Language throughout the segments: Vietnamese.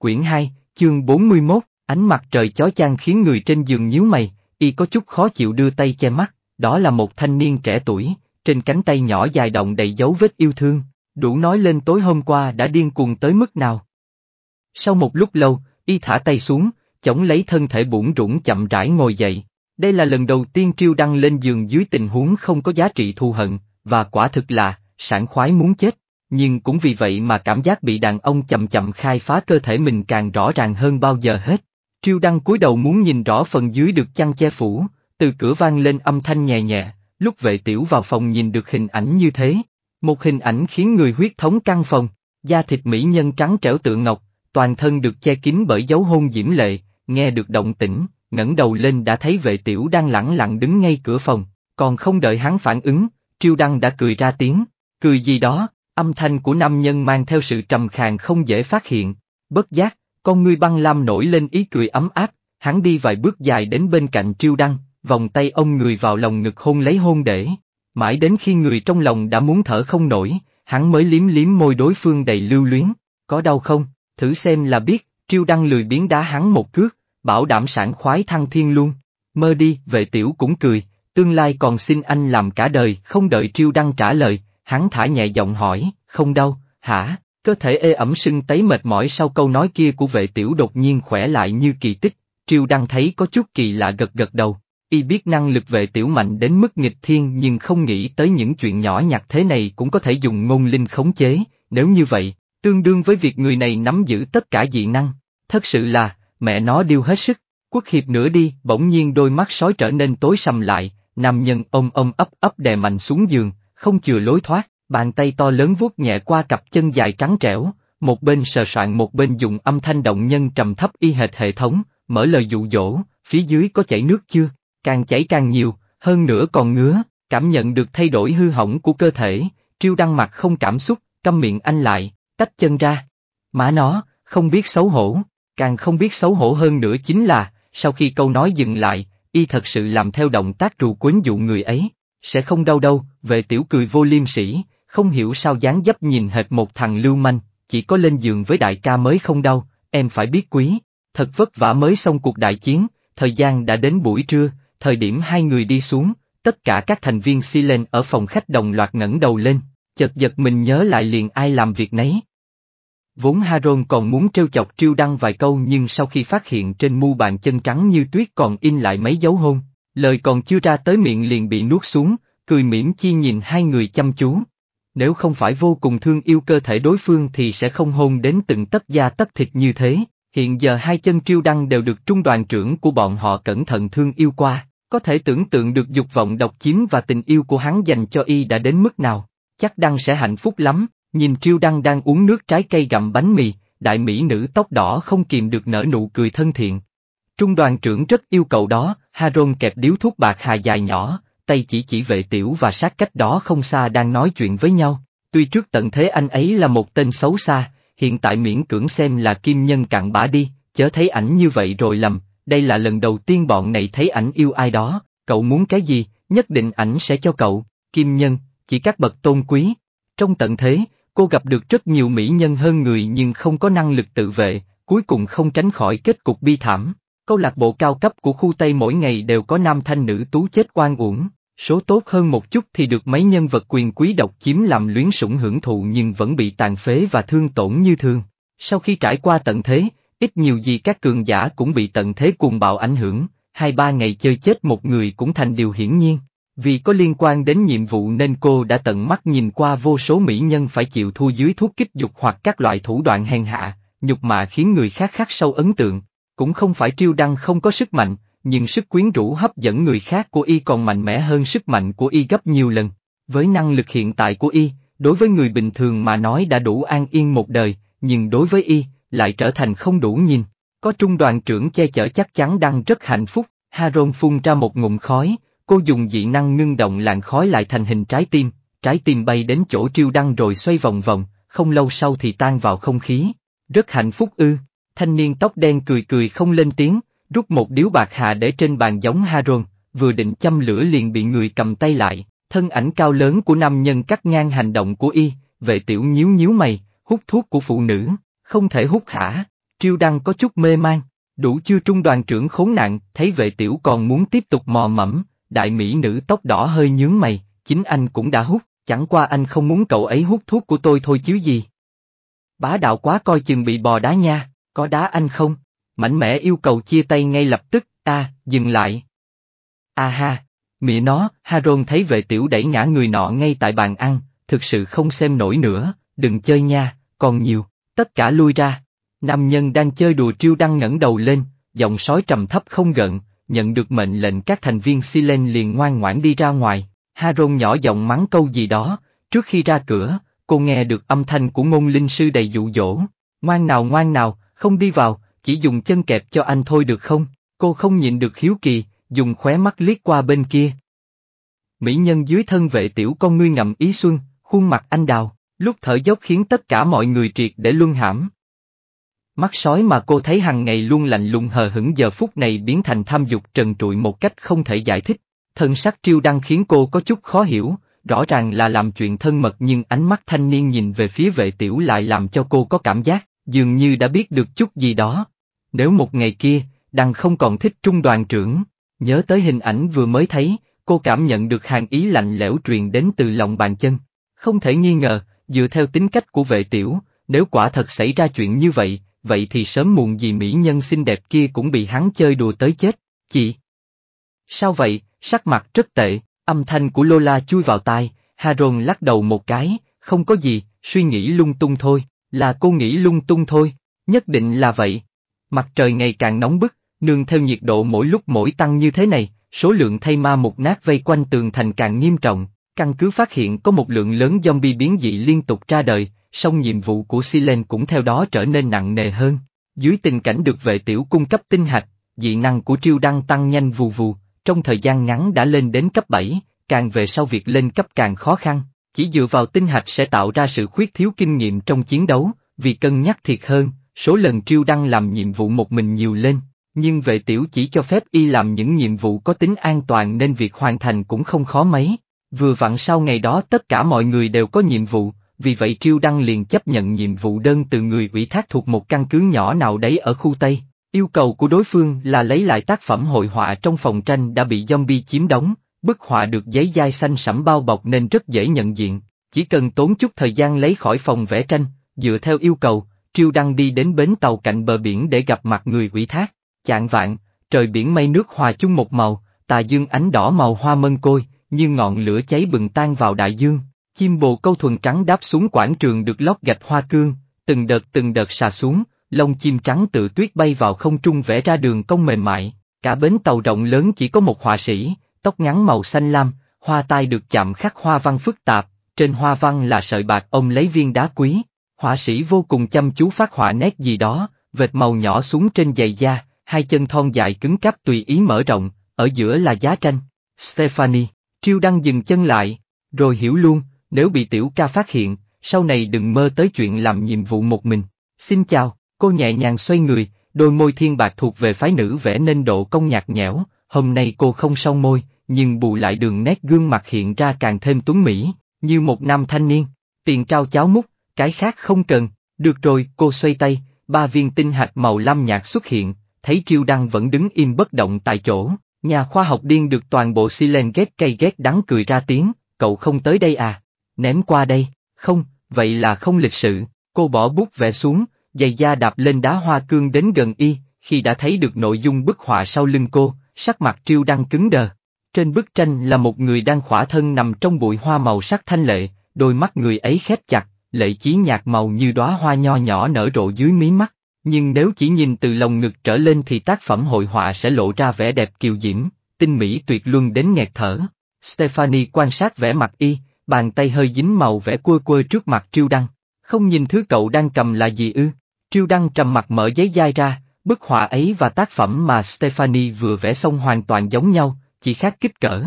Quyển 2, chương 41, ánh mặt trời chói chang khiến người trên giường nhíu mày, y có chút khó chịu đưa tay che mắt, đó là một thanh niên trẻ tuổi, trên cánh tay nhỏ dài động đầy dấu vết yêu thương, đủ nói lên tối hôm qua đã điên cuồng tới mức nào. Sau một lúc lâu, y thả tay xuống, chống lấy thân thể bủn rủng chậm rãi ngồi dậy. Đây là lần đầu tiên Triêu Đăng lên giường dưới tình huống không có giá trị thù hận, và quả thực là, sảng khoái muốn chết nhưng cũng vì vậy mà cảm giác bị đàn ông chậm chậm khai phá cơ thể mình càng rõ ràng hơn bao giờ hết. Triêu Đăng cúi đầu muốn nhìn rõ phần dưới được chăn che phủ, từ cửa vang lên âm thanh nhẹ nhẹ, lúc vệ tiểu vào phòng nhìn được hình ảnh như thế. Một hình ảnh khiến người huyết thống căng phòng, da thịt mỹ nhân trắng trẻo tượng ngọc, toàn thân được che kín bởi dấu hôn diễm lệ, nghe được động tĩnh, ngẩng đầu lên đã thấy vệ tiểu đang lẳng lặng đứng ngay cửa phòng, còn không đợi hắn phản ứng, Triêu Đăng đã cười ra tiếng, cười gì đó, Âm thanh của nam nhân mang theo sự trầm khàn không dễ phát hiện, bất giác, con ngươi băng lam nổi lên ý cười ấm áp, hắn đi vài bước dài đến bên cạnh triêu đăng, vòng tay ông người vào lòng ngực hôn lấy hôn để. Mãi đến khi người trong lòng đã muốn thở không nổi, hắn mới liếm liếm môi đối phương đầy lưu luyến, có đau không, thử xem là biết, triêu đăng lười biến đá hắn một cước, bảo đảm sản khoái thăng thiên luôn. Mơ đi, vệ tiểu cũng cười, tương lai còn xin anh làm cả đời, không đợi triêu đăng trả lời, hắn thả nhẹ giọng hỏi, không đau, hả, cơ thể ê ẩm sưng tấy mệt mỏi sau câu nói kia của vệ tiểu đột nhiên khỏe lại như kỳ tích, triều đang thấy có chút kỳ lạ gật gật đầu. Y biết năng lực vệ tiểu mạnh đến mức nghịch thiên nhưng không nghĩ tới những chuyện nhỏ nhặt thế này cũng có thể dùng ngôn linh khống chế, nếu như vậy, tương đương với việc người này nắm giữ tất cả dị năng. Thật sự là, mẹ nó điêu hết sức, quốc hiệp nữa đi, bỗng nhiên đôi mắt sói trở nên tối sầm lại, nam nhân ôm ôm ấp ấp đè mạnh xuống giường, không chừa lối thoát, bàn tay to lớn vuốt nhẹ qua cặp chân dài trắng trẻo, một bên sờ soạn một bên dùng âm thanh động nhân trầm thấp y hệt hệ thống, mở lời dụ dỗ, phía dưới có chảy nước chưa, càng chảy càng nhiều, hơn nữa còn ngứa, cảm nhận được thay đổi hư hỏng của cơ thể, triêu đăng mặt không cảm xúc, câm miệng anh lại, tách chân ra. Má nó, không biết xấu hổ, càng không biết xấu hổ hơn nữa chính là, sau khi câu nói dừng lại, y thật sự làm theo động tác rù quến dụ người ấy. Sẽ không đau đâu, Về tiểu cười vô liêm sỉ, không hiểu sao dáng dấp nhìn hệt một thằng lưu manh, chỉ có lên giường với đại ca mới không đau, em phải biết quý, thật vất vả mới xong cuộc đại chiến, thời gian đã đến buổi trưa, thời điểm hai người đi xuống, tất cả các thành viên si lên ở phòng khách đồng loạt ngẩng đầu lên, chợt giật mình nhớ lại liền ai làm việc nấy. Vốn Haron còn muốn trêu chọc triêu đăng vài câu nhưng sau khi phát hiện trên mu bàn chân trắng như tuyết còn in lại mấy dấu hôn, Lời còn chưa ra tới miệng liền bị nuốt xuống, cười mỉm chi nhìn hai người chăm chú. Nếu không phải vô cùng thương yêu cơ thể đối phương thì sẽ không hôn đến từng tất da tất thịt như thế. Hiện giờ hai chân triêu đăng đều được trung đoàn trưởng của bọn họ cẩn thận thương yêu qua, có thể tưởng tượng được dục vọng độc chiếm và tình yêu của hắn dành cho y đã đến mức nào. Chắc đăng sẽ hạnh phúc lắm, nhìn triêu đăng đang uống nước trái cây gặm bánh mì, đại mỹ nữ tóc đỏ không kìm được nở nụ cười thân thiện, Trung đoàn trưởng rất yêu cầu đó, Haron kẹp điếu thuốc bạc hà dài nhỏ, tay chỉ chỉ vệ tiểu và sát cách đó không xa đang nói chuyện với nhau. Tuy trước tận thế anh ấy là một tên xấu xa, hiện tại miễn cưỡng xem là kim nhân cạn bã đi, chớ thấy ảnh như vậy rồi lầm, đây là lần đầu tiên bọn này thấy ảnh yêu ai đó, cậu muốn cái gì, nhất định ảnh sẽ cho cậu, kim nhân, chỉ các bậc tôn quý. Trong tận thế, cô gặp được rất nhiều mỹ nhân hơn người nhưng không có năng lực tự vệ, cuối cùng không tránh khỏi kết cục bi thảm câu lạc bộ cao cấp của khu Tây mỗi ngày đều có nam thanh nữ tú chết oan uổng, số tốt hơn một chút thì được mấy nhân vật quyền quý độc chiếm làm luyến sủng hưởng thụ nhưng vẫn bị tàn phế và thương tổn như thường. Sau khi trải qua tận thế, ít nhiều gì các cường giả cũng bị tận thế cuồng bạo ảnh hưởng, hai ba ngày chơi chết một người cũng thành điều hiển nhiên. Vì có liên quan đến nhiệm vụ nên cô đã tận mắt nhìn qua vô số mỹ nhân phải chịu thua dưới thuốc kích dục hoặc các loại thủ đoạn hèn hạ, nhục mạ khiến người khác khác sâu ấn tượng, cũng không phải triêu đăng không có sức mạnh, nhưng sức quyến rũ hấp dẫn người khác của y còn mạnh mẽ hơn sức mạnh của y gấp nhiều lần. Với năng lực hiện tại của y, đối với người bình thường mà nói đã đủ an yên một đời, nhưng đối với y, lại trở thành không đủ nhìn. Có trung đoàn trưởng che chở chắc chắn đăng rất hạnh phúc, Haron phun ra một ngụm khói, cô dùng dị năng ngưng động làn khói lại thành hình trái tim, trái tim bay đến chỗ triêu đăng rồi xoay vòng vòng, không lâu sau thì tan vào không khí. Rất hạnh phúc ư. Thanh niên tóc đen cười cười không lên tiếng, rút một điếu bạc hà để trên bàn giống Haron, vừa định châm lửa liền bị người cầm tay lại, thân ảnh cao lớn của nam nhân cắt ngang hành động của y, vệ tiểu nhíu nhíu mày, hút thuốc của phụ nữ, không thể hút hả, triêu đăng có chút mê man, đủ chưa trung đoàn trưởng khốn nạn, thấy vệ tiểu còn muốn tiếp tục mò mẫm, đại mỹ nữ tóc đỏ hơi nhướng mày, chính anh cũng đã hút, chẳng qua anh không muốn cậu ấy hút thuốc của tôi thôi chứ gì. Bá đạo quá coi chừng bị bò đá nha. Có đá anh không? Mạnh mẽ yêu cầu chia tay ngay lập tức, ta, dừng lại. A ha, mẹ nó, Haron thấy vệ tiểu đẩy ngã người nọ ngay tại bàn ăn, thực sự không xem nổi nữa, đừng chơi nha, còn nhiều, tất cả lui ra. Nam nhân đang chơi đùa triêu đăng ngẩng đầu lên, giọng sói trầm thấp không gợn, nhận được mệnh lệnh các thành viên Silen liền ngoan ngoãn đi ra ngoài, Haron nhỏ giọng mắng câu gì đó, trước khi ra cửa, cô nghe được âm thanh của ngôn linh sư đầy dụ dỗ, ngoan nào ngoan nào, không đi vào, chỉ dùng chân kẹp cho anh thôi được không? Cô không nhịn được hiếu kỳ, dùng khóe mắt liếc qua bên kia. Mỹ nhân dưới thân vệ tiểu con ngươi ngậm ý xuân, khuôn mặt anh đào, lúc thở dốc khiến tất cả mọi người triệt để luân hãm. Mắt sói mà cô thấy hàng ngày luôn lạnh lùng hờ hững giờ phút này biến thành tham dục trần trụi một cách không thể giải thích, thân sắc triêu đăng khiến cô có chút khó hiểu, rõ ràng là làm chuyện thân mật nhưng ánh mắt thanh niên nhìn về phía vệ tiểu lại làm cho cô có cảm giác dường như đã biết được chút gì đó. Nếu một ngày kia, đằng không còn thích trung đoàn trưởng, nhớ tới hình ảnh vừa mới thấy, cô cảm nhận được hàng ý lạnh lẽo truyền đến từ lòng bàn chân. Không thể nghi ngờ, dựa theo tính cách của vệ tiểu, nếu quả thật xảy ra chuyện như vậy, vậy thì sớm muộn gì mỹ nhân xinh đẹp kia cũng bị hắn chơi đùa tới chết, chị. Sao vậy, sắc mặt rất tệ, âm thanh của Lola chui vào tai, Haron lắc đầu một cái, không có gì, suy nghĩ lung tung thôi. Là cô nghĩ lung tung thôi, nhất định là vậy. Mặt trời ngày càng nóng bức, nương theo nhiệt độ mỗi lúc mỗi tăng như thế này, số lượng thay ma mục nát vây quanh tường thành càng nghiêm trọng, căn cứ phát hiện có một lượng lớn zombie biến dị liên tục ra đời, song nhiệm vụ của Silen cũng theo đó trở nên nặng nề hơn. Dưới tình cảnh được vệ tiểu cung cấp tinh hạch, dị năng của triêu đăng tăng nhanh vù vù, trong thời gian ngắn đã lên đến cấp 7, càng về sau việc lên cấp càng khó khăn, chỉ dựa vào tinh hạch sẽ tạo ra sự khuyết thiếu kinh nghiệm trong chiến đấu, vì cân nhắc thiệt hơn, số lần Triêu Đăng làm nhiệm vụ một mình nhiều lên, nhưng vệ tiểu chỉ cho phép y làm những nhiệm vụ có tính an toàn nên việc hoàn thành cũng không khó mấy. Vừa vặn sau ngày đó tất cả mọi người đều có nhiệm vụ, vì vậy Triêu Đăng liền chấp nhận nhiệm vụ đơn từ người ủy thác thuộc một căn cứ nhỏ nào đấy ở khu Tây. Yêu cầu của đối phương là lấy lại tác phẩm hội họa trong phòng tranh đã bị zombie chiếm đóng, Bức họa được giấy dai xanh sẫm bao bọc nên rất dễ nhận diện, chỉ cần tốn chút thời gian lấy khỏi phòng vẽ tranh, dựa theo yêu cầu, Triêu Đăng đi đến bến tàu cạnh bờ biển để gặp mặt người ủy thác. Chạng vạn, trời biển mây nước hòa chung một màu, tà dương ánh đỏ màu hoa mân côi, như ngọn lửa cháy bừng tan vào đại dương. Chim bồ câu thuần trắng đáp xuống quảng trường được lót gạch hoa cương, từng đợt từng đợt xà xuống, lông chim trắng tự tuyết bay vào không trung vẽ ra đường cong mềm mại. Cả bến tàu rộng lớn chỉ có một họa sĩ, tóc ngắn màu xanh lam, hoa tai được chạm khắc hoa văn phức tạp, trên hoa văn là sợi bạc ông lấy viên đá quý. Họa sĩ vô cùng chăm chú phát họa nét gì đó, vệt màu nhỏ xuống trên giày da, hai chân thon dài cứng cáp tùy ý mở rộng, ở giữa là giá tranh. Stephanie, Triêu Đăng dừng chân lại, rồi hiểu luôn, nếu bị tiểu ca phát hiện, sau này đừng mơ tới chuyện làm nhiệm vụ một mình. Xin chào, cô nhẹ nhàng xoay người, đôi môi thiên bạc thuộc về phái nữ vẽ nên độ công nhạt nhẽo, Hôm nay cô không son môi, nhưng bù lại đường nét gương mặt hiện ra càng thêm tuấn mỹ, như một nam thanh niên. Tiền trao cháo múc, cái khác không cần. Được rồi, cô xoay tay, ba viên tinh hạt màu lam nhạt xuất hiện, thấy Triêu Đăng vẫn đứng im bất động tại chỗ. Nhà khoa học điên được toàn bộ Silen ghét cay ghét đắng cười ra tiếng, cậu không tới đây à? Ném qua đây, không, vậy là không lịch sự. Cô bỏ bút vẽ xuống, giày da đạp lên đá hoa cương đến gần y, khi đã thấy được nội dung bức họa sau lưng cô, sắc mặt Triêu đang cứng đờ. Trên bức tranh là một người đang khỏa thân nằm trong bụi hoa màu sắc thanh lệ, đôi mắt người ấy khép chặt, lệ chí nhạt màu như đóa hoa nho nhỏ nở rộ dưới mí mắt, nhưng nếu chỉ nhìn từ lồng ngực trở lên thì tác phẩm hội họa sẽ lộ ra vẻ đẹp kiều diễm, tinh mỹ tuyệt luân đến nghẹt thở. Stephanie quan sát vẻ mặt y, bàn tay hơi dính màu vẽ quơ quơ trước mặt Triêu Đăng. Không nhìn thứ cậu đang cầm là gì ư? Triêu Đăng trầm mặt mở giấy dai ra, Bức họa ấy và tác phẩm mà Stephanie vừa vẽ xong hoàn toàn giống nhau, chỉ khác kích cỡ.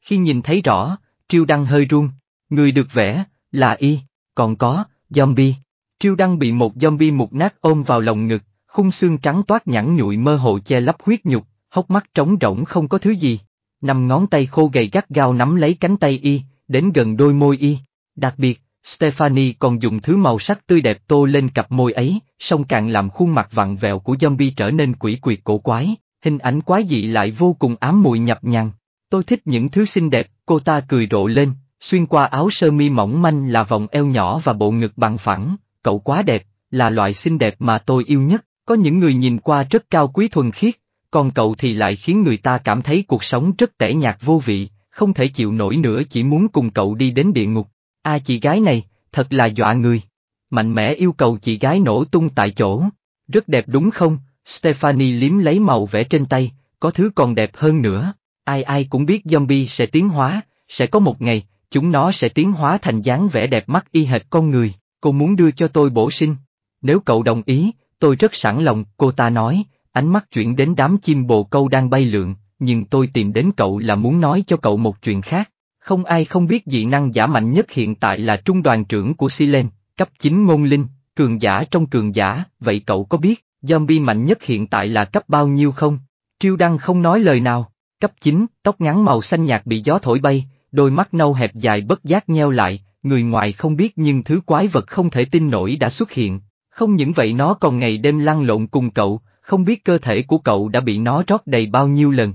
Khi nhìn thấy rõ, Triêu Đăng hơi run, người được vẽ, là Y, còn có, zombie. Triêu Đăng bị một zombie mục nát ôm vào lòng ngực, khung xương trắng toát nhẵn nhụi mơ hồ che lấp huyết nhục, hốc mắt trống rỗng không có thứ gì. Năm ngón tay khô gầy gắt gao nắm lấy cánh tay Y, đến gần đôi môi Y. Đặc biệt, Stephanie còn dùng thứ màu sắc tươi đẹp tô lên cặp môi ấy, song càng làm khuôn mặt vặn vẹo của zombie trở nên quỷ quyệt cổ quái, hình ảnh quái dị lại vô cùng ám mùi nhập nhằn. Tôi thích những thứ xinh đẹp, cô ta cười rộ lên, xuyên qua áo sơ mi mỏng manh là vòng eo nhỏ và bộ ngực bằng phẳng, cậu quá đẹp, là loại xinh đẹp mà tôi yêu nhất, có những người nhìn qua rất cao quý thuần khiết, còn cậu thì lại khiến người ta cảm thấy cuộc sống rất tẻ nhạt vô vị, không thể chịu nổi nữa chỉ muốn cùng cậu đi đến địa ngục. A chị gái này, thật là dọa người. Mạnh mẽ yêu cầu chị gái nổ tung tại chỗ. Rất đẹp đúng không? Stephanie liếm lấy màu vẽ trên tay, có thứ còn đẹp hơn nữa. Ai ai cũng biết zombie sẽ tiến hóa, sẽ có một ngày, chúng nó sẽ tiến hóa thành dáng vẻ đẹp mắt y hệt con người. Cô muốn đưa cho tôi bổ sinh. Nếu cậu đồng ý, tôi rất sẵn lòng, cô ta nói, ánh mắt chuyển đến đám chim bồ câu đang bay lượn, nhưng tôi tìm đến cậu là muốn nói cho cậu một chuyện khác. Không ai không biết dị năng giả mạnh nhất hiện tại là trung đoàn trưởng của Silen, cấp 9 ngôn linh, cường giả trong cường giả, vậy cậu có biết, zombie mạnh nhất hiện tại là cấp bao nhiêu không? Triêu Đăng không nói lời nào, cấp 9, tóc ngắn màu xanh nhạt bị gió thổi bay, đôi mắt nâu hẹp dài bất giác nheo lại, người ngoài không biết nhưng thứ quái vật không thể tin nổi đã xuất hiện, không những vậy nó còn ngày đêm lăn lộn cùng cậu, không biết cơ thể của cậu đã bị nó rót đầy bao nhiêu lần.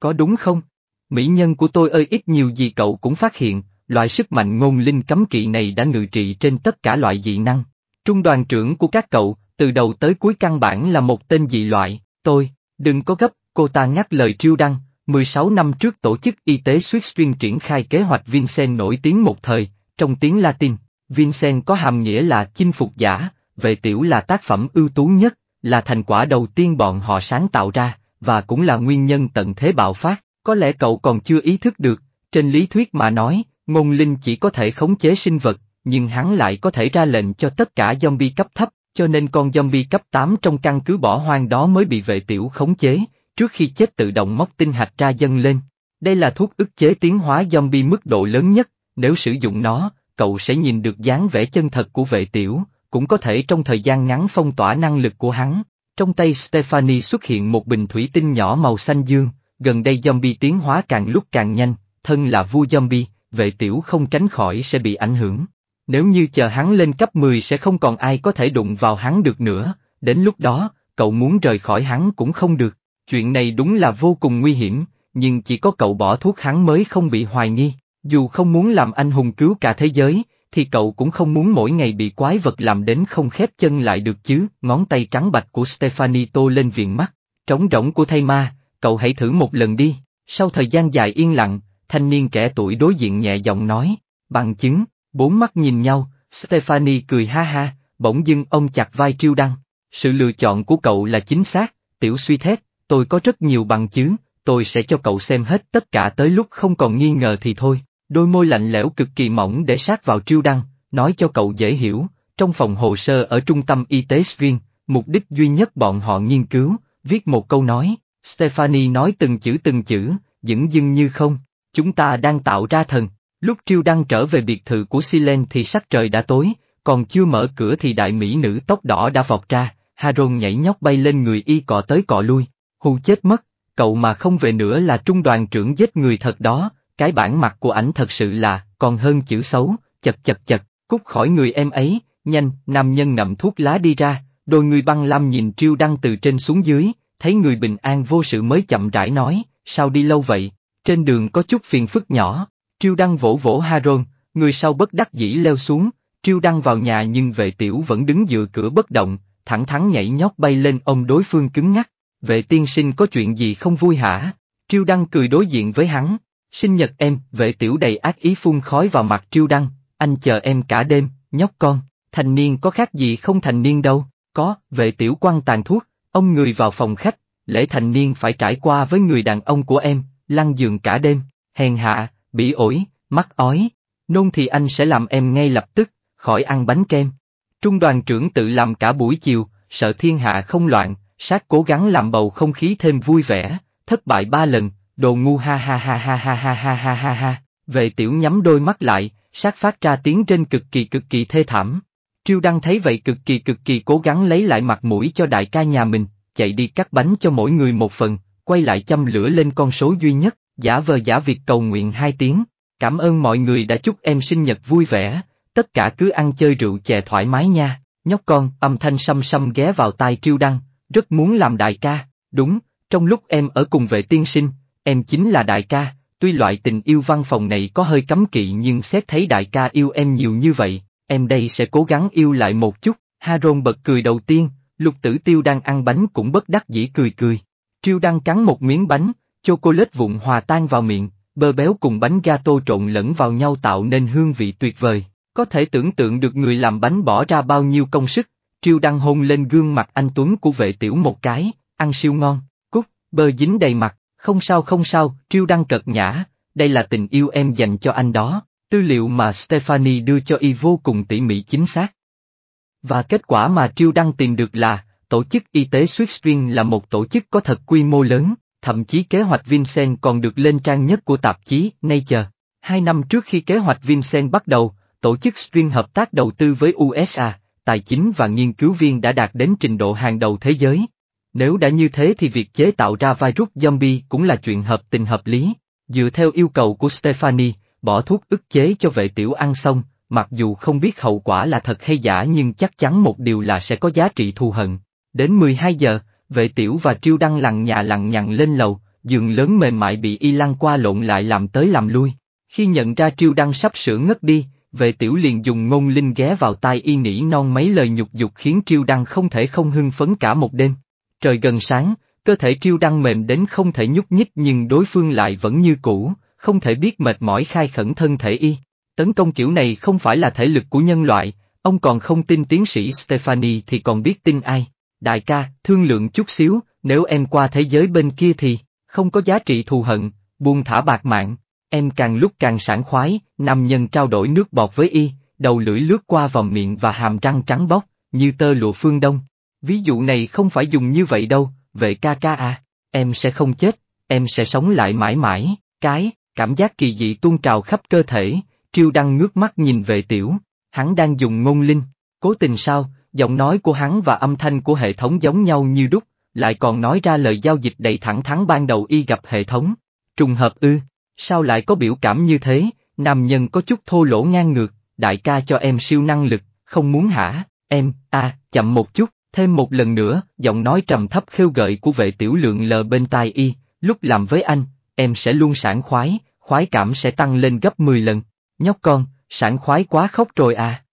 Có đúng không? Mỹ nhân của tôi ơi ít nhiều gì cậu cũng phát hiện, loại sức mạnh ngôn linh cấm kỵ này đã ngự trị trên tất cả loại dị năng. Trung đoàn trưởng của các cậu, từ đầu tới cuối căn bản là một tên dị loại, tôi, đừng có gấp, cô ta nhắc lời triêu đăng, 16 năm trước Tổ chức Y tế Switzerland triển khai kế hoạch Vincent nổi tiếng một thời, trong tiếng Latin, Vincent có hàm nghĩa là chinh phục giả, về tiểu là tác phẩm ưu tú nhất, là thành quả đầu tiên bọn họ sáng tạo ra, và cũng là nguyên nhân tận thế bạo phát. Có lẽ cậu còn chưa ý thức được, trên lý thuyết mà nói, ngôn linh chỉ có thể khống chế sinh vật, nhưng hắn lại có thể ra lệnh cho tất cả zombie cấp thấp, cho nên con zombie cấp 8 trong căn cứ bỏ hoang đó mới bị vệ tiểu khống chế, trước khi chết tự động móc tinh hạch ra dâng lên. Đây là thuốc ức chế tiến hóa zombie mức độ lớn nhất, nếu sử dụng nó, cậu sẽ nhìn được dáng vẻ chân thật của vệ tiểu, cũng có thể trong thời gian ngắn phong tỏa năng lực của hắn. Trong tay Stephanie xuất hiện một bình thủy tinh nhỏ màu xanh dương, gần đây zombie tiến hóa càng lúc càng nhanh, thân là vua zombie, vệ tiểu không tránh khỏi sẽ bị ảnh hưởng. Nếu như chờ hắn lên cấp 10 sẽ không còn ai có thể đụng vào hắn được nữa, đến lúc đó, cậu muốn rời khỏi hắn cũng không được. Chuyện này đúng là vô cùng nguy hiểm, nhưng chỉ có cậu bỏ thuốc hắn mới không bị hoài nghi. Dù không muốn làm anh hùng cứu cả thế giới, thì cậu cũng không muốn mỗi ngày bị quái vật làm đến không khép chân lại được chứ. Ngón tay trắng bạch của Stephanie lên viện mắt, trống rỗng của thây ma, cậu hãy thử một lần đi. Sau thời gian dài yên lặng, thanh niên trẻ tuổi đối diện nhẹ giọng nói, bằng chứng, bốn mắt nhìn nhau, Stephanie cười ha ha, bỗng dưng ông chặt vai triêu đăng. Sự lựa chọn của cậu là chính xác, tiểu suy thét, tôi có rất nhiều bằng chứng, tôi sẽ cho cậu xem hết tất cả tới lúc không còn nghi ngờ thì thôi. Đôi môi lạnh lẽo cực kỳ mỏng để sát vào triêu đăng, nói cho cậu dễ hiểu, trong phòng hồ sơ ở trung tâm y tế Srin, mục đích duy nhất bọn họ nghiên cứu, viết một câu nói, Stephanie nói từng chữ từng chữ, dững dưng như không, chúng ta đang tạo ra thần. Lúc Triêu đang trở về biệt thự của Silen thì sắc trời đã tối, còn chưa mở cửa thì đại mỹ nữ tóc đỏ đã vọt ra, Haron nhảy nhóc bay lên người y cọ tới cọ lui, hù chết mất, cậu mà không về nữa là trung đoàn trưởng giết người thật đó, cái bản mặt của ảnh thật sự là, còn hơn chữ xấu, chật chật chật, cút khỏi người em ấy, nhanh, nam nhân ngậm thuốc lá đi ra, đôi người băng lam nhìn Triêu đang từ trên xuống dưới, thấy người bình an vô sự mới chậm rãi nói, sao đi lâu vậy, trên đường có chút phiền phức nhỏ, triêu đăng vỗ vỗ Haron, người sau bất đắc dĩ leo xuống, triêu đăng vào nhà nhưng vệ tiểu vẫn đứng dựa cửa bất động, thẳng thắn nhảy nhót bay lên ông đối phương cứng ngắc, vệ tiên sinh có chuyện gì không vui hả, triêu đăng cười đối diện với hắn, sinh nhật em, vệ tiểu đầy ác ý phun khói vào mặt triêu đăng, anh chờ em cả đêm, nhóc con, thành niên có khác gì không thành niên đâu, có, vệ tiểu quăng tàn thuốc, Ông người vào phòng khách, lễ thành niên phải trải qua với người đàn ông của em, lăn giường cả đêm, hèn hạ, bị ổi, mắc ói, nôn thì anh sẽ làm em ngay lập tức, khỏi ăn bánh kem. Trung đoàn trưởng tự làm cả buổi chiều, sợ thiên hạ không loạn, sát cố gắng làm bầu không khí thêm vui vẻ, thất bại ba lần, đồ ngu ha ha ha ha ha ha ha ha ha ha, về tiểu nhắm đôi mắt lại, sát phát ra tiếng trên cực kỳ cực kỳ thê thảm. Triêu Đăng thấy vậy cực kỳ cực kỳ cố gắng lấy lại mặt mũi cho đại ca nhà mình, chạy đi cắt bánh cho mỗi người một phần, quay lại châm lửa lên con số duy nhất, giả vờ giả việc cầu nguyện hai tiếng. Cảm ơn mọi người đã chúc em sinh nhật vui vẻ, tất cả cứ ăn chơi rượu chè thoải mái nha, nhóc con, âm thanh xăm xăm ghé vào tai Triêu Đăng, rất muốn làm đại ca, đúng, trong lúc em ở cùng vệ tiên sinh, em chính là đại ca, tuy loại tình yêu văn phòng này có hơi cấm kỵ nhưng xét thấy đại ca yêu em nhiều như vậy, Em đây sẽ cố gắng yêu lại một chút, Haron bật cười đầu tiên, lục tử tiêu đang ăn bánh cũng bất đắc dĩ cười cười. Triêu đang cắn một miếng bánh, chocolate vụn hòa tan vào miệng, bơ béo cùng bánh gato trộn lẫn vào nhau tạo nên hương vị tuyệt vời. Có thể tưởng tượng được người làm bánh bỏ ra bao nhiêu công sức, Triêu đang hôn lên gương mặt anh Tuấn của vệ tiểu một cái, ăn siêu ngon, cút, bơ dính đầy mặt, không sao không sao, Triêu đang cật nhã, đây là tình yêu em dành cho anh đó. Tư liệu mà Stephanie đưa cho y vô cùng tỉ mỉ chính xác. Và kết quả mà Triêu Đăng tìm được là, Tổ chức Y tế Switzerland là một tổ chức có thật quy mô lớn, thậm chí kế hoạch Vincent còn được lên trang nhất của tạp chí Nature. Hai năm trước khi kế hoạch Vincent bắt đầu, tổ chức String hợp tác đầu tư với USA, tài chính và nghiên cứu viên đã đạt đến trình độ hàng đầu thế giới. Nếu đã như thế thì việc chế tạo ra virus zombie cũng là chuyện hợp tình hợp lý. Dựa theo yêu cầu của Stephanie, bỏ thuốc ức chế cho vệ tiểu ăn xong, mặc dù không biết hậu quả là thật hay giả nhưng chắc chắn một điều là sẽ có giá trị thù hận. Đến 12 giờ, vệ tiểu và triêu đăng lằng nhà lằng nhằng lên lầu, giường lớn mềm mại bị y lăng qua lộn lại làm tới làm lui. Khi nhận ra triêu đăng sắp sửa ngất đi, vệ tiểu liền dùng ngôn linh ghé vào tai y nỉ non mấy lời nhục dục khiến triêu đăng không thể không hưng phấn cả một đêm. Trời gần sáng, cơ thể triêu đăng mềm đến không thể nhúc nhích nhưng đối phương lại vẫn như cũ, không thể biết mệt mỏi khai khẩn thân thể y. Tấn công kiểu này không phải là thể lực của nhân loại, ông còn không tin tiến sĩ Stephanie thì còn biết tin ai. Đại ca, thương lượng chút xíu, nếu em qua thế giới bên kia thì, không có giá trị thù hận, buông thả bạc mạng. Em càng lúc càng sảng khoái, nam nhân trao đổi nước bọt với y, đầu lưỡi lướt qua vòng miệng và hàm răng trắng bóc, như tơ lụa phương đông. Ví dụ này không phải dùng như vậy đâu, vệ ca ca à, em sẽ không chết, em sẽ sống lại mãi mãi, cái, Cảm giác kỳ dị tuôn trào khắp cơ thể, Triêu Đăng ngước mắt nhìn về tiểu, hắn đang dùng ngôn linh, cố tình sao, giọng nói của hắn và âm thanh của hệ thống giống nhau như đúc, lại còn nói ra lời giao dịch đầy thẳng thắn ban đầu y gặp hệ thống. Trùng hợp ư, sao lại có biểu cảm như thế, nam nhân có chút thô lỗ ngang ngược, đại ca cho em siêu năng lực, không muốn hả, em, a, chậm một chút, thêm một lần nữa, giọng nói trầm thấp khêu gợi của vệ tiểu lượng lờ bên tai y, lúc làm với anh, em sẽ luôn sảng khoái, khoái cảm sẽ tăng lên gấp 10 lần. Nhóc con, sảng khoái quá khóc rồi à.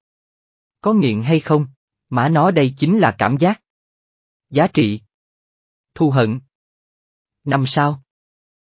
Có nghiện hay không? Mã nó đây chính là cảm giác. Giá trị. Thu hận. Năm sao.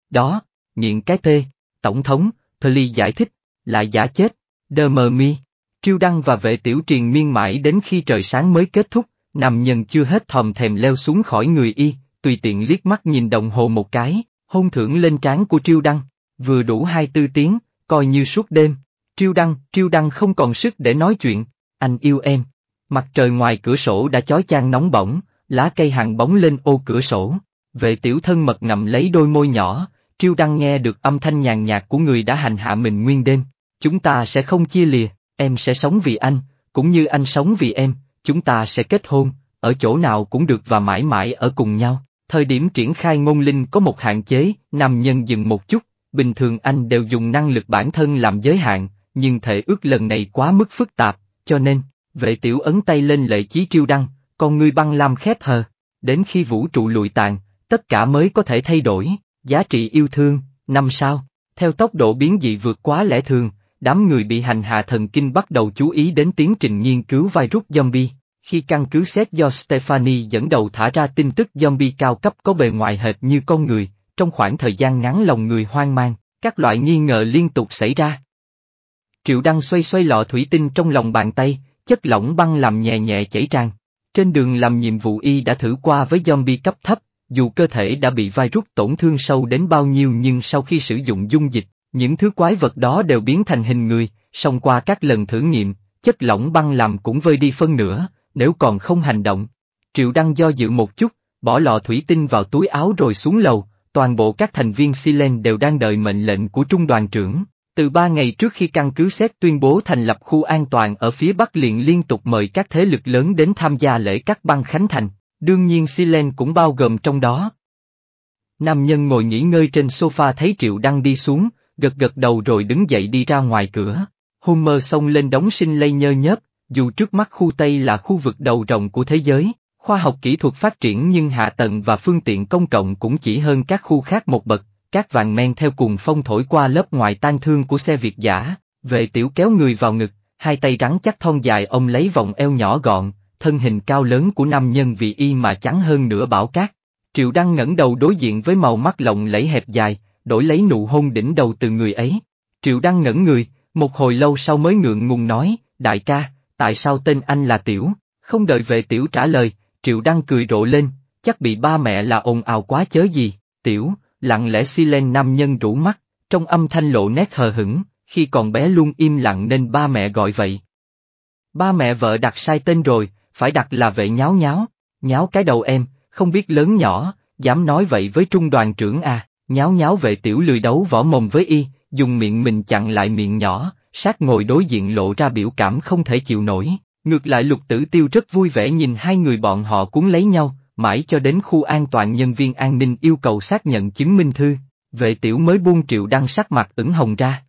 Đó, nghiện cái tê, Tổng thống, Thurley giải thích, lại giả chết, đơ mờ mi. Triêu Đăng và vệ tiểu triền miên mãi đến khi trời sáng mới kết thúc, nằm nhân chưa hết thòm thèm leo xuống khỏi người y, tùy tiện liếc mắt nhìn đồng hồ một cái, hôn thưởng lên trán của Triêu Đăng vừa đủ hai tư tiếng, coi như suốt đêm. Triêu Đăng, Triêu Đăng không còn sức để nói chuyện, anh yêu em. Mặt trời ngoài cửa sổ đã chói chang nóng bỏng, lá cây hàng bóng lên ô cửa sổ. Vệ tiểu thân mật ngậm lấy đôi môi nhỏ, Triêu Đăng nghe được âm thanh nhàn nhạt của người đã hành hạ mình nguyên đêm. Chúng ta sẽ không chia lìa, em sẽ sống vì anh, cũng như anh sống vì em, chúng ta sẽ kết hôn, ở chỗ nào cũng được và mãi mãi ở cùng nhau. Thời điểm triển khai ngôn linh có một hạn chế, nam nhân dừng một chút, bình thường anh đều dùng năng lực bản thân làm giới hạn, nhưng thể ước lần này quá mức phức tạp, cho nên, vệ tiểu ấn tay lên lệ chí triêu đăng, con ngươi băng lam khép hờ, đến khi vũ trụ lụi tàn, tất cả mới có thể thay đổi, giá trị yêu thương, năm sao, theo tốc độ biến dị vượt quá lẽ thường, đám người bị hành hạ thần kinh bắt đầu chú ý đến tiến trình nghiên cứu virus zombie. Khi căn cứ xét do Stephanie dẫn đầu thả ra tin tức zombie cao cấp có bề ngoài hệt như con người, trong khoảng thời gian ngắn lòng người hoang mang, các loại nghi ngờ liên tục xảy ra. Triệu Đăng xoay xoay lọ thủy tinh trong lòng bàn tay, chất lỏng băng làm nhẹ nhẹ chảy tràn. Trên đường làm nhiệm vụ y đã thử qua với zombie cấp thấp, dù cơ thể đã bị virus tổn thương sâu đến bao nhiêu nhưng sau khi sử dụng dung dịch, những thứ quái vật đó đều biến thành hình người, song qua các lần thử nghiệm, chất lỏng băng làm cũng vơi đi phân nửa, nếu còn không hành động. Triệu Đăng do dự một chút, bỏ lọ thủy tinh vào túi áo rồi xuống lầu, toàn bộ các thành viên Silen đều đang đợi mệnh lệnh của trung đoàn trưởng. Từ ba ngày trước khi căn cứ xét tuyên bố thành lập khu an toàn ở phía Bắc liền liên tục mời các thế lực lớn đến tham gia lễ cắt băng khánh thành, đương nhiên Silen cũng bao gồm trong đó. Nam nhân ngồi nghỉ ngơi trên sofa thấy Triệu Đăng đi xuống, gật gật đầu rồi đứng dậy đi ra ngoài cửa. Hummer xông lên đóng sinh lây nhơ nhớp, dù trước mắt khu Tây là khu vực đầu rộng của thế giới, Khoa học kỹ thuật phát triển nhưng hạ tầng và phương tiện công cộng cũng chỉ hơn các khu khác một bậc, các vàng men theo cuồng phong thổi qua lớp ngoài tan thương của xe Việt giả, Về tiểu kéo người vào ngực, hai tay rắn chắc thon dài ông lấy vòng eo nhỏ gọn, thân hình cao lớn của nam nhân vì y mà trắng hơn nửa bão cát. Triệu Đăng ngẩng đầu đối diện với màu mắt lộng lẫy hẹp dài, đổi lấy nụ hôn đỉnh đầu từ người ấy. Triệu Đăng ngẩn người, một hồi lâu sau mới ngượng ngùng nói, đại ca, tại sao tên anh là Tiểu? Không đợi về Tiểu trả lời, Triệu Đăng cười rộ lên, chắc bị ba mẹ là ồn ào quá chớ gì, tiểu, lặng lẽ si lên nam nhân rủ mắt, trong âm thanh lộ nét hờ hững, khi còn bé luôn im lặng nên ba mẹ gọi vậy. Ba mẹ vợ đặt sai tên rồi, phải đặt là vệ nháo nháo, nháo cái đầu em, không biết lớn nhỏ, dám nói vậy với trung đoàn trưởng à, nháo nháo vệ tiểu lười đấu võ mồm với y, dùng miệng mình chặn lại miệng nhỏ, sát ngồi đối diện lộ ra biểu cảm không thể chịu nổi. Ngược lại lục tử tiêu rất vui vẻ nhìn hai người bọn họ cuốn lấy nhau, mãi cho đến khu an toàn nhân viên an ninh yêu cầu xác nhận chứng minh thư, vệ tiểu mới buông triệu đăng sắc mặt ửng hồng ra.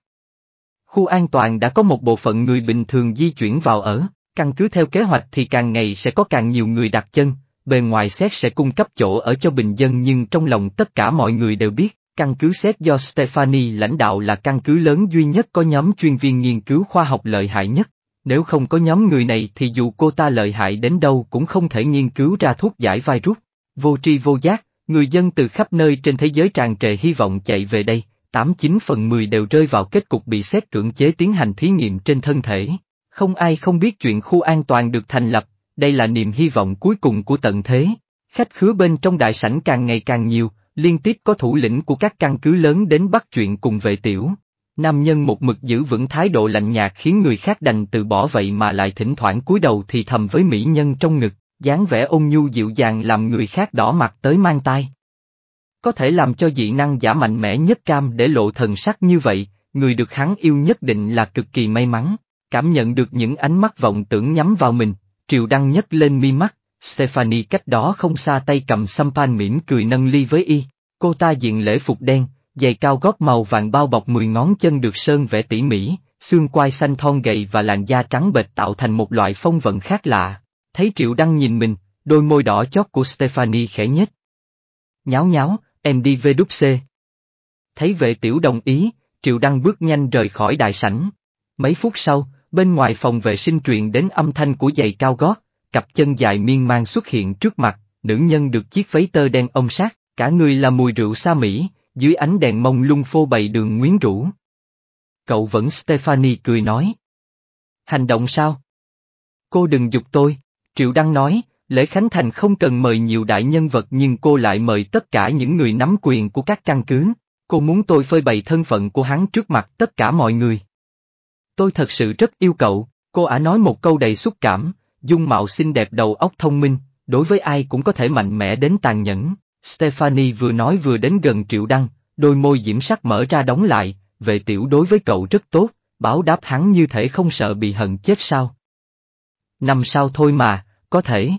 Khu an toàn đã có một bộ phận người bình thường di chuyển vào ở, căn cứ theo kế hoạch thì càng ngày sẽ có càng nhiều người đặt chân, bề ngoài xét sẽ cung cấp chỗ ở cho bình dân nhưng trong lòng tất cả mọi người đều biết, căn cứ xét do Stephanie lãnh đạo là căn cứ lớn duy nhất có nhóm chuyên viên nghiên cứu khoa học lợi hại nhất, nếu không có nhóm người này thì dù cô ta lợi hại đến đâu cũng không thể nghiên cứu ra thuốc giải virus. Vô tri vô giác, người dân từ khắp nơi trên thế giới tràn trề hy vọng chạy về đây, 89 phần 10 đều rơi vào kết cục bị xét cưỡng chế tiến hành thí nghiệm trên thân thể. Không ai không biết chuyện khu an toàn được thành lập, đây là niềm hy vọng cuối cùng của tận thế. Khách khứa bên trong đại sảnh càng ngày càng nhiều, liên tiếp có thủ lĩnh của các căn cứ lớn đến bắt chuyện cùng vệ tiểu. Nam nhân một mực giữ vững thái độ lạnh nhạt khiến người khác đành từ bỏ vậy mà lại thỉnh thoảng cúi đầu thì thầm với mỹ nhân trong ngực, dáng vẻ ôn nhu dịu dàng làm người khác đỏ mặt tới mang tai. Có thể làm cho dị năng giả mạnh mẽ nhất cam để lộ thần sắc như vậy, người được hắn yêu nhất định là cực kỳ may mắn, cảm nhận được những ánh mắt vọng tưởng nhắm vào mình, triều đăng nhấc lên mi mắt, Stephanie cách đó không xa tay cầm sampan mỉm cười nâng ly với y, cô ta diện lễ phục đen giày cao gót màu vàng bao bọc mười ngón chân được sơn vẽ tỉ mỉ, xương quai xanh thon gầy và làn da trắng bệch tạo thành một loại phong vận khác lạ. Thấy Triệu Đăng nhìn mình, đôi môi đỏ chót của Stephanie khẽ nhất Nháo nháo, em đi về đúc xe. Thấy vệ tiểu đồng ý, Triệu Đăng bước nhanh rời khỏi đại sảnh. Mấy phút sau, bên ngoài phòng vệ sinh truyền đến âm thanh của giày cao gót, cặp chân dài miên man xuất hiện trước mặt, nữ nhân được chiếc váy tơ đen ông sát, cả người là mùi rượu xa Mỹ, dưới ánh đèn mông lung phô bày đường quyến rũ. Cậu vẫn Stephanie cười nói. Hành động sao? Cô đừng dục tôi, Triệu Đăng nói, lễ khánh thành không cần mời nhiều đại nhân vật nhưng cô lại mời tất cả những người nắm quyền của các căn cứ. Cô muốn tôi phơi bày thân phận của hắn trước mặt tất cả mọi người. Tôi thật sự rất yêu cậu, cô ả nói một câu đầy xúc cảm, dung mạo xinh đẹp đầu óc thông minh, đối với ai cũng có thể mạnh mẽ đến tàn nhẫn, Stephanie vừa nói vừa đến gần Triệu Đăng, đôi môi diễm sắc mở ra đóng lại, vệ tiểu đối với cậu rất tốt, báo đáp hắn như thể không sợ bị hận chết sao. Năm sau thôi mà, có thể.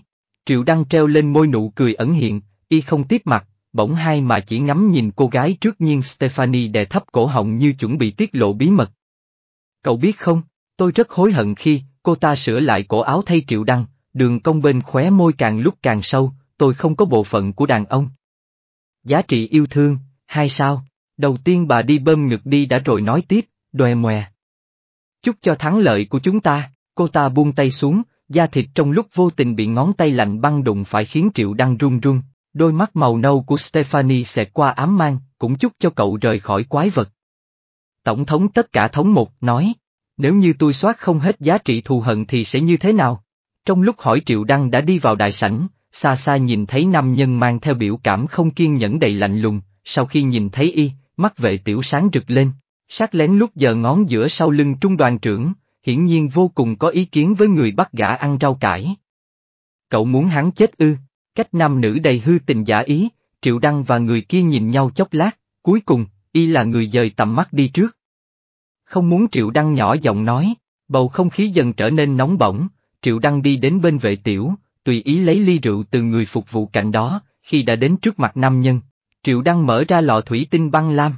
Triệu Đăng treo lên môi nụ cười ẩn hiện, y không tiếp mặt, bỗng hai mà chỉ ngắm nhìn cô gái trước nhiên Stephanie đè thấp cổ họng như chuẩn bị tiết lộ bí mật. Cậu biết không, tôi rất hối hận khi cô ta sửa lại cổ áo thay Triệu Đăng, đường cong bên khóe môi càng lúc càng sâu, tôi không có bộ phận của đàn ông. Giá trị yêu thương, hai sao. Đầu tiên bà đi bơm ngực đi đã rồi nói tiếp, đòe mòe. Chúc cho thắng lợi của chúng ta, cô ta buông tay xuống, da thịt trong lúc vô tình bị ngón tay lạnh băng đụng phải khiến Triệu Đăng run run, đôi mắt màu nâu của Stephanie xẹt qua ám mang, cũng chúc cho cậu rời khỏi quái vật. Tổng thống tất cả thống một nói, nếu như tôi soát không hết giá trị thù hận thì sẽ như thế nào? Trong lúc hỏi Triệu Đăng đã đi vào đại sảnh, xa xa nhìn thấy nam nhân mang theo biểu cảm không kiên nhẫn đầy lạnh lùng, sau khi nhìn thấy y, mắt vệ tiểu sáng rực lên, sát lén lúc giờ ngón giữa sau lưng trung đoàn trưởng, hiển nhiên vô cùng có ý kiến với người bắt gã ăn rau cải. Cậu muốn hắn chết ư, cách nam nữ đầy hư tình giả ý, Triệu Đăng và người kia nhìn nhau chốc lát, cuối cùng, y là người dời tầm mắt đi trước. Không muốn Triệu Đăng nhỏ giọng nói, bầu không khí dần trở nên nóng bỏng, Triệu Đăng đi đến bên vệ tiểu, tùy ý lấy ly rượu từ người phục vụ cạnh đó, khi đã đến trước mặt nam nhân, Triệu Đăng mở ra lọ thủy tinh băng lam.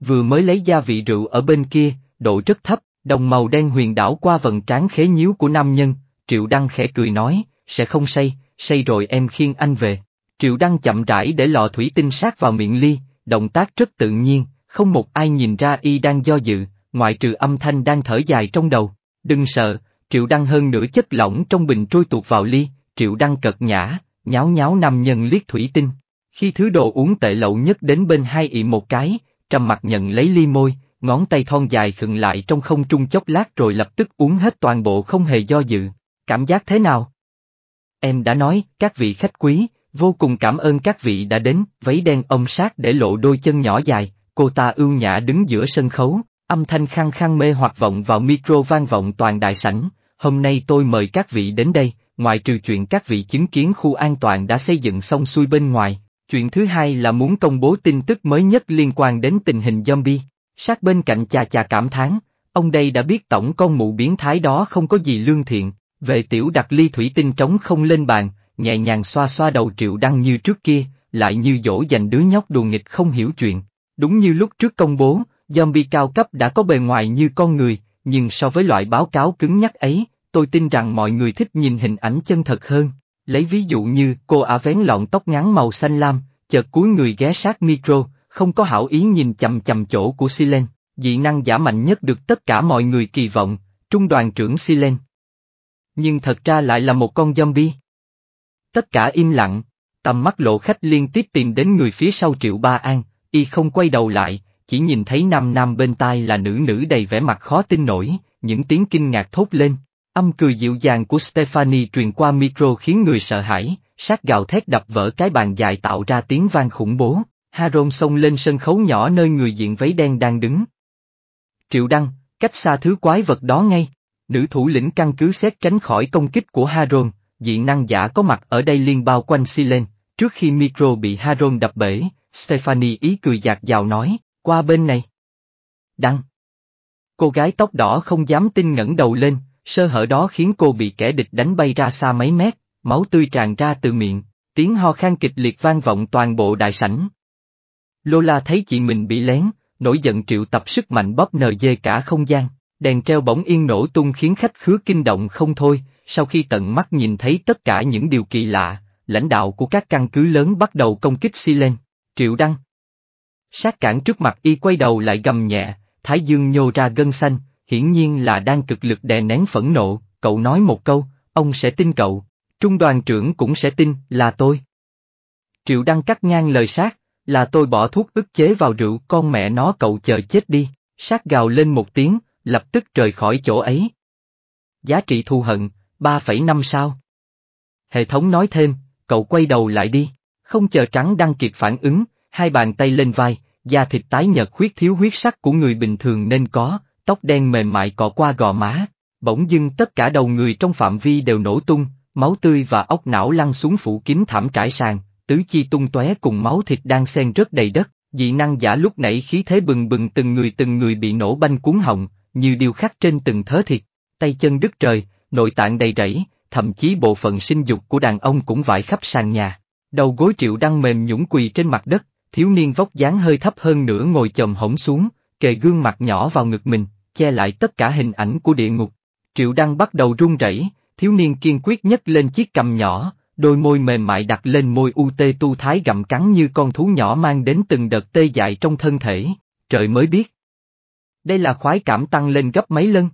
Vừa mới lấy gia vị rượu ở bên kia, độ rất thấp, đồng màu đen huyền đảo qua vần trán khế nhíu của nam nhân, Triệu Đăng khẽ cười nói, sẽ không say, say rồi em khiêng anh về. Triệu Đăng chậm rãi để lọ thủy tinh sát vào miệng ly, động tác rất tự nhiên, không một ai nhìn ra y đang do dự, ngoại trừ âm thanh đang thở dài trong đầu. Đừng sợ, Triệu Đăng hơn nửa chất lỏng trong bình trôi tuột vào ly, Triệu Đăng cật nhã, nháo nháo nam nhân liếc thủy tinh. Khi thứ đồ uống tệ lậu nhất đến bên hai ị một cái, trầm Mặc nhận lấy ly môi, ngón tay thon dài khựng lại trong không trung chốc lát rồi lập tức uống hết toàn bộ không hề do dự. Cảm giác thế nào? Em đã nói, các vị khách quý, vô cùng cảm ơn các vị đã đến, váy đen ông sát để lộ đôi chân nhỏ dài, cô ta ưu nhã đứng giữa sân khấu, âm thanh khăng khăng mê hoặc vọng vào micro vang vọng toàn đại sảnh, hôm nay tôi mời các vị đến đây, Ngoài trừ chuyện các vị chứng kiến khu an toàn đã xây dựng xong xuôi bên ngoài, chuyện thứ hai là muốn công bố tin tức mới nhất liên quan đến tình hình zombie. Sát bên cạnh chà chà cảm thán, ông đây đã biết tổng con mụ biến thái đó không có gì lương thiện, về tiểu đặt ly thủy tinh trống không lên bàn, nhẹ nhàng xoa xoa đầu triệu đăng như trước kia, lại như dỗ dành đứa nhóc đùa nghịch không hiểu chuyện. Đúng như lúc trước công bố, zombie cao cấp đã có bề ngoài như con người, nhưng so với loại báo cáo cứng nhắc ấy, tôi tin rằng mọi người thích nhìn hình ảnh chân thật hơn. Lấy ví dụ như cô ả vén lọn tóc ngắn màu xanh lam, chợt cúi người ghé sát micro, không có hảo ý nhìn chầm chầm chỗ của Silen, dị năng giả mạnh nhất được tất cả mọi người kỳ vọng, trung đoàn trưởng Silen. Nhưng thật ra lại là một con zombie. Tất cả im lặng, tầm mắt lộ khách liên tiếp tìm đến người phía sau Triệu Ba An, y không quay đầu lại, chỉ nhìn thấy nam nam bên tai là nữ nữ đầy vẻ mặt khó tin nổi, những tiếng kinh ngạc thốt lên. Âm cười dịu dàng của Stephanie truyền qua micro khiến người sợ hãi, sát gào thét đập vỡ cái bàn dài tạo ra tiếng vang khủng bố. Haron xông lên sân khấu nhỏ nơi người diện váy đen đang đứng. Triệu Đăng, cách xa thứ quái vật đó ngay. Nữ thủ lĩnh căn cứ xét tránh khỏi công kích của Haron, dị năng giả có mặt ở đây liên bao quanh Silen. Trước khi micro bị Haron đập bể, Stephanie ý cười giạt dào nói, qua bên này. Đăng. Cô gái tóc đỏ không dám tin ngẩng đầu lên, sơ hở đó khiến cô bị kẻ địch đánh bay ra xa mấy mét, máu tươi tràn ra từ miệng, tiếng ho khan kịch liệt vang vọng toàn bộ đại sảnh. Lola thấy chị mình bị lén, nổi giận triệu tập sức mạnh bóp nờ dê cả không gian, đèn treo bỗng yên nổ tung khiến khách khứa kinh động không thôi, sau khi tận mắt nhìn thấy tất cả những điều kỳ lạ, lãnh đạo của các căn cứ lớn bắt đầu công kích Silen, Triệu Đăng, Sát cản trước mặt y quay đầu lại gầm nhẹ, thái dương nhô ra gân xanh, hiển nhiên là đang cực lực đè nén phẫn nộ, cậu nói một câu, ông sẽ tin cậu, trung đoàn trưởng cũng sẽ tin là tôi. Triệu Đăng cắt ngang lời sát, là tôi bỏ thuốc ức chế vào rượu con mẹ nó cậu chờ chết đi, sát gào lên một tiếng, lập tức rời khỏi chỗ ấy. Giá trị thù hận, 3,5 sao. Hệ thống nói thêm, cậu quay đầu lại đi, không chờ trắng Đăng Kiệt phản ứng, hai bàn tay lên vai, da thịt tái nhợt khuyết thiếu huyết sắc của người bình thường nên có, tóc đen mềm mại cọ qua gò má, bỗng dưng tất cả đầu người trong phạm vi đều nổ tung, máu tươi và óc não lăn xuống phủ kín thảm trải sàn, tứ chi tung tóe cùng máu thịt đang xen rất đầy đất, dị năng giả lúc nãy khí thế bừng bừng từng người từng người bị nổ banh cuốn họng, như điều khắc trên từng thớ thịt, tay chân đứt trời, nội tạng đầy rẫy, thậm chí bộ phận sinh dục của đàn ông cũng vải khắp sàn nhà. Đầu gối triệu đang mềm nhũng quỳ trên mặt đất, thiếu niên vóc dáng hơi thấp hơn nửa ngồi chồm hổm xuống, kề gương mặt nhỏ vào ngực mình, che lại tất cả hình ảnh của địa ngục. Triệu Đăng bắt đầu run rẩy, thiếu niên kiên quyết nhất lên chiếc cầm nhỏ, đôi môi mềm mại đặt lên môi u tê tu thái gặm cắn như con thú nhỏ mang đến từng đợt tê dại trong thân thể, trời mới biết. Đây là khoái cảm tăng lên gấp mấy lần.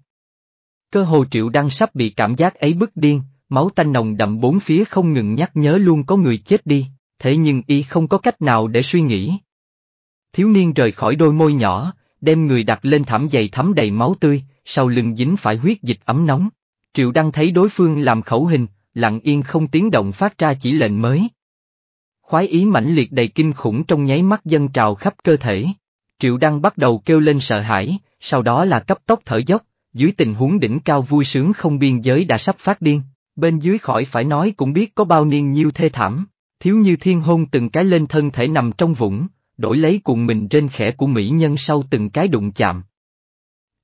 Cơ hồ Triệu Đăng sắp bị cảm giác ấy bức điên, máu tanh nồng đậm bốn phía không ngừng nhắc nhớ luôn có người chết đi thế nhưng y không có cách nào để suy nghĩ. Thiếu niên rời khỏi đôi môi nhỏ, đem người đặt lên thảm dày thấm đầy máu tươi, sau lưng dính phải huyết dịch ấm nóng. Triệu Đăng thấy đối phương làm khẩu hình, lặng yên không tiếng động phát ra chỉ lệnh mới. Khoái ý mãnh liệt đầy kinh khủng trong nháy mắt dân trào khắp cơ thể. Triệu Đăng bắt đầu kêu lên sợ hãi, sau đó là cấp tốc thở dốc, dưới tình huống đỉnh cao vui sướng không biên giới đã sắp phát điên, bên dưới khỏi phải nói cũng biết có bao niên nhiêu thê thảm. Thiếu như thiên hôn từng cái lên thân thể nằm trong vũng, đổi lấy cùng mình trên khẽ của mỹ nhân sau từng cái đụng chạm.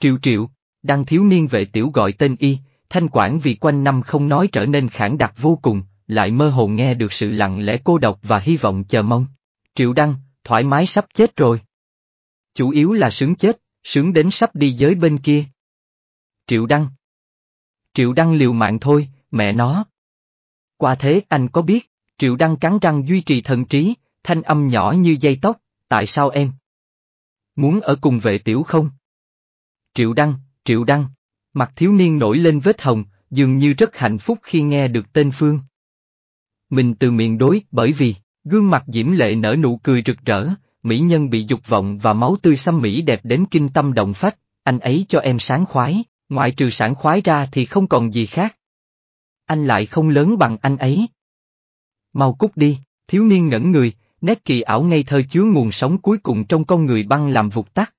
Triệu triệu, đang thiếu niên vệ tiểu gọi tên y, thanh quản vì quanh năm không nói trở nên khản đặc vô cùng, lại mơ hồ nghe được sự lặng lẽ cô độc và hy vọng chờ mong. Triệu đăng, thoải mái sắp chết rồi. Chủ yếu là sướng chết, sướng đến sắp đi giới bên kia. Triệu đăng. Triệu đăng liều mạng thôi, mẹ nó. Qua thế anh có biết, Triệu Đăng cắn răng duy trì thần trí, thanh âm nhỏ như dây tóc, tại sao em? Muốn ở cùng vệ tiểu không? Triệu Đăng, Triệu Đăng, mặt thiếu niên nổi lên vết hồng, dường như rất hạnh phúc khi nghe được tên Phương. Mình từ miệng đối bởi vì, gương mặt diễm lệ nở nụ cười rực rỡ, mỹ nhân bị dục vọng và máu tươi xăm mỹ đẹp đến kinh tâm động phách, anh ấy cho em sáng khoái, ngoại trừ sáng khoái ra thì không còn gì khác. Anh lại không lớn bằng anh ấy mau cút đi, thiếu niên ngẩn người, nét kỳ ảo ngây thơ chứa nguồn sống cuối cùng trong con người băng làm vụt tắt.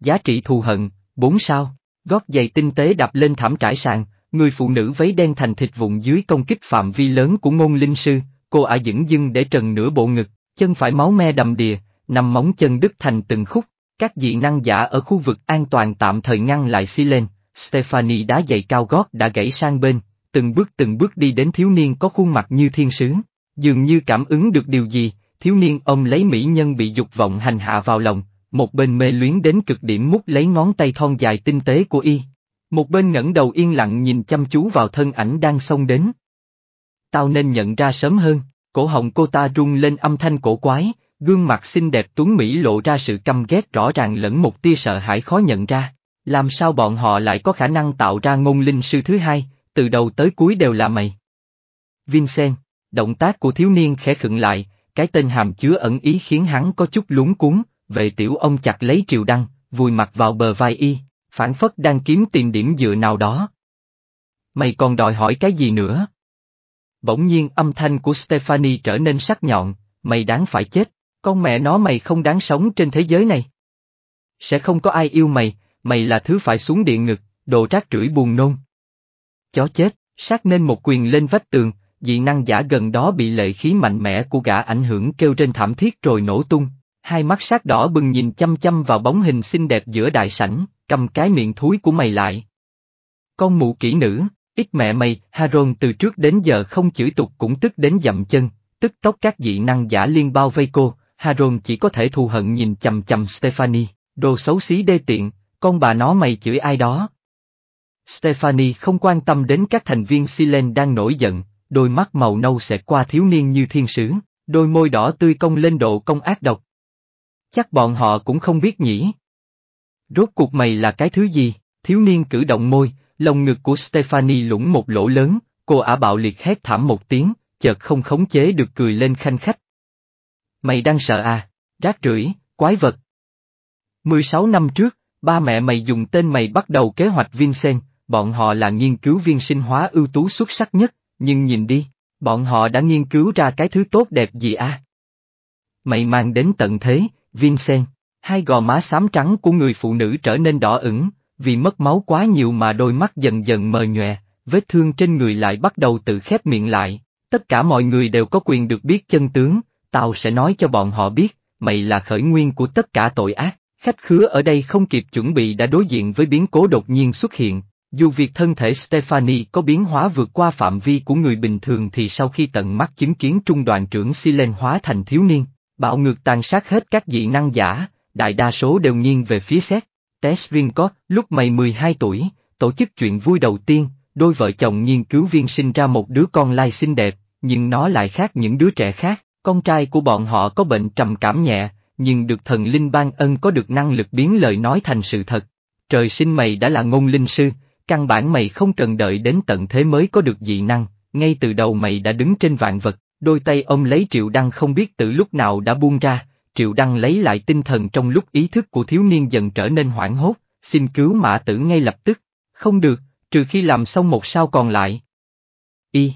Giá trị thù hận, bốn sao, gót giày tinh tế đạp lên thảm trải sàn, người phụ nữ váy đen thành thịt vụn dưới công kích phạm vi lớn của ngôn linh sư, cô ả à dững dưng để trần nửa bộ ngực, chân phải máu me đầm đìa, nằm móng chân đứt thành từng khúc, các dị năng giả ở khu vực an toàn tạm thời ngăn lại lên, Stephanie đá giày cao gót đã gãy sang bên, từng bước từng bước đi đến thiếu niên có khuôn mặt như thiên sứ, dường như cảm ứng được điều gì, thiếu niên ông lấy mỹ nhân bị dục vọng hành hạ vào lòng, một bên mê luyến đến cực điểm mút lấy ngón tay thon dài tinh tế của y, một bên ngẩng đầu yên lặng nhìn chăm chú vào thân ảnh đang xông đến. Tao nên nhận ra sớm hơn, cổ họng cô ta rung lên âm thanh cổ quái, gương mặt xinh đẹp tuấn Mỹ lộ ra sự căm ghét rõ ràng lẫn một tia sợ hãi khó nhận ra. Làm sao bọn họ lại có khả năng tạo ra ngôn linh sư thứ hai, từ đầu tới cuối đều là mày. Vincent, động tác của thiếu niên khẽ khựng lại, cái tên hàm chứa ẩn ý khiến hắn có chút lúng cuốn, vệ tiểu ông chặt lấy triều đăng, vùi mặt vào bờ vai y, phản phất đang kiếm tìm điểm dựa nào đó. Mày còn đòi hỏi cái gì nữa? Bỗng nhiên âm thanh của Stephanie trở nên sắc nhọn, mày đáng phải chết, con mẹ nó mày không đáng sống trên thế giới này. Sẽ không có ai yêu mày, mày là thứ phải xuống địa ngực, đồ rác rưởi buồn nôn. Chó chết, sát nên một quyền lên vách tường, dị năng giả gần đó bị lệ khí mạnh mẽ của gã ảnh hưởng kêu trên thảm thiết rồi nổ tung. Hai mắt sát đỏ bừng nhìn chăm chăm vào bóng hình xinh đẹp giữa đại sảnh, cầm cái miệng thúi của mày lại. Con mụ kỹ nữ, ít mẹ mày, Haron từ trước đến giờ không chửi tục cũng tức đến dậm chân, tức tóc các dị năng giả liên bao vây cô, Haron chỉ có thể thù hận nhìn chầm chầm Stephanie, đồ xấu xí đê tiện, con bà nó mày chửi ai đó, Stephanie không quan tâm đến các thành viên Silen đang nổi giận, đôi mắt màu nâu sẽ qua thiếu niên như thiên sứ, đôi môi đỏ tươi cong lên độ công ác độc. Chắc bọn họ cũng không biết nhỉ. Rốt cuộc mày là cái thứ gì, thiếu niên cử động môi, lồng ngực của Stephanie lũng một lỗ lớn, cô ả bạo liệt hét thảm một tiếng, chợt không khống chế được cười lên khanh khách. Mày đang sợ à, rác rưởi, quái vật. 16 năm trước, ba mẹ mày dùng tên mày bắt đầu kế hoạch Vincent, bọn họ là nghiên cứu viên sinh hóa ưu tú xuất sắc nhất, nhưng nhìn đi, bọn họ đã nghiên cứu ra cái thứ tốt đẹp gì à? Mày mang đến tận thế, viên sen. hai gò má xám trắng của người phụ nữ trở nên đỏ ửng, vì mất máu quá nhiều mà đôi mắt dần dần mờ nhòe, vết thương trên người lại bắt đầu tự khép miệng lại. Tất cả mọi người đều có quyền được biết chân tướng, tao sẽ nói cho bọn họ biết, mày là khởi nguyên của tất cả tội ác. Khách khứa ở đây không kịp chuẩn bị đã đối diện với biến cố đột nhiên xuất hiện, dù việc thân thể Stephanie có biến hóa vượt qua phạm vi của người bình thường thì sau khi tận mắt chứng kiến trung đoàn trưởng Silen hóa thành thiếu niên, bạo ngược tàn sát hết các dị năng giả, đại đa số đều nghiêng về phía xét. Tessrin có, lúc mày 12 tuổi, tổ chức chuyện vui đầu tiên, đôi vợ chồng nghiên cứu viên sinh ra một đứa con lai xinh đẹp, nhưng nó lại khác những đứa trẻ khác, con trai của bọn họ có bệnh trầm cảm nhẹ, nhưng được thần linh ban ân có được năng lực biến lời nói thành sự thật. Trời sinh mày đã là ngôn linh sư, căn bản mày không cần đợi đến tận thế mới có được dị năng, ngay từ đầu mày đã đứng trên vạn vật, đôi tay ông lấy triệu đăng không biết từ lúc nào đã buông ra, triệu đăng lấy lại tinh thần trong lúc ý thức của thiếu niên dần trở nên hoảng hốt, xin cứu mã tử ngay lập tức, không được, trừ khi làm xong một sao còn lại. Y.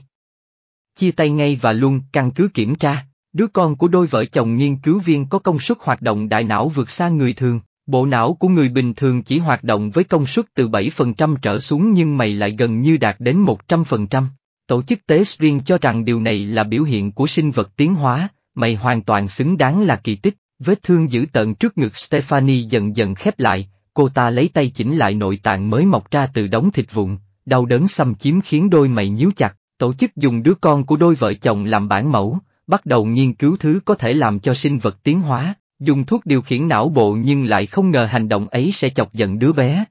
Chia tay ngay và luôn căn cứ kiểm tra, đứa con của đôi vợ chồng nghiên cứu viên có công suất hoạt động đại não vượt xa người thường. Bộ não của người bình thường chỉ hoạt động với công suất từ 7% trở xuống nhưng mày lại gần như đạt đến 100%. Tổ chức tế riêng cho rằng điều này là biểu hiện của sinh vật tiến hóa, mày hoàn toàn xứng đáng là kỳ tích. Vết thương dữ tợn trước ngực Stephanie dần dần khép lại, cô ta lấy tay chỉnh lại nội tạng mới mọc ra từ đống thịt vụn, đau đớn xâm chiếm khiến đôi mày nhíu chặt. Tổ chức dùng đứa con của đôi vợ chồng làm bản mẫu, bắt đầu nghiên cứu thứ có thể làm cho sinh vật tiến hóa, Dùng thuốc điều khiển não bộ nhưng lại không ngờ hành động ấy sẽ chọc giận đứa bé.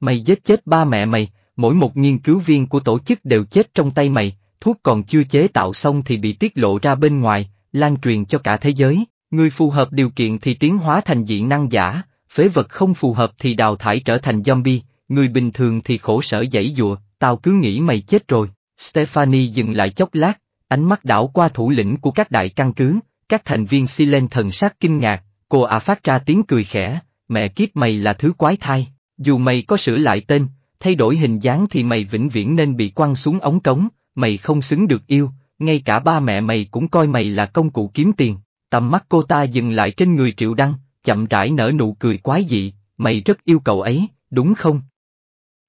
Mày giết chết ba mẹ mày, mỗi một nghiên cứu viên của tổ chức đều chết trong tay mày, thuốc còn chưa chế tạo xong thì bị tiết lộ ra bên ngoài, lan truyền cho cả thế giới, người phù hợp điều kiện thì tiến hóa thành dị năng giả, phế vật không phù hợp thì đào thải trở thành zombie, người bình thường thì khổ sở dãy dùa. tao cứ nghĩ mày chết rồi. Stephanie dừng lại chốc lát, ánh mắt đảo qua thủ lĩnh của các đại căn cứ, các thành viên Silen thần sắc kinh ngạc, Cô à phát ra tiếng cười khẽ, mẹ kiếp mày là thứ quái thai, dù mày có sửa lại tên, thay đổi hình dáng thì mày vĩnh viễn nên bị quăng xuống ống cống, mày không xứng được yêu, ngay cả ba mẹ mày cũng coi mày là công cụ kiếm tiền. Tầm mắt cô ta dừng lại trên người Triệu Đăng, chậm rãi nở nụ cười quái dị, mày rất yêu cậu ấy, đúng không?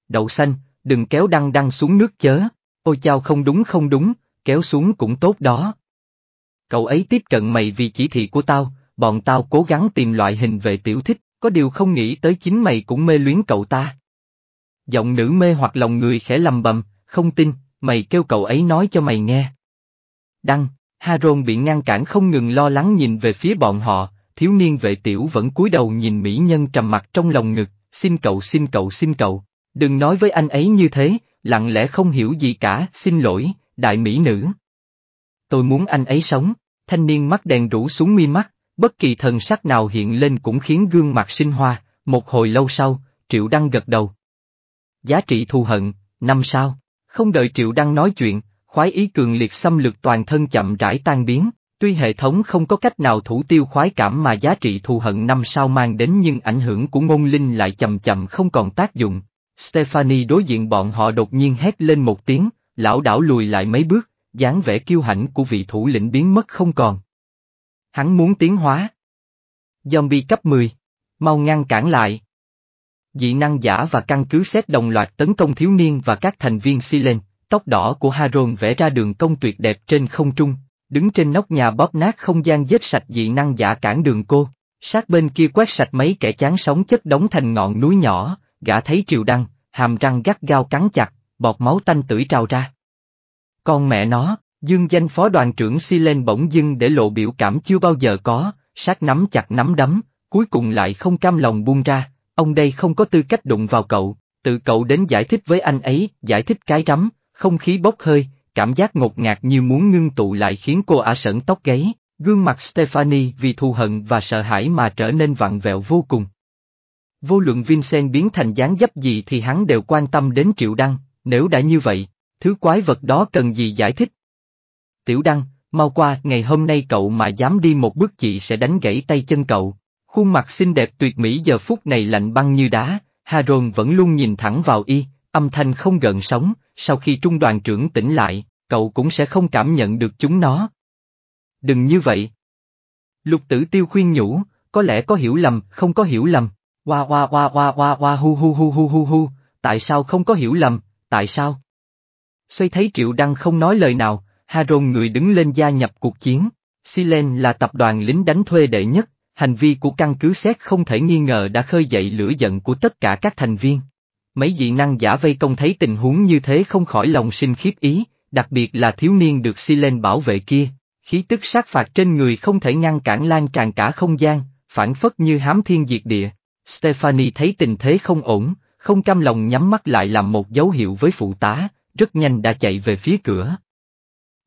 Đậu xanh, đừng kéo Đăng Đăng xuống nước chớ, ôi chao không đúng không đúng, kéo xuống cũng tốt đó. Cậu ấy tiếp cận mày vì chỉ thị của tao, bọn tao cố gắng tìm loại hình về tiểu thích, có điều không nghĩ tới chính mày cũng mê luyến cậu ta. Giọng nữ mê hoặc lòng người khẽ lầm bầm, không tin, mày kêu cậu ấy nói cho mày nghe. Đăng, Haron bị ngăn cản không ngừng lo lắng nhìn về phía bọn họ, thiếu niên vệ tiểu vẫn cúi đầu nhìn mỹ nhân trầm mặt trong lòng ngực, xin cậu xin cậu xin cậu, đừng nói với anh ấy như thế, lặng lẽ không hiểu gì cả, xin lỗi, đại mỹ nữ. Tôi muốn anh ấy sống, thanh niên mắt đèn rũ xuống mi mắt, bất kỳ thần sắc nào hiện lên cũng khiến gương mặt sinh hoa, một hồi lâu sau, Triệu Đăng gật đầu. Giá trị thù hận, năm sao, không đợi Triệu Đăng nói chuyện, khoái ý cường liệt xâm lược toàn thân chậm rãi tan biến, tuy hệ thống không có cách nào thủ tiêu khoái cảm mà giá trị thù hận năm sao mang đến nhưng ảnh hưởng của ngôn linh lại chậm chậm không còn tác dụng. Stephanie đối diện bọn họ đột nhiên hét lên một tiếng, lão đảo lùi lại mấy bước, dáng vẻ kiêu hãnh của vị thủ lĩnh biến mất không còn. Hắn muốn tiến hóa. Zombie cấp 10. Mau ngăn cản lại. Dị năng giả và căn cứ xét đồng loạt tấn công thiếu niên và các thành viên Silen, tóc đỏ của Haron vẽ ra đường công tuyệt đẹp trên không trung, đứng trên nóc nhà bóp nát không gian giết sạch dị năng giả cản đường cô, sát bên kia quét sạch mấy kẻ chán sống chất đóng thành ngọn núi nhỏ, gã thấy triều đăng, hàm răng gắt gao cắn chặt, bọt máu tanh tử trào ra. Con mẹ nó! Dương danh phó đoàn trưởng si lên bỗng dưng để lộ biểu cảm chưa bao giờ có, sát nắm chặt nắm đấm, cuối cùng lại không cam lòng buông ra, ông đây không có tư cách đụng vào cậu, tự cậu đến giải thích với anh ấy, giải thích cái rắm, không khí bốc hơi, cảm giác ngột ngạt như muốn ngưng tụ lại khiến cô ả sởn tóc gáy, gương mặt Stephanie vì thù hận và sợ hãi mà trở nên vặn vẹo vô cùng. Vô luận Vincent biến thành dáng dấp gì thì hắn đều quan tâm đến Triệu Đăng, nếu đã như vậy, thứ quái vật đó cần gì giải thích, tiểu đăng, mau qua, ngày hôm nay cậu mà dám đi một bước chị sẽ đánh gãy tay chân cậu. Khuôn mặt xinh đẹp tuyệt mỹ giờ phút này lạnh băng như đá, Haron vẫn luôn nhìn thẳng vào y, âm thanh không gần sóng, sau khi trung đoàn trưởng tỉnh lại, cậu cũng sẽ không cảm nhận được chúng nó. Đừng như vậy. Lục tử tiêu khuyên nhủ, có lẽ có hiểu lầm, không có hiểu lầm. Wa wa wa wa wa wa hu hu hu hu hu hu, tại sao không có hiểu lầm, tại sao? Xoay thấy Triệu Đăng không nói lời nào, Haron người đứng lên gia nhập cuộc chiến. Silen là tập đoàn lính đánh thuê đệ nhất, hành vi của căn cứ xét không thể nghi ngờ đã khơi dậy lửa giận của tất cả các thành viên. Mấy dị năng giả vây công thấy tình huống như thế không khỏi lòng sinh khiếp ý, đặc biệt là thiếu niên được Silen bảo vệ kia, khí tức sát phạt trên người không thể ngăn cản lan tràn cả không gian, phản phất như hám thiên diệt địa. Stephanie thấy tình thế không ổn, không cam lòng nhắm mắt lại làm một dấu hiệu với phụ tá, rất nhanh đã chạy về phía cửa.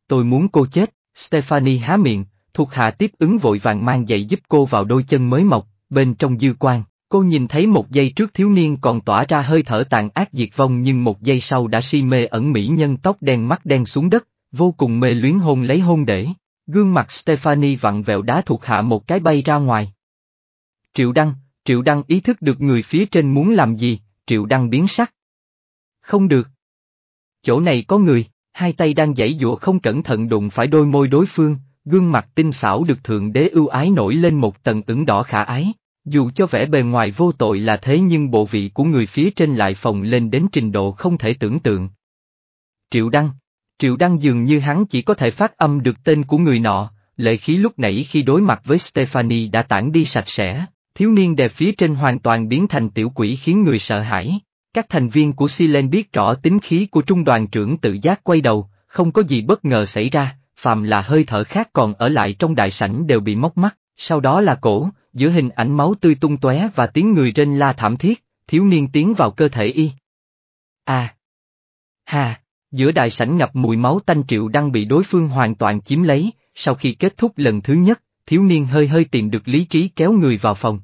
Tôi muốn cô chết, Stephanie há miệng, thuộc hạ tiếp ứng vội vàng mang giày giúp cô vào đôi chân mới mọc, bên trong dư quan, cô nhìn thấy một giây trước thiếu niên còn tỏa ra hơi thở tàn ác diệt vong nhưng một giây sau đã si mê ẩn mỹ nhân tóc đen mắt đen xuống đất, vô cùng mê luyến hôn lấy hôn để. Gương mặt Stephanie vặn vẹo đá thuộc hạ một cái bay ra ngoài. Triệu Đăng, Triệu Đăng ý thức được người phía trên muốn làm gì, Triệu Đăng biến sắc. Không được. Chỗ này có người hai tay đang giãy giụa không cẩn thận đụng phải đôi môi đối phương, gương mặt tinh xảo được thượng đế ưu ái nổi lên một tầng ửng đỏ khả ái. Dù cho vẻ bề ngoài vô tội là thế nhưng bộ vị của người phía trên lại phồng lên đến trình độ không thể tưởng tượng. Triệu Đăng Triệu Đăng dường như hắn chỉ có thể phát âm được tên của người nọ, lệ khí lúc nãy khi đối mặt với Stephanie đã tản đi sạch sẽ, thiếu niên đè phía trên hoàn toàn biến thành tiểu quỷ khiến người sợ hãi. Các thành viên của Silen biết rõ tính khí của trung đoàn trưởng tự giác quay đầu, không có gì bất ngờ xảy ra, phàm là hơi thở khác còn ở lại trong đại sảnh đều bị móc mắt, sau đó là cổ, giữa hình ảnh máu tươi tung tóe và tiếng người rên la thảm thiết, thiếu niên tiến vào cơ thể y. À! A, Hà! Giữa đại sảnh ngập mùi máu tanh triệu đang bị đối phương hoàn toàn chiếm lấy, sau khi kết thúc lần thứ nhất, thiếu niên hơi hơi tìm được lý trí kéo người vào phòng.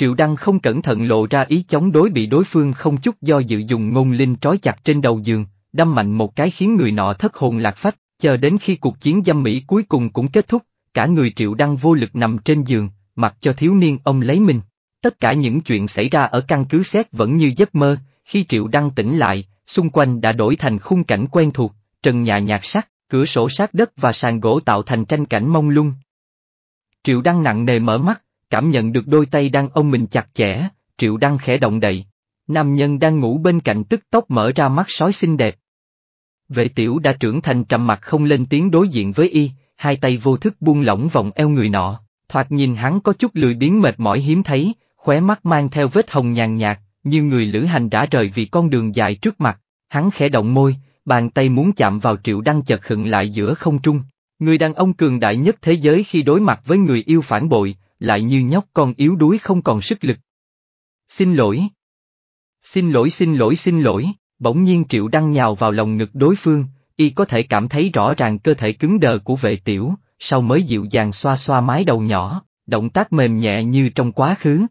Triệu Đăng không cẩn thận lộ ra ý chống đối bị đối phương không chút do dự dùng ngôn linh trói chặt trên đầu giường, đâm mạnh một cái khiến người nọ thất hồn lạc phách, chờ đến khi cuộc chiến dâm Mỹ cuối cùng cũng kết thúc, cả người Triệu Đăng vô lực nằm trên giường, mặc cho thiếu niên ông lấy mình. Tất cả những chuyện xảy ra ở căn cứ xét vẫn như giấc mơ, khi Triệu Đăng tỉnh lại, xung quanh đã đổi thành khung cảnh quen thuộc, trần nhà nhạt sắc, cửa sổ sát đất và sàn gỗ tạo thành tranh cảnh mông lung. Triệu Đăng nặng nề mở mắt, Cảm nhận được đôi tay đang ôm mình chặt chẽ, Triệu Đăng khẽ động đậy. Nam nhân đang ngủ bên cạnh tức tốc mở ra mắt sói xinh đẹp. Vệ tiểu đã trưởng thành trầm mặt không lên tiếng đối diện với y, hai tay vô thức buông lỏng vòng eo người nọ, thoạt nhìn hắn có chút lười biếng mệt mỏi hiếm thấy, khóe mắt mang theo vết hồng nhàn nhạt, như người lữ hành đã rời vì con đường dài trước mặt, hắn khẽ động môi, bàn tay muốn chạm vào triệu đăng chật khựng lại giữa không trung. Người đàn ông cường đại nhất thế giới khi đối mặt với người yêu phản bội, lại như nhóc con yếu đuối không còn sức lực. Xin lỗi. Xin lỗi xin lỗi xin lỗi, bỗng nhiên Triệu Đăng nhào vào lòng ngực đối phương, y có thể cảm thấy rõ ràng cơ thể cứng đờ của vệ tiểu, sau mới dịu dàng xoa xoa mái đầu nhỏ, động tác mềm nhẹ như trong quá khứ.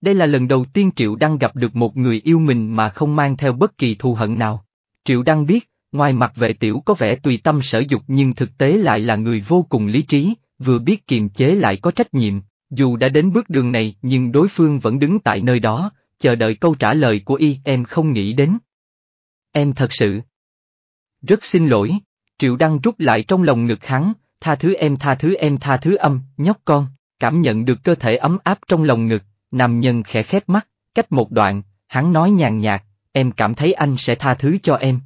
Đây là lần đầu tiên Triệu Đăng gặp được một người yêu mình mà không mang theo bất kỳ thù hận nào. Triệu Đăng biết, ngoài mặt vệ tiểu có vẻ tùy tâm sở dục nhưng thực tế lại là người vô cùng lý trí, vừa biết kiềm chế lại có trách nhiệm, dù đã đến bước đường này nhưng đối phương vẫn đứng tại nơi đó, chờ đợi câu trả lời của y em không nghĩ đến. Em thật sự. Rất xin lỗi, Triệu Đăng rút lại trong lòng ngực hắn, tha thứ em tha thứ em tha thứ âm, nhóc con, cảm nhận được cơ thể ấm áp trong lòng ngực, nằm nhân khẽ khép mắt, cách một đoạn, hắn nói nhàn nhạt, em cảm thấy anh sẽ tha thứ cho em.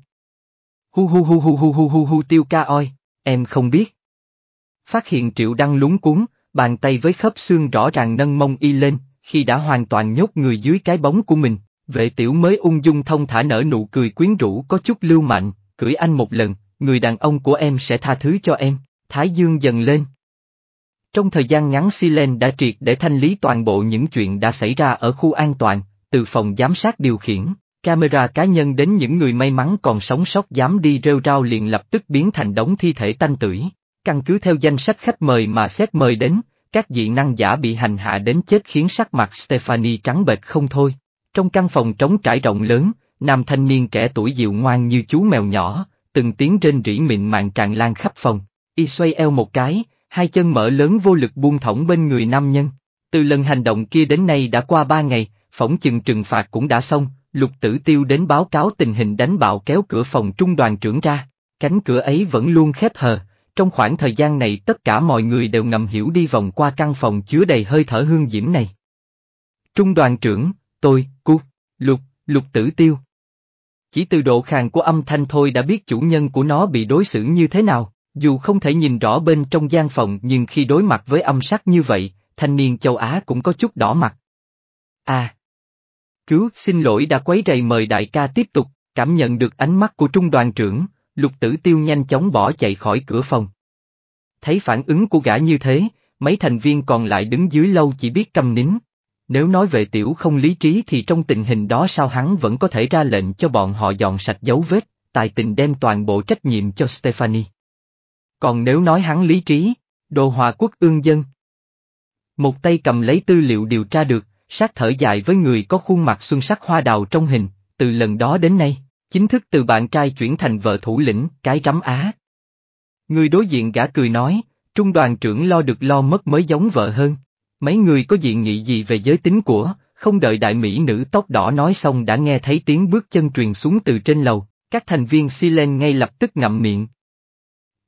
Hu hu hu hu hu hu hu hu tiêu ca oi, em không biết. Phát hiện Triệu Đăng lúng cuốn, bàn tay với khớp xương rõ ràng nâng mông y lên, khi đã hoàn toàn nhốt người dưới cái bóng của mình, vệ tiểu mới ung dung thông thả nở nụ cười quyến rũ có chút lưu mạnh, cưỡi anh một lần, người đàn ông của em sẽ tha thứ cho em, Thái Dương dần lên. Trong thời gian ngắn Silen đã triệt để thanh lý toàn bộ những chuyện đã xảy ra ở khu an toàn, từ phòng giám sát điều khiển, camera cá nhân đến những người may mắn còn sống sót dám đi rêu rao liền lập tức biến thành đống thi thể tanh tưởi. Căn cứ theo danh sách khách mời mà xét mời đến, các dị năng giả bị hành hạ đến chết khiến sắc mặt Stephanie trắng bệch không thôi. Trong căn phòng trống trải rộng lớn, nam thanh niên trẻ tuổi dịu ngoan như chú mèo nhỏ, từng tiếng trên rỉ mịn màng tràn lan khắp phòng. Y xoay eo một cái, hai chân mở lớn vô lực buông thõng bên người nam nhân. Từ lần hành động kia đến nay đã qua ba ngày, phỏng chừng trừng phạt cũng đã xong, lục tử tiêu đến báo cáo tình hình đánh bạo kéo cửa phòng trung đoàn trưởng ra. Cánh cửa ấy vẫn luôn khép hờ, trong khoảng thời gian này tất cả mọi người đều ngầm hiểu đi vòng qua căn phòng chứa đầy hơi thở hương diễm này. Trung đoàn trưởng, tôi, cu, lục, lục tử tiêu. Chỉ từ độ khàn của âm thanh thôi đã biết chủ nhân của nó bị đối xử như thế nào, dù không thể nhìn rõ bên trong gian phòng nhưng khi đối mặt với âm sắc như vậy, thanh niên châu Á cũng có chút đỏ mặt. À! Cứu, xin lỗi đã quấy rầy mời đại ca tiếp tục, cảm nhận được ánh mắt của trung đoàn trưởng, Lục tử tiêu nhanh chóng bỏ chạy khỏi cửa phòng. Thấy phản ứng của gã như thế, mấy thành viên còn lại đứng dưới lâu chỉ biết cầm nín. Nếu nói về tiểu không lý trí thì trong tình hình đó sao hắn vẫn có thể ra lệnh cho bọn họ dọn sạch dấu vết, tài tình đem toàn bộ trách nhiệm cho Stephanie. Còn nếu nói hắn lý trí, đồ hòa quốc ương dân. Một tay cầm lấy tư liệu điều tra được, sát thở dài với người có khuôn mặt xuân sắc hoa đào trong hình, từ lần đó đến nay. Chính thức từ bạn trai chuyển thành vợ thủ lĩnh, cái rắm á. Người đối diện gã cười nói, trung đoàn trưởng lo được lo mất mới giống vợ hơn. Mấy người có diện nghị gì về giới tính của, không đợi đại mỹ nữ tóc đỏ nói xong đã nghe thấy tiếng bước chân truyền xuống từ trên lầu, các thành viên Silen ngay lập tức ngậm miệng.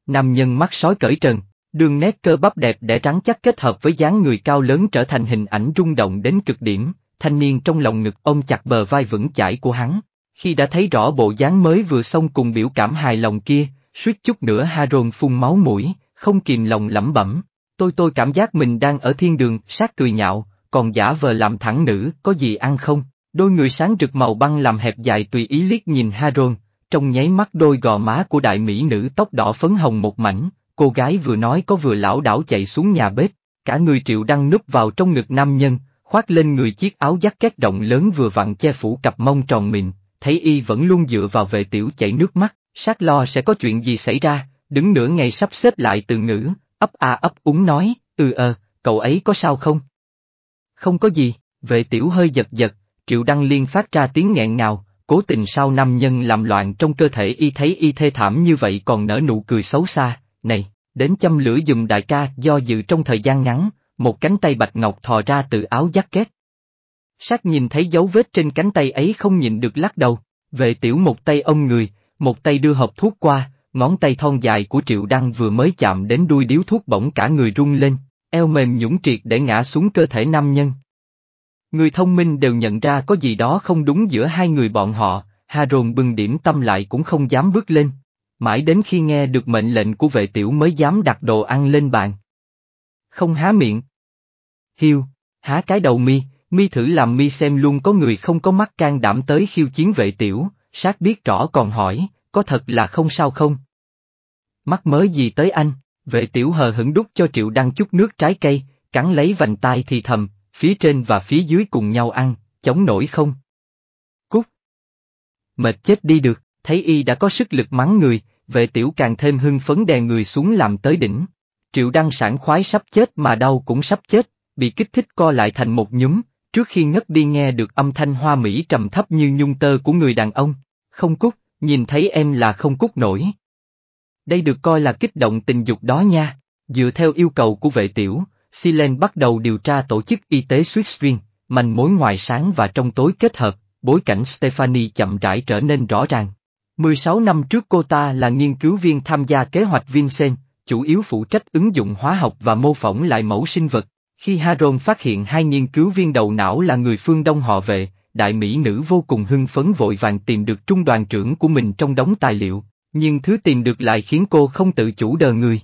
Nam nhân mắt sói cởi trần, đường nét cơ bắp đẹp để trắng chắc kết hợp với dáng người cao lớn trở thành hình ảnh rung động đến cực điểm, thanh niên trong lòng ngực ôm chặt bờ vai vững chãi của hắn, khi đã thấy rõ bộ dáng mới vừa xong cùng biểu cảm hài lòng kia, suýt chút nữa Haron phun máu mũi, không kìm lòng lẩm bẩm. Tôi tôi cảm giác mình đang ở thiên đường, sát cười nhạo, còn giả vờ làm thẳng nữ, có gì ăn không? Đôi người sáng rực màu băng làm hẹp dài tùy ý liếc nhìn Haron, trong nháy mắt đôi gò má của đại mỹ nữ tóc đỏ phấn hồng một mảnh, cô gái vừa nói có vừa lão đảo chạy xuống nhà bếp, cả người triệu đang núp vào trong ngực nam nhân, khoác lên người chiếc áo giắt két động lớn vừa vặn che phủ cặp mông tròn mịn, thấy y vẫn luôn dựa vào vệ tiểu chảy nước mắt, sát lo sẽ có chuyện gì xảy ra, đứng nửa ngày sắp xếp lại từ ngữ, ấp a ấp úng nói, ừ ờ, cậu ấy có sao không? Không có gì, vệ tiểu hơi giật giật, triệu đăng liên phát ra tiếng nghẹn ngào, cố tình sao nam nhân làm loạn trong cơ thể y thấy y thê thảm như vậy còn nở nụ cười xấu xa, này, đến châm lửa dùm đại ca do dự trong thời gian ngắn, một cánh tay bạch ngọc thò ra từ áo giáp két, Sát nhìn thấy dấu vết trên cánh tay ấy không nhìn được lắc đầu, vệ tiểu một tay ông người, một tay đưa hộp thuốc qua, ngón tay thon dài của Triệu Đăng vừa mới chạm đến đuôi điếu thuốc bỗng cả người rung lên, eo mềm nhũng triệt để ngã xuống cơ thể nam nhân. Người thông minh đều nhận ra có gì đó không đúng giữa hai người bọn họ, Hà Rồn bừng điểm tâm lại cũng không dám bước lên, mãi đến khi nghe được mệnh lệnh của vệ tiểu mới dám đặt đồ ăn lên bàn. Không há miệng. Hiu, há cái đầu mi, mi thử làm mi xem luôn có người không có mắt can đảm tới khiêu chiến vệ tiểu, sát biết rõ còn hỏi, có thật là không sao không? mắt mới gì tới anh, vệ tiểu hờ hững đút cho triệu đăng chút nước trái cây, cắn lấy vành tai thì thầm, phía trên và phía dưới cùng nhau ăn, chống nổi không? Cút! Mệt chết đi được, thấy y đã có sức lực mắng người, vệ tiểu càng thêm hưng phấn đè người xuống làm tới đỉnh. Triệu đăng sản khoái sắp chết mà đau cũng sắp chết, bị kích thích co lại thành một nhúm, trước khi ngất đi nghe được âm thanh hoa mỹ trầm thấp như nhung tơ của người đàn ông. Không cút, nhìn thấy em là không cút nổi. Đây được coi là kích động tình dục đó nha. Dựa theo yêu cầu của vệ tiểu, Silen bắt đầu điều tra tổ chức y tế Switzerland, manh mối ngoài sáng và trong tối kết hợp, bối cảnh Stephanie chậm rãi trở nên rõ ràng. 16 năm trước cô ta là nghiên cứu viên tham gia kế hoạch Vincent, chủ yếu phụ trách ứng dụng hóa học và mô phỏng lại mẫu sinh vật. Khi Haron phát hiện hai nghiên cứu viên đầu não là người phương Đông họ về, đại mỹ nữ vô cùng hưng phấn vội vàng tìm được trung đoàn trưởng của mình trong đống tài liệu, nhưng thứ tìm được lại khiến cô không tự chủ đờ người.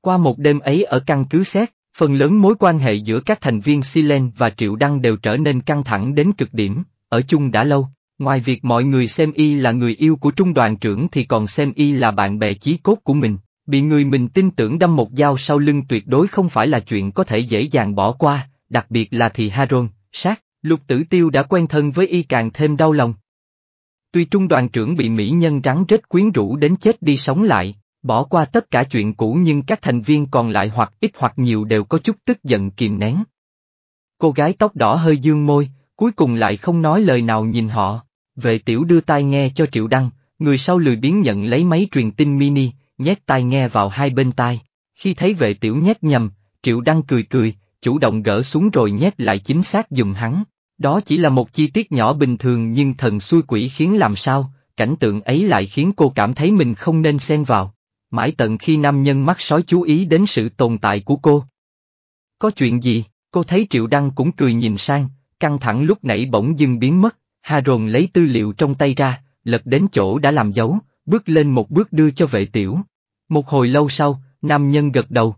Qua một đêm ấy ở căn cứ xét, phần lớn mối quan hệ giữa các thành viên Silen và Triệu Đăng đều trở nên căng thẳng đến cực điểm, ở chung đã lâu, ngoài việc mọi người xem y là người yêu của trung đoàn trưởng thì còn xem y là bạn bè chí cốt của mình, Bị người mình tin tưởng đâm một dao sau lưng tuyệt đối không phải là chuyện có thể dễ dàng bỏ qua, đặc biệt là thì Haron, sát, lục tử tiêu đã quen thân với y càng thêm đau lòng. Tuy trung đoàn trưởng bị mỹ nhân rắn rết quyến rũ đến chết đi sống lại, bỏ qua tất cả chuyện cũ nhưng các thành viên còn lại hoặc ít hoặc nhiều đều có chút tức giận kìm nén. Cô gái tóc đỏ hơi dương môi, cuối cùng lại không nói lời nào nhìn họ, vệ tiểu đưa tai nghe cho Triệu Đăng, người sau lười biến nhận lấy máy truyền tin mini, nhét tai nghe vào hai bên tai. Khi thấy vệ tiểu nhét nhầm, Triệu Đăng cười cười, chủ động gỡ xuống rồi nhét lại chính xác dùm hắn. Đó chỉ là một chi tiết nhỏ bình thường nhưng thần xui quỷ khiến làm sao, cảnh tượng ấy lại khiến cô cảm thấy mình không nên xen vào. Mãi tận khi nam nhân mắt sói chú ý đến sự tồn tại của cô. Có chuyện gì, cô thấy Triệu Đăng cũng cười nhìn sang, căng thẳng lúc nãy bỗng dưng biến mất, Hà Rồn lấy tư liệu trong tay ra, lật đến chỗ đã làm dấu, bước lên một bước đưa cho vệ tiểu, một hồi lâu sau, nam nhân gật đầu.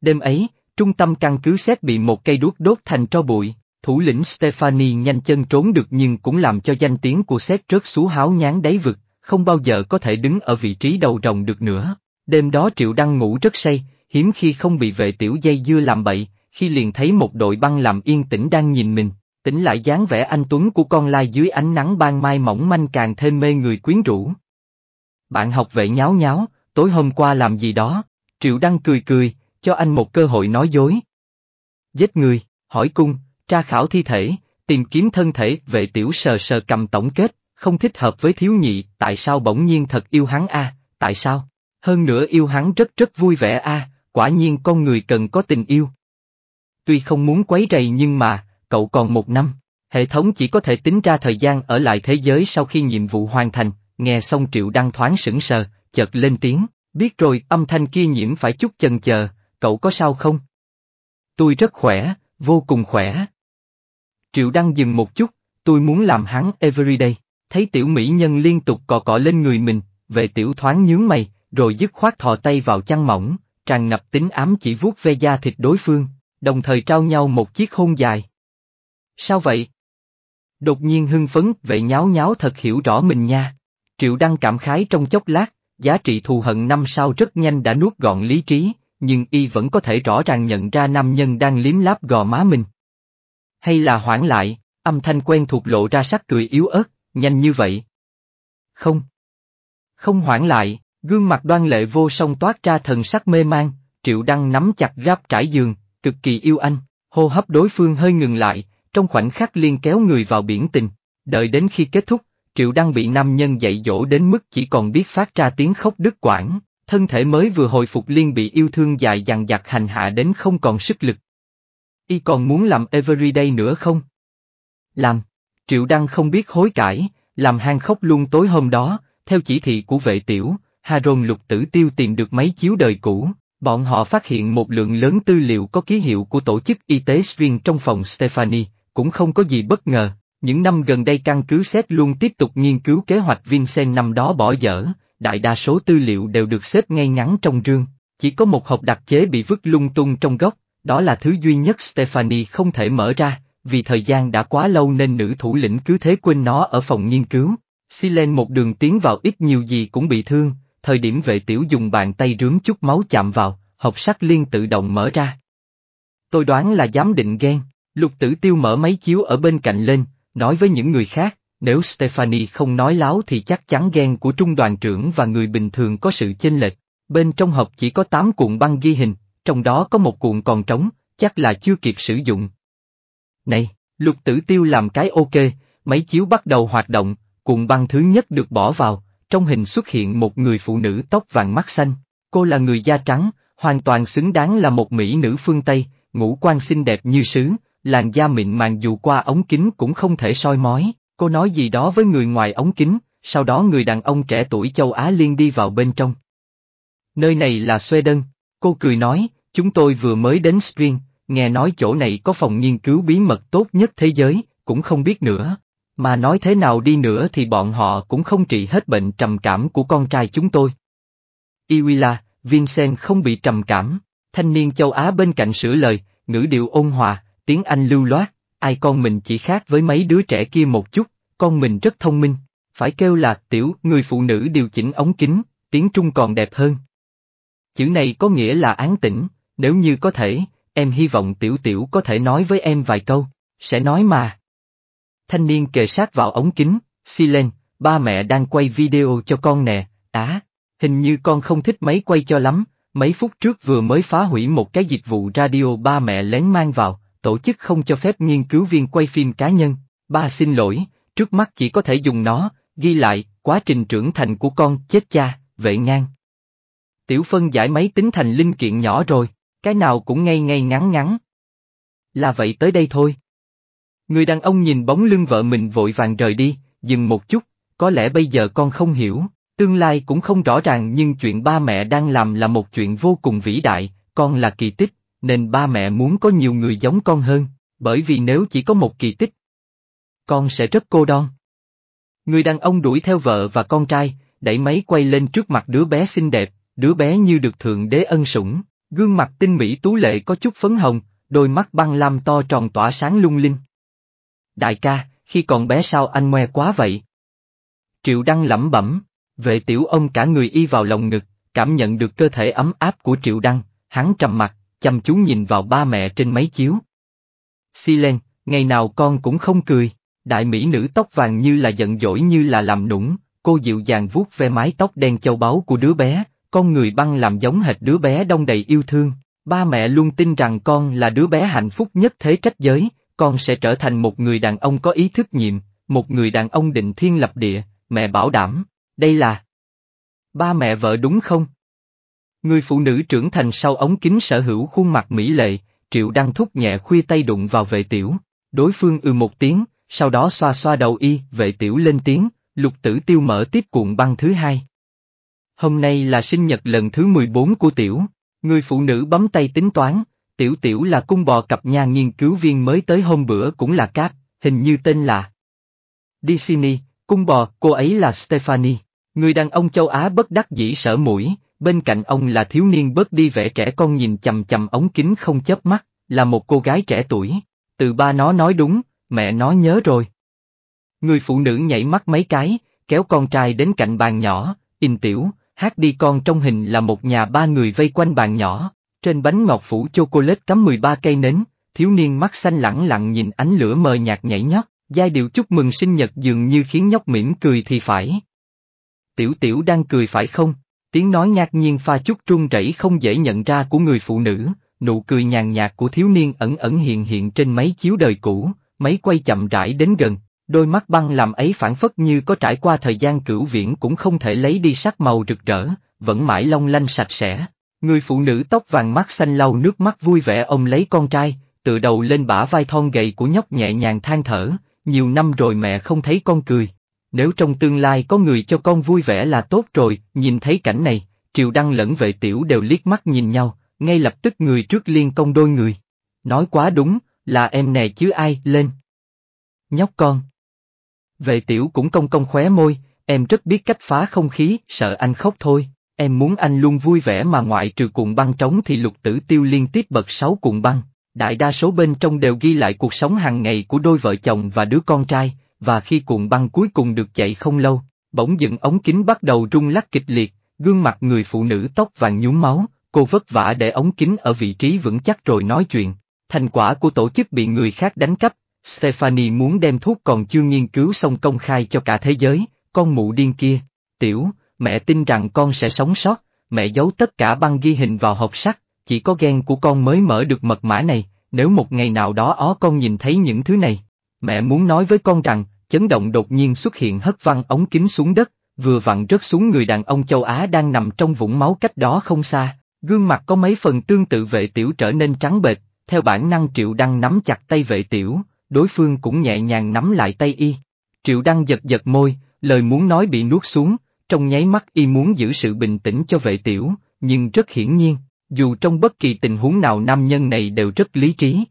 Đêm ấy, trung tâm căn cứ xét bị một cây đuốc đốt thành tro bụi, thủ lĩnh Stephanie nhanh chân trốn được nhưng cũng làm cho danh tiếng của xét rớt xuống háo nhán đáy vực, không bao giờ có thể đứng ở vị trí đầu rồng được nữa. Đêm đó Triệu Đăng ngủ rất say, hiếm khi không bị vệ tiểu dây dưa làm bậy, khi liền thấy một đội băng làm yên tĩnh đang nhìn mình, tỉnh lại dáng vẻ anh Tuấn của con lai dưới ánh nắng ban mai mỏng manh càng thêm mê người quyến rũ. Bạn học vệ nháo nháo, tối hôm qua làm gì đó, Triệu Đăng cười cười, cho anh một cơ hội nói dối. Giết người, hỏi cung, tra khảo thi thể, tìm kiếm thân thể, vệ tiểu sờ sờ cầm tổng kết, không thích hợp với thiếu nhị, tại sao bỗng nhiên thật yêu hắn a, tại sao? Hơn nữa yêu hắn rất rất vui vẻ a, quả nhiên con người cần có tình yêu. Tuy không muốn quấy rầy nhưng mà, cậu còn một năm, hệ thống chỉ có thể tính ra thời gian ở lại thế giới sau khi nhiệm vụ hoàn thành, nghe xong Triệu Đăng thoáng sững sờ, chợt lên tiếng, biết rồi, âm thanh kia nhiễm phải chút chần chờ, cậu có sao không? Tôi rất khỏe, vô cùng khỏe. Triệu Đăng dừng một chút, tôi muốn làm hắn everyday, thấy tiểu mỹ nhân liên tục cọ cọ lên người mình, về tiểu thoáng nhướng mày, rồi dứt khoát thò tay vào chăn mỏng, tràn ngập tính ám chỉ vuốt ve da thịt đối phương, đồng thời trao nhau một chiếc hôn dài. Sao vậy? Đột nhiên hưng phấn, vậy nháo nháo thật hiểu rõ mình nha. Triệu Đăng cảm khái trong chốc lát, giá trị thù hận năm sau rất nhanh đã nuốt gọn lý trí, nhưng y vẫn có thể rõ ràng nhận ra nam nhân đang liếm láp gò má mình. Hay là hoãn lại, âm thanh quen thuộc lộ ra sắc cười yếu ớt, nhanh như vậy. Không. Không hoãn lại, gương mặt đoan lệ vô song toát ra thần sắc mê mang, triệu đăng nắm chặt ráp trải giường, cực kỳ yêu anh, hô hấp đối phương hơi ngừng lại, trong khoảnh khắc liên kéo người vào biển tình, đợi đến khi kết thúc, Triệu Đăng bị nam nhân dạy dỗ đến mức chỉ còn biết phát ra tiếng khóc đứt quãng, thân thể mới vừa hồi phục liên bị yêu thương dài dằng dặc hành hạ đến không còn sức lực. Y còn muốn làm Everyday nữa không? Làm. Triệu Đăng không biết hối cải, làm hang khóc luôn tối hôm đó, theo chỉ thị của vệ tiểu, Haron lục tử tiêu tìm được mấy chiếu đời cũ, bọn họ phát hiện một lượng lớn tư liệu có ký hiệu của tổ chức y tế Srin trong phòng Stephanie, cũng không có gì bất ngờ, những năm gần đây căn cứ xét luôn tiếp tục nghiên cứu kế hoạch Vincent năm đó bỏ dở, đại đa số tư liệu đều được xếp ngay ngắn trong rương, chỉ có một hộp đặc chế bị vứt lung tung trong góc, đó là thứ duy nhất Stephanie không thể mở ra, vì thời gian đã quá lâu nên nữ thủ lĩnh cứ thế quên nó ở phòng nghiên cứu. Silen một đường tiến vào ít nhiều gì cũng bị thương, thời điểm vệ tiểu dùng bàn tay rướm chút máu chạm vào, hộp sắt liên tự động mở ra. Tôi đoán là giám định ghen, lục tử tiêu mở máy chiếu ở bên cạnh lên, Nói với những người khác, nếu Stephanie không nói láo thì chắc chắn ghen của trung đoàn trưởng và người bình thường có sự chênh lệch. Bên trong hộp chỉ có 8 cuộn băng ghi hình, trong đó có một cuộn còn trống, chắc là chưa kịp sử dụng. Này, lục tử tiêu làm cái ok, máy chiếu bắt đầu hoạt động, cuộn băng thứ nhất được bỏ vào, trong hình xuất hiện một người phụ nữ tóc vàng mắt xanh, cô là người da trắng, hoàn toàn xứng đáng là một mỹ nữ phương Tây, ngũ quan xinh đẹp như sứ, làn da mịn màng dù qua ống kính cũng không thể soi mói, cô nói gì đó với người ngoài ống kính, sau đó người đàn ông trẻ tuổi châu Á liên đi vào bên trong. Nơi này là đơn. cô cười nói, chúng tôi vừa mới đến Spring, nghe nói chỗ này có phòng nghiên cứu bí mật tốt nhất thế giới, cũng không biết nữa. Mà nói thế nào đi nữa thì bọn họ cũng không trị hết bệnh trầm cảm của con trai chúng tôi. Iwila, Vincent không bị trầm cảm, thanh niên châu Á bên cạnh sửa lời, ngữ điệu ôn hòa, tiếng Anh lưu loát, ai con mình chỉ khác với mấy đứa trẻ kia một chút, con mình rất thông minh, phải kêu là tiểu người phụ nữ điều chỉnh ống kính, tiếng Trung còn đẹp hơn. Chữ này có nghĩa là án tỉnh, nếu như có thể, em hy vọng tiểu tiểu có thể nói với em vài câu, sẽ nói mà. Thanh niên kề sát vào ống kính, si lên, ba mẹ đang quay video cho con nè, á, hình như con không thích máy quay cho lắm, mấy phút trước vừa mới phá hủy một cái dịch vụ radio ba mẹ lén mang vào, tổ chức không cho phép nghiên cứu viên quay phim cá nhân. Ba xin lỗi, trước mắt chỉ có thể dùng nó, ghi lại, quá trình trưởng thành của con, chết cha, vệ ngang. Tiểu phân giải máy tính thành linh kiện nhỏ rồi, cái nào cũng ngay ngay ngắn ngắn. Là vậy tới đây thôi. Người đàn ông nhìn bóng lưng vợ mình vội vàng rời đi, dừng một chút, có lẽ bây giờ con không hiểu, tương lai cũng không rõ ràng nhưng chuyện ba mẹ đang làm là một chuyện vô cùng vĩ đại, con là kỳ tích, nên ba mẹ muốn có nhiều người giống con hơn, bởi vì nếu chỉ có một kỳ tích, con sẽ rất cô đơn. Người đàn ông đuổi theo vợ và con trai, đẩy máy quay lên trước mặt đứa bé xinh đẹp, đứa bé như được thượng đế ân sủng, gương mặt tinh mỹ tú lệ có chút phấn hồng, đôi mắt băng lam to tròn tỏa sáng lung linh. Đại ca, khi còn bé sao anh ngoe quá vậy? Triệu Đăng lẩm bẩm, về tiểu ông cả người y vào lòng ngực, cảm nhận được cơ thể ấm áp của Triệu Đăng, hắn trầm mặt, chăm chú nhìn vào ba mẹ trên máy chiếu. Silen, ngày nào con cũng không cười, đại mỹ nữ tóc vàng như là giận dỗi như là làm nũng, cô dịu dàng vuốt ve mái tóc đen châu báu của đứa bé, con người băng làm giống hệt đứa bé đông đầy yêu thương. Ba mẹ luôn tin rằng con là đứa bé hạnh phúc nhất thế trách giới, con sẽ trở thành một người đàn ông có ý thức nhiệm, một người đàn ông định thiên lập địa, mẹ bảo đảm, đây là... Ba mẹ vợ đúng không? Người phụ nữ trưởng thành sau ống kính sở hữu khuôn mặt mỹ lệ, Triệu Đăng thúc nhẹ khuya tay đụng vào vệ tiểu. Đối phương ư ừ một tiếng, sau đó xoa xoa đầu y, vệ tiểu lên tiếng, lục tử tiêu mở tiếp cuộn băng thứ hai. Hôm nay là sinh nhật lần thứ 14 của tiểu, người phụ nữ bấm tay tính toán, tiểu tiểu là cung bò cặp nhà nghiên cứu viên mới tới hôm bữa cũng là cáp, hình như tên là Disney, cung bò, cô ấy là Stephanie, người đàn ông châu Á bất đắc dĩ sở mũi, bên cạnh ông là thiếu niên bớt đi vẻ trẻ con nhìn chằm chằm ống kính không chớp mắt, là một cô gái trẻ tuổi. Từ ba nó nói đúng, mẹ nó nhớ rồi. Người phụ nữ nhảy mắt mấy cái, kéo con trai đến cạnh bàn nhỏ, in tiểu, hát đi con trong hình là một nhà ba người vây quanh bàn nhỏ, trên bánh ngọt phủ chocolate cắm 13 cây nến, thiếu niên mắt xanh lẳng lặng nhìn ánh lửa mờ nhạt nhảy nhót, giai điệu chúc mừng sinh nhật dường như khiến nhóc mỉm cười thì phải. Tiểu tiểu đang cười phải không? tiếng nói ngạc nhiên pha chút run rẩy không dễ nhận ra của người phụ nữ, nụ cười nhàn nhạt của thiếu niên ẩn ẩn hiện hiện trên máy chiếu đời cũ, máy quay chậm rãi đến gần, đôi mắt băng làm ấy phản phất như có trải qua thời gian cửu viễn cũng không thể lấy đi sắc màu rực rỡ, vẫn mãi long lanh sạch sẽ. Người phụ nữ tóc vàng mắt xanh lau nước mắt vui vẻ ông lấy con trai, tựa đầu lên bả vai thon gầy của nhóc nhẹ nhàng than thở, nhiều năm rồi mẹ không thấy con cười. Nếu trong tương lai có người cho con vui vẻ là tốt rồi, nhìn thấy cảnh này, triệu Đăng lẫn vệ tiểu đều liếc mắt nhìn nhau, ngay lập tức người trước liên công đôi người. Nói quá đúng, là em nè chứ ai, lên. Nhóc con. Vệ tiểu cũng công công khóe môi, em rất biết cách phá không khí, sợ anh khóc thôi, em muốn anh luôn vui vẻ mà ngoại trừ cuộn băng trống thì lục tử tiêu liên tiếp bật sáu cuộn băng. Đại đa số bên trong đều ghi lại cuộc sống hàng ngày của đôi vợ chồng và đứa con trai, và khi cuộn băng cuối cùng được chạy không lâu, bỗng dựng ống kính bắt đầu rung lắc kịch liệt, gương mặt người phụ nữ tóc vàng nhúm máu, cô vất vả để ống kính ở vị trí vững chắc rồi nói chuyện. Thành quả của tổ chức bị người khác đánh cắp, Stephanie muốn đem thuốc còn chưa nghiên cứu xong công khai cho cả thế giới, con mụ điên kia. Tiểu, mẹ tin rằng con sẽ sống sót, mẹ giấu tất cả băng ghi hình vào hộp sắt, chỉ có gen của con mới mở được mật mã này, nếu một ngày nào đó ó con nhìn thấy những thứ này, Mẹ muốn nói với con rằng, chấn động đột nhiên xuất hiện hất văng ống kính xuống đất, vừa vặn rớt xuống người đàn ông châu Á đang nằm trong vũng máu cách đó không xa, gương mặt có mấy phần tương tự vệ tiểu trở nên trắng bệch, theo bản năng Triệu Đăng nắm chặt tay vệ tiểu, đối phương cũng nhẹ nhàng nắm lại tay y. Triệu Đăng giật giật môi, lời muốn nói bị nuốt xuống, trong nháy mắt y muốn giữ sự bình tĩnh cho vệ tiểu, nhưng rất hiển nhiên, dù trong bất kỳ tình huống nào nam nhân này đều rất lý trí.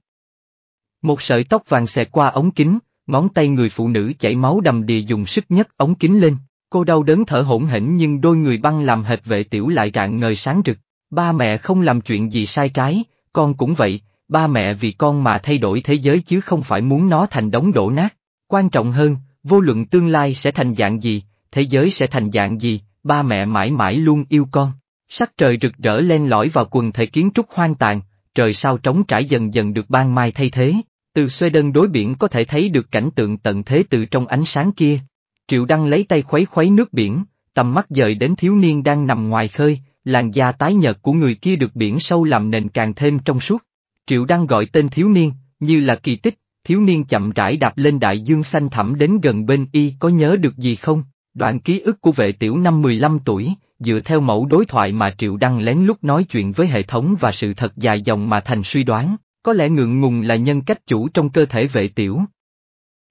Một sợi tóc vàng xẹt qua ống kính, ngón tay người phụ nữ chảy máu đầm đìa dùng sức nhấc ống kính lên. Cô đau đớn thở hổn hển nhưng đôi người băng làm hệt vệ tiểu lại rạng ngời sáng rực. Ba mẹ không làm chuyện gì sai trái, con cũng vậy, ba mẹ vì con mà thay đổi thế giới chứ không phải muốn nó thành đống đổ nát. Quan trọng hơn, vô luận tương lai sẽ thành dạng gì, thế giới sẽ thành dạng gì, ba mẹ mãi mãi luôn yêu con. Sắc trời rực rỡ len lỏi vào quần thể kiến trúc hoang tàn, trời sao trống trải dần dần được ban mai thay thế. Từ xoay đơn đối biển có thể thấy được cảnh tượng tận thế từ trong ánh sáng kia. Triệu Đăng lấy tay khuấy khuấy nước biển, tầm mắt dời đến thiếu niên đang nằm ngoài khơi, làn da tái nhợt của người kia được biển sâu làm nền càng thêm trong suốt. Triệu Đăng gọi tên thiếu niên, như là kỳ tích, thiếu niên chậm rãi đạp lên đại dương xanh thẳm đến gần bên y có nhớ được gì không? Đoạn ký ức của vệ tiểu năm 15 tuổi, dựa theo mẫu đối thoại mà Triệu Đăng lén lúc nói chuyện với hệ thống và sự thật dài dòng mà thành suy đoán, có lẽ ngượng ngùng là nhân cách chủ trong cơ thể vệ tiểu.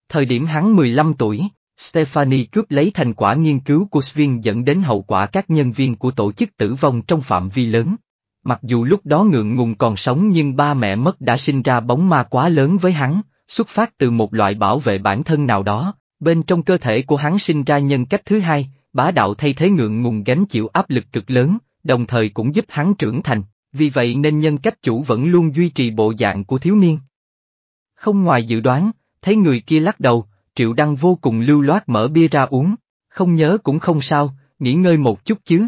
Thời điểm hắn 15 tuổi, Stephanie cướp lấy thành quả nghiên cứu của Svin dẫn đến hậu quả các nhân viên của tổ chức tử vong trong phạm vi lớn. Mặc dù lúc đó ngượng ngùng còn sống nhưng ba mẹ mất đã sinh ra bóng ma quá lớn với hắn, xuất phát từ một loại bảo vệ bản thân nào đó, bên trong cơ thể của hắn sinh ra nhân cách thứ hai, bá đạo thay thế ngượng ngùng gánh chịu áp lực cực lớn, đồng thời cũng giúp hắn trưởng thành vì vậy nên nhân cách chủ vẫn luôn duy trì bộ dạng của thiếu niên. Không ngoài dự đoán, thấy người kia lắc đầu, Triệu Đăng vô cùng lưu loát mở bia ra uống, không nhớ cũng không sao, nghỉ ngơi một chút chứ.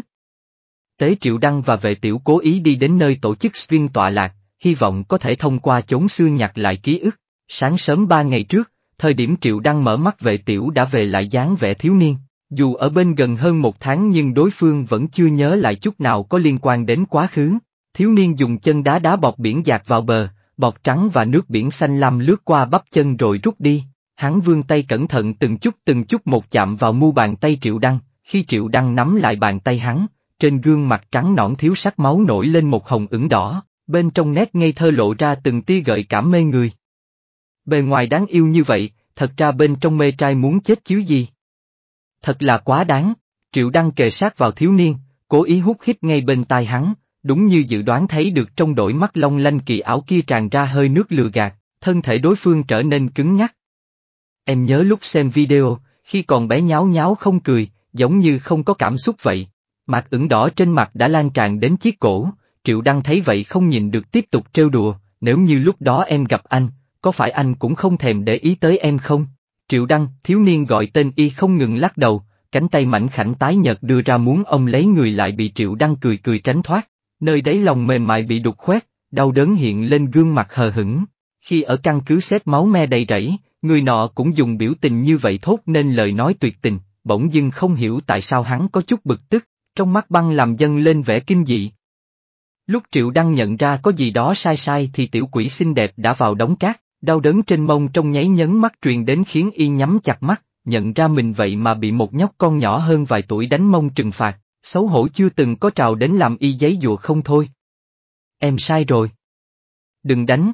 Tế Triệu Đăng và vệ tiểu cố ý đi đến nơi tổ chức xuyên tọa lạc, hy vọng có thể thông qua chốn xưa nhặt lại ký ức. Sáng sớm ba ngày trước, thời điểm Triệu Đăng mở mắt vệ tiểu đã về lại dáng vẻ thiếu niên, dù ở bên gần hơn một tháng nhưng đối phương vẫn chưa nhớ lại chút nào có liên quan đến quá khứ. Thiếu niên dùng chân đá đá bọt biển dạt vào bờ, bọt trắng và nước biển xanh lam lướt qua bắp chân rồi rút đi. Hắn vương tay cẩn thận từng chút từng chút một chạm vào mu bàn tay Triệu Đăng, khi Triệu Đăng nắm lại bàn tay hắn, trên gương mặt trắng nõn thiếu sắc máu nổi lên một hồng ửng đỏ, bên trong nét ngây thơ lộ ra từng tia gợi cảm mê người. Bề ngoài đáng yêu như vậy, thật ra bên trong mê trai muốn chết chứ gì. Thật là quá đáng, Triệu Đăng kề sát vào thiếu niên, cố ý hút hít ngay bên tai hắn, Đúng như dự đoán thấy được trong đổi mắt long lanh kỳ ảo kia tràn ra hơi nước lừa gạt, thân thể đối phương trở nên cứng nhắc. Em nhớ lúc xem video, khi còn bé nháo nháo không cười, giống như không có cảm xúc vậy. Mặt ửng đỏ trên mặt đã lan tràn đến chiếc cổ, Triệu Đăng thấy vậy không nhìn được tiếp tục trêu đùa, nếu như lúc đó em gặp anh, có phải anh cũng không thèm để ý tới em không? Triệu Đăng, thiếu niên gọi tên y không ngừng lắc đầu, cánh tay mảnh khảnh tái nhợt đưa ra muốn ông lấy người lại bị Triệu Đăng cười cười tránh thoát. Nơi đáy lòng mềm mại bị đục khoét, đau đớn hiện lên gương mặt hờ hững. Khi ở căn cứ xét máu me đầy rẫy, người nọ cũng dùng biểu tình như vậy thốt nên lời nói tuyệt tình, bỗng dưng không hiểu tại sao hắn có chút bực tức, trong mắt băng làm dâng lên vẻ kinh dị. Lúc Triệu Đăng nhận ra có gì đó sai sai thì tiểu quỷ xinh đẹp đã vào đóng cát, đau đớn trên mông trong nháy nhấn mắt truyền đến khiến y nhắm chặt mắt, nhận ra mình vậy mà bị một nhóc con nhỏ hơn vài tuổi đánh mông trừng phạt, xấu hổ chưa từng có trào đến làm y giấy dụa không thôi. Em sai rồi. Đừng đánh.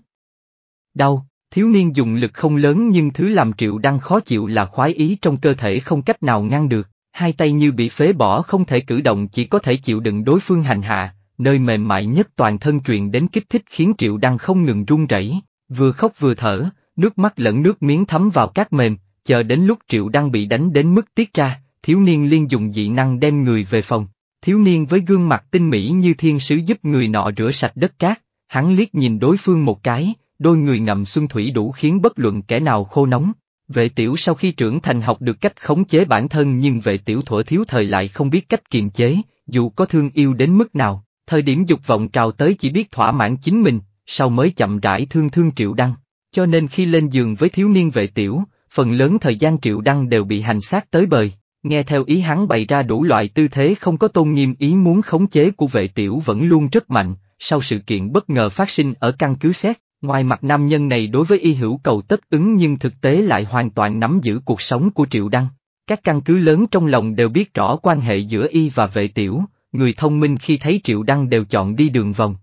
Đau, thiếu niên dùng lực không lớn nhưng thứ làm triệu đang khó chịu là khoái ý trong cơ thể không cách nào ngăn được, hai tay như bị phế bỏ không thể cử động chỉ có thể chịu đựng đối phương hành hạ, nơi mềm mại nhất toàn thân truyền đến kích thích khiến triệu đang không ngừng run rẩy, vừa khóc vừa thở, nước mắt lẫn nước miếng thấm vào các mềm, chờ đến lúc triệu đang bị đánh đến mức tiết ra thiếu niên liên dùng dị năng đem người về phòng, thiếu niên với gương mặt tinh mỹ như thiên sứ giúp người nọ rửa sạch đất cát, hắn liếc nhìn đối phương một cái, đôi người ngậm xuân thủy đủ khiến bất luận kẻ nào khô nóng. Vệ tiểu sau khi trưởng thành học được cách khống chế bản thân nhưng vệ tiểu thuở thiếu thời lại không biết cách kiềm chế, dù có thương yêu đến mức nào, thời điểm dục vọng trào tới chỉ biết thỏa mãn chính mình, sau mới chậm rãi thương thương triệu đăng. Cho nên khi lên giường với thiếu niên vệ tiểu, phần lớn thời gian triệu đăng đều bị hành xác tới bời. Nghe theo ý hắn bày ra đủ loại tư thế không có tôn nghiêm ý muốn khống chế của vệ tiểu vẫn luôn rất mạnh, sau sự kiện bất ngờ phát sinh ở căn cứ xét, ngoài mặt nam nhân này đối với y hữu cầu tất ứng nhưng thực tế lại hoàn toàn nắm giữ cuộc sống của Triệu Đăng. Các căn cứ lớn trong lòng đều biết rõ quan hệ giữa y và vệ tiểu, người thông minh khi thấy Triệu Đăng đều chọn đi đường vòng.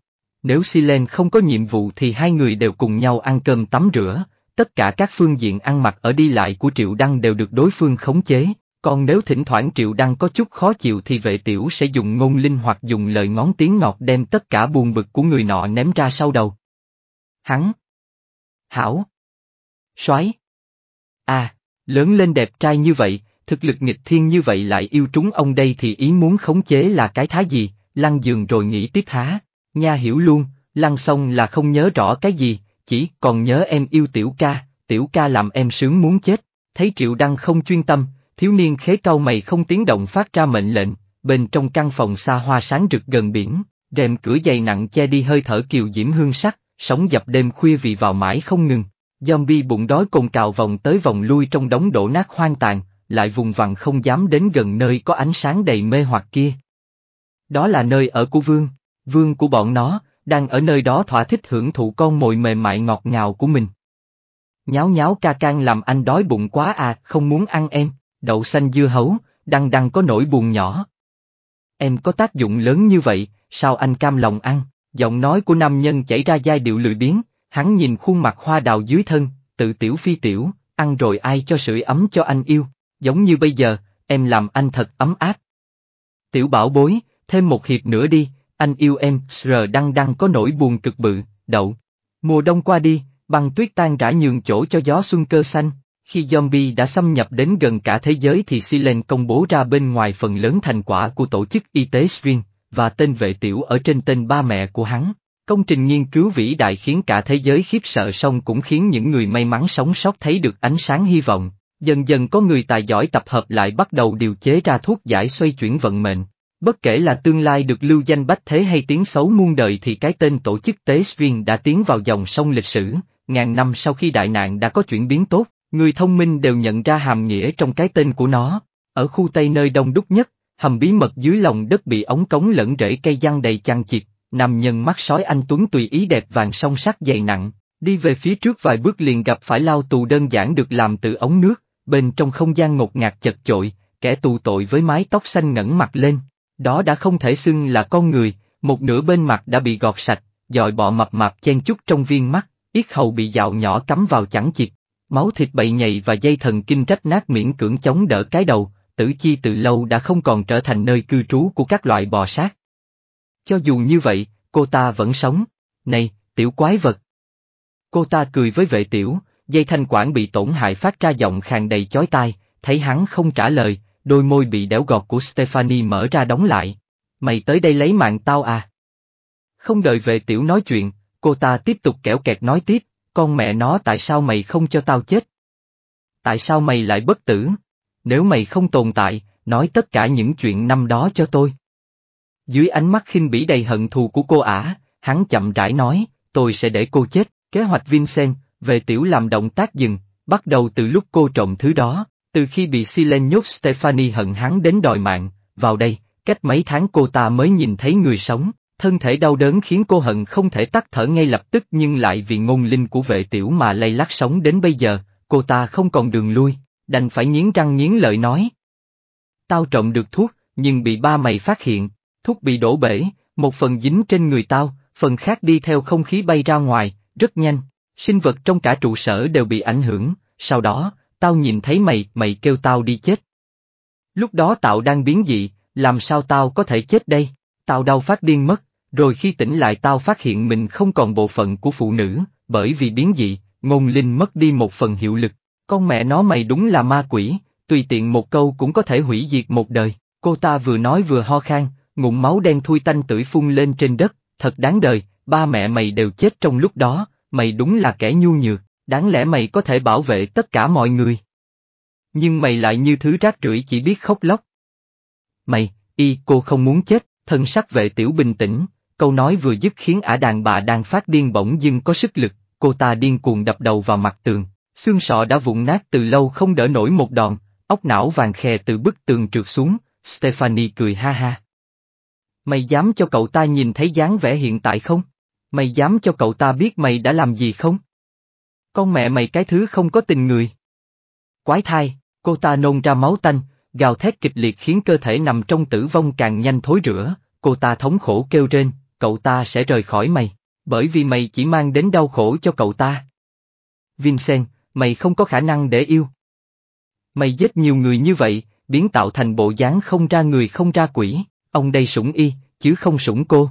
Nếu Silen không có nhiệm vụ thì hai người đều cùng nhau ăn cơm tắm rửa, tất cả các phương diện ăn mặc ở đi lại của Triệu Đăng đều được đối phương khống chế, còn nếu thỉnh thoảng Triệu Đăng có chút khó chịu thì vệ tiểu sẽ dùng ngôn linh hoặc dùng lời ngón tiếng ngọt đem tất cả buồn bực của người nọ ném ra sau đầu. Hắn. Hảo. soái À, lớn lên đẹp trai như vậy, thực lực nghịch thiên như vậy lại yêu trúng ông đây thì ý muốn khống chế là cái thái gì, lăn giường rồi nghĩ tiếp há. Nha hiểu luôn, lăn xong là không nhớ rõ cái gì, chỉ còn nhớ em yêu tiểu ca, tiểu ca làm em sướng muốn chết. Thấy Triệu Đăng không chuyên tâm, Thiếu niên khế cau mày không tiếng động phát ra mệnh lệnh, bên trong căn phòng xa hoa sáng rực gần biển, rèm cửa dày nặng che đi hơi thở kiều diễm hương sắc, sóng dập đêm khuya vì vào mãi không ngừng. Zombie bụng đói cồn cào vòng tới vòng lui trong đống đổ nát hoang tàn, lại vùng vằng không dám đến gần nơi có ánh sáng đầy mê hoặc kia. Đó là nơi ở của vương, vương của bọn nó, đang ở nơi đó thỏa thích hưởng thụ con mồi mềm mại ngọt ngào của mình. Nháo nháo ca can làm anh đói bụng quá à, không muốn ăn em. Đậu xanh dưa hấu, đăng đăng có nỗi buồn nhỏ. Em có tác dụng lớn như vậy, sao anh cam lòng ăn? Giọng nói của nam nhân chảy ra giai điệu lười biếng, hắn nhìn khuôn mặt hoa đào dưới thân, tự tiểu phi tiểu, ăn rồi ai cho sưởi ấm cho anh yêu, giống như bây giờ, em làm anh thật ấm áp. Tiểu bảo bối, thêm một hiệp nữa đi, anh yêu em, sờ đăng đăng có nỗi buồn cực bự, đậu. Mùa đông qua đi, băng tuyết tan rã nhường chỗ cho gió xuân cơ xanh, khi zombie đã xâm nhập đến gần cả thế giới thì Silen công bố ra bên ngoài phần lớn thành quả của Tổ chức Y tế Srin, và tên vệ tiểu ở trên tên ba mẹ của hắn. Công trình nghiên cứu vĩ đại khiến cả thế giới khiếp sợ xong cũng khiến những người may mắn sống sót thấy được ánh sáng hy vọng. Dần dần có người tài giỏi tập hợp lại bắt đầu điều chế ra thuốc giải xoay chuyển vận mệnh. Bất kể là tương lai được lưu danh bách thế hay tiếng xấu muôn đời thì cái tên tổ chức tế Srin đã tiến vào dòng sông lịch sử, ngàn năm sau khi đại nạn đã có chuyển biến tốt, Người thông minh đều nhận ra hàm nghĩa trong cái tên của nó. Ở khu Tây nơi đông đúc nhất, hầm bí mật dưới lòng đất bị ống cống lẫn rễ cây giăng đầy chăn chịt, nằm nhân mắt sói anh Tuấn tùy ý đẹp vàng song sắc dày nặng, đi về phía trước vài bước liền gặp phải lao tù đơn giản được làm từ ống nước, bên trong không gian ngột ngạt chật chội, kẻ tù tội với mái tóc xanh ngẩng mặt lên, đó đã không thể xưng là con người, một nửa bên mặt đã bị gọt sạch, dòi bọ mập mạp chen chút trong viên mắt, ít hầu bị dạo nhỏ cắm vào chẳng chịt, Máu thịt bậy nhầy và dây thần kinh rách nát miễn cưỡng chống đỡ cái đầu, tử chi từ lâu đã không còn trở thành nơi cư trú của các loại bò sát. Cho dù như vậy, cô ta vẫn sống. Này, tiểu quái vật! Cô ta cười với vệ tiểu, dây thanh quản bị tổn hại phát ra giọng khàn đầy chói tai, thấy hắn không trả lời, đôi môi bị đẽo gọt của Stephanie mở ra đóng lại. Mày tới đây lấy mạng tao à? Không đợi vệ tiểu nói chuyện, cô ta tiếp tục kẻo kẹt nói tiếp, con mẹ nó tại sao mày không cho tao chết? Tại sao mày lại bất tử? Nếu mày không tồn tại, nói tất cả những chuyện năm đó cho tôi. Dưới ánh mắt khinh bỉ đầy hận thù của cô ả, hắn chậm rãi nói, tôi sẽ để cô chết, kế hoạch Vincent, về tiểu làm động tác dừng, bắt đầu từ lúc cô trộm thứ đó, từ khi bị Silen nhốt Stephanie hận hắn đến đòi mạng, vào đây, cách mấy tháng cô ta mới nhìn thấy người sống, Thân thể đau đớn khiến cô hận không thể tắt thở ngay lập tức nhưng lại vì ngôn linh của vệ tiểu mà lây lắc sống đến bây giờ, cô ta không còn đường lui, đành phải nghiến răng nghiến lợi nói. Tao trộm được thuốc, nhưng bị ba mày phát hiện, thuốc bị đổ bể, một phần dính trên người tao, phần khác đi theo không khí bay ra ngoài, rất nhanh, sinh vật trong cả trụ sở đều bị ảnh hưởng, sau đó, tao nhìn thấy mày, mày kêu tao đi chết. Lúc đó tạo đang biến dị, làm sao tao có thể chết đây, tao đau phát điên mất, rồi khi tỉnh lại tao phát hiện mình không còn bộ phận của phụ nữ, bởi vì biến dị, ngôn linh mất đi một phần hiệu lực. Con mẹ nó mày đúng là ma quỷ, tùy tiện một câu cũng có thể hủy diệt một đời. Cô ta vừa nói vừa ho khan, ngụm máu đen thui tanh tưởi phun lên trên đất, thật đáng đời, ba mẹ mày đều chết trong lúc đó, mày đúng là kẻ nhu nhược, đáng lẽ mày có thể bảo vệ tất cả mọi người. Nhưng mày lại như thứ rác rưởi chỉ biết khóc lóc. Mày, y cô không muốn chết, thân sắc vệ tiểu bình tĩnh, Câu nói vừa dứt khiến ả đàn bà đang phát điên bỗng dưng có sức lực, cô ta điên cuồng đập đầu vào mặt tường, xương sọ đã vụn nát từ lâu không đỡ nổi một đòn, ốc não vàng khè từ bức tường trượt xuống, Stephanie cười ha ha. Mày dám cho cậu ta nhìn thấy dáng vẻ hiện tại không? Mày dám cho cậu ta biết mày đã làm gì không? Con mẹ mày cái thứ không có tình người. Quái thai, cô ta nôn ra máu tanh, gào thét kịch liệt khiến cơ thể nằm trong tử vong càng nhanh thối rữa, cô ta thống khổ kêu rên, cậu ta sẽ rời khỏi mày, bởi vì mày chỉ mang đến đau khổ cho cậu ta. Vincent, mày không có khả năng để yêu. Mày giết nhiều người như vậy, biến tạo thành bộ dáng không ra người không ra quỷ, ông đây sủng y, chứ không sủng cô.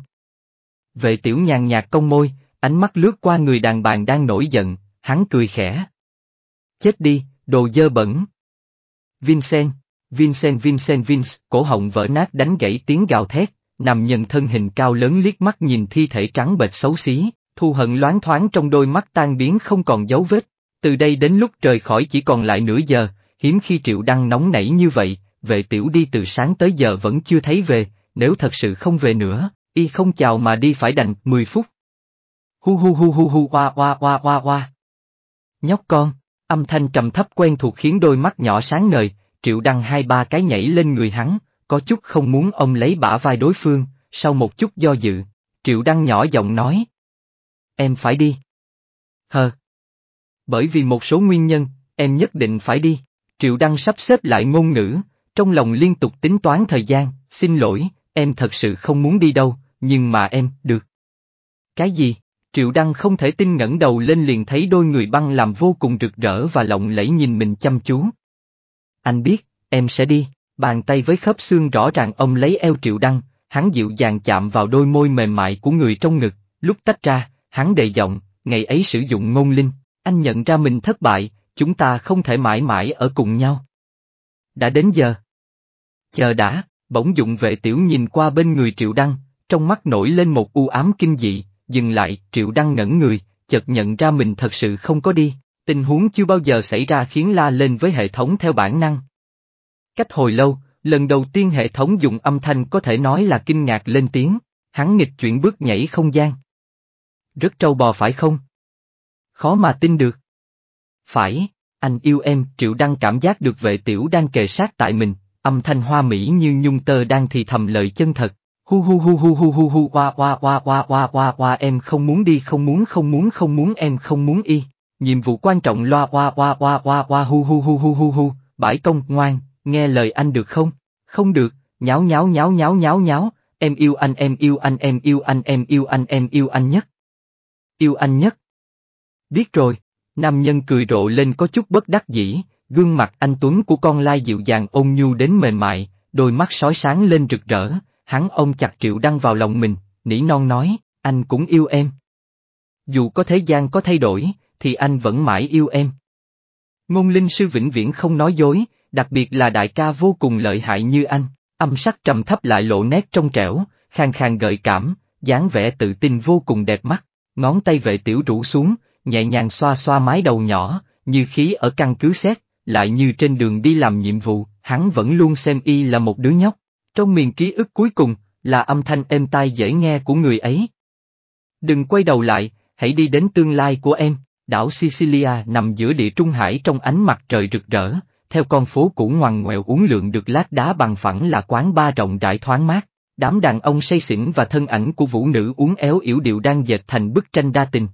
Vệ tiểu nhàn nhạt cong môi, ánh mắt lướt qua người đàn bàn đang nổi giận, hắn cười khẽ. Chết đi, đồ dơ bẩn. Vincent, Vincent Vincent Vince, cổ họng vỡ nát đánh gãy tiếng gào thét nằm nhân thân hình cao lớn liếc mắt nhìn thi thể trắng bệch xấu xí, thu hận loáng thoáng trong đôi mắt tan biến không còn dấu vết. Từ đây đến lúc trời khỏi chỉ còn lại nửa giờ, hiếm khi triệu đăng nóng nảy như vậy, vệ tiểu đi từ sáng tới giờ vẫn chưa thấy về, nếu thật sự không về nữa, y không chào mà đi phải đành 10 phút. Hu hu hu hu hu oa oa oa oa oa. Nhóc con, âm thanh trầm thấp quen thuộc khiến đôi mắt nhỏ sáng ngời, triệu đăng hai ba cái nhảy lên người hắn, có chút không muốn ông lấy bả vai đối phương, sau một chút do dự, Triệu Đăng nhỏ giọng nói. Em phải đi. Hờ. Bởi vì một số nguyên nhân, em nhất định phải đi. Triệu Đăng sắp xếp lại ngôn ngữ, trong lòng liên tục tính toán thời gian, xin lỗi, em thật sự không muốn đi đâu, nhưng mà em, được. Cái gì? Triệu Đăng không thể tin ngẩng đầu lên liền thấy đôi người băng làm vô cùng rực rỡ và lộng lẫy nhìn mình chăm chú. Anh biết, em sẽ đi. Bàn tay với khớp xương rõ ràng ông lấy eo triệu đăng, hắn dịu dàng chạm vào đôi môi mềm mại của người trong ngực, lúc tách ra, hắn đề giọng, ngày ấy sử dụng ngôn linh, anh nhận ra mình thất bại, chúng ta không thể mãi mãi ở cùng nhau. Đã đến giờ. Chờ đã, bỗng dụng vệ tiểu nhìn qua bên người triệu đăng, trong mắt nổi lên một u ám kinh dị, dừng lại, triệu đăng ngẩn người, chợt nhận ra mình thật sự không có đi, tình huống chưa bao giờ xảy ra khiến la lên với hệ thống theo bản năng, Cách hồi lâu, lần đầu tiên hệ thống dùng âm thanh có thể nói là kinh ngạc lên tiếng, hắn nghịch chuyển bước nhảy không gian. Rất trâu bò phải không? Khó mà tin được. Phải, anh yêu em, Triệu Đăng cảm giác được vệ tiểu đang kề sát tại mình, âm thanh hoa mỹ như nhung tơ đang thì thầm lời chân thật. Hu hu hu hu hu hu hu wa wa wa wa wa wa wa em không muốn đi không muốn không muốn không muốn em không muốn y. Nhiệm vụ quan trọng loa wa wa wa wa wa hu hu hu hu hu hu, bãi công ngoan, nghe lời anh được không? Không được, nháo nháo nháo nháo nháo nháo, em yêu anh em yêu anh em yêu anh em yêu anh em yêu anh nhất. Yêu anh nhất. Biết rồi, nam nhân cười rộ lên có chút bất đắc dĩ, gương mặt anh Tuấn của con lai dịu dàng ôn nhu đến mềm mại, đôi mắt sói sáng lên rực rỡ, hắn ôm chặt Triệu Đăng vào lòng mình, nỉ non nói, anh cũng yêu em. Dù có thế gian có thay đổi, thì anh vẫn mãi yêu em. Ngôn linh sư vĩnh viễn không nói dối, đặc biệt là đại ca vô cùng lợi hại như anh, âm sắc trầm thấp lại lộ nét trong trẻo, khang khang gợi cảm, dáng vẻ tự tin vô cùng đẹp mắt, ngón tay vệ tiểu rũ xuống, nhẹ nhàng xoa xoa mái đầu nhỏ, như khí ở căn cứ xét, lại như trên đường đi làm nhiệm vụ, hắn vẫn luôn xem y là một đứa nhóc. Trong miền ký ức cuối cùng, là âm thanh êm tai dễ nghe của người ấy. Đừng quay đầu lại, hãy đi đến tương lai của em, đảo Sicilia nằm giữa địa Trung Hải trong ánh mặt trời rực rỡ, theo con phố cũ ngoằn ngoèo uốn lượn được lát đá bằng phẳng là quán ba rộng rãi thoáng mát. Đám đàn ông say xỉn và thân ảnh của vũ nữ uống éo yểu điệu đang dệt thành bức tranh đa tình.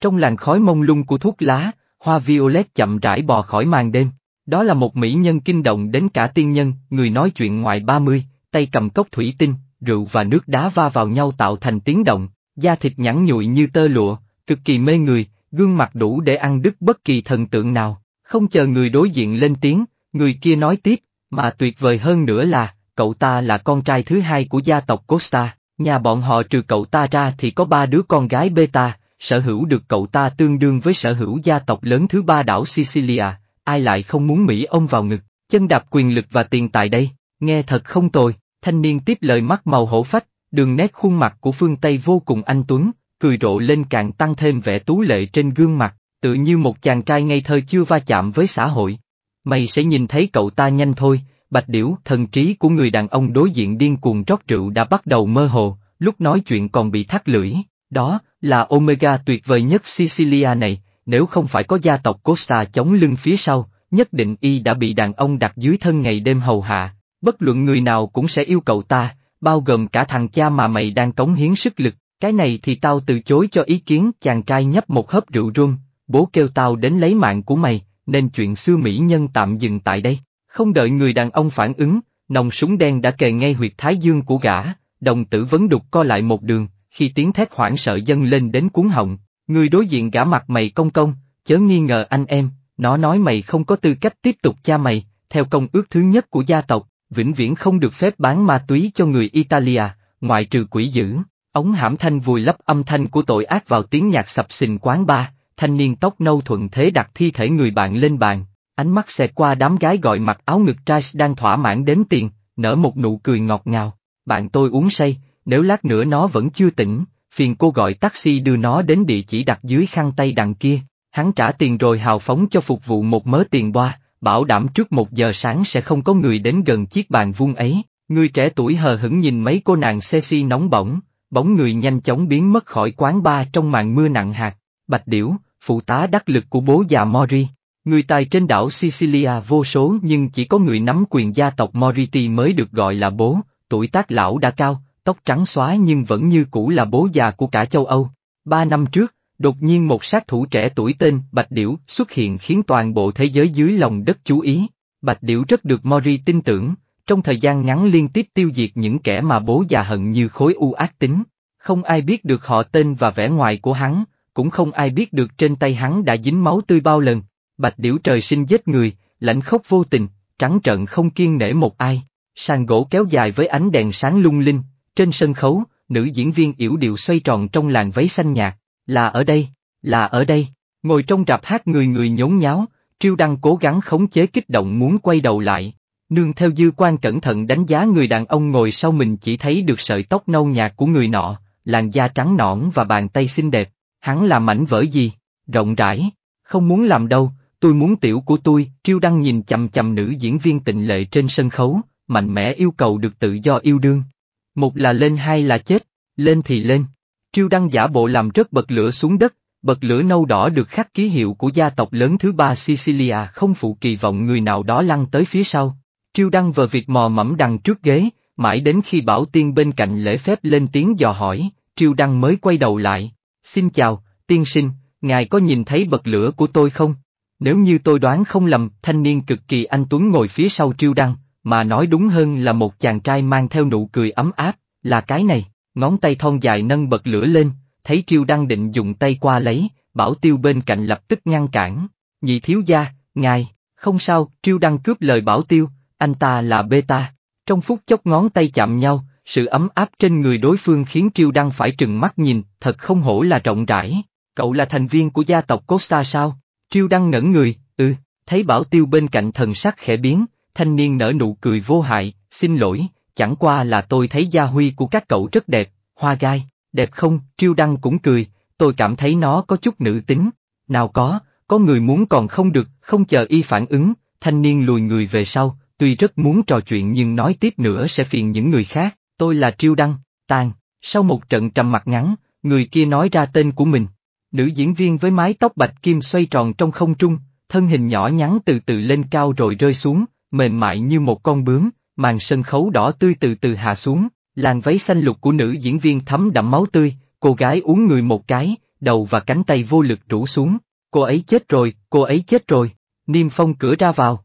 Trong làn khói mông lung của thuốc lá, hoa violet chậm rãi bò khỏi màn đêm. Đó là một mỹ nhân kinh động đến cả tiên nhân, người nói chuyện ngoài 30, tay cầm cốc thủy tinh, rượu và nước đá va vào nhau tạo thành tiếng động, da thịt nhẵn nhụi như tơ lụa, cực kỳ mê người, gương mặt đủ để ăn đứt bất kỳ thần tượng nào. Không chờ người đối diện lên tiếng, người kia nói tiếp, mà tuyệt vời hơn nữa là, cậu ta là con trai thứ hai của gia tộc Costa, nhà bọn họ trừ cậu ta ra thì có ba đứa con gái beta, sở hữu được cậu ta tương đương với sở hữu gia tộc lớn thứ ba đảo Sicilia, ai lại không muốn Mỹ ông vào ngực, chân đạp quyền lực và tiền tại đây, nghe thật không tồi, thanh niên tiếp lời mắt màu hổ phách, đường nét khuôn mặt của phương Tây vô cùng anh Tuấn, cười rộ lên càng tăng thêm vẻ tú lệ trên gương mặt, Tự như một chàng trai ngây thơ chưa va chạm với xã hội. Mày sẽ nhìn thấy cậu ta nhanh thôi, bạch điểu, thần trí của người đàn ông đối diện điên cuồng rót rượu đã bắt đầu mơ hồ, lúc nói chuyện còn bị thắt lưỡi. Đó, là Omega tuyệt vời nhất Sicilia này, nếu không phải có gia tộc Costa chống lưng phía sau, nhất định y đã bị đàn ông đặt dưới thân ngày đêm hầu hạ, bất luận người nào cũng sẽ yêu cậu ta, bao gồm cả thằng cha mà mày đang cống hiến sức lực, cái này thì tao từ chối cho ý kiến chàng trai nhấp một hớp rượu rum, bố kêu tao đến lấy mạng của mày, nên chuyện xưa mỹ nhân tạm dừng tại đây. Không đợi người đàn ông phản ứng, nòng súng đen đã kề ngay huyệt thái dương của gã, đồng tử vấn đục co lại một đường, khi tiếng thét hoảng sợ dâng lên đến cuốn họng, người đối diện gã mặt mày công công, chớ nghi ngờ anh em, nó nói mày không có tư cách tiếp tục cha mày, theo công ước thứ nhất của gia tộc, vĩnh viễn không được phép bán ma túy cho người Italia, ngoại trừ quỷ dữ. Ống hãm thanh vùi lấp âm thanh của tội ác vào tiếng nhạc sập xình quán bar, thanh niên tóc nâu thuận thế đặt thi thể người bạn lên bàn, ánh mắt xẹt qua đám gái gọi mặc áo ngực trai đang thỏa mãn đếm tiền, nở một nụ cười ngọt ngào, bạn tôi uống say, nếu lát nữa nó vẫn chưa tỉnh, phiền cô gọi taxi đưa nó đến địa chỉ đặt dưới khăn tay đằng kia, hắn trả tiền rồi hào phóng cho phục vụ một mớ tiền boa, bảo đảm trước một giờ sáng sẽ không có người đến gần chiếc bàn vuông ấy, người trẻ tuổi hờ hững nhìn mấy cô nàng sexy nóng bỏng, bóng người nhanh chóng biến mất khỏi quán bar trong màn mưa nặng hạt, bạch điểu, phụ tá đắc lực của bố già Mori. Người tài trên đảo Sicilia vô số nhưng chỉ có người nắm quyền gia tộc Moriti mới được gọi là bố, tuổi tác lão đã cao, tóc trắng xóa nhưng vẫn như cũ là bố già của cả châu Âu. Ba năm trước, đột nhiên một sát thủ trẻ tuổi tên Bạch Điểu xuất hiện khiến toàn bộ thế giới dưới lòng đất chú ý. Bạch Điểu rất được Mori tin tưởng, trong thời gian ngắn liên tiếp tiêu diệt những kẻ mà bố già hận như khối u ác tính. Không ai biết được họ tên và vẻ ngoài của hắn, cũng không ai biết được trên tay hắn đã dính máu tươi bao lần. Bạch điểu trời sinh giết người, lãnh khốc vô tình, trắng trận không kiên nể một ai. Sàn gỗ kéo dài với ánh đèn sáng lung linh, trên sân khấu, nữ diễn viên yểu điệu xoay tròn trong làn váy xanh nhạt, là ở đây, là ở đây, ngồi trong rạp hát người người nhốn nháo, triêu đăng cố gắng khống chế kích động muốn quay đầu lại. Nương theo dư quan cẩn thận đánh giá người đàn ông ngồi sau mình chỉ thấy được sợi tóc nâu nhạt của người nọ, làn da trắng nõn và bàn tay xinh đẹp, Hắn là mảnh vỡ gì? Rộng rãi. Không muốn làm đâu, tôi muốn tiểu của tôi, Triêu Đăng nhìn chầm chầm nữ diễn viên tịnh lệ trên sân khấu, mạnh mẽ yêu cầu được tự do yêu đương. Một là lên hai là chết, lên thì lên. Triêu Đăng giả bộ làm rớt bật lửa xuống đất, bật lửa nâu đỏ được khắc ký hiệu của gia tộc lớn thứ ba Sicilia không phụ kỳ vọng người nào đó lăn tới phía sau. Triêu Đăng vờ việc mò mẫm đằng trước ghế, mãi đến khi Bảo Tiên bên cạnh lễ phép lên tiếng dò hỏi, Triêu Đăng mới quay đầu lại, Xin chào, tiên sinh, ngài có nhìn thấy bật lửa của tôi không? Nếu như tôi đoán không lầm, thanh niên cực kỳ anh Tuấn ngồi phía sau triêu đăng, mà nói đúng hơn là một chàng trai mang theo nụ cười ấm áp, là cái này, ngón tay thon dài nâng bật lửa lên, thấy triêu đăng định dùng tay qua lấy, bảo tiêu bên cạnh lập tức ngăn cản, nhị thiếu gia, ngài, không sao, triêu đăng cướp lời bảo tiêu, anh ta là beta Trong phút chốc ngón tay chạm nhau, sự ấm áp trên người đối phương khiến Triêu Đăng phải trừng mắt nhìn, thật không hổ là rộng rãi. Cậu là thành viên của gia tộc Costa sao? Triêu Đăng ngẩn người, ừ, thấy Bảo Tiêu bên cạnh thần sắc khẽ biến, thanh niên nở nụ cười vô hại, xin lỗi, chẳng qua là tôi thấy gia huy của các cậu rất đẹp, hoa gai, đẹp không? Triêu Đăng cũng cười, tôi cảm thấy nó có chút nữ tính. Nào có, có người muốn còn không được, không chờ y phản ứng, thanh niên lùi người về sau, tuy rất muốn trò chuyện nhưng nói tiếp nữa sẽ phiền những người khác tôi là Triêu Đăng, Tàn, sau một trận trầm mặt ngắn, người kia nói ra tên của mình. Nữ diễn viên với mái tóc bạch kim xoay tròn trong không trung, thân hình nhỏ nhắn từ từ lên cao rồi rơi xuống, mềm mại như một con bướm, màn sân khấu đỏ tươi từ từ hạ xuống, làn váy xanh lục của nữ diễn viên thấm đậm máu tươi, cô gái uống người một cái, đầu và cánh tay vô lực rũ xuống, cô ấy chết rồi, cô ấy chết rồi, niêm phong cửa ra vào.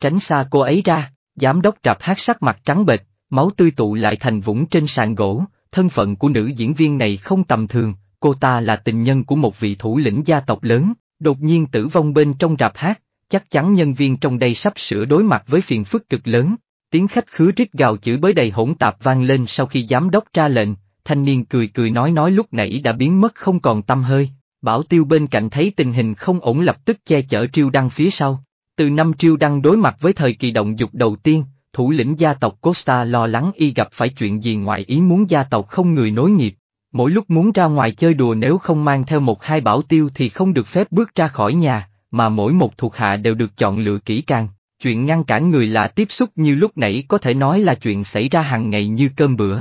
Tránh xa cô ấy ra, giám đốc trạp hát sắc mặt trắng bệch, máu tươi tụ lại thành vũng trên sàn gỗ, thân phận của nữ diễn viên này không tầm thường, cô ta là tình nhân của một vị thủ lĩnh gia tộc lớn, đột nhiên tử vong bên trong rạp hát, chắc chắn nhân viên trong đây sắp sửa đối mặt với phiền phức cực lớn. Tiếng khách khứa rít gào chửi bới đầy hỗn tạp vang lên sau khi giám đốc ra lệnh, thanh niên cười cười nói nói lúc nãy đã biến mất không còn tâm hơi. Bảo tiêu bên cạnh thấy tình hình không ổn lập tức che chở triêu đăng phía sau. Từ năm triêu đăng đối mặt với thời kỳ động dục đầu tiên, thủ lĩnh gia tộc Costa lo lắng y gặp phải chuyện gì ngoài ý muốn gia tộc không người nối nghiệp. Mỗi lúc muốn ra ngoài chơi đùa nếu không mang theo một hai bảo tiêu thì không được phép bước ra khỏi nhà, mà mỗi một thuộc hạ đều được chọn lựa kỹ càng. Chuyện ngăn cản người lạ tiếp xúc như lúc nãy có thể nói là chuyện xảy ra hàng ngày như cơm bữa.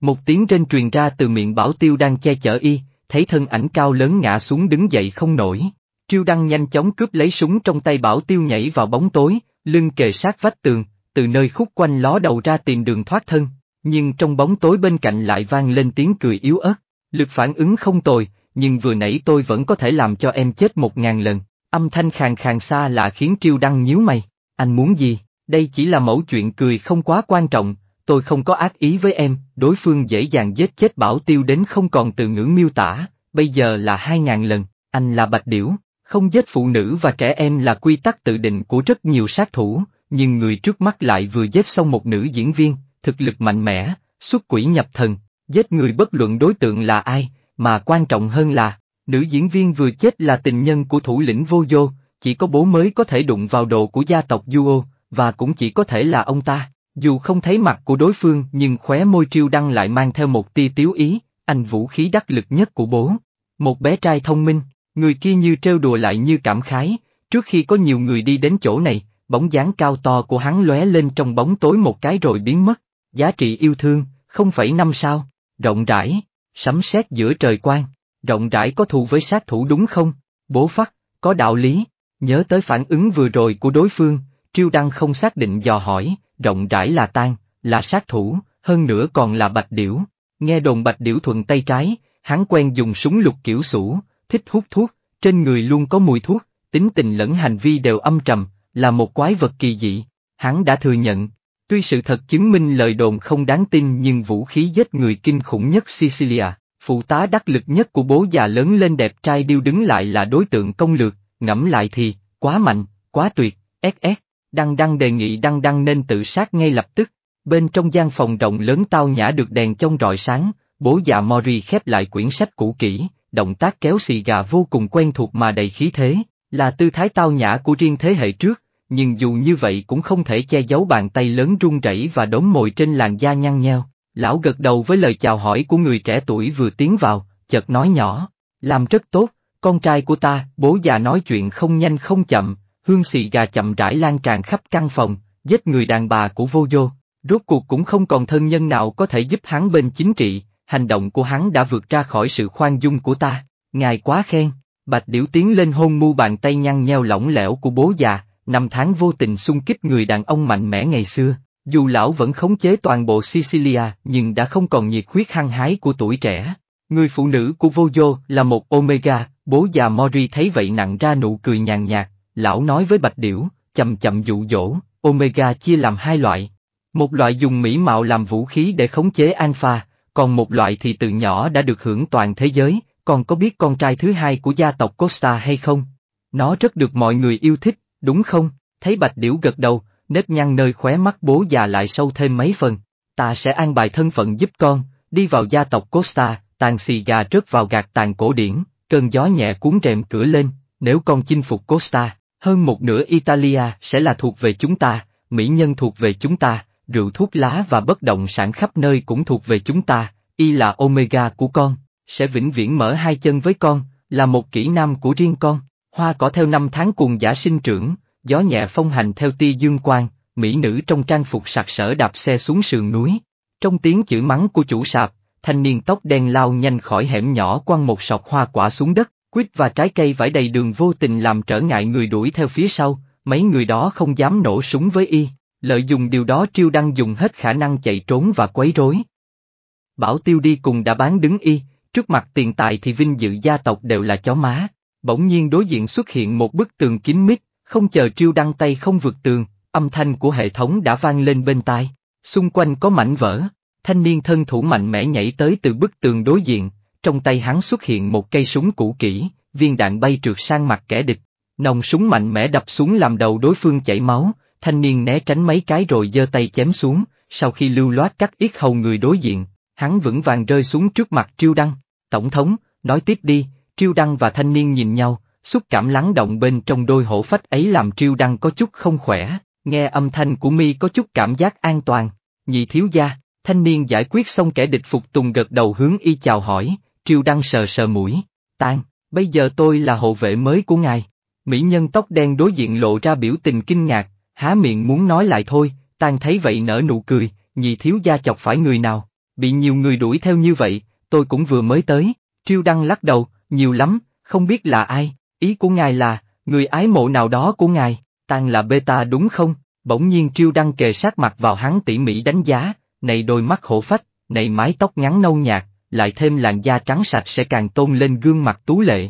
Một tiếng trên truyền ra từ miệng bảo tiêu đang che chở y, thấy thân ảnh cao lớn ngã xuống đứng dậy không nổi. Triêu Đăng nhanh chóng cướp lấy súng trong tay bảo tiêu nhảy vào bóng tối, lưng kề sát vách tường, từ nơi khúc quanh ló đầu ra tìm đường thoát thân, nhưng trong bóng tối bên cạnh lại vang lên tiếng cười yếu ớt, lực phản ứng không tồi, nhưng vừa nãy tôi vẫn có thể làm cho em chết một ngàn lần, âm thanh khàn khàn xa lạ khiến triêu đăng nhíu mày, anh muốn gì, đây chỉ là mẫu chuyện cười không quá quan trọng, tôi không có ác ý với em, đối phương dễ dàng giết chết bảo tiêu đến không còn từ ngữ miêu tả, bây giờ là hai ngàn lần, anh là bạch điểu, không giết phụ nữ và trẻ em là quy tắc tự định của rất nhiều sát thủ, nhưng người trước mắt lại vừa giết xong một nữ diễn viên, thực lực mạnh mẽ, xuất quỷ nhập thần, giết người bất luận đối tượng là ai, mà quan trọng hơn là, nữ diễn viên vừa chết là tình nhân của thủ lĩnh vô vô, chỉ có bố mới có thể đụng vào đồ của gia tộc Duo, và cũng chỉ có thể là ông ta. Dù không thấy mặt của đối phương nhưng khóe môi triêu đăng lại mang theo một tia tiếu ý, anh vũ khí đắc lực nhất của bố. Một bé trai thông minh, người kia như trêu đùa lại như cảm khái, trước khi có nhiều người đi đến chỗ này, bóng dáng cao to của hắn lóe lên trong bóng tối một cái rồi biến mất, giá trị yêu thương, không phải năm sao, rộng rãi, sấm sét giữa trời quang, rộng rãi có thù với sát thủ đúng không, bố phát, có đạo lý, nhớ tới phản ứng vừa rồi của đối phương, triêu đăng không xác định dò hỏi, rộng rãi là tan, là sát thủ, hơn nữa còn là bạch điểu, nghe đồn bạch điểu thuận tay trái, hắn quen dùng súng lục kiểu sủ, thích hút thuốc, trên người luôn có mùi thuốc, tính tình lẫn hành vi đều âm trầm, là một quái vật kỳ dị, hắn đã thừa nhận. Tuy sự thật chứng minh lời đồn không đáng tin nhưng vũ khí giết người kinh khủng nhất Sicilia, phụ tá đắc lực nhất của bố già lớn lên đẹp trai điêu đứng lại là đối tượng công lược, ngẫm lại thì, quá mạnh, quá tuyệt, SS, Đăng Đăng đề nghị Đăng Đăng nên tự sát ngay lập tức. Bên trong gian phòng rộng lớn tao nhã được đèn trong rọi sáng, bố già Mori khép lại quyển sách cũ kỹ, động tác kéo xì gà vô cùng quen thuộc mà đầy khí thế, là tư thái tao nhã của riêng thế hệ trước, nhưng dù như vậy cũng không thể che giấu bàn tay lớn run rẩy và đốm mồi trên làn da nhăn nheo. Lão gật đầu với lời chào hỏi của người trẻ tuổi vừa tiến vào, chợt nói nhỏ, làm rất tốt, con trai của ta, bố già nói chuyện không nhanh không chậm, hương xì gà chậm rãi lan tràn khắp căn phòng, giết người đàn bà của vô vô, rốt cuộc cũng không còn thân nhân nào có thể giúp hắn bên chính trị, hành động của hắn đã vượt ra khỏi sự khoan dung của ta, ngài quá khen, Bạch Điểu tiến lên hôn mu bàn tay nhăn nheo lỏng lẻo của bố già, năm tháng vô tình xung kích người đàn ông mạnh mẽ ngày xưa, dù lão vẫn khống chế toàn bộ Sicilia nhưng đã không còn nhiệt huyết hăng hái của tuổi trẻ. Người phụ nữ của vô là một omega, bố già Mori thấy vậy nặng ra nụ cười nhàn nhạt, lão nói với Bạch Điểu, chậm chậm dụ dỗ, omega chia làm hai loại. Một loại dùng mỹ mạo làm vũ khí để khống chế alpha, còn một loại thì từ nhỏ đã được hưởng toàn thế giới, còn có biết con trai thứ hai của gia tộc Costa hay không? Nó rất được mọi người yêu thích, đúng không? Thấy Bạch Điểu gật đầu, nếp nhăn nơi khóe mắt bố già lại sâu thêm mấy phần. Ta sẽ an bài thân phận giúp con, đi vào gia tộc Costa, tàn xì gà rớt vào gạt tàn cổ điển, cơn gió nhẹ cuốn rèm cửa lên, nếu con chinh phục Costa, hơn một nửa Italia sẽ là thuộc về chúng ta, mỹ nhân thuộc về chúng ta, rượu thuốc lá và bất động sản khắp nơi cũng thuộc về chúng ta, y là omega của con, sẽ vĩnh viễn mở hai chân với con, là một kỹ nam của riêng con. Hoa cỏ theo năm tháng cuồng giả sinh trưởng, gió nhẹ phong hành theo tia dương quang, mỹ nữ trong trang phục sặc sỡ đạp xe xuống sườn núi. Trong tiếng chữ mắng của chủ sạp, thanh niên tóc đen lao nhanh khỏi hẻm nhỏ quăng một sọt hoa quả xuống đất, quýt và trái cây vải đầy đường vô tình làm trở ngại người đuổi theo phía sau, mấy người đó không dám nổ súng với y, lợi dụng điều đó triêu đăng dùng hết khả năng chạy trốn và quấy rối. Bảo tiêu đi cùng đã bán đứng y, trước mặt tiền tài thì vinh dự gia tộc đều là chó má. Bỗng nhiên đối diện xuất hiện một bức tường kín mít, không chờ triêu đăng tay không vượt tường, âm thanh của hệ thống đã vang lên bên tai. Xung quanh có mảnh vỡ, thanh niên thân thủ mạnh mẽ nhảy tới từ bức tường đối diện, trong tay hắn xuất hiện một cây súng cũ kỹ, viên đạn bay trượt sang mặt kẻ địch. Nòng súng mạnh mẽ đập xuống làm đầu đối phương chảy máu, thanh niên né tránh mấy cái rồi giơ tay chém xuống, sau khi lưu loát cắt ít hầu người đối diện, Hắn vững vàng rơi xuống trước mặt Triêu Đăng. Tổng thống, nói tiếp đi, Triêu Đăng và thanh niên nhìn nhau, xúc cảm lắng động bên trong đôi hổ phách ấy làm Triêu Đăng có chút không khỏe, nghe âm thanh của mi có chút cảm giác an toàn. Nhị thiếu gia, thanh niên giải quyết xong kẻ địch phục tùng gật đầu hướng y chào hỏi, Triêu Đăng sờ sờ mũi, tan, bây giờ tôi là hộ vệ mới của ngài. Mỹ nhân tóc đen đối diện lộ ra biểu tình kinh ngạc, há miệng muốn nói lại thôi, tan thấy vậy nở nụ cười, nhị thiếu gia chọc phải người nào, bị nhiều người đuổi theo như vậy, tôi cũng vừa mới tới, Triêu Đăng lắc đầu, nhiều lắm, không biết là ai, ý của ngài là, người ái mộ nào đó của ngài, tàn là beta đúng không? Bỗng nhiên Triêu Đăng kề sát mặt vào hắn tỉ mỉ đánh giá, này đôi mắt hổ phách, này mái tóc ngắn nâu nhạt, lại thêm làn da trắng sạch sẽ càng tôn lên gương mặt tú lệ.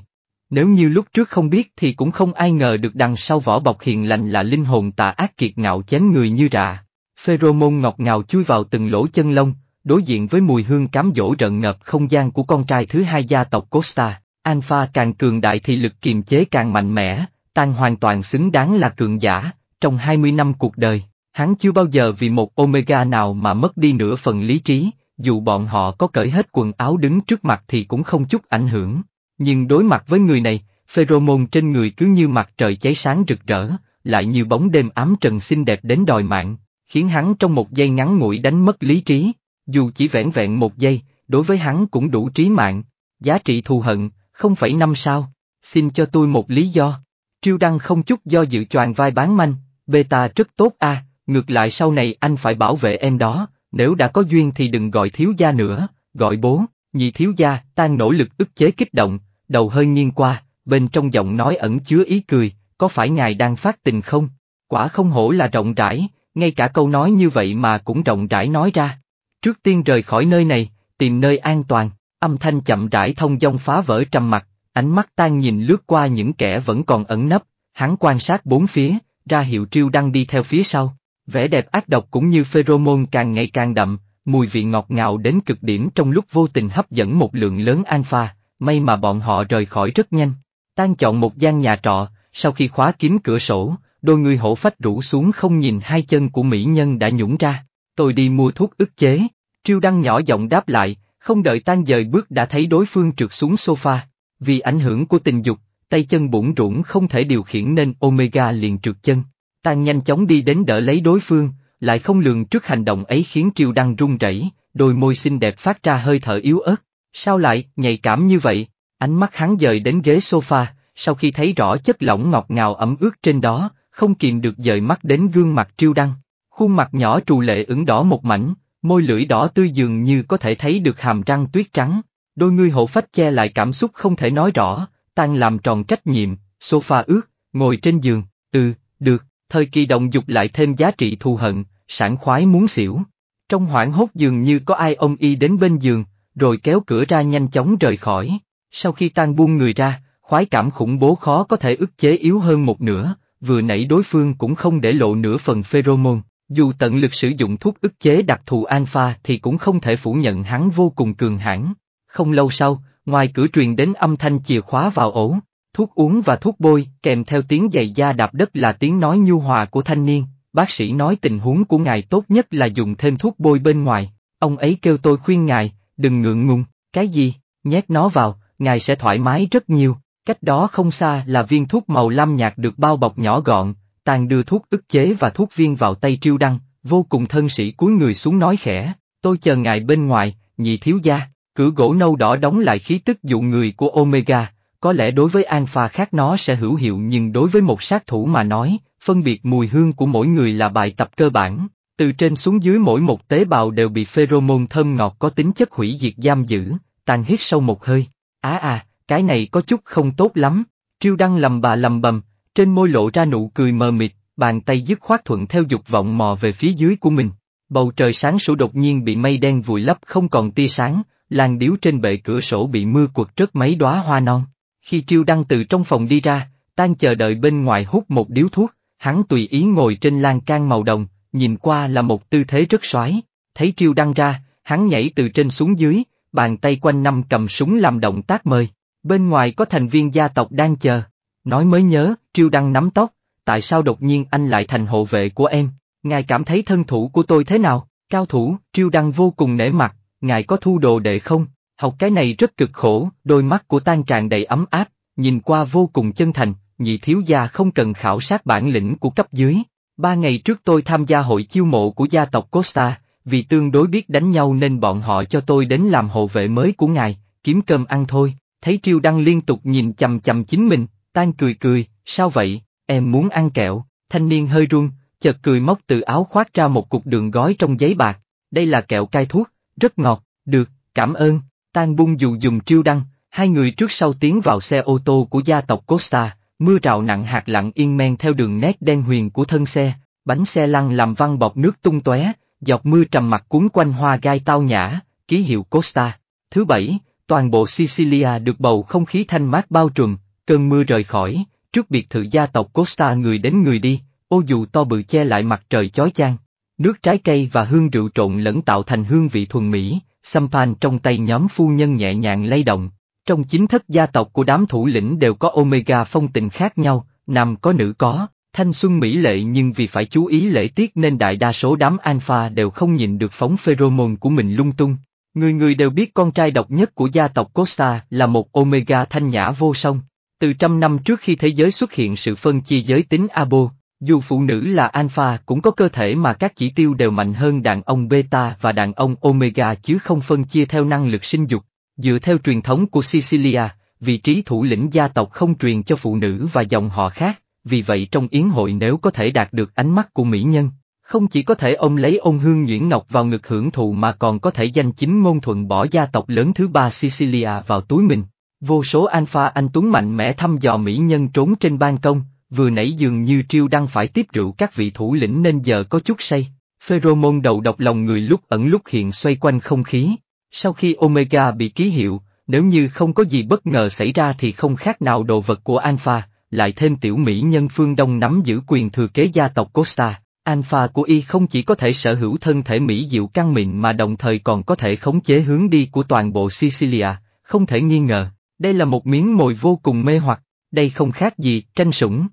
Nếu như lúc trước không biết thì cũng không ai ngờ được đằng sau vỏ bọc hiền lành là linh hồn tà ác kiệt ngạo chém người như rạ. Pheromone ngọt ngào chui vào từng lỗ chân lông, đối diện với mùi hương cám dỗ rợn ngập không gian của con trai thứ hai gia tộc Costa, Alpha càng cường đại thì lực kiềm chế càng mạnh mẽ, Tan hoàn toàn xứng đáng là cường giả, trong 20 năm cuộc đời, hắn chưa bao giờ vì một Omega nào mà mất đi nửa phần lý trí, dù bọn họ có cởi hết quần áo đứng trước mặt thì cũng không chút ảnh hưởng. Nhưng đối mặt với người này, pheromone trên người cứ như mặt trời cháy sáng rực rỡ, lại như bóng đêm ám trần xinh đẹp đến đòi mạng, khiến hắn trong một giây ngắn ngủi đánh mất lý trí, dù chỉ vẻn vẹn một giây, đối với hắn cũng đủ trí mạng, giá trị thù hận, không phải năm sao, xin cho tôi một lý do. Triêu Đăng không chút do dự choàng vai bán manh, beta rất tốt a, ngược lại sau này anh phải bảo vệ em đó, nếu đã có duyên thì đừng gọi thiếu gia nữa, gọi bố, nhị thiếu gia, tan nỗ lực ức chế kích động, đầu hơi nghiêng qua, bên trong giọng nói ẩn chứa ý cười, có phải ngài đang phát tình không? Quả không hổ là rộng rãi, ngay cả câu nói như vậy mà cũng rộng rãi nói ra. Trước tiên rời khỏi nơi này, tìm nơi an toàn, âm thanh chậm rãi thông dong phá vỡ trầm mặt, ánh mắt tan nhìn lướt qua những kẻ vẫn còn ẩn nấp, hắn quan sát bốn phía, ra hiệu triêu đang đi theo phía sau. Vẻ đẹp ác độc cũng như pheromone càng ngày càng đậm, mùi vị ngọt ngào đến cực điểm trong lúc vô tình hấp dẫn một lượng lớn alpha, may mà bọn họ rời khỏi rất nhanh. Tan chọn một gian nhà trọ, sau khi khóa kín cửa sổ, đôi người hổ phách rủ xuống không nhìn hai chân của mỹ nhân đã nhũng ra tôi đi mua thuốc ức chế. Triêu Đăng nhỏ giọng đáp lại, không đợi tan dời bước đã thấy đối phương trượt xuống sofa. Vì ảnh hưởng của tình dục, tay chân bủn rũng không thể điều khiển nên Omega liền trượt chân. Tan nhanh chóng đi đến đỡ lấy đối phương, lại không lường trước hành động ấy khiến Triêu Đăng run rẩy, đôi môi xinh đẹp phát ra hơi thở yếu ớt. Sao lại, nhạy cảm như vậy? Ánh mắt hắn dời đến ghế sofa, sau khi thấy rõ chất lỏng ngọt ngào ẩm ướt trên đó, không kìm được dời mắt đến gương mặt Triêu Đăng khuôn mặt nhỏ trù lệ ửng đỏ một mảnh, môi lưỡi đỏ tươi dường như có thể thấy được hàm răng tuyết trắng, đôi ngươi hổ phách che lại cảm xúc không thể nói rõ, tan làm tròn trách nhiệm, sofa ướt, ngồi trên giường, ừ, được, thời kỳ động dục lại thêm giá trị thù hận, sảng khoái muốn xỉu. Trong hoảng hốt dường như có ai ông y đến bên giường, rồi kéo cửa ra nhanh chóng rời khỏi. Sau khi tan buông người ra, khoái cảm khủng bố khó có thể ức chế yếu hơn một nửa, vừa nãy đối phương cũng không để lộ nửa phần pheromone, dù tận lực sử dụng thuốc ức chế đặc thù alpha thì cũng không thể phủ nhận hắn vô cùng cường hãn. Không lâu sau, ngoài cửa truyền đến âm thanh chìa khóa vào ổ, thuốc uống và thuốc bôi, kèm theo tiếng giày da đạp đất là tiếng nói nhu hòa của thanh niên. Bác sĩ nói tình huống của ngài tốt nhất là dùng thêm thuốc bôi bên ngoài, ông ấy kêu tôi khuyên ngài, đừng ngượng ngùng, cái gì, nhét nó vào, ngài sẽ thoải mái rất nhiều. Cách đó không xa là viên thuốc màu lam nhạt được bao bọc nhỏ gọn, Tàn đưa thuốc ức chế và thuốc viên vào tay triêu đăng, vô cùng thân sĩ cúi người xuống nói khẽ, tôi chờ ngài bên ngoài, nhị thiếu gia, cửa gỗ nâu đỏ đóng lại khí tức dụ người của Omega, có lẽ đối với Alpha khác nó sẽ hữu hiệu nhưng đối với một sát thủ mà nói, phân biệt mùi hương của mỗi người là bài tập cơ bản, từ trên xuống dưới mỗi một tế bào đều bị pheromone thơm ngọt có tính chất hủy diệt giam giữ, tàn hít sâu một hơi, á à, à, cái này có chút không tốt lắm, triêu đăng lầm bà lầm bầm, trên môi lộ ra nụ cười mờ mịt, bàn tay dứt khoát thuận theo dục vọng mò về phía dưới của mình. Bầu trời sáng sủa đột nhiên bị mây đen vùi lấp không còn tia sáng, làn điếu trên bệ cửa sổ bị mưa cuột rớt mấy đóa hoa non. Khi Triêu Đăng từ trong phòng đi ra, đang chờ đợi bên ngoài hút một điếu thuốc, hắn tùy ý ngồi trên lan can màu đồng, nhìn qua là một tư thế rất xoái. Thấy Triêu Đăng ra, hắn nhảy từ trên xuống dưới, bàn tay quanh năm cầm súng làm động tác mời. Bên ngoài có thành viên gia tộc đang chờ. Nói mới nhớ, Triêu Đăng nắm tóc, tại sao đột nhiên anh lại thành hộ vệ của em, ngài cảm thấy thân thủ của tôi thế nào, cao thủ, Triêu Đăng vô cùng nể mặt, ngài có thu đồ đệ không, học cái này rất cực khổ, đôi mắt của tan tràn đầy ấm áp, nhìn qua vô cùng chân thành, nhị thiếu gia không cần khảo sát bản lĩnh của cấp dưới. Ba ngày trước tôi tham gia hội chiêu mộ của gia tộc Costa, vì tương đối biết đánh nhau nên bọn họ cho tôi đến làm hộ vệ mới của ngài, kiếm cơm ăn thôi, thấy Triêu Đăng liên tục nhìn chầm chầm chính mình, Tan cười cười, sao vậy, em muốn ăn kẹo, thanh niên hơi run, chợt cười móc từ áo khoác ra một cục đường gói trong giấy bạc, đây là kẹo cai thuốc, rất ngọt, được, cảm ơn, tan bung dù dùng triêu đăng, hai người trước sau tiến vào xe ô tô của gia tộc Costa, mưa rào nặng hạt lặng yên men theo đường nét đen huyền của thân xe, bánh xe lăn làm văng bọt nước tung tóe, giọt mưa trầm mặt cuốn quanh hoa gai tao nhã, ký hiệu Costa. Thứ bảy, toàn bộ Sicilia được bầu không khí thanh mát bao trùm, cơn mưa rời khỏi, trước biệt thự gia tộc Costa người đến người đi, ô dù to bự che lại mặt trời chói chang. Nước trái cây và hương rượu trộn lẫn tạo thành hương vị thuần mỹ, sampan trong tay nhóm phu nhân nhẹ nhàng lay động. Trong chính thất gia tộc của đám thủ lĩnh đều có omega phong tình khác nhau, nam có nữ có, thanh xuân mỹ lệ nhưng vì phải chú ý lễ tiết nên đại đa số đám alpha đều không nhìn được phóng pheromone của mình lung tung. Người người đều biết con trai độc nhất của gia tộc Costa là một omega thanh nhã vô song. Từ trăm năm trước khi thế giới xuất hiện sự phân chia giới tính abo, dù phụ nữ là alpha cũng có cơ thể mà các chỉ tiêu đều mạnh hơn đàn ông beta và đàn ông omega chứ không phân chia theo năng lực sinh dục. Dựa theo truyền thống của Sicilia, vị trí thủ lĩnh gia tộc không truyền cho phụ nữ và dòng họ khác, vì vậy trong yến hội nếu có thể đạt được ánh mắt của mỹ nhân, không chỉ có thể ông lấy ôn hương nguyễn ngọc vào ngực hưởng thụ mà còn có thể danh chính ngôn thuận bỏ gia tộc lớn thứ ba Sicilia vào túi mình. Vô số alpha anh Tuấn mạnh mẽ thăm dò mỹ nhân trốn trên ban công, vừa nãy dường như triêu đang phải tiếp rượu các vị thủ lĩnh nên giờ có chút say. Pheromone đầu độc lòng người lúc ẩn lúc hiện xoay quanh không khí. Sau khi Omega bị ký hiệu, nếu như không có gì bất ngờ xảy ra thì không khác nào đồ vật của Alpha, lại thêm tiểu mỹ nhân phương Đông nắm giữ quyền thừa kế gia tộc Costa. Alpha của y không chỉ có thể sở hữu thân thể mỹ diệu căng mịn mà đồng thời còn có thể khống chế hướng đi của toàn bộ Sicilia, không thể nghi ngờ. Đây là một miếng mồi vô cùng mê hoặc, đây không khác gì tranh sủng.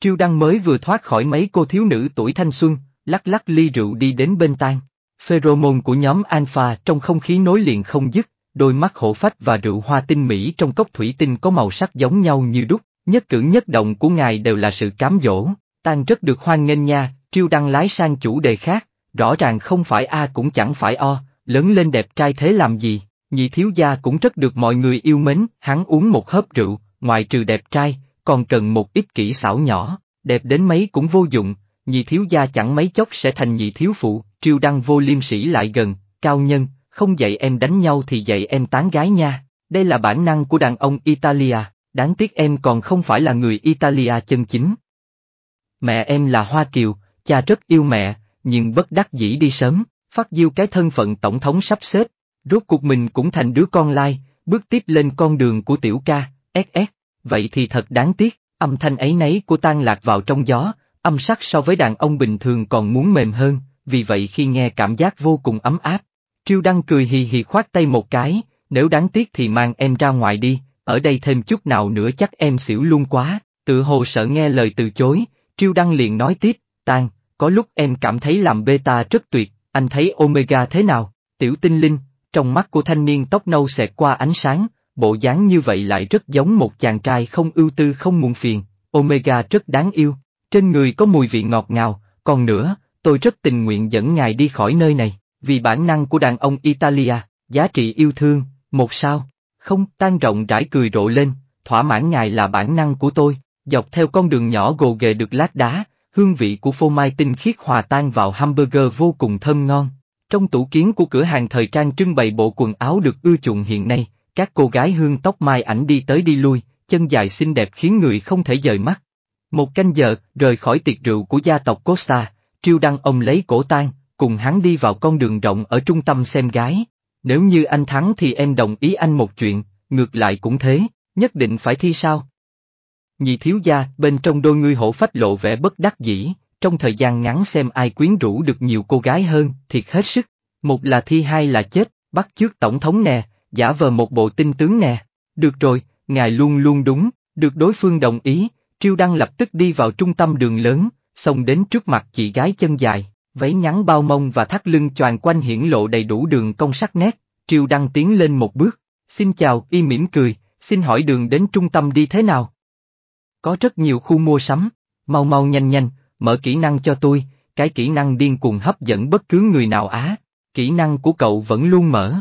Triêu Đăng mới vừa thoát khỏi mấy cô thiếu nữ tuổi thanh xuân, lắc lắc ly rượu đi đến bên tan. Pheromone của nhóm Alpha trong không khí nối liền không dứt, đôi mắt hổ phách và rượu hoa tinh mỹ trong cốc thủy tinh có màu sắc giống nhau như đúc, nhất cử nhất động của ngài đều là sự cám dỗ, tan rất được hoan nghênh nha, Triêu Đăng lái sang chủ đề khác, rõ ràng không phải A cũng chẳng phải O, lớn lên đẹp trai thế làm gì. Nhị thiếu gia cũng rất được mọi người yêu mến, hắn uống một hớp rượu, ngoài trừ đẹp trai, còn cần một ít kỹ xảo nhỏ, đẹp đến mấy cũng vô dụng, nhị thiếu gia chẳng mấy chốc sẽ thành nhị thiếu phụ, triều đăng vô liêm sĩ lại gần, cao nhân, không dạy em đánh nhau thì dạy em tán gái nha, đây là bản năng của đàn ông Italia, đáng tiếc em còn không phải là người Italia chân chính. Mẹ em là Hoa Kiều, cha rất yêu mẹ, nhưng bất đắc dĩ đi sớm, phát diêu cái thân phận tổng thống sắp xếp, Rốt cuộc mình cũng thành đứa con lai, bước tiếp lên con đường của tiểu ca, SS, vậy thì thật đáng tiếc, âm thanh ấy nấy của tan lạc vào trong gió, âm sắc so với đàn ông bình thường còn muốn mềm hơn, vì vậy khi nghe cảm giác vô cùng ấm áp. Triêu Đăng cười hì hì khoát tay một cái, nếu đáng tiếc thì mang em ra ngoài đi, ở đây thêm chút nào nữa chắc em xỉu luôn quá, tự hồ sợ nghe lời từ chối, Triêu Đăng liền nói tiếp, tan, có lúc em cảm thấy làm beta rất tuyệt, anh thấy omega thế nào, tiểu tinh linh, trong mắt của thanh niên tóc nâu xẹt qua ánh sáng, bộ dáng như vậy lại rất giống một chàng trai không ưu tư không muộn phiền, Omega rất đáng yêu, trên người có mùi vị ngọt ngào, còn nữa, tôi rất tình nguyện dẫn ngài đi khỏi nơi này, vì bản năng của đàn ông Italia, giá trị yêu thương, một sao, không tan rộng rãi cười rộ lên, thỏa mãn ngài là bản năng của tôi, dọc theo con đường nhỏ gồ ghề được lát đá, hương vị của phô mai tinh khiết hòa tan vào hamburger vô cùng thơm ngon. Trong tủ kiến của cửa hàng thời trang trưng bày bộ quần áo được ưa chuộng hiện nay, các cô gái hương tóc mai ảnh đi tới đi lui, chân dài xinh đẹp khiến người không thể rời mắt. Một canh giờ, rời khỏi tiệc rượu của gia tộc Costa, Triêu Đăng ông lấy cổ tang, cùng hắn đi vào con đường rộng ở trung tâm xem gái. Nếu như anh thắng thì em đồng ý anh một chuyện, ngược lại cũng thế, nhất định phải thi sao? Nhị thiếu gia, bên trong đôi ngươi hổ phách lộ vẻ bất đắc dĩ, trong thời gian ngắn xem ai quyến rũ được nhiều cô gái hơn, thiệt hết sức. Một là thi hai là chết, bắt trước tổng thống nè, giả vờ một bộ tinh tướng nè. Được rồi, ngài luôn luôn đúng, được đối phương đồng ý, Triêu Đăng lập tức đi vào trung tâm đường lớn, xông đến trước mặt chị gái chân dài, váy ngắn bao mông và thắt lưng choàng quanh hiển lộ đầy đủ đường công sắc nét, Triêu Đăng tiến lên một bước, xin chào, y mỉm cười, xin hỏi đường đến trung tâm đi thế nào? Có rất nhiều khu mua sắm, mau mau nhanh nhanh, mở kỹ năng cho tôi, cái kỹ năng điên cuồng hấp dẫn bất cứ người nào á. Kỹ năng của cậu vẫn luôn mở.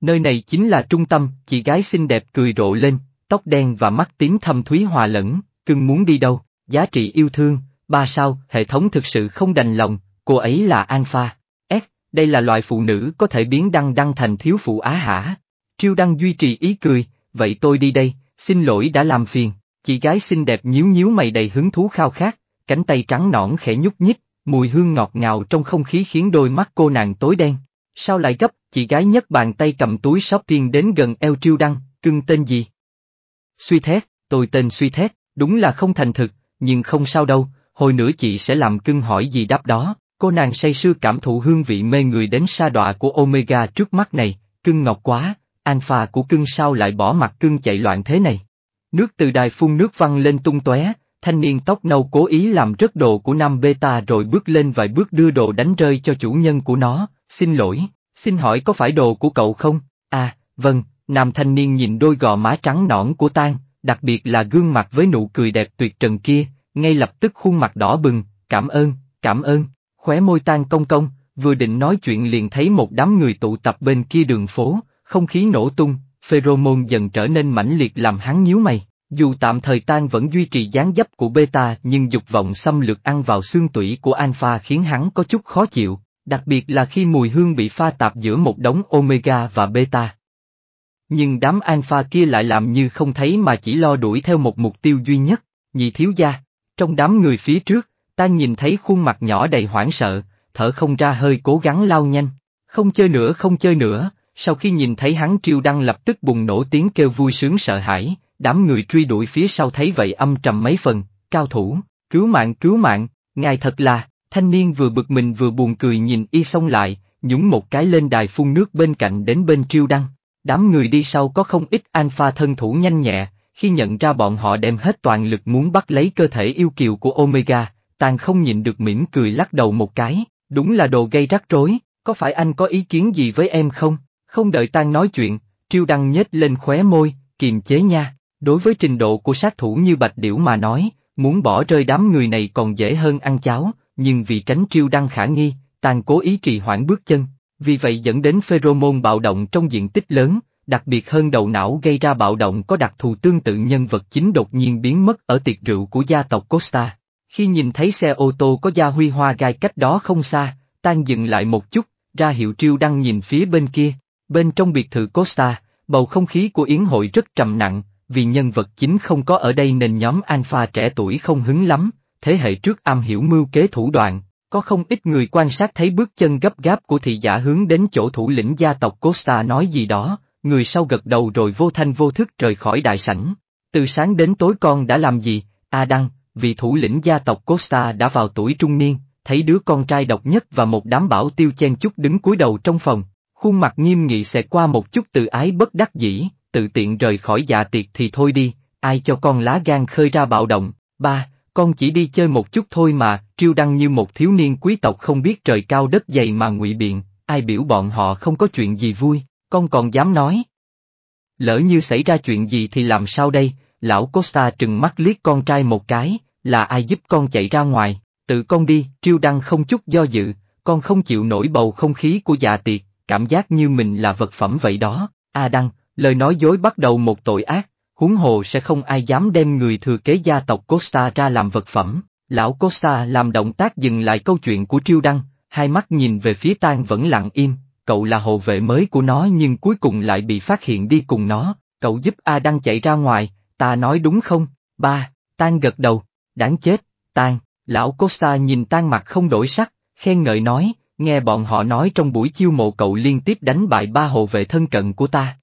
Nơi này chính là trung tâm, chị gái xinh đẹp cười rộ lên, tóc đen và mắt tím thâm thúy hòa lẫn, cưng muốn đi đâu, giá trị yêu thương, ba sao, hệ thống thực sự không đành lòng, cô ấy là Alpha. S, đây là loại phụ nữ có thể biến đăng đăng thành thiếu phụ á hả. Triêu đăng duy trì ý cười, vậy tôi đi đây, xin lỗi đã làm phiền, chị gái xinh đẹp nhíu nhíu mày đầy hứng thú khao khát, cánh tay trắng nõn khẽ nhúc nhích, mùi hương ngọt ngào trong không khí khiến đôi mắt cô nàng tối đen. Sao lại gấp, chị gái nhấc bàn tay cầm túi shopping đến gần eo triêu đăng, cưng tên gì? Suy thét, tôi tên suy thét, đúng là không thành thực, nhưng không sao đâu, hồi nữa chị sẽ làm cưng hỏi gì đáp đó. Cô nàng say sưa cảm thụ hương vị mê người đến sa đọa của Omega trước mắt này, cưng ngọt quá, alpha của cưng sao lại bỏ mặt cưng chạy loạn thế này. Nước từ đài phun nước văng lên tung tóe, thanh niên tóc nâu cố ý làm rớt đồ của nam beta rồi bước lên vài bước đưa đồ đánh rơi cho chủ nhân của nó, xin lỗi, xin hỏi có phải đồ của cậu không? À, vâng, nam thanh niên nhìn đôi gò má trắng nõn của Tang, đặc biệt là gương mặt với nụ cười đẹp tuyệt trần kia, ngay lập tức khuôn mặt đỏ bừng, cảm ơn, cảm ơn, khóe môi Tang công công, vừa định nói chuyện liền thấy một đám người tụ tập bên kia đường phố, không khí nổ tung, pheromone dần trở nên mãnh liệt làm hắn nhíu mày. Dù tạm thời tan vẫn duy trì dáng dấp của beta nhưng dục vọng xâm lược ăn vào xương tủy của alpha khiến hắn có chút khó chịu, đặc biệt là khi mùi hương bị pha tạp giữa một đống omega và beta. Nhưng đám alpha kia lại làm như không thấy mà chỉ lo đuổi theo một mục tiêu duy nhất, nhị thiếu gia. Trong đám người phía trước, ta nhìn thấy khuôn mặt nhỏ đầy hoảng sợ, thở không ra hơi cố gắng lao nhanh. Không chơi nữa không chơi nữa, sau khi nhìn thấy hắn triêu đăng lập tức bùng nổ tiếng kêu vui sướng sợ hãi, Đám người truy đuổi phía sau thấy vậy âm trầm mấy phần, cao thủ, cứu mạng cứu mạng, ngài thật là, thanh niên vừa bực mình vừa buồn cười nhìn y xong lại, nhúng một cái lên đài phun nước bên cạnh đến bên triêu đăng. Đám người đi sau có không ít alpha thân thủ nhanh nhẹ, khi nhận ra bọn họ đem hết toàn lực muốn bắt lấy cơ thể yêu kiều của Omega, tàn không nhịn được mỉm cười lắc đầu một cái, đúng là đồ gây rắc rối, có phải anh có ý kiến gì với em không? Không đợi tang nói chuyện, triêu đăng nhếch lên khóe môi, kiềm chế nha. Đối với trình độ của sát thủ như Bạch Điểu mà nói, muốn bỏ rơi đám người này còn dễ hơn ăn cháo, nhưng vì tránh triêu đăng khả nghi, tàn cố ý trì hoãn bước chân, vì vậy dẫn đến pheromone bạo động trong diện tích lớn, đặc biệt hơn đầu não gây ra bạo động có đặc thù tương tự nhân vật chính đột nhiên biến mất ở tiệc rượu của gia tộc Costa. Khi nhìn thấy xe ô tô có gia huy hoa gai cách đó không xa, tan dừng lại một chút, ra hiệu triêu đăng nhìn phía bên kia, bên trong biệt thự Costa, bầu không khí của yến hội rất trầm nặng, vì nhân vật chính không có ở đây nên nhóm Alpha trẻ tuổi không hứng lắm, thế hệ trước am hiểu mưu kế thủ đoạn, có không ít người quan sát thấy bước chân gấp gáp của thị giả hướng đến chỗ thủ lĩnh gia tộc Costa nói gì đó, người sau gật đầu rồi vô thanh vô thức rời khỏi đại sảnh. Từ sáng đến tối con đã làm gì, A à Đăng, vì thủ lĩnh gia tộc Costa đã vào tuổi trung niên, thấy đứa con trai độc nhất và một đám bảo tiêu chen chút đứng cúi đầu trong phòng, khuôn mặt nghiêm nghị sẽ qua một chút từ ái bất đắc dĩ tự tiện rời khỏi dạ tiệc thì thôi đi, ai cho con lá gan khơi ra bạo động, ba, con chỉ đi chơi một chút thôi mà, triêu đăng như một thiếu niên quý tộc không biết trời cao đất dày mà ngụy biện, ai biểu bọn họ không có chuyện gì vui, con còn dám nói. Lỡ như xảy ra chuyện gì thì làm sao đây, lão Costa trừng mắt liếc con trai một cái, là ai giúp con chạy ra ngoài, tự con đi, triêu đăng không chút do dự, con không chịu nổi bầu không khí của dạ tiệc, cảm giác như mình là vật phẩm vậy đó, a đăng, lời nói dối bắt đầu một tội ác, huống hồ sẽ không ai dám đem người thừa kế gia tộc Costa ra làm vật phẩm. Lão Costa làm động tác dừng lại câu chuyện của Triêu Đăng, hai mắt nhìn về phía tan vẫn lặng im, cậu là hộ vệ mới của nó nhưng cuối cùng lại bị phát hiện đi cùng nó, cậu giúp A Đăng chạy ra ngoài, ta nói đúng không, ba, tan gật đầu, đáng chết, tan, lão Costa nhìn tan mặt không đổi sắc, khen ngợi nói, nghe bọn họ nói trong buổi chiêu mộ cậu liên tiếp đánh bại ba hộ vệ thân cận của ta,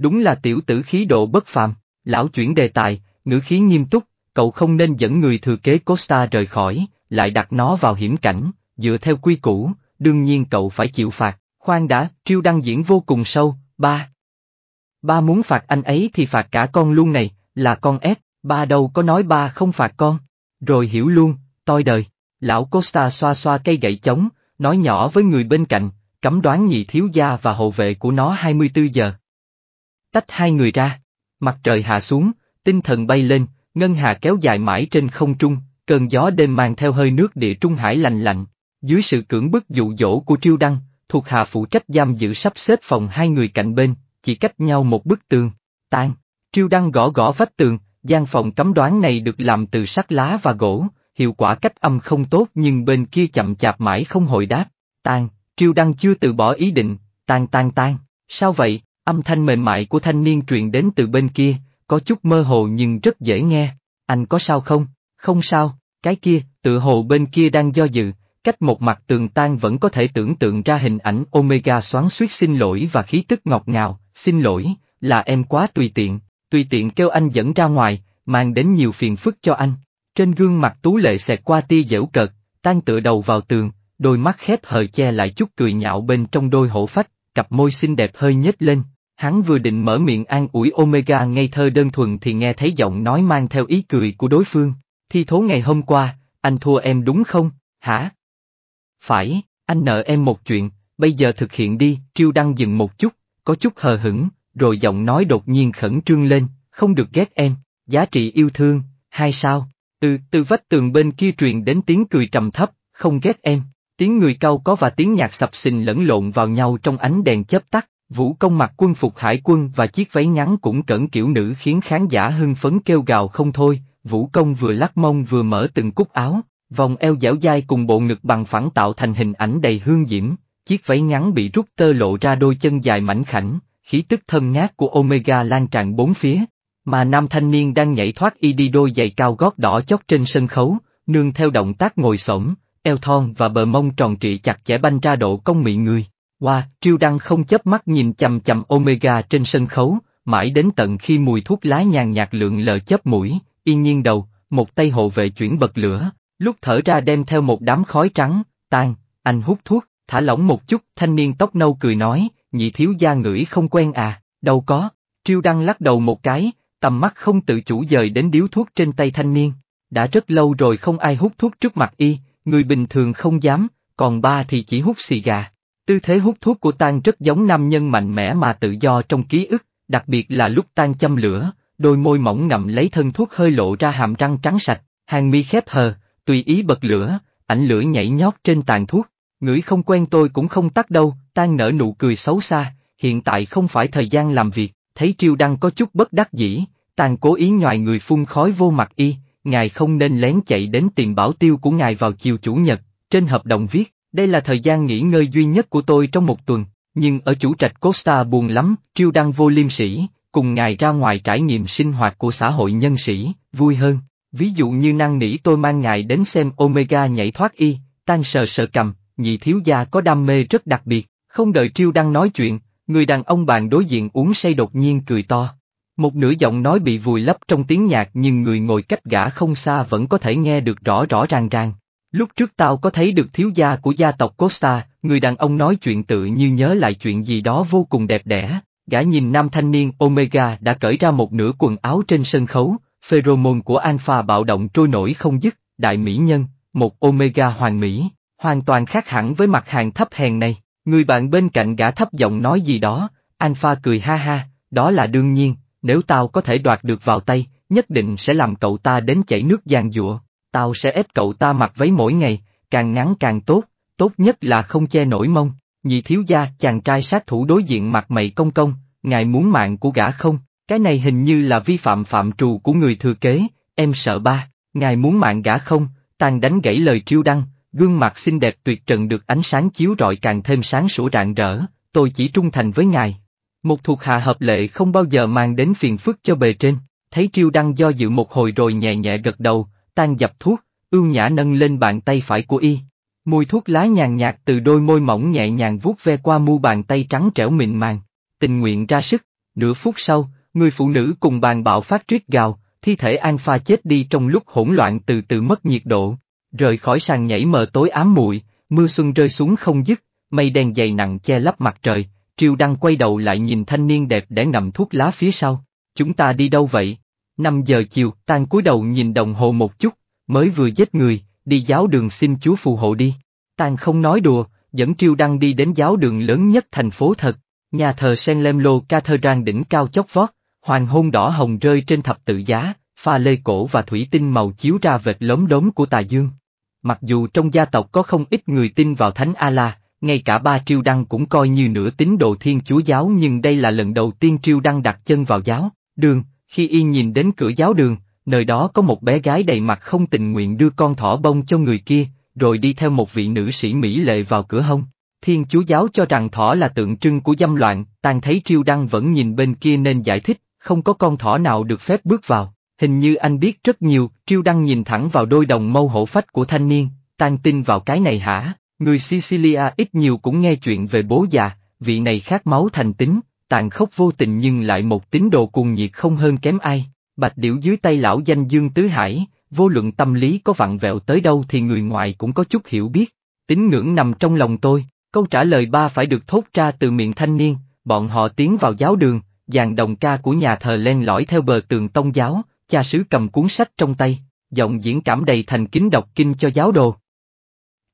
Đúng là tiểu tử khí độ bất phàm, lão chuyển đề tài, ngữ khí nghiêm túc, cậu không nên dẫn người thừa kế Costa rời khỏi, lại đặt nó vào hiểm cảnh, dựa theo quy củ, đương nhiên cậu phải chịu phạt, khoan đã, triêu đăng diễn vô cùng sâu, ba. Ba muốn phạt anh ấy thì phạt cả con luôn này, là con ép, ba đâu có nói ba không phạt con. Rồi hiểu luôn, toi đời, lão Costa xoa xoa cây gậy chống, nói nhỏ với người bên cạnh, cấm đoán nhị thiếu gia và hộ vệ của nó 24 giờ, tách hai người ra. Mặt trời hạ xuống, tinh thần bay lên, ngân hà kéo dài mãi trên không trung, cơn gió đêm mang theo hơi nước địa trung hải lạnh lạnh. Dưới sự cưỡng bức dụ dỗ của Triêu Đăng, thuộc hạ phụ trách giam giữ sắp xếp phòng hai người cạnh bên, chỉ cách nhau một bức tường, tan. Triêu Đăng gõ gõ vách tường, gian phòng cấm đoán này được làm từ sắt lá và gỗ, hiệu quả cách âm không tốt nhưng bên kia chậm chạp mãi không hồi đáp. Tan, Triêu Đăng chưa từ bỏ ý định, tan tan tan, sao vậy? Âm thanh mềm mại của thanh niên truyền đến từ bên kia, có chút mơ hồ nhưng rất dễ nghe. Anh có sao không? Không sao, cái kia, tự hồ bên kia đang do dự, cách một mặt tường tan vẫn có thể tưởng tượng ra hình ảnh Omega xoắn suýt xin lỗi và khí tức ngọt ngào, xin lỗi, là em quá tùy tiện, tùy tiện kêu anh dẫn ra ngoài, mang đến nhiều phiền phức cho anh. Trên gương mặt tú lệ xẹt qua tia dễu cợt, tan tựa đầu vào tường, đôi mắt khép hờ che lại chút cười nhạo bên trong đôi hổ phách, cặp môi xinh đẹp hơi nhếch lên, hắn vừa định mở miệng an ủi Omega ngây thơ đơn thuần thì nghe thấy giọng nói mang theo ý cười của đối phương, thi thố ngày hôm qua, anh thua em đúng không, hả? Phải, anh nợ em một chuyện, bây giờ thực hiện đi, Triêu Đăng dừng một chút, có chút hờ hững, rồi giọng nói đột nhiên khẩn trương lên, không được ghét em, giá trị yêu thương, hai sao, từ, từ vách tường bên kia truyền đến tiếng cười trầm thấp, không ghét em, Tiếng người cao có và tiếng nhạc sập sình lẫn lộn vào nhau trong ánh đèn chớp tắt, vũ công mặc quân phục hải quân và chiếc váy ngắn cũng cẩn kiểu nữ khiến khán giả hưng phấn kêu gào không thôi, vũ công vừa lắc mông vừa mở từng cúc áo, vòng eo dẻo dai cùng bộ ngực bằng phẳng tạo thành hình ảnh đầy hương diễm, chiếc váy ngắn bị rút tơ lộ ra đôi chân dài mảnh khảnh, khí tức thơm ngát của Omega lan tràn bốn phía, mà nam thanh niên đang nhảy thoát y đi đôi giày cao gót đỏ chót trên sân khấu, nương theo động tác ngồi xổm, eo thon và bờ mông tròn trịa chặt chẽ banh ra độ công mị người. Qua, wow, Triêu Đăng không chớp mắt nhìn chầm chầm Omega trên sân khấu, mãi đến tận khi mùi thuốc lá nhàn nhạt lượn lờ chớp mũi, yên nhiên đầu, một tay hộ vệ chuyển bật lửa, lúc thở ra đem theo một đám khói trắng, tan, anh hút thuốc, thả lỏng một chút, thanh niên tóc nâu cười nói, nhị thiếu gia ngửi không quen à, đâu có, Triêu Đăng lắc đầu một cái, tầm mắt không tự chủ dời đến điếu thuốc trên tay thanh niên, đã rất lâu rồi không ai hút thuốc trước mặt y, người bình thường không dám, còn ba thì chỉ hút xì gà. Tư thế hút thuốc của Tang rất giống nam nhân mạnh mẽ mà tự do trong ký ức, đặc biệt là lúc Tang châm lửa, đôi môi mỏng ngậm lấy thân thuốc hơi lộ ra hàm răng trắng sạch, hàng mi khép hờ, tùy ý bật lửa, ảnh lửa nhảy nhót trên tàn thuốc. Ngửi không quen tôi cũng không tắt đâu, Tang nở nụ cười xấu xa, hiện tại không phải thời gian làm việc, thấy Triêu Đăng có chút bất đắc dĩ, Tang cố ý nhòi người phun khói vô mặt y, ngài không nên lén chạy đến tìm bảo tiêu của ngài vào chiều chủ nhật, trên hợp đồng viết, đây là thời gian nghỉ ngơi duy nhất của tôi trong một tuần, nhưng ở chủ trạch Costa buồn lắm, triêu đăng vô liêm sĩ, cùng ngài ra ngoài trải nghiệm sinh hoạt của xã hội nhân sĩ, vui hơn. Ví dụ như năng nỉ tôi mang ngài đến xem Omega nhảy thoát y, tan sờ sờ cầm, nhị thiếu gia có đam mê rất đặc biệt, không đợi triêu đăng nói chuyện, người đàn ông bạn đối diện uống say đột nhiên cười to. Một nửa giọng nói bị vùi lấp trong tiếng nhạc nhưng người ngồi cách gã không xa vẫn có thể nghe được rõ rõ ràng ràng. Lúc trước tao có thấy được thiếu gia của gia tộc Costa, người đàn ông nói chuyện tự như nhớ lại chuyện gì đó vô cùng đẹp đẽ. Gã nhìn nam thanh niên Omega đã cởi ra một nửa quần áo trên sân khấu, pheromone của Alpha bạo động trôi nổi không dứt, đại mỹ nhân, một Omega hoàng mỹ, hoàn toàn khác hẳn với mặt hàng thấp hèn này. Người bạn bên cạnh gã thấp giọng nói gì đó, Alpha cười ha ha, đó là đương nhiên, nếu tao có thể đoạt được vào tay, nhất định sẽ làm cậu ta đến chảy nước giàn giụa. Tao sẽ ép cậu ta mặc váy mỗi ngày, càng ngắn càng tốt, tốt nhất là không che nổi mông. Nhị thiếu gia, chàng trai sát thủ đối diện mặt mày công công, ngài muốn mạng của gã không? Cái này hình như là vi phạm phạm trù của người thừa kế, em sợ ba, ngài muốn mạng gã không? Tàn đánh gãy lời triêu đăng, gương mặt xinh đẹp tuyệt trần được ánh sáng chiếu rọi càng thêm sáng sủa rạng rỡ, tôi chỉ trung thành với ngài. Một thuộc hạ hợp lệ không bao giờ mang đến phiền phức cho bề trên, thấy triêu đăng do dự một hồi rồi nhẹ nhẹ gật đầu, tan dập thuốc, ưu nhã nâng lên bàn tay phải của y. Mùi thuốc lá nhàn nhạt từ đôi môi mỏng nhẹ nhàng vuốt ve qua mu bàn tay trắng trẻo mịn màng, tình nguyện ra sức, nửa phút sau, người phụ nữ cùng bàn bạo phát triết gào, thi thể An Pha chết đi trong lúc hỗn loạn từ từ mất nhiệt độ, rời khỏi sàn nhảy mờ tối ám muội, mưa xuân rơi xuống không dứt, mây đen dày nặng che lấp mặt trời, Triều Đăng quay đầu lại nhìn thanh niên đẹp để nằm thuốc lá phía sau. Chúng ta đi đâu vậy? Năm giờ chiều, tan cúi đầu nhìn đồng hồ một chút, mới vừa giết người, đi giáo đường xin Chúa phù hộ đi. Tan không nói đùa, dẫn Triều Đăng đi đến giáo đường lớn nhất thành phố thật, nhà thờ sen lem Senlemlo Cathedral đỉnh cao chót vót, hoàng hôn đỏ hồng rơi trên thập tự giá, pha lê cổ và thủy tinh màu chiếu ra vệt lốm đốm của tà dương. Mặc dù trong gia tộc có không ít người tin vào Thánh A-la, ngay cả ba triêu đăng cũng coi như nửa tín đồ thiên chúa giáo nhưng đây là lần đầu tiên triêu đăng đặt chân vào giáo, đường, khi y nhìn đến cửa giáo đường, nơi đó có một bé gái đầy mặt không tình nguyện đưa con thỏ bông cho người kia, rồi đi theo một vị nữ sĩ Mỹ lệ vào cửa hông. Thiên chúa giáo cho rằng thỏ là tượng trưng của dâm loạn, tàn thấy triêu đăng vẫn nhìn bên kia nên giải thích, không có con thỏ nào được phép bước vào. Hình như anh biết rất nhiều, triêu đăng nhìn thẳng vào đôi đồng mâu hổ phách của thanh niên, tan tin vào cái này hả? Người Sicilia ít nhiều cũng nghe chuyện về bố già, vị này khát máu thành tính, tàn khốc vô tình nhưng lại một tín đồ cuồng nhiệt không hơn kém ai. Bạch điểu dưới tay lão danh Dương Tứ Hải, vô luận tâm lý có vặn vẹo tới đâu thì người ngoại cũng có chút hiểu biết. Tín ngưỡng nằm trong lòng tôi, câu trả lời ba phải được thốt ra từ miệng thanh niên, bọn họ tiến vào giáo đường, dàn đồng ca của nhà thờ len lỏi theo bờ tường tông giáo, cha sứ cầm cuốn sách trong tay, giọng diễn cảm đầy thành kính đọc kinh cho giáo đồ.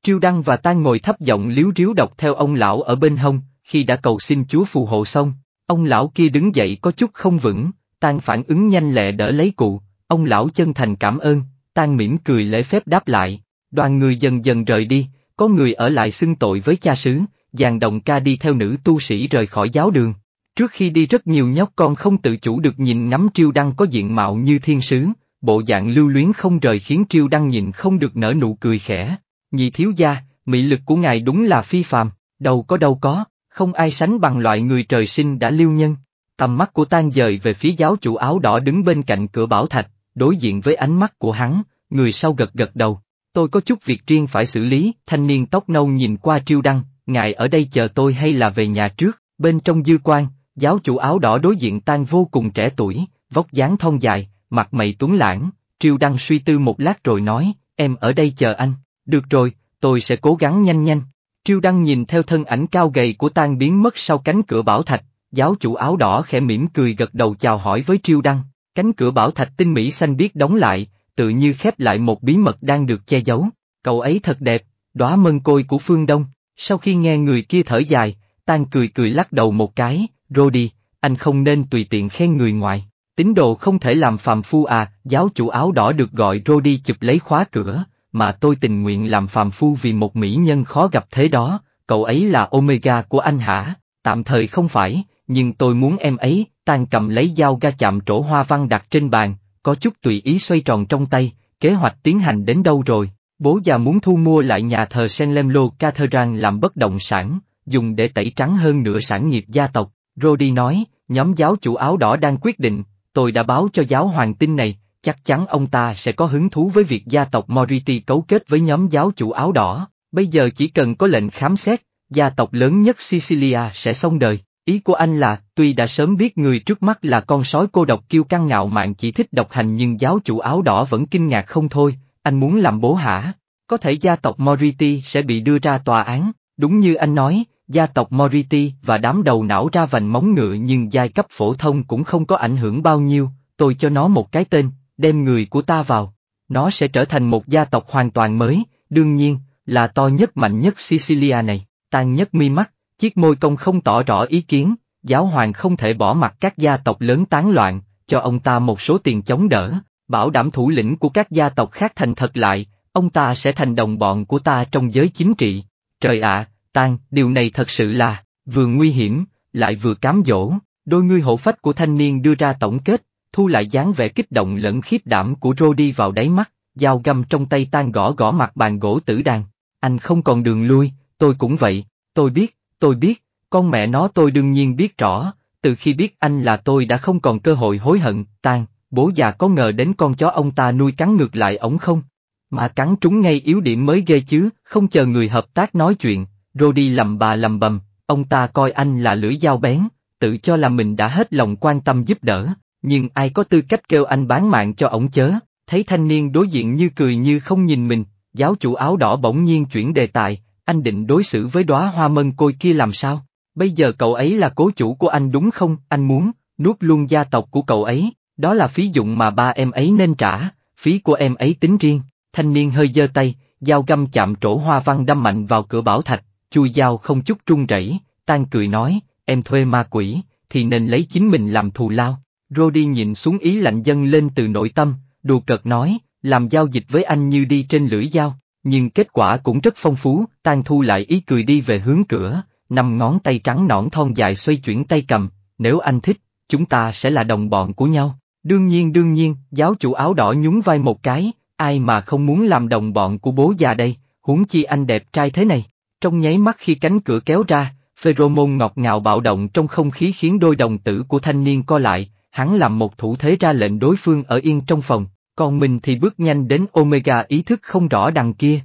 Triêu Đăng và ta ngồi thấp giọng liếu riếu đọc theo ông lão ở bên hông, khi đã cầu xin chúa phù hộ xong, ông lão kia đứng dậy có chút không vững, Tan phản ứng nhanh lẹ đỡ lấy cụ, ông lão chân thành cảm ơn, Tan mỉm cười lễ phép đáp lại, đoàn người dần dần rời đi, có người ở lại xưng tội với cha sứ, dàn đồng ca đi theo nữ tu sĩ rời khỏi giáo đường. Trước khi đi rất nhiều nhóc con không tự chủ được nhìn ngắm Triêu Đăng có diện mạo như thiên sứ, bộ dạng lưu luyến không rời khiến Triêu Đăng nhìn không được nở nụ cười khẽ nhị thiếu gia, mị lực của ngài đúng là phi phàm, đâu có đâu có, không ai sánh bằng loại người trời sinh đã liêu nhân. Tầm mắt của tan dời về phía giáo chủ áo đỏ đứng bên cạnh cửa bảo thạch, đối diện với ánh mắt của hắn, người sau gật gật đầu. Tôi có chút việc riêng phải xử lý, thanh niên tóc nâu nhìn qua triêu đăng, ngài ở đây chờ tôi hay là về nhà trước, bên trong dư quan, giáo chủ áo đỏ đối diện tan vô cùng trẻ tuổi, vóc dáng thon dài, mặt mày tuấn lãng, triêu đăng suy tư một lát rồi nói, em ở đây chờ anh, được rồi, tôi sẽ cố gắng nhanh nhanh. Triêu Đăng nhìn theo thân ảnh cao gầy của tan biến mất sau cánh cửa bảo thạch, giáo chủ áo đỏ khẽ mỉm cười gật đầu chào hỏi với Triêu Đăng. Cánh cửa bảo thạch tinh mỹ xanh biết đóng lại, tự như khép lại một bí mật đang được che giấu. Cậu ấy thật đẹp, đóa mân côi của phương Đông. Sau khi nghe người kia thở dài, tan cười cười lắc đầu một cái, rồi anh không nên tùy tiện khen người ngoài. Tín đồ không thể làm phàm phu à, giáo chủ áo đỏ được gọi Rodi chụp lấy khóa cửa, mà tôi tình nguyện làm phàm phu vì một mỹ nhân khó gặp thế đó, cậu ấy là Omega của anh hả, tạm thời không phải, nhưng tôi muốn em ấy, tan cầm lấy dao ga chạm trổ hoa văn đặt trên bàn, có chút tùy ý xoay tròn trong tay, kế hoạch tiến hành đến đâu rồi, bố già muốn thu mua lại nhà thờ Senlemlo Cathedral làm bất động sản, dùng để tẩy trắng hơn nửa sản nghiệp gia tộc, Rodi nói, nhóm giáo chủ áo đỏ đang quyết định, tôi đã báo cho giáo hoàng tin này, chắc chắn ông ta sẽ có hứng thú với việc gia tộc Moriti cấu kết với nhóm giáo chủ áo đỏ, bây giờ chỉ cần có lệnh khám xét, gia tộc lớn nhất Sicilia sẽ xong đời. Ý của anh là, tuy đã sớm biết người trước mắt là con sói cô độc kiêu căng ngạo mạn chỉ thích độc hành nhưng giáo chủ áo đỏ vẫn kinh ngạc không thôi, anh muốn làm bố hả? Có thể gia tộc Moriti sẽ bị đưa ra tòa án, đúng như anh nói, gia tộc Moriti và đám đầu não ra vành móng ngựa nhưng giai cấp phổ thông cũng không có ảnh hưởng bao nhiêu, tôi cho nó một cái tên, đem người của ta vào. Nó sẽ trở thành một gia tộc hoàn toàn mới, đương nhiên, là to nhất mạnh nhất Sicilia này, tan nhất mi mắt, chiếc môi công không tỏ rõ ý kiến, giáo hoàng không thể bỏ mặt các gia tộc lớn tán loạn, cho ông ta một số tiền chống đỡ, bảo đảm thủ lĩnh của các gia tộc khác thành thật lại, ông ta sẽ thành đồng bọn của ta trong giới chính trị. Trời ạ, à, tan, điều này thật sự là, vừa nguy hiểm, lại vừa cám dỗ, đôi ngươi hổ phách của thanh niên đưa ra tổng kết, thu lại dáng vẻ kích động lẫn khiếp đảm của Rody vào đáy mắt, dao găm trong tay tan gõ gõ mặt bàn gỗ tử đàn. Anh không còn đường lui, tôi cũng vậy, tôi biết, tôi biết, con mẹ nó tôi đương nhiên biết rõ, từ khi biết anh là tôi đã không còn cơ hội hối hận, tan, bố già có ngờ đến con chó ông ta nuôi cắn ngược lại ổng không? Mà cắn trúng ngay yếu điểm mới ghê chứ, không chờ người hợp tác nói chuyện, Rody lầm bà lầm bầm, ông ta coi anh là lưỡi dao bén, tự cho là mình đã hết lòng quan tâm giúp đỡ, nhưng ai có tư cách kêu anh bán mạng cho ổng chớ, thấy thanh niên đối diện như cười như không nhìn mình, giáo chủ áo đỏ bỗng nhiên chuyển đề tài, anh định đối xử với đóa hoa mân côi kia làm sao, bây giờ cậu ấy là cố chủ của anh đúng không, anh muốn, nuốt luôn gia tộc của cậu ấy, đó là phí dụng mà ba em ấy nên trả, phí của em ấy tính riêng, thanh niên hơi giơ tay, dao găm chạm trổ hoa văn đâm mạnh vào cửa bảo thạch, chui dao không chút trung rẩy, tan cười nói, em thuê ma quỷ, thì nên lấy chính mình làm thù lao, Rody nhìn xuống ý lạnh dâng lên từ nội tâm, đùa cợt nói, làm giao dịch với anh như đi trên lưỡi dao, nhưng kết quả cũng rất phong phú, tan thu lại ý cười đi về hướng cửa, năm ngón tay trắng nõn thon dài xoay chuyển tay cầm, nếu anh thích, chúng ta sẽ là đồng bọn của nhau. Đương nhiên đương nhiên, giáo chủ áo đỏ nhún vai một cái, ai mà không muốn làm đồng bọn của bố già đây, huống chi anh đẹp trai thế này. Trong nháy mắt khi cánh cửa kéo ra, pheromone ngọt ngào bạo động trong không khí khiến đôi đồng tử của thanh niên co lại, hắn làm một thủ thế ra lệnh đối phương ở yên trong phòng, còn mình thì bước nhanh đến Omega ý thức không rõ đằng kia.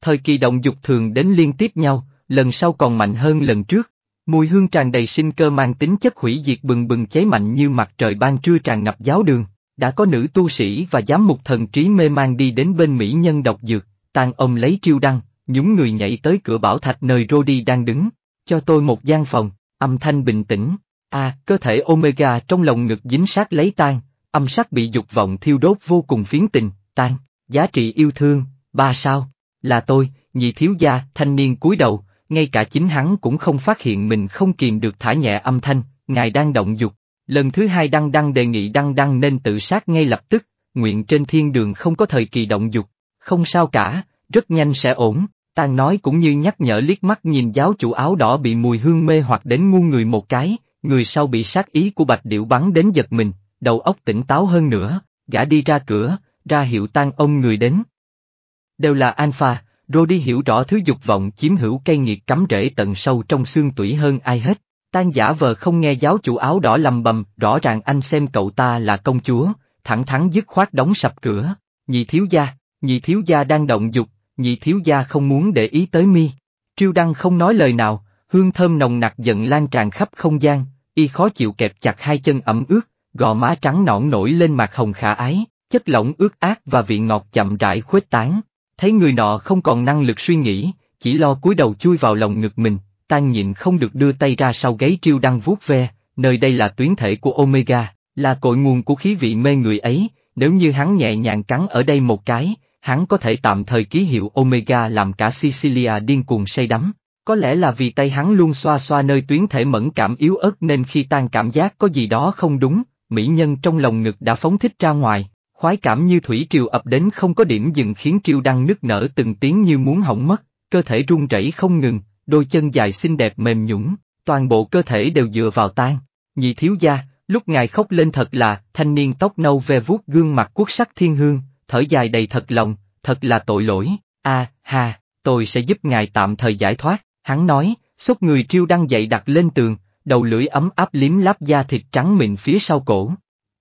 Thời kỳ động dục thường đến liên tiếp nhau, lần sau còn mạnh hơn lần trước, mùi hương tràn đầy sinh cơ mang tính chất hủy diệt bừng bừng cháy mạnh như mặt trời ban trưa tràn ngập giáo đường, đã có nữ tu sĩ và giám mục thần trí mê mang đi đến bên mỹ nhân độc dược, tàn ông lấy triêu đăng, Những người nhảy tới cửa bảo thạch nơi Rodi đang đứng, cho tôi một gian phòng, âm thanh bình tĩnh, a à, cơ thể Omega trong lồng ngực dính sát lấy tan, âm sắc bị dục vọng thiêu đốt vô cùng phiến tình, tan, giá trị yêu thương, ba sao, là tôi, nhị thiếu gia, thanh niên cúi đầu, ngay cả chính hắn cũng không phát hiện mình không kìm được thả nhẹ âm thanh, ngài đang động dục. Lần thứ hai Đăng Đăng đề nghị Đăng Đăng nên tự sát ngay lập tức, nguyện trên thiên đường không có thời kỳ động dục, không sao cả, rất nhanh sẽ ổn, Tàng nói cũng như nhắc nhở liếc mắt nhìn giáo chủ áo đỏ bị mùi hương mê hoặc đến ngu người một cái, người sau bị sát ý của bạch điểu bắn đến giật mình, đầu óc tỉnh táo hơn nữa, gã đi ra cửa, ra hiệu tan ông người đến. Đều là Alpha, Rodi hiểu rõ thứ dục vọng chiếm hữu cây nghiệt cắm rễ tận sâu trong xương tủy hơn ai hết. Tan giả vờ không nghe giáo chủ áo đỏ lầm bầm, rõ ràng anh xem cậu ta là công chúa, thẳng thắn dứt khoát đóng sập cửa. Nhị thiếu gia, nhị thiếu gia đang động dục, nhị thiếu gia không muốn để ý tới mi. Triêu Đăng không nói lời nào, Hương thơm nồng nặc dần lan tràn khắp không gian, y khó chịu kẹp chặt hai chân ẩm ướt, gò má trắng nõn nổi lên mặt hồng khả ái, chất lỏng ướt ác và vị ngọt chậm rãi khuếch tán. Thấy người nọ không còn năng lực suy nghĩ, chỉ lo cúi đầu chui vào lòng ngực mình, tan nhịn không được đưa tay ra sau gáy triêu đăng vuốt ve, nơi đây là tuyến thể của Omega, là cội nguồn của khí vị mê người ấy, nếu như hắn nhẹ nhàng cắn ở đây một cái, hắn có thể tạm thời ký hiệu Omega làm cả Sicilia điên cuồng say đắm. Có lẽ là vì tay hắn luôn xoa xoa nơi tuyến thể mẫn cảm yếu ớt nên khi tan cảm giác có gì đó không đúng, mỹ nhân trong lòng ngực đã phóng thích ra ngoài, khoái cảm như thủy triều ập đến không có điểm dừng khiến triều đăng nức nở từng tiếng như muốn hỏng mất, cơ thể run rẩy không ngừng, đôi chân dài xinh đẹp mềm nhũng, toàn bộ cơ thể đều dựa vào tan. Nhị thiếu gia, lúc ngài khóc lên thật là, thanh niên tóc nâu ve vuốt gương mặt quốc sắc thiên hương, thở dài đầy thật lòng, thật là tội lỗi, a à, ha, tôi sẽ giúp ngài tạm thời giải thoát. Hắn nói, xúc người triêu đang dậy đặt lên tường, đầu lưỡi ấm áp liếm láp da thịt trắng mịn phía sau cổ.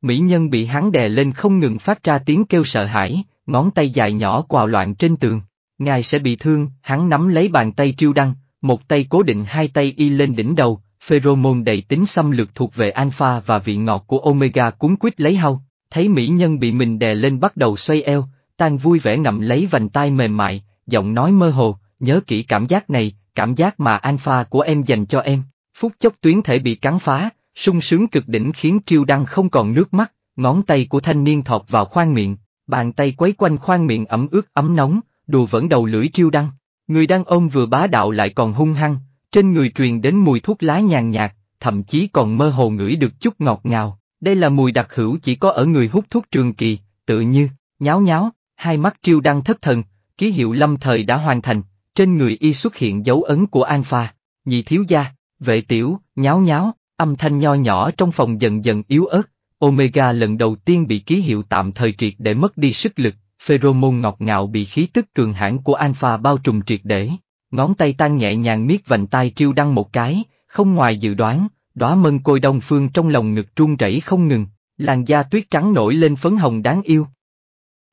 Mỹ nhân bị hắn đè lên không ngừng phát ra tiếng kêu sợ hãi, ngón tay dài nhỏ quào loạn trên tường. Ngài sẽ bị thương, hắn nắm lấy bàn tay triêu đăng, một tay cố định hai tay y lên đỉnh đầu, pheromone đầy tính xâm lược thuộc về alpha và vị ngọt của omega cuốn quýt lấy hau, thấy mỹ nhân bị mình đè lên bắt đầu xoay eo, tan vui vẻ ngậm lấy vành tay mềm mại, giọng nói mơ hồ, nhớ kỹ cảm giác này, cảm giác mà alpha của em dành cho em, phút chốc tuyến thể bị cắn phá, sung sướng cực đỉnh khiến Triêu Đăng không còn nước mắt, ngón tay của thanh niên thọt vào khoang miệng, bàn tay quấy quanh khoang miệng ẩm ướt ấm nóng, đùa vẫn đầu lưỡi Triêu Đăng. Người đang ôm vừa bá đạo lại còn hung hăng, trên người truyền đến mùi thuốc lá nhàn nhạt, thậm chí còn mơ hồ ngửi được chút ngọt ngào. Đây là mùi đặc hữu chỉ có ở người hút thuốc trường kỳ, tự như, nháo nháo, hai mắt Triêu Đăng thất thần, ký hiệu lâm thời đã hoàn thành, trên người y xuất hiện dấu ấn của An Pha, nhị thiếu gia, vệ tiểu, nháo nháo, âm thanh nho nhỏ trong phòng dần dần yếu ớt, Omega lần đầu tiên bị ký hiệu tạm thời triệt để mất đi sức lực, pheromone ngọt ngào bị khí tức cường hãn của Alpha bao trùm triệt để, ngón tay tan nhẹ nhàng miết vành tai triêu đăng một cái, không ngoài dự đoán, đóa mân côi đông phương trong lòng ngực run rẩy không ngừng, làn da tuyết trắng nổi lên phấn hồng đáng yêu.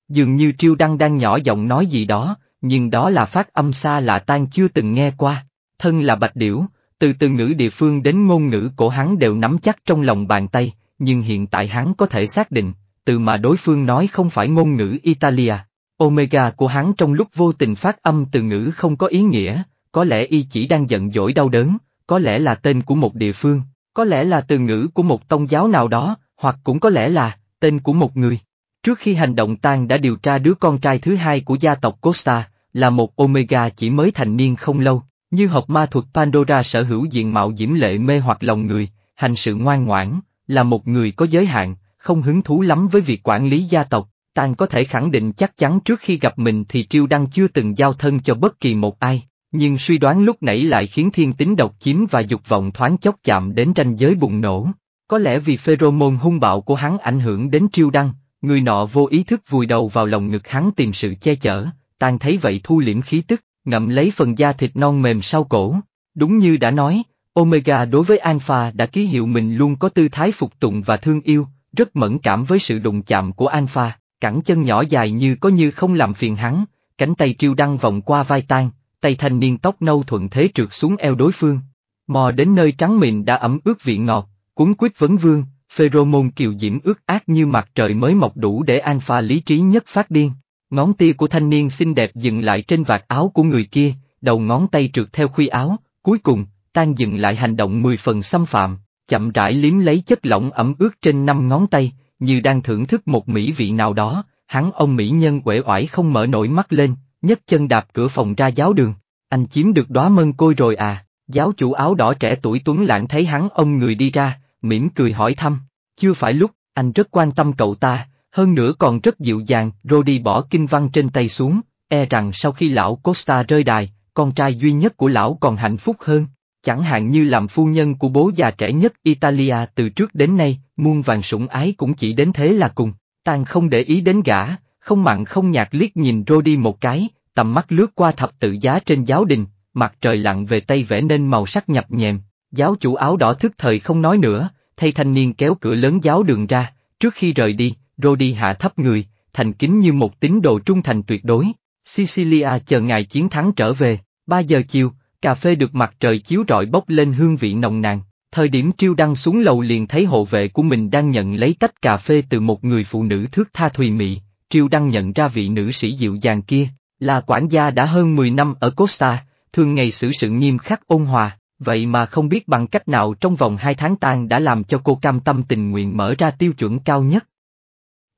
Dường như triêu đăng đang nhỏ giọng nói gì đó, nhưng đó là phát âm xa lạ tan chưa từng nghe qua, thân là bạch điểu, từ từ ngữ địa phương đến ngôn ngữ của hắn đều nắm chắc trong lòng bàn tay, nhưng hiện tại hắn có thể xác định, từ mà đối phương nói không phải ngôn ngữ Italia. Omega của hắn trong lúc vô tình phát âm từ ngữ không có ý nghĩa, có lẽ y chỉ đang giận dỗi đau đớn, có lẽ là tên của một địa phương, có lẽ là từ ngữ của một tôn giáo nào đó, hoặc cũng có lẽ là tên của một người. Trước khi hành động tan đã điều tra đứa con trai thứ hai của gia tộc Costa, là một Omega chỉ mới thành niên không lâu, như học ma thuật Pandora sở hữu diện mạo diễm lệ mê hoặc lòng người, hành sự ngoan ngoãn, là một người có giới hạn, không hứng thú lắm với việc quản lý gia tộc, Tàng có thể khẳng định chắc chắn trước khi gặp mình thì Triêu Đăng chưa từng giao thân cho bất kỳ một ai, nhưng suy đoán lúc nãy lại khiến thiên tính độc chiếm và dục vọng thoáng chốc chạm đến ranh giới bùng nổ. Có lẽ vì pheromone hung bạo của hắn ảnh hưởng đến Triêu Đăng, người nọ vô ý thức vùi đầu vào lòng ngực hắn tìm sự che chở, tan thấy vậy thu liễm khí tức, ngậm lấy phần da thịt non mềm sau cổ. Đúng như đã nói, Omega đối với Alpha đã ký hiệu mình luôn có tư thái phục tùng và thương yêu, rất mẫn cảm với sự đụng chạm của Alpha, cẳng chân nhỏ dài như có như không làm phiền hắn, cánh tay triêu đăng vòng qua vai tan, tay thanh niên tóc nâu thuận thế trượt xuống eo đối phương. Mò đến nơi trắng mịn đã ẩm ướt vị ngọt, cuốn quýt vấn vương, pheromone kiều diễm ướt ác như mặt trời mới mọc đủ để Alpha lý trí nhất phát điên. Ngón tia của thanh niên xinh đẹp dừng lại trên vạt áo của người kia, đầu ngón tay trượt theo khuy áo, cuối cùng, tan dừng lại hành động mười phần xâm phạm, chậm rãi liếm lấy chất lỏng ẩm ướt trên năm ngón tay, như đang thưởng thức một mỹ vị nào đó, hắn ông mỹ nhân uể oải không mở nổi mắt lên, nhấc chân đạp cửa phòng ra giáo đường, anh chiếm được đóa mân côi rồi à, giáo chủ áo đỏ trẻ tuổi tuấn lãng thấy hắn ông người đi ra, mỉm cười hỏi thăm, chưa phải lúc, anh rất quan tâm cậu ta, hơn nữa còn rất dịu dàng, Rodi bỏ kinh văn trên tay xuống, e rằng sau khi lão Costa rơi đài, con trai duy nhất của lão còn hạnh phúc hơn, chẳng hạn như làm phu nhân của bố già trẻ nhất Italia từ trước đến nay, muôn vàng sủng ái cũng chỉ đến thế là cùng, Tang không để ý đến gã, không mặn không nhạt liếc nhìn Rodi một cái, tầm mắt lướt qua thập tự giá trên giáo đình, mặt trời lặng về tây vẽ nên màu sắc nhập nhèm, giáo chủ áo đỏ thức thời không nói nữa, thay thanh niên kéo cửa lớn giáo đường ra, trước khi rời đi, Rodi hạ thấp người, thành kính như một tín đồ trung thành tuyệt đối. Sicilia chờ ngày chiến thắng trở về, 3 giờ chiều, cà phê được mặt trời chiếu rọi bốc lên hương vị nồng nàn. Thời điểm Triêu Đăng xuống lầu liền thấy hộ vệ của mình đang nhận lấy tách cà phê từ một người phụ nữ thước tha thùy mị. Triêu Đăng nhận ra vị nữ sĩ dịu dàng kia, là quản gia đã hơn 10 năm ở Costa, thường ngày xử sự nghiêm khắc ôn hòa, vậy mà không biết bằng cách nào trong vòng 2 tháng tang đã làm cho cô cam tâm tình nguyện mở ra tiêu chuẩn cao nhất.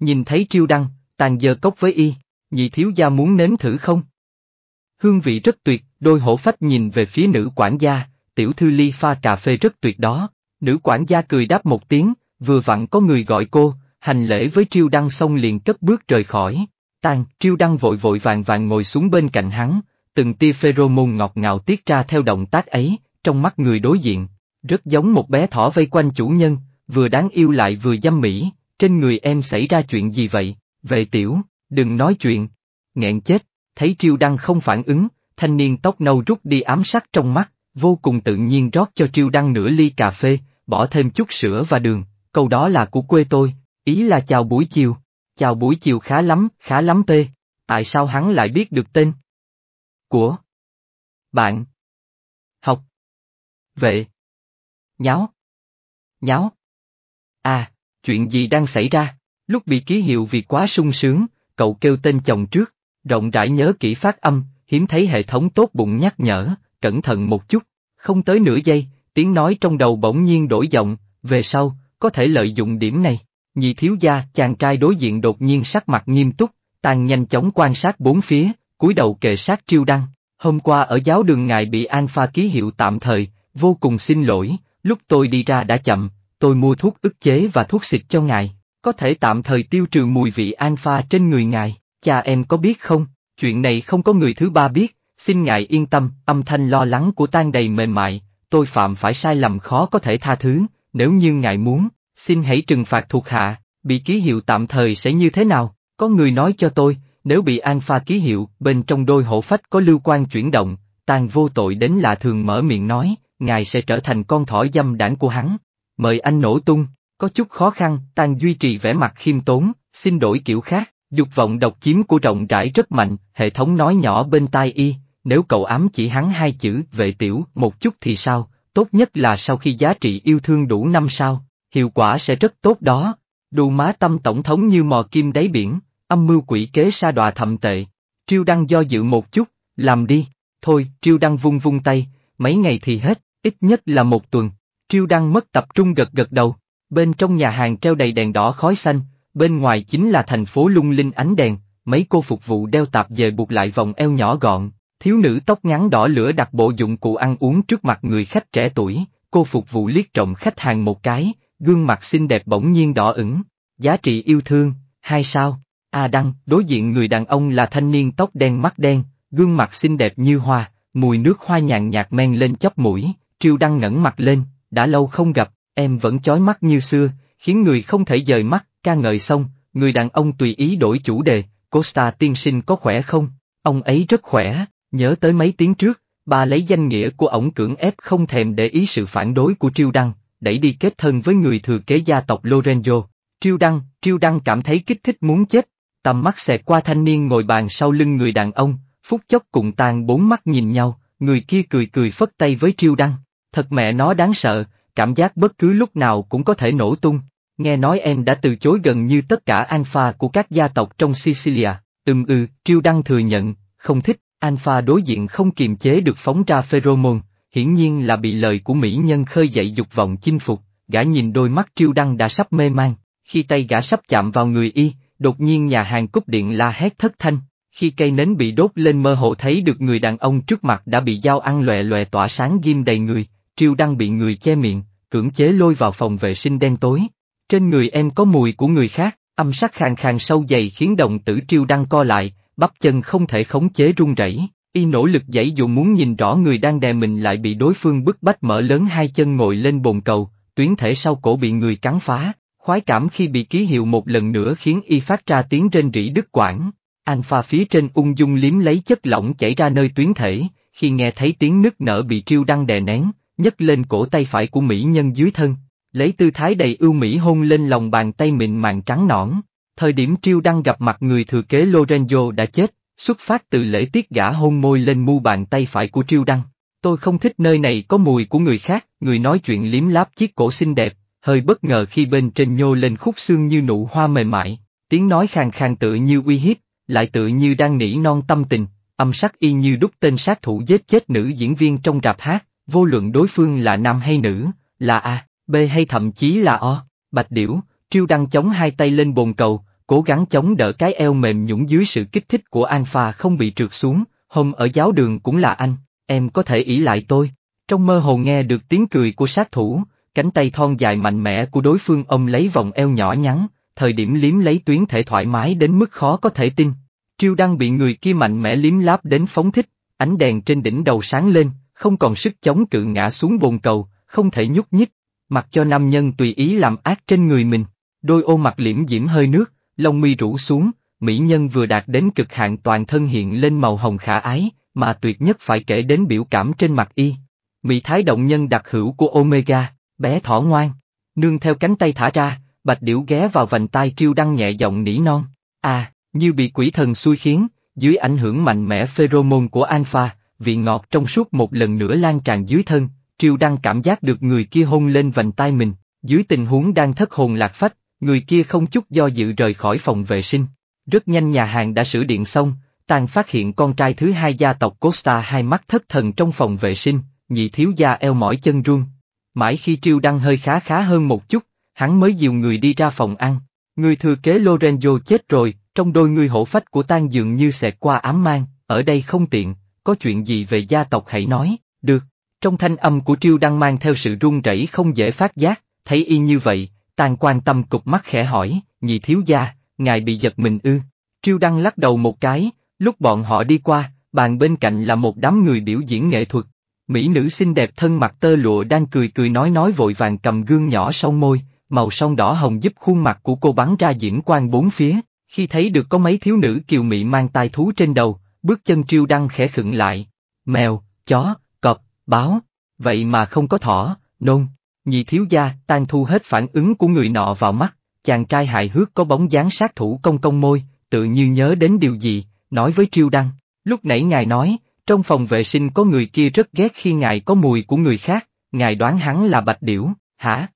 Nhìn thấy triêu đăng, tàn giờ cốc với y, nhị thiếu gia muốn nếm thử không? Hương vị rất tuyệt, đôi hổ phách nhìn về phía nữ quản gia, tiểu thư ly pha cà phê rất tuyệt đó, nữ quản gia cười đáp một tiếng, vừa vặn có người gọi cô, hành lễ với triêu đăng xong liền cất bước rời khỏi. Tàn, triêu đăng vội vội vàng vàng ngồi xuống bên cạnh hắn, từng tia pheromone ngọt ngào tiết ra theo động tác ấy, trong mắt người đối diện, rất giống một bé thỏ vây quanh chủ nhân, vừa đáng yêu lại vừa dâm mỹ, trên người em xảy ra chuyện gì vậy, về tiểu, đừng nói chuyện, ngẹn chết, thấy triêu đăng không phản ứng, thanh niên tóc nâu rút đi ám sát trong mắt, vô cùng tự nhiên rót cho triêu đăng nửa ly cà phê, bỏ thêm chút sữa và đường, câu đó là của quê tôi, ý là chào buổi chiều, chào buổi chiều khá lắm, khá lắm tê, tại sao hắn lại biết được tên của bạn học vệ nháo nháo à Chuyện gì đang xảy ra? Lúc bị ký hiệu vì quá sung sướng, cậu kêu tên chồng trước, rộng rãi nhớ kỹ phát âm, hiếm thấy hệ thống tốt bụng nhắc nhở, cẩn thận một chút, không tới nửa giây, tiếng nói trong đầu bỗng nhiên đổi giọng, về sau, có thể lợi dụng điểm này. Nhị thiếu gia, chàng trai đối diện đột nhiên sắc mặt nghiêm túc, tàn nhanh chóng quan sát bốn phía, cúi đầu kề sát triêu đăng. Hôm qua ở giáo đường ngài bị an pha ký hiệu tạm thời, vô cùng xin lỗi, lúc tôi đi ra đã chậm, tôi mua thuốc ức chế và thuốc xịt cho ngài, có thể tạm thời tiêu trừ mùi vị alpha trên người ngài, cha em có biết không, chuyện này không có người thứ ba biết, xin ngài yên tâm, âm thanh lo lắng của tan đầy mềm mại, tôi phạm phải sai lầm khó có thể tha thứ, nếu như ngài muốn, xin hãy trừng phạt thuộc hạ, bị ký hiệu tạm thời sẽ như thế nào, có người nói cho tôi, nếu bị alpha ký hiệu, bên trong đôi hổ phách có lưu quan chuyển động, tan vô tội đến lạ thường mở miệng nói, ngài sẽ trở thành con thỏ dâm đảng của hắn, Mời anh nổ tung, có chút khó khăn, Tang duy trì vẻ mặt khiêm tốn, xin đổi kiểu khác, dục vọng độc chiếm của rộng rãi rất mạnh, hệ thống nói nhỏ bên tai y, nếu cậu ám chỉ hắn hai chữ vệ tiểu một chút thì sao, tốt nhất là sau khi giá trị yêu thương đủ năm sao, hiệu quả sẽ rất tốt đó. Đù má tâm tổng thống như mò kim đáy biển, âm mưu quỷ kế sa đọa thậm tệ. Triêu Đăng do dự một chút, làm đi, thôi, Triêu Đăng vung vung tay, mấy ngày thì hết, ít nhất là một tuần, Triêu Đăng mất tập trung gật gật đầu, bên trong nhà hàng treo đầy đèn đỏ khói xanh, bên ngoài chính là thành phố lung linh ánh đèn, mấy cô phục vụ đeo tạp dề buộc lại vòng eo nhỏ gọn, thiếu nữ tóc ngắn đỏ lửa đặt bộ dụng cụ ăn uống trước mặt người khách trẻ tuổi, cô phục vụ liếc trọng khách hàng một cái, gương mặt xinh đẹp bỗng nhiên đỏ ửng, giá trị yêu thương, hai sao, A Đăng, đối diện người đàn ông là thanh niên tóc đen mắt đen, gương mặt xinh đẹp như hoa, mùi nước hoa nhàn nhạt men lên chóp mũi, triêu đăng ngẩng mặt lên, đã lâu không gặp, em vẫn chói mắt như xưa, khiến người không thể rời mắt, ca ngợi xong, người đàn ông tùy ý đổi chủ đề, Costa tiên sinh có khỏe không? Ông ấy rất khỏe, nhớ tới mấy tiếng trước, bà lấy danh nghĩa của ổng cưỡng ép không thèm để ý sự phản đối của Triêu Đăng, đẩy đi kết thân với người thừa kế gia tộc Lorenzo. Triêu Đăng, Triêu Đăng cảm thấy kích thích muốn chết, tầm mắt xẹt qua thanh niên ngồi bàn sau lưng người đàn ông, phút chốc cùng tàn bốn mắt nhìn nhau, người kia cười cười phất tay với Triêu Đăng. Thật mẹ nó đáng sợ, cảm giác bất cứ lúc nào cũng có thể nổ tung. Nghe nói em đã từ chối gần như tất cả alpha của các gia tộc trong Sicilia, ừm ừ, Triêu Đăng thừa nhận, không thích, alpha đối diện không kiềm chế được phóng ra pheromone, hiển nhiên là bị lời của mỹ nhân khơi dậy dục vọng chinh phục, gã nhìn đôi mắt Triêu Đăng đã sắp mê man, khi tay gã sắp chạm vào người y, đột nhiên nhà hàng cúp điện la hét thất thanh, khi cây nến bị đốt lên mơ hồ thấy được người đàn ông trước mặt đã bị dao ăn lòe lòe tỏa sáng ghim đầy người, Triêu Đăng bị người che miệng, cưỡng chế lôi vào phòng vệ sinh đen tối. Trên người em có mùi của người khác, âm sắc khàn khàn sâu dày khiến đồng tử Triêu Đăng co lại, bắp chân không thể khống chế run rẩy. Y nỗ lực dãy dù muốn nhìn rõ người đang đè mình lại bị đối phương bức bách mở lớn hai chân ngồi lên bồn cầu, tuyến thể sau cổ bị người cắn phá, khoái cảm khi bị ký hiệu một lần nữa khiến y phát ra tiếng trên rỉ đứt Anh pha phía trên ung dung liếm lấy chất lỏng chảy ra nơi tuyến thể, khi nghe thấy tiếng nứt nở bị triêu đăng đè nén, nhấc lên cổ tay phải của mỹ nhân dưới thân, lấy tư thái đầy ưu mỹ hôn lên lòng bàn tay mịn màng trắng nõn. Thời điểm Triêu Đăng gặp mặt người thừa kế Lorenzo đã chết, xuất phát từ lễ tiết gã hôn môi lên mu bàn tay phải của Triêu Đăng. Tôi không thích nơi này có mùi của người khác, người nói chuyện liếm láp chiếc cổ xinh đẹp, hơi bất ngờ khi bên trên nhô lên khúc xương như nụ hoa mềm mại, tiếng nói khàn khàn tựa như uy hiếp, lại tựa như đang nỉ non tâm tình, âm sắc y như đúc tên sát thủ giết chết nữ diễn viên trong rạp hát. Vô luận đối phương là nam hay nữ, là A, B hay thậm chí là O, bạch điểu, triêu đăng chống hai tay lên bồn cầu, cố gắng chống đỡ cái eo mềm nhũng dưới sự kích thích của Alpha không bị trượt xuống, hôm ở giáo đường cũng là anh, em có thể ý lại tôi. Trong mơ hồ nghe được tiếng cười của sát thủ, cánh tay thon dài mạnh mẽ của đối phương ông lấy vòng eo nhỏ nhắn, thời điểm liếm lấy tuyến thể thoải mái đến mức khó có thể tin. Triêu Đăng bị người kia mạnh mẽ liếm láp đến phóng thích, ánh đèn trên đỉnh đầu sáng lên, không còn sức chống cự ngã xuống bồn cầu, không thể nhúc nhích, mặc cho nam nhân tùy ý làm ác trên người mình. Đôi ô mặt liễm diễm hơi nước, lông mi rũ xuống, mỹ nhân vừa đạt đến cực hạn toàn thân hiện lên màu hồng khả ái, mà tuyệt nhất phải kể đến biểu cảm trên mặt y. Mỹ thái động nhân đặc hữu của Omega, bé thỏ ngoan, nương theo cánh tay thả ra, bạch điểu ghé vào vành tai triêu đăng nhẹ giọng nỉ non. À, như bị quỷ thần xui khiến, dưới ảnh hưởng mạnh mẽ pheromone của alpha, vị ngọt trong suốt một lần nữa lan tràn dưới thân, triều đăng cảm giác được người kia hôn lên vành tai mình, dưới tình huống đang thất hồn lạc phách, người kia không chút do dự rời khỏi phòng vệ sinh. Rất nhanh nhà hàng đã sửa điện xong, Tàng phát hiện con trai thứ hai gia tộc Costa hai mắt thất thần trong phòng vệ sinh, nhị thiếu gia eo mỏi chân run. Mãi khi triêu đăng hơi khá khá hơn một chút, hắn mới dìu người đi ra phòng ăn. Người thừa kế Lorenzo chết rồi, trong đôi người hổ phách của tan dường như sẽ qua ám mang, ở đây không tiện có chuyện gì về gia tộc hãy nói, được. Trong thanh âm của Triêu Đăng mang theo sự run rẩy không dễ phát giác, thấy y như vậy, tàn quan tâm cục mắt khẽ hỏi, nhị thiếu gia, ngài bị giật mình ư. Triêu Đăng lắc đầu một cái, lúc bọn họ đi qua, bàn bên cạnh là một đám người biểu diễn nghệ thuật. Mỹ nữ xinh đẹp thân mặt tơ lụa đang cười cười nói nói vội vàng cầm gương nhỏ sau môi, màu son đỏ hồng giúp khuôn mặt của cô bắn ra diễn quan bốn phía, khi thấy được có mấy thiếu nữ kiều mị mang tai thú trên đầu, bước chân triêu đăng khẽ khựng lại, mèo, chó, cọp, báo, vậy mà không có thỏ, nôn, nhị thiếu gia, tan thu hết phản ứng của người nọ vào mắt, chàng trai hài hước có bóng dáng sát thủ công công môi, tự như nhớ đến điều gì, nói với triêu đăng, lúc nãy ngài nói, trong phòng vệ sinh có người kia rất ghét khi ngài có mùi của người khác, ngài đoán hắn là bạch điểu, hả?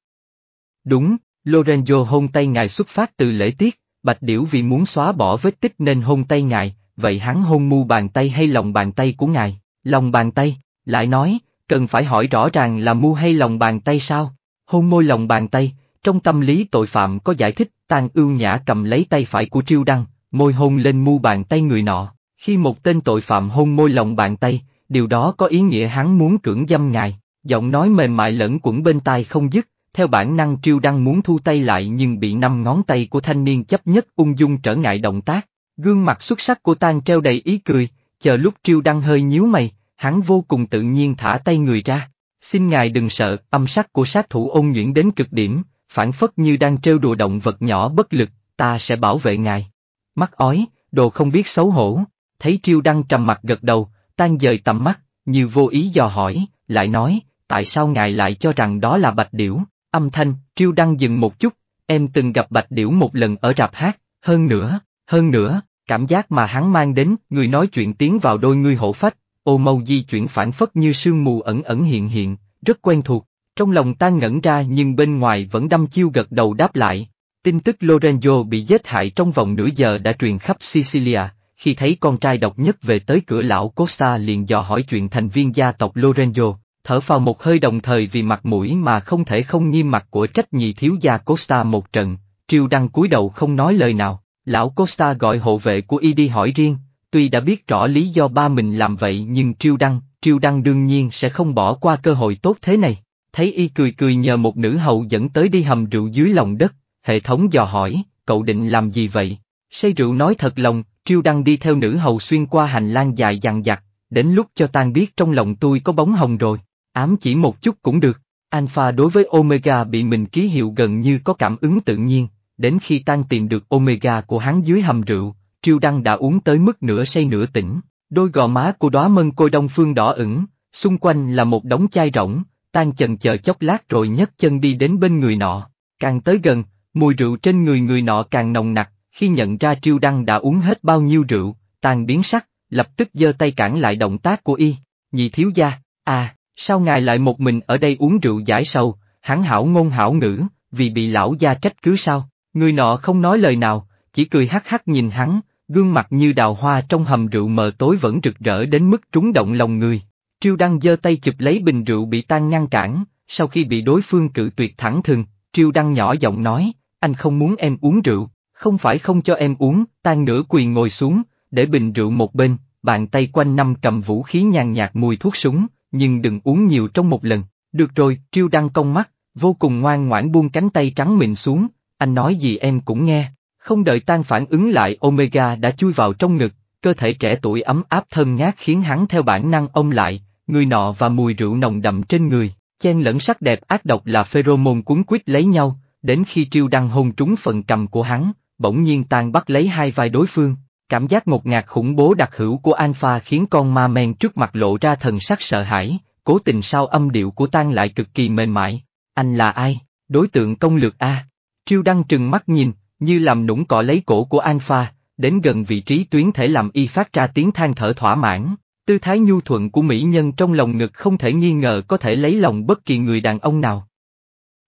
Đúng, Lorenzo hôn tay ngài xuất phát từ lễ tiết, bạch điểu vì muốn xóa bỏ vết tích nên hôn tay ngài, vậy hắn hôn mu bàn tay hay lòng bàn tay của ngài, lòng bàn tay, lại nói, cần phải hỏi rõ ràng là mu hay lòng bàn tay sao, hôn môi lòng bàn tay, trong tâm lý tội phạm có giải thích, Tang ưu nhã cầm lấy tay phải của triêu đăng, môi hôn lên mu bàn tay người nọ, khi một tên tội phạm hôn môi lòng bàn tay, điều đó có ý nghĩa hắn muốn cưỡng dâm ngài, giọng nói mềm mại lẫn quẩn bên tai không dứt, theo bản năng triêu đăng muốn thu tay lại nhưng bị năm ngón tay của thanh niên chấp nhất ung dung trở ngại động tác, Gương mặt xuất sắc của Tang treo đầy ý cười, chờ lúc Triêu Đăng hơi nhíu mày, hắn vô cùng tự nhiên thả tay người ra. Xin ngài đừng sợ, âm sắc của sát thủ ôn nhuyễn đến cực điểm, phản phất như đang trêu đùa động vật nhỏ bất lực, ta sẽ bảo vệ ngài. Mắt ói, đồ không biết xấu hổ, thấy Triêu Đăng trầm mặt gật đầu, tan dời tầm mắt, như vô ý dò hỏi, lại nói, tại sao ngài lại cho rằng đó là bạch điểu, âm thanh, Triêu Đăng dừng một chút, em từng gặp bạch điểu một lần ở rạp hát, hơn nữa, hơn nữa, cảm giác mà hắn mang đến, người nói chuyện tiến vào đôi ngươi hổ phách, ô mâu di chuyển phản phất như sương mù ẩn ẩn hiện hiện, rất quen thuộc, trong lòng ta ngẩn ra nhưng bên ngoài vẫn đâm chiêu gật đầu đáp lại. Tin tức Lorenzo bị giết hại trong vòng nửa giờ đã truyền khắp Sicilia, khi thấy con trai độc nhất về tới cửa lão Costa liền dò hỏi chuyện thành viên gia tộc Lorenzo, thở vào một hơi đồng thời vì mặt mũi mà không thể không nghiêm mặt của trách nhị thiếu gia Costa một trận, triều đăng cúi đầu không nói lời nào. Lão Costa gọi hộ vệ của y đi hỏi riêng, tuy đã biết rõ lý do ba mình làm vậy nhưng Triêu Đăng, Triêu Đăng đương nhiên sẽ không bỏ qua cơ hội tốt thế này. Thấy y cười cười nhờ một nữ hầu dẫn tới đi hầm rượu dưới lòng đất, hệ thống dò hỏi, cậu định làm gì vậy? Say rượu nói thật lòng, Triêu Đăng đi theo nữ hầu xuyên qua hành lang dài dằng dặc, đến lúc cho tan biết trong lòng tôi có bóng hồng rồi, ám chỉ một chút cũng được. Alpha đối với Omega bị mình ký hiệu gần như có cảm ứng tự nhiên, đến khi tan tìm được omega của hắn dưới hầm rượu, Triêu Đăng đã uống tới mức nửa say nửa tỉnh, đôi gò má của đóa mân côi đông phương đỏ ửng, xung quanh là một đống chai rỗng, tan chần chờ chốc lát rồi nhấc chân đi đến bên người nọ, càng tới gần, mùi rượu trên người người nọ càng nồng nặc, khi nhận ra Triêu Đăng đã uống hết bao nhiêu rượu, tan biến sắc, lập tức giơ tay cản lại động tác của y, nhị thiếu gia, à, sao ngài lại một mình ở đây uống rượu giải sầu, hắn hảo ngôn hảo ngữ, vì bị lão gia trách cứ sao? Người nọ không nói lời nào, chỉ cười hắc hắc nhìn hắn, gương mặt như đào hoa trong hầm rượu mờ tối vẫn rực rỡ đến mức trúng động lòng người. Triêu Đăng giơ tay chụp lấy bình rượu bị tan ngăn cản, sau khi bị đối phương cự tuyệt thẳng thừng, Triêu Đăng nhỏ giọng nói, anh không muốn em uống rượu, không phải không cho em uống, tan nửa quỳ ngồi xuống, để bình rượu một bên, bàn tay quanh năm cầm vũ khí nhàn nhạt mùi thuốc súng, nhưng đừng uống nhiều trong một lần. Được rồi, Triêu Đăng cong mắt, vô cùng ngoan ngoãn buông cánh tay trắng mịn xuống, anh nói gì em cũng nghe, không đợi tan phản ứng lại Omega đã chui vào trong ngực, cơ thể trẻ tuổi ấm áp thơm ngát khiến hắn theo bản năng ông lại, người nọ và mùi rượu nồng đậm trên người, chen lẫn sắc đẹp ác độc là pheromone cuốn quýt lấy nhau, đến khi triêu đăng hôn trúng phần cầm của hắn, bỗng nhiên tan bắt lấy hai vai đối phương. Cảm giác ngột ngạt khủng bố đặc hữu của Alpha khiến con ma men trước mặt lộ ra thần sắc sợ hãi, cố tình sao âm điệu của tan lại cực kỳ mềm mại. Anh là ai? Đối tượng công lược A. Triêu Đăng trừng mắt nhìn, như làm nũng cọ lấy cổ của Alpha, đến gần vị trí tuyến thể làm y phát ra tiếng than thở thỏa mãn. Tư thái nhu thuận của mỹ nhân trong lòng ngực không thể nghi ngờ có thể lấy lòng bất kỳ người đàn ông nào.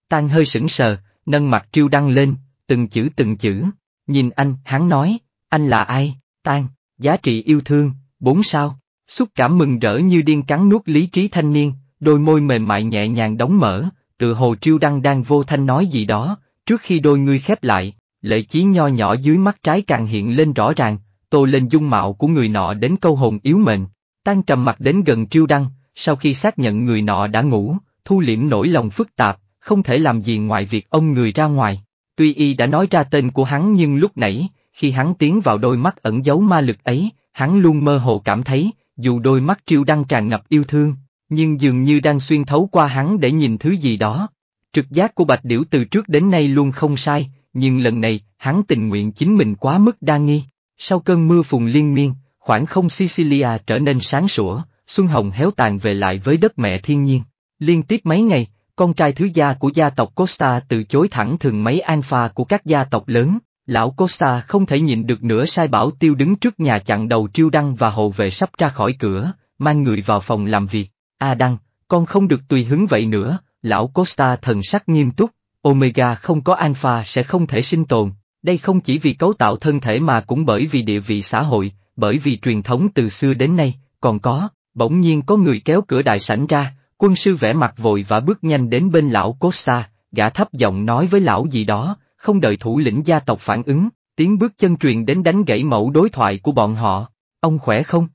Tang hơi sững sờ, nâng mặt Triêu Đăng lên, từng chữ từng chữ, nhìn anh, hắn nói, anh là ai, Tang, giá trị yêu thương, bốn sao, xúc cảm mừng rỡ như điên cắn nuốt lý trí thanh niên, đôi môi mềm mại nhẹ nhàng đóng mở, tự hồ Triêu Đăng đang vô thanh nói gì đó, Trước khi đôi ngươi khép lại, lệ chí nho nhỏ dưới mắt trái càng hiện lên rõ ràng, tô lên dung mạo của người nọ đến câu hồn yếu mệnh. Tan trầm mặt đến gần triêu đăng, sau khi xác nhận người nọ đã ngủ, thu liễm nỗi lòng phức tạp, không thể làm gì ngoài việc ông người ra ngoài. Tuy y đã nói ra tên của hắn nhưng lúc nãy, khi hắn tiến vào đôi mắt ẩn giấu ma lực ấy, hắn luôn mơ hồ cảm thấy, dù đôi mắt triêu đăng tràn ngập yêu thương, nhưng dường như đang xuyên thấu qua hắn để nhìn thứ gì đó, Trực giác của Bạch Điểu từ trước đến nay luôn không sai, nhưng lần này, hắn tình nguyện chính mình quá mức đa nghi. Sau cơn mưa phùn liên miên, khoảng không Sicilia trở nên sáng sủa, Xuân Hồng héo tàn về lại với đất mẹ thiên nhiên. Liên tiếp mấy ngày, con trai thứ gia của gia tộc Costa từ chối thẳng thường mấy alpha của các gia tộc lớn. Lão Costa không thể nhìn được nữa sai bảo tiêu đứng trước nhà chặn đầu triêu đăng và hộ vệ sắp ra khỏi cửa, mang người vào phòng làm việc. A à Đăng, con không được tùy hứng vậy nữa, lão Costa thần sắc nghiêm túc, Omega không có Alpha sẽ không thể sinh tồn, đây không chỉ vì cấu tạo thân thể mà cũng bởi vì địa vị xã hội, bởi vì truyền thống từ xưa đến nay, còn có, bỗng nhiên có người kéo cửa đại sảnh ra, quân sư vẽ mặt vội và bước nhanh đến bên lão Costa, gã thấp giọng nói với lão gì đó, không đợi thủ lĩnh gia tộc phản ứng, tiếng bước chân truyền đến đánh gãy mẫu đối thoại của bọn họ, ông khỏe không?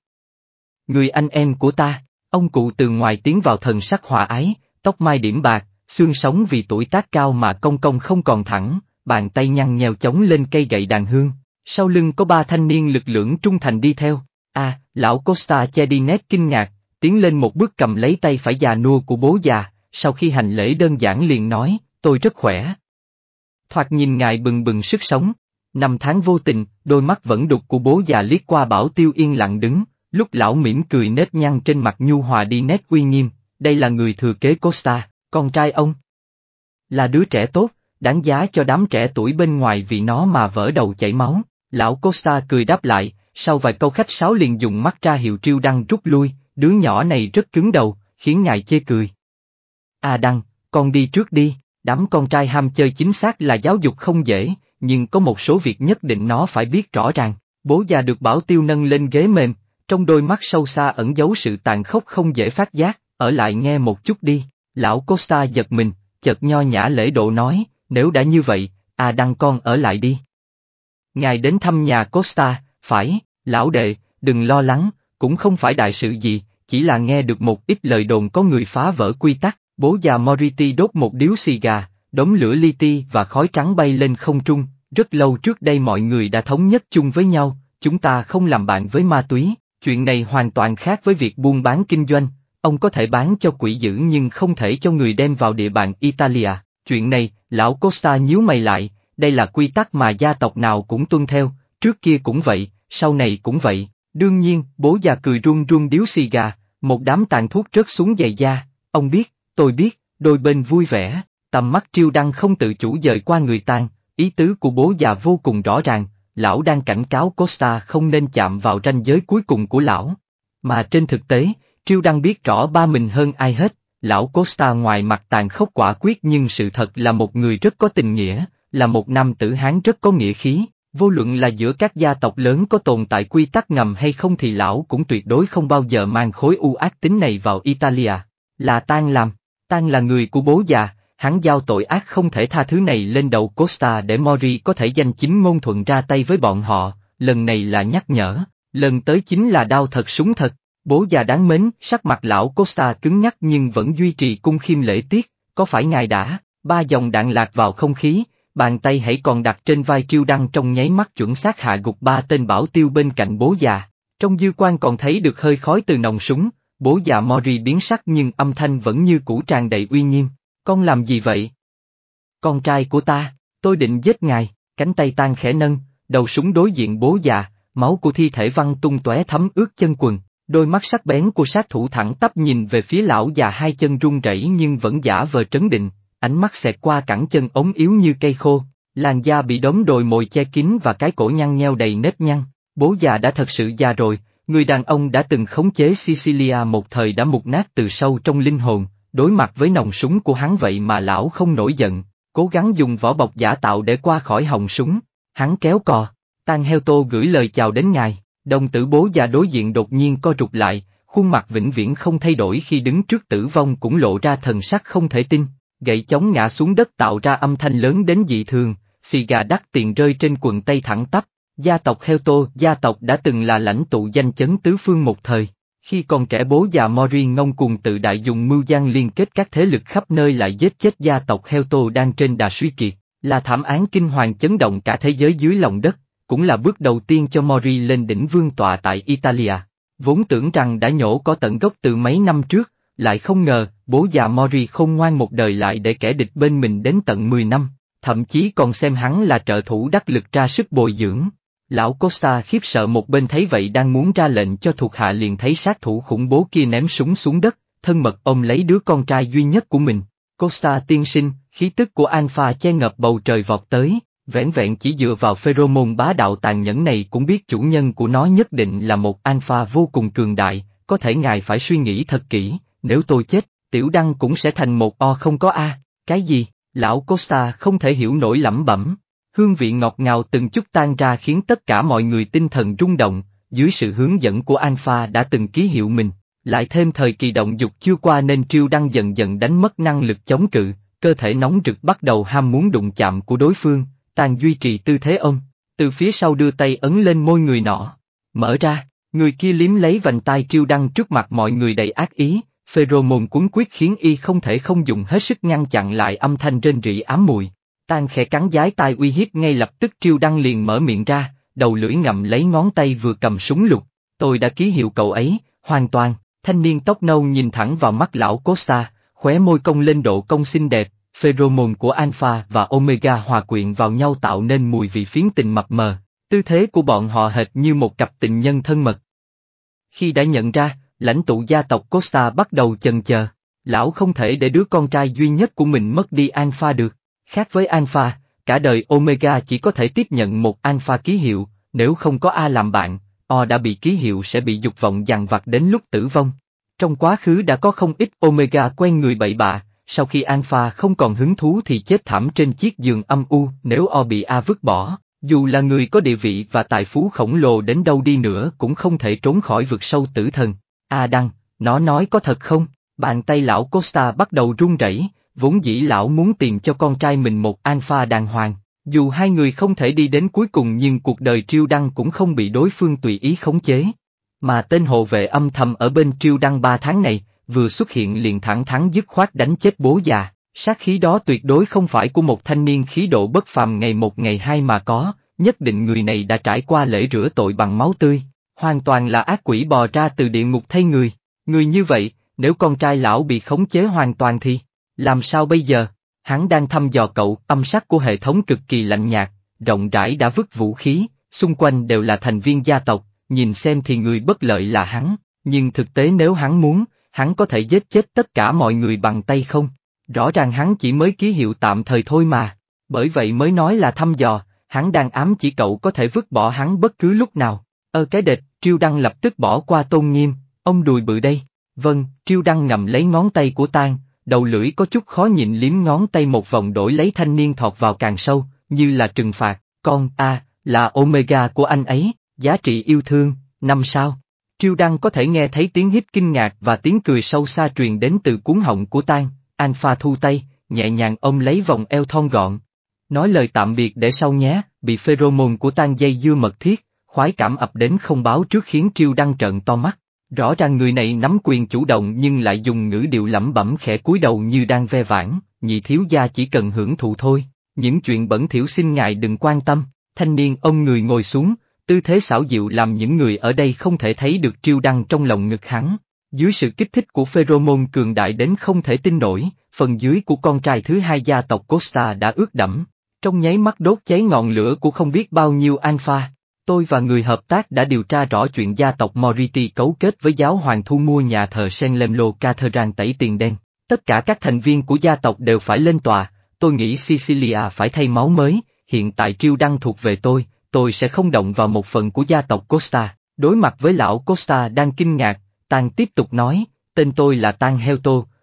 Người anh em của ta, ông cụ từ ngoài tiến vào thần sắc hòa ái, tóc mai điểm bạc, xương sống vì tuổi tác cao mà công công không còn thẳng, bàn tay nhăn nhèo chống lên cây gậy đàn hương. Sau lưng có ba thanh niên lực lưỡng trung thành đi theo. a à, lão Costa che đi nét kinh ngạc, tiến lên một bước cầm lấy tay phải già nua của bố già, sau khi hành lễ đơn giản liền nói, tôi rất khỏe. Thoạt nhìn ngài bừng bừng sức sống, năm tháng vô tình, đôi mắt vẫn đục của bố già liếc qua bảo tiêu yên lặng đứng, lúc lão mỉm cười nếp nhăn trên mặt nhu hòa đi nét uy nghiêm, đây là người thừa kế Costa, con trai ông. Là đứa trẻ tốt, đáng giá cho đám trẻ tuổi bên ngoài vì nó mà vỡ đầu chảy máu, lão Costa cười đáp lại, sau vài câu khách sáo liền dùng mắt ra hiệu triêu đăng rút lui, đứa nhỏ này rất cứng đầu, khiến ngài chê cười. À đăng, con đi trước đi, đám con trai ham chơi chính xác là giáo dục không dễ, nhưng có một số việc nhất định nó phải biết rõ ràng, bố già được bảo tiêu nâng lên ghế mềm, trong đôi mắt sâu xa ẩn giấu sự tàn khốc không dễ phát giác, ở lại nghe một chút đi, lão Costa giật mình, chợt nho nhã lễ độ nói, nếu đã như vậy, à đăng con ở lại đi. Ngài đến thăm nhà Costa, phải, lão đệ, đừng lo lắng, cũng không phải đại sự gì, chỉ là nghe được một ít lời đồn có người phá vỡ quy tắc, bố già Moriti đốt một điếu xì gà, đống lửa li ti và khói trắng bay lên không trung, rất lâu trước đây mọi người đã thống nhất chung với nhau, chúng ta không làm bạn với ma túy, chuyện này hoàn toàn khác với việc buôn bán kinh doanh, ông có thể bán cho quỷ dữ nhưng không thể cho người đem vào địa bàn Italia. Chuyện này, lão Costa nhíu mày lại, đây là quy tắc mà gia tộc nào cũng tuân theo, trước kia cũng vậy, sau này cũng vậy. Đương nhiên, bố già cười run run điếu xì gà, một đám tàn thuốc rớt xuống giày da, ông biết, tôi biết, đôi bên vui vẻ, tầm mắt triêu đăng không tự chủ dời qua người tàn, ý tứ của bố già vô cùng rõ ràng, lão đang cảnh cáo Costa không nên chạm vào ranh giới cuối cùng của lão. Mà trên thực tế, Triêu Đăng biết rõ ba mình hơn ai hết, lão Costa ngoài mặt tàn khốc quả quyết nhưng sự thật là một người rất có tình nghĩa, là một nam tử Hán rất có nghĩa khí, vô luận là giữa các gia tộc lớn có tồn tại quy tắc ngầm hay không thì lão cũng tuyệt đối không bao giờ mang khối u ác tính này vào Italia. Là Tan làm, Tan là người của bố già, hắn giao tội ác không thể tha thứ này lên đầu Costa để Mori có thể danh chính ngôn thuận ra tay với bọn họ, lần này là nhắc nhở, lần tới chính là đau thật súng thật. Bố già đáng mến, sắc mặt lão Costa cứng nhắc nhưng vẫn duy trì cung khiêm lễ tiết, có phải ngài đã, ba dòng đạn lạc vào không khí, bàn tay hãy còn đặt trên vai triêu đăng trong nháy mắt chuẩn xác hạ gục ba tên bảo tiêu bên cạnh bố già. Trong dư quan còn thấy được hơi khói từ nòng súng, bố già Mori biến sắc nhưng âm thanh vẫn như cũ tràn đầy uy nghiêm, con làm gì vậy? Con trai của ta, tôi định giết ngài, cánh tay tan khẽ nâng, đầu súng đối diện bố già, máu của thi thể văng tung tóe thấm ướt chân quần, Đôi mắt sắc bén của sát thủ thẳng tắp nhìn về phía lão già hai chân run rẩy nhưng vẫn giả vờ trấn định, ánh mắt xẹt qua cẳng chân ống yếu như cây khô, làn da bị đốm đồi mồi che kín và cái cổ nhăn nheo đầy nếp nhăn. Bố già đã thật sự già rồi, người đàn ông đã từng khống chế Sicilia một thời đã mục nát từ sâu trong linh hồn, đối mặt với nòng súng của hắn vậy mà lão không nổi giận, cố gắng dùng vỏ bọc giả tạo để qua khỏi họng súng. Hắn kéo cò, tan heo tô gửi lời chào đến ngài. Đồng tử bố già đối diện đột nhiên co rụt lại, khuôn mặt vĩnh viễn không thay đổi khi đứng trước tử vong cũng lộ ra thần sắc không thể tin, gậy chống ngã xuống đất tạo ra âm thanh lớn đến dị thường, xì gà đắt tiền rơi trên quần tay thẳng tắp, gia tộc Heo Tô, gia tộc đã từng là lãnh tụ danh chấn tứ phương một thời. Khi còn trẻ bố già Mori ngông cùng tự đại dùng mưu gian liên kết các thế lực khắp nơi lại giết chết gia tộc Heo Tô đang trên đà suy kiệt, là thảm án kinh hoàng chấn động cả thế giới dưới lòng đất, cũng là bước đầu tiên cho Mori lên đỉnh vương tọa tại Italia. Vốn tưởng rằng đã nhổ có tận gốc từ mấy năm trước, lại không ngờ, bố già Mori không ngoan một đời lại để kẻ địch bên mình đến tận 10 năm, thậm chí còn xem hắn là trợ thủ đắc lực ra sức bồi dưỡng. Lão Costa khiếp sợ một bên thấy vậy đang muốn ra lệnh cho thuộc hạ liền thấy sát thủ khủng bố kia ném súng xuống đất, thân mật ông lấy đứa con trai duy nhất của mình. Costa tiên sinh, khí tức của Alpha che ngập bầu trời vọt tới vẻn vẹn chỉ dựa vào pheromone bá đạo tàn nhẫn này cũng biết chủ nhân của nó nhất định là một alpha vô cùng cường đại, có thể ngài phải suy nghĩ thật kỹ, nếu tôi chết, tiểu đăng cũng sẽ thành một o không có a, cái gì, lão Costa không thể hiểu nổi lẩm bẩm. Hương vị ngọt ngào từng chút tan ra khiến tất cả mọi người tinh thần rung động, dưới sự hướng dẫn của Alpha đã từng ký hiệu mình, lại thêm thời kỳ động dục chưa qua nên Triêu Đăng dần dần đánh mất năng lực chống cự, cơ thể nóng rực bắt đầu ham muốn đụng chạm của đối phương, Tàn duy trì tư thế ông, từ phía sau đưa tay ấn lên môi người nọ, mở ra, người kia liếm lấy vành tai triêu đăng trước mặt mọi người đầy ác ý, pheromone cuốn quyết khiến y không thể không dùng hết sức ngăn chặn lại âm thanh rên rỉ ám mùi. Tan khẽ cắn giái tai uy hiếp ngay lập tức triêu đăng liền mở miệng ra, đầu lưỡi ngậm lấy ngón tay vừa cầm súng lục, tôi đã ký hiệu cậu ấy, hoàn toàn, thanh niên tóc nâu nhìn thẳng vào mắt lão Costa, khóe môi cong lên độ cong xinh đẹp, pheromone của alpha và omega hòa quyện vào nhau tạo nên mùi vị phiến tình mập mờ, tư thế của bọn họ hệt như một cặp tình nhân thân mật. Khi đã nhận ra, lãnh tụ gia tộc Costa bắt đầu chần chờ, lão không thể để đứa con trai duy nhất của mình mất đi alpha được, khác với alpha, cả đời omega chỉ có thể tiếp nhận một alpha ký hiệu, nếu không có A làm bạn, O đã bị ký hiệu sẽ bị dục vọng dằn vặt đến lúc tử vong. Trong quá khứ đã có không ít Omega quen người bậy bạ, sau khi Alpha không còn hứng thú thì chết thảm trên chiếc giường âm u nếu o bị A vứt bỏ, dù là người có địa vị và tài phú khổng lồ đến đâu đi nữa cũng không thể trốn khỏi vực sâu tử thần. A Đăng, nó nói có thật không? Bàn tay lão Costa bắt đầu run rẩy, vốn dĩ lão muốn tìm cho con trai mình một Alpha đàng hoàng. Dù hai người không thể đi đến cuối cùng nhưng cuộc đời Triêu Đăng cũng không bị đối phương tùy ý khống chế. Mà tên hộ vệ âm thầm ở bên Triêu Đăng ba tháng này, vừa xuất hiện liền thẳng thắn dứt khoát đánh chết bố già, sát khí đó tuyệt đối không phải của một thanh niên khí độ bất phàm ngày một ngày hai mà có, nhất định người này đã trải qua lễ rửa tội bằng máu tươi, hoàn toàn là ác quỷ bò ra từ địa ngục thay người, người như vậy, nếu con trai lão bị khống chế hoàn toàn thì, làm sao bây giờ, hắn đang thăm dò cậu, âm sắc của hệ thống cực kỳ lạnh nhạt, rộng rãi đã vứt vũ khí, xung quanh đều là thành viên gia tộc, nhìn xem thì người bất lợi là hắn, nhưng thực tế nếu hắn muốn, hắn có thể giết chết tất cả mọi người bằng tay không? Rõ ràng hắn chỉ mới ký hiệu tạm thời thôi mà, bởi vậy mới nói là thăm dò, hắn đang ám chỉ cậu có thể vứt bỏ hắn bất cứ lúc nào. Ơ cái địch, Triêu Đăng lập tức bỏ qua tôn nghiêm, ông đùi bự đây. Vâng, Triêu Đăng ngầm lấy ngón tay của Tang, đầu lưỡi có chút khó nhịn liếm ngón tay một vòng đổi lấy thanh niên thọt vào càng sâu, như là trừng phạt, con A, là Omega của anh ấy, giá trị yêu thương, năm sao. Triêu Đăng có thể nghe thấy tiếng hít kinh ngạc và tiếng cười sâu xa truyền đến từ cuốn họng của Tang An thu tay, nhẹ nhàng ôm lấy vòng eo thon gọn. Nói lời tạm biệt để sau nhé, bị pheromone của Tang dây dưa mật thiết, khoái cảm ập đến không báo trước khiến Triêu Đăng trợn to mắt. Rõ ràng người này nắm quyền chủ động nhưng lại dùng ngữ điệu lẩm bẩm khẽ cúi đầu như đang ve vãn, nhị thiếu gia chỉ cần hưởng thụ thôi, những chuyện bẩn thỉu xin ngài đừng quan tâm, thanh niên ông người ngồi xuống, Tư thế xảo diệu làm những người ở đây không thể thấy được triêu đăng trong lòng ngực hắn. Dưới sự kích thích của pheromone cường đại đến không thể tin nổi, phần dưới của con trai thứ hai gia tộc Costa đã ướt đẫm. Trong nháy mắt đốt cháy ngọn lửa của không biết bao nhiêu alpha, tôi và người hợp tác đã điều tra rõ chuyện gia tộc Moriti cấu kết với giáo hoàng thu mua nhà thờ Senlemlo Cathedral tẩy tiền đen. Tất cả các thành viên của gia tộc đều phải lên tòa, tôi nghĩ Sicilia phải thay máu mới, hiện tại triêu đăng thuộc về tôi, tôi sẽ không động vào một phần của gia tộc Costa. Đối mặt với lão Costa đang kinh ngạc, Tang tiếp tục nói, tên tôi là Tang Heo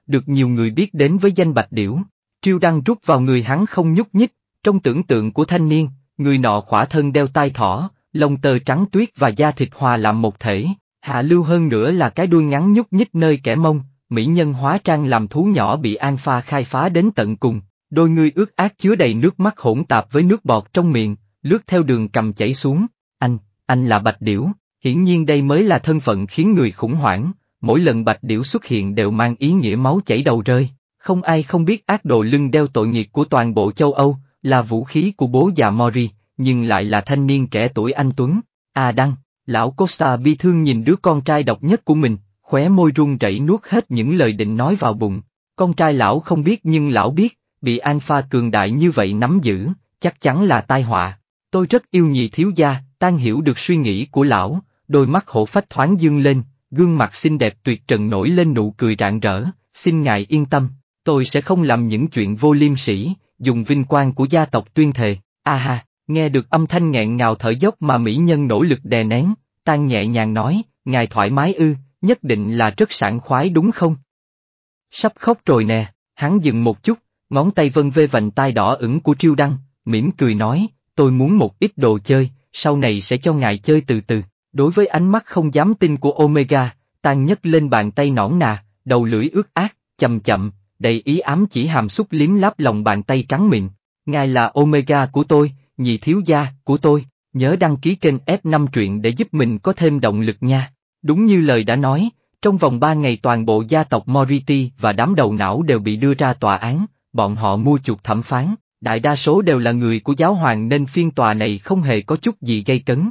được nhiều người biết đến với danh Bạch Điểu. Triêu Đăng rút vào người hắn không nhúc nhích, trong tưởng tượng của thanh niên, người nọ khỏa thân đeo tai thỏ, lông tơ trắng tuyết và da thịt hòa làm một thể, hạ lưu hơn nữa là cái đuôi ngắn nhúc nhích nơi kẻ mông, mỹ nhân hóa trang làm thú nhỏ bị Alpha khai phá đến tận cùng, đôi người ướt át chứa đầy nước mắt hỗn tạp với nước bọt trong miệng, lướt theo đường cầm chảy xuống, anh, anh là Bạch Điểu, hiển nhiên đây mới là thân phận khiến người khủng hoảng, mỗi lần Bạch Điểu xuất hiện đều mang ý nghĩa máu chảy đầu rơi, không ai không biết ác đồ lưng đeo tội nghiệp của toàn bộ châu Âu, là vũ khí của bố già Mori, nhưng lại là thanh niên trẻ tuổi anh Tuấn, à đăng, lão Costa bi thương nhìn đứa con trai độc nhất của mình, khóe môi run rẩy nuốt hết những lời định nói vào bụng, con trai lão không biết nhưng lão biết, bị Alpha cường đại như vậy nắm giữ, chắc chắn là tai họa. Tôi rất yêu nhị thiếu gia, tan hiểu được suy nghĩ của lão, đôi mắt hổ phách thoáng dương lên, gương mặt xinh đẹp tuyệt trần nổi lên nụ cười rạng rỡ, xin ngài yên tâm, tôi sẽ không làm những chuyện vô liêm sỉ, dùng vinh quang của gia tộc tuyên thề, a ha, nghe được âm thanh nghẹn ngào thở dốc mà mỹ nhân nỗ lực đè nén, tan nhẹ nhàng nói, ngài thoải mái ư, nhất định là rất sảng khoái đúng không? Sắp khóc rồi nè, hắn dừng một chút, ngón tay vân vê vành tai đỏ ửng của triêu đăng, mỉm cười nói, tôi muốn một ít đồ chơi, sau này sẽ cho ngài chơi từ từ. Đối với ánh mắt không dám tin của Omega, tan nhấc lên bàn tay nõn nà, đầu lưỡi ướt át, chậm chậm, đầy ý ám chỉ hàm xúc liếm láp lòng bàn tay trắng miệng. Ngài là Omega của tôi, nhị thiếu gia của tôi, nhớ đăng ký kênh F5 truyện để giúp mình có thêm động lực nha. Đúng như lời đã nói, trong vòng 3 ngày toàn bộ gia tộc Moriti và đám đầu não đều bị đưa ra tòa án, bọn họ mua chuột thẩm phán, Đại đa số đều là người của giáo hoàng nên phiên tòa này không hề có chút gì gây cấn.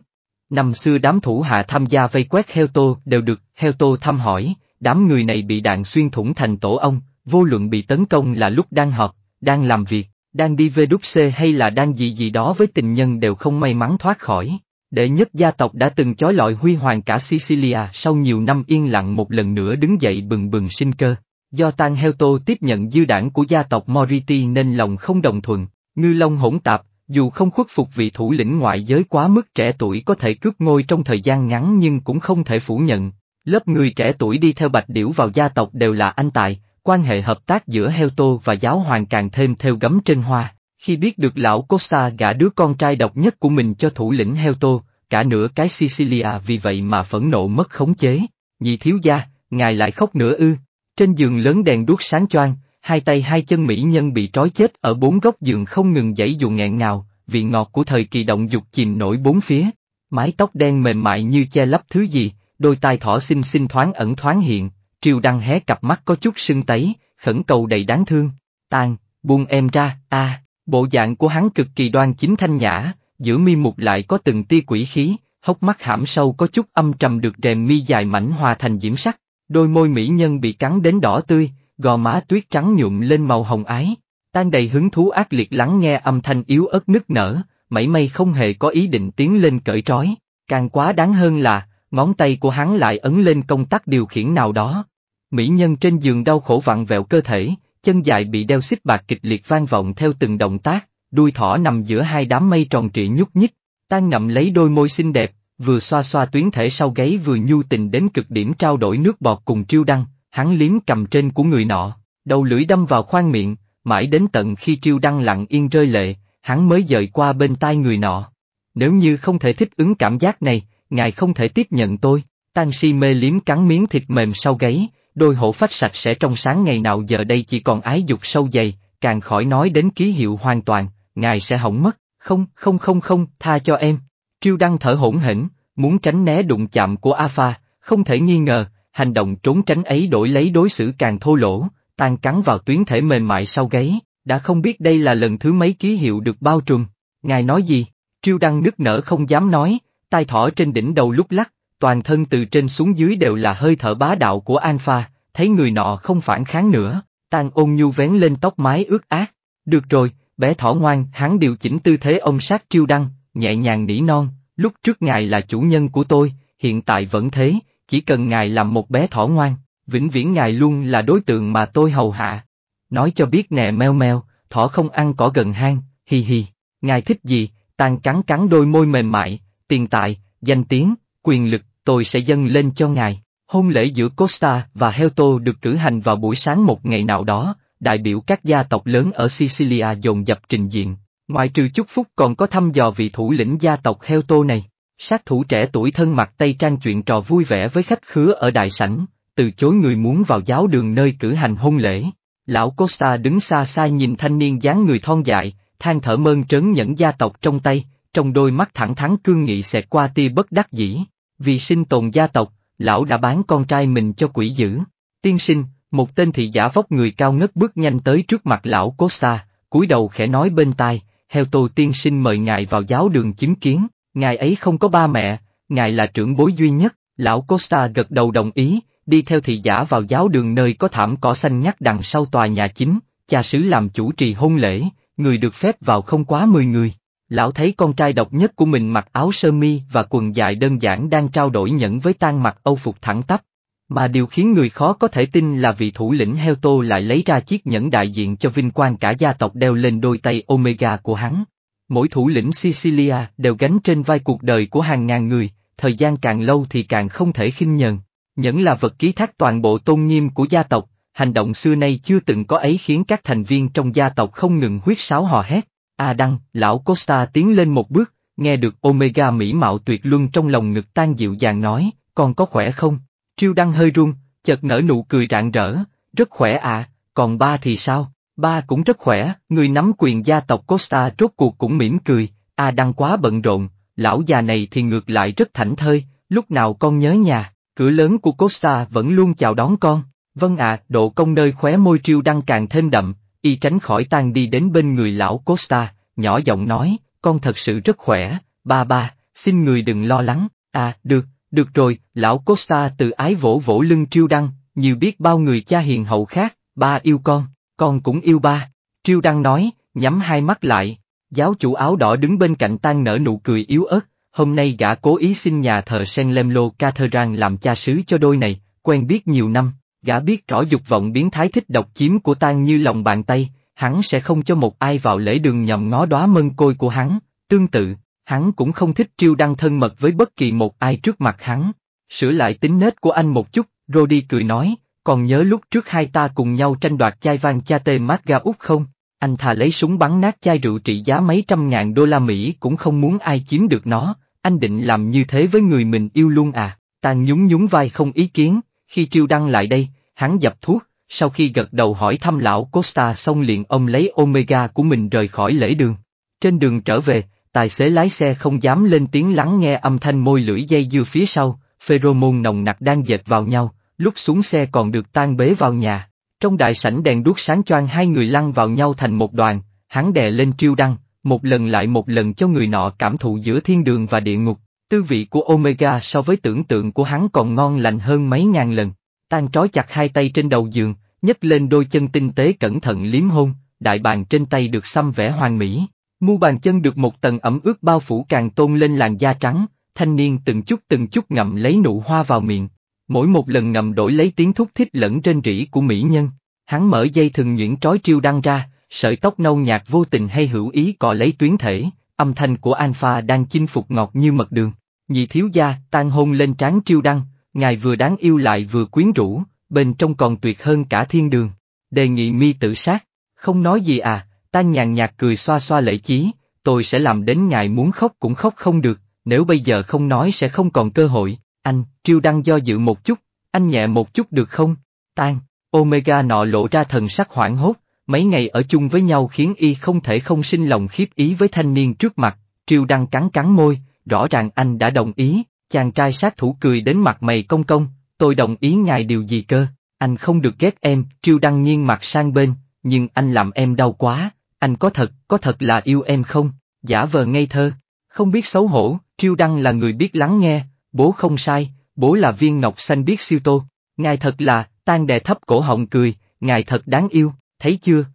Năm xưa đám thủ hạ tham gia vây quét heo tô đều được heo tô thăm hỏi, đám người này bị đạn xuyên thủng thành tổ ông, vô luận bị tấn công là lúc đang họp, đang làm việc, đang đi về đúc xê hay là đang gì gì đó với tình nhân đều không may mắn thoát khỏi. Đệ nhất gia tộc đã từng chói lọi huy hoàng cả Sicilia sau nhiều năm yên lặng một lần nữa đứng dậy bừng bừng sinh cơ. Do Tan Heo Tô tiếp nhận dư đảng của gia tộc Moriti nên lòng không đồng thuận, ngư long hỗn tạp, dù không khuất phục vị thủ lĩnh ngoại giới quá mức trẻ tuổi có thể cướp ngôi trong thời gian ngắn nhưng cũng không thể phủ nhận. Lớp người trẻ tuổi đi theo bạch điểu vào gia tộc đều là anh tài, quan hệ hợp tác giữa heo tô và giáo hoàng càng thêm theo gấm trên hoa. Khi biết được lão Costa gả đứa con trai độc nhất của mình cho thủ lĩnh heo tô, cả nửa cái Sicilia vì vậy mà phẫn nộ mất khống chế. Nhị thiếu gia, ngài lại khóc nữa ư. Trên giường lớn đèn đuốc sáng choang, hai tay hai chân mỹ nhân bị trói chết ở bốn góc giường không ngừng dãy dụ nghẹn ngào, vị ngọt của thời kỳ động dục chìm nổi bốn phía. Mái tóc đen mềm mại như che lấp thứ gì, đôi tai thỏ xinh xinh thoáng ẩn thoáng hiện, triều đăng hé cặp mắt có chút sưng tấy, khẩn cầu đầy đáng thương. tan buông em ra, a bộ dạng của hắn cực kỳ đoan chính thanh nhã, giữa mi mục lại có từng tia quỷ khí, hốc mắt hãm sâu có chút âm trầm được rèm mi dài mảnh hòa thành diễm sắc. Đôi môi mỹ nhân bị cắn đến đỏ tươi, gò má tuyết trắng nhuộm lên màu hồng ái. Tan đầy hứng thú ác liệt lắng nghe âm thanh yếu ớt nức nở, mảy may không hề có ý định tiến lên cởi trói. Càng quá đáng hơn là, ngón tay của hắn lại ấn lên công tắc điều khiển nào đó. Mỹ nhân trên giường đau khổ vặn vẹo cơ thể, chân dài bị đeo xích bạc kịch liệt vang vọng theo từng động tác, đuôi thỏ nằm giữa hai đám mây tròn trịa nhúc nhích, tan ngậm lấy đôi môi xinh đẹp, vừa xoa xoa tuyến thể sau gáy vừa nhu tình đến cực điểm trao đổi nước bọt cùng triêu đăng, hắn liếm cầm trên của người nọ, đầu lưỡi đâm vào khoang miệng, mãi đến tận khi triêu đăng lặng yên rơi lệ, hắn mới dời qua bên tai người nọ. Nếu như không thể thích ứng cảm giác này, ngài không thể tiếp nhận tôi, tan si mê liếm cắn miếng thịt mềm sau gáy, đôi hổ phách sạch sẽ trong sáng ngày nào giờ đây chỉ còn ái dục sâu dày, càng khỏi nói đến ký hiệu hoàn toàn, ngài sẽ hỏng mất, không, không không không, tha cho em. Triêu Đăng thở hổn hển, muốn tránh né đụng chạm của Alpha, không thể nghi ngờ, hành động trốn tránh ấy đổi lấy đối xử càng thô lỗ, tan cắn vào tuyến thể mềm mại sau gáy, đã không biết đây là lần thứ mấy ký hiệu được bao trùm. Ngài nói gì? Triêu Đăng nức nở không dám nói, tai thỏ trên đỉnh đầu lúc lắc, toàn thân từ trên xuống dưới đều là hơi thở bá đạo của Alpha, thấy người nọ không phản kháng nữa, tan ôn nhu vén lên tóc mái ướt át. Được rồi, bé thỏ ngoan, hắn điều chỉnh tư thế ông sát Triêu Đăng, nhẹ nhàng nỉ non, lúc trước ngài là chủ nhân của tôi, hiện tại vẫn thế, chỉ cần ngài làm một bé thỏ ngoan, vĩnh viễn ngài luôn là đối tượng mà tôi hầu hạ. Nói cho biết nè meo meo, thỏ không ăn cỏ gần hang, hi hi, ngài thích gì, tan cắn cắn đôi môi mềm mại, tiền tài, danh tiếng, quyền lực, tôi sẽ dâng lên cho ngài. Hôn lễ giữa Costa và Helto được cử hành vào buổi sáng một ngày nào đó, đại biểu các gia tộc lớn ở Sicilia dồn dập trình diện, Ngoại trừ chúc phúc còn có thăm dò vị thủ lĩnh gia tộc heo tô này. Sát thủ trẻ tuổi thân mặc tây trang chuyện trò vui vẻ với khách khứa ở đại sảnh, từ chối người muốn vào giáo đường nơi cử hành hôn lễ. Lão Costa đứng xa xa nhìn thanh niên dáng người thon dại, than thở mơn trớn nhẫn gia tộc trong tay, trong đôi mắt thẳng thắn cương nghị xẹt qua tia bất đắc dĩ. Vì sinh tồn gia tộc, lão đã bán con trai mình cho quỷ dữ. Tiên sinh, một tên thị giả vóc người cao ngất bước nhanh tới trước mặt lão Costa, cúi đầu khẽ nói bên tai, heo tôi tiên sinh mời ngài vào giáo đường chứng kiến, ngài ấy không có ba mẹ, ngài là trưởng bối duy nhất, lão Costa gật đầu đồng ý, đi theo thị giả vào giáo đường nơi có thảm cỏ xanh nhắc đằng sau tòa nhà chính, cha sứ làm chủ trì hôn lễ, người được phép vào không quá 10 người. Lão thấy con trai độc nhất của mình mặc áo sơ mi và quần dài đơn giản đang trao đổi nhẫn với tang mặc âu phục thẳng tắp, mà điều khiến người khó có thể tin là vị thủ lĩnh heo tô lại lấy ra chiếc nhẫn đại diện cho vinh quang cả gia tộc đeo lên đôi tay Omega của hắn. Mỗi thủ lĩnh Sicilia đều gánh trên vai cuộc đời của hàng ngàn người, thời gian càng lâu thì càng không thể khinh nhờn. Nhẫn là vật ký thác toàn bộ tôn nghiêm của gia tộc, hành động xưa nay chưa từng có ấy khiến các thành viên trong gia tộc không ngừng huyết sáo hò hét. A Đăng, lão Costa tiến lên một bước, nghe được Omega mỹ mạo tuyệt luân trong lòng ngực tan dịu dàng nói, còn có khỏe không? Triêu Đăng hơi run, chợt nở nụ cười rạng rỡ, rất khỏe à, còn ba thì sao, ba cũng rất khỏe, người nắm quyền gia tộc Costa rốt cuộc cũng mỉm cười, A à, Đăng quá bận rộn, lão già này thì ngược lại rất thảnh thơi, lúc nào con nhớ nhà, cửa lớn của Costa vẫn luôn chào đón con, vâng à, độ công nơi khóe môi Triêu Đăng càng thêm đậm, y tránh khỏi tan đi đến bên người lão Costa, nhỏ giọng nói, con thật sự rất khỏe, ba ba, xin người đừng lo lắng, à, được, được rồi, lão Costa từ ái vỗ vỗ lưng Triêu Đăng, như biết bao người cha hiền hậu khác, ba yêu con, con cũng yêu ba. Triêu Đăng nói, nhắm hai mắt lại, giáo chủ áo đỏ đứng bên cạnh tan nở nụ cười yếu ớt, hôm nay gã cố ý xin nhà thờ Sen Lemlo Cathedral làm cha sứ cho đôi này, quen biết nhiều năm, gã biết rõ dục vọng biến thái thích độc chiếm của tan như lòng bàn tay, hắn sẽ không cho một ai vào lễ đường nhằm ngó đóa mân côi của hắn, tương tự, Hắn cũng không thích triêu đăng thân mật với bất kỳ một ai trước mặt hắn. Sửa lại tính nết của anh một chút, Rody cười nói, còn nhớ lúc trước hai ta cùng nhau tranh đoạt chai vang cha tê mát ga út không? Anh thà lấy súng bắn nát chai rượu trị giá mấy trăm ngàn đô la Mỹ cũng không muốn ai chiếm được nó, anh định làm như thế với người mình yêu luôn à? Tàn nhún nhún vai không ý kiến, khi triêu đăng lại đây, hắn dập thuốc, sau khi gật đầu hỏi thăm lão Costa xong liền ông lấy Omega của mình rời khỏi lễ đường. Trên đường trở về, tài xế lái xe không dám lên tiếng lắng nghe âm thanh môi lưỡi dây dưa phía sau, pheromone nồng nặc đang dệt vào nhau, lúc xuống xe còn được tan bế vào nhà. Trong đại sảnh đèn đuốc sáng choang hai người lăn vào nhau thành một đoàn, hắn đè lên triêu đăng, một lần lại một lần cho người nọ cảm thụ giữa thiên đường và địa ngục, tư vị của Omega so với tưởng tượng của hắn còn ngon lành hơn mấy ngàn lần. Tan trói chặt hai tay trên đầu giường, nhấc lên đôi chân tinh tế cẩn thận liếm hôn, đại bàn trên tay được xăm vẽ hoàn mỹ. Mu bàn chân được một tầng ẩm ướt bao phủ càng tôn lên làn da trắng, thanh niên từng chút từng chút ngậm lấy nụ hoa vào miệng, mỗi một lần ngậm đổi lấy tiếng thúc thích lẫn trên rỉ của mỹ nhân. Hắn mở dây thừng nhuyễn trói triêu đăng ra, sợi tóc nâu nhạt vô tình hay hữu ý cọ lấy tuyến thể, âm thanh của Alpha đang chinh phục ngọt như mật đường. Nhị thiếu gia, tan hôn lên trán triêu đăng, ngài vừa đáng yêu lại vừa quyến rũ, bên trong còn tuyệt hơn cả thiên đường. Đề nghị mi tự sát, không nói gì à, Ta nhàn nhạt cười xoa xoa lễ chí, tôi sẽ làm đến ngài muốn khóc cũng khóc không được, nếu bây giờ không nói sẽ không còn cơ hội. Anh, triêu đăng do dự một chút, anh nhẹ một chút được không? Tan, Omega nọ lộ ra thần sắc hoảng hốt, mấy ngày ở chung với nhau khiến y không thể không sinh lòng khiếp ý với thanh niên trước mặt, triêu đăng cắn cắn môi, rõ ràng anh đã đồng ý, chàng trai sát thủ cười đến mặt mày công công, tôi đồng ý ngài điều gì cơ, anh không được ghét em, triêu đăng nghiêng mặt sang bên, nhưng anh làm em đau quá, anh có thật, có thật là yêu em không, giả vờ ngây thơ, không biết xấu hổ, Triêu Đăng là người biết lắng nghe, bố không sai, bố là viên ngọc xanh biết siêu tô, ngài thật là, tan đè thấp cổ họng cười, ngài thật đáng yêu, thấy chưa?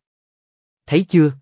Thấy chưa?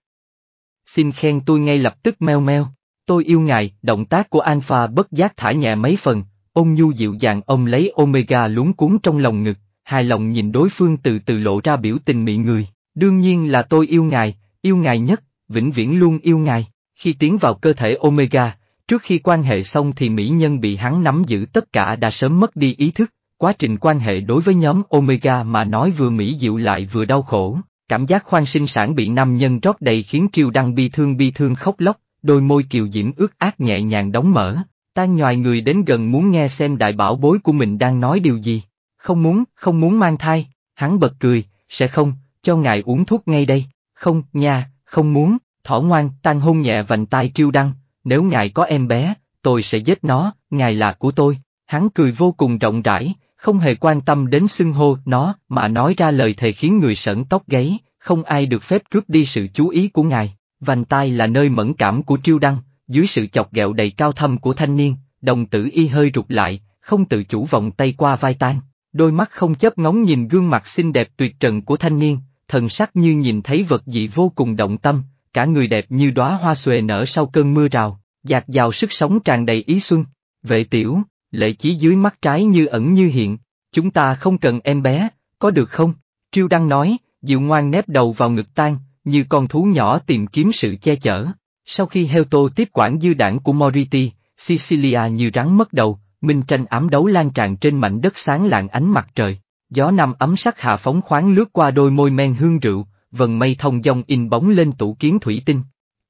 Xin khen tôi ngay lập tức meo meo, tôi yêu ngài, động tác của Alpha bất giác thả nhẹ mấy phần, ôn nhu dịu dàng ông lấy Omega lúng cuốn trong lòng ngực, hài lòng nhìn đối phương từ từ lộ ra biểu tình mị người, đương nhiên là tôi yêu ngài, yêu ngài nhất, vĩnh viễn luôn yêu ngài. Khi tiến vào cơ thể Omega, trước khi quan hệ xong thì mỹ nhân bị hắn nắm giữ tất cả đã sớm mất đi ý thức, quá trình quan hệ đối với nhóm Omega mà nói vừa mỹ dịu lại vừa đau khổ, cảm giác khoan sinh sản bị nam nhân rót đầy khiến triều đăng bi thương bi thương khóc lóc, đôi môi kiều diễm ướt át nhẹ nhàng đóng mở, tan nhòi người đến gần muốn nghe xem đại bảo bối của mình đang nói điều gì, không muốn, không muốn mang thai, hắn bật cười, sẽ không, cho ngài uống thuốc ngay đây. Không, nha không muốn, thỏ ngoan, tan hôn nhẹ vành tai triêu đăng, nếu ngài có em bé, tôi sẽ giết nó, ngài là của tôi. Hắn cười vô cùng rộng rãi, không hề quan tâm đến xưng hô nó mà nói ra lời thề khiến người sởn tóc gáy, không ai được phép cướp đi sự chú ý của ngài. Vành tai là nơi mẫn cảm của triêu đăng, dưới sự chọc ghẹo đầy cao thâm của thanh niên, đồng tử y hơi rụt lại, không tự chủ vòng tay qua vai tan. Đôi mắt không chớp ngóng nhìn gương mặt xinh đẹp tuyệt trần của thanh niên, thần sắc như nhìn thấy vật dị vô cùng động tâm, cả người đẹp như đóa hoa xuề nở sau cơn mưa rào, dạt dào sức sống tràn đầy ý xuân. Vệ tiểu, lệ chí dưới mắt trái như ẩn như hiện, chúng ta không cần em bé, có được không? Triêu Đăng nói, dịu ngoan nép đầu vào ngực tan, như con thú nhỏ tìm kiếm sự che chở. Sau khi heo tô tiếp quản dư đảng của Moriti, Sicilia như rắn mất đầu, minh tranh ám đấu lan tràn trên mảnh đất sáng lạng ánh mặt trời gió nam ấm sắc hạ phóng khoáng lướt qua đôi môi men hương rượu, vần mây thông dong in bóng lên tủ kiến thủy tinh.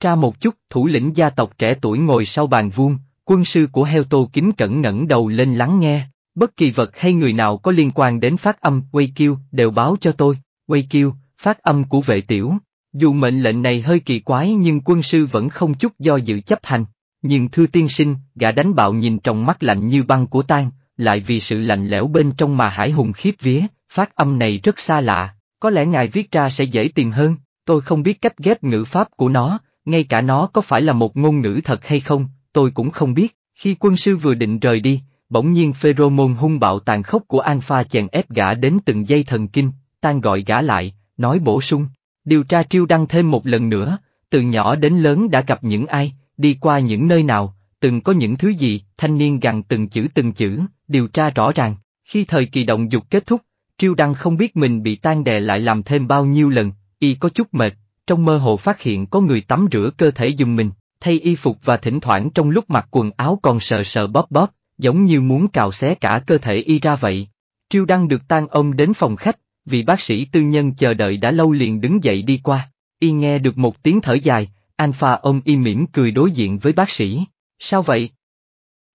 Tra một chút, thủ lĩnh gia tộc trẻ tuổi ngồi sau bàn vuông, quân sư của heo tô kính cẩn ngẩng đầu lên lắng nghe, bất kỳ vật hay người nào có liên quan đến phát âm quay kêu đều báo cho tôi, quay kêu, phát âm của vệ tiểu. Dù mệnh lệnh này hơi kỳ quái nhưng quân sư vẫn không chút do dự chấp hành. Nhưng thư tiên sinh, gã đánh bạo nhìn trong mắt lạnh như băng của tan, lại vì sự lạnh lẽo bên trong mà hải hùng khiếp vía, phát âm này rất xa lạ, có lẽ ngài viết ra sẽ dễ tìm hơn, tôi không biết cách ghép ngữ pháp của nó, ngay cả nó có phải là một ngôn ngữ thật hay không, tôi cũng không biết, khi quân sư vừa định rời đi, bỗng nhiên pheromone hung bạo tàn khốc của Alpha chèn ép gã đến từng giây thần kinh, tan gọi gã lại, nói bổ sung, điều tra triêu đăng thêm một lần nữa, từ nhỏ đến lớn đã gặp những ai, đi qua những nơi nào, từng có những thứ gì, thanh niên gằn từng chữ từng chữ, điều tra rõ ràng, khi thời kỳ động dục kết thúc, Triêu Đăng không biết mình bị tan đè lại làm thêm bao nhiêu lần, y có chút mệt, trong mơ hồ phát hiện có người tắm rửa cơ thể giùm mình, thay y phục và thỉnh thoảng trong lúc mặc quần áo còn sờ sờ bóp bóp, giống như muốn cào xé cả cơ thể y ra vậy. Triêu Đăng được tan ông đến phòng khách, vì bác sĩ tư nhân chờ đợi đã lâu liền đứng dậy đi qua, y nghe được một tiếng thở dài, Alpha ông y mỉm cười đối diện với bác sĩ, sao vậy?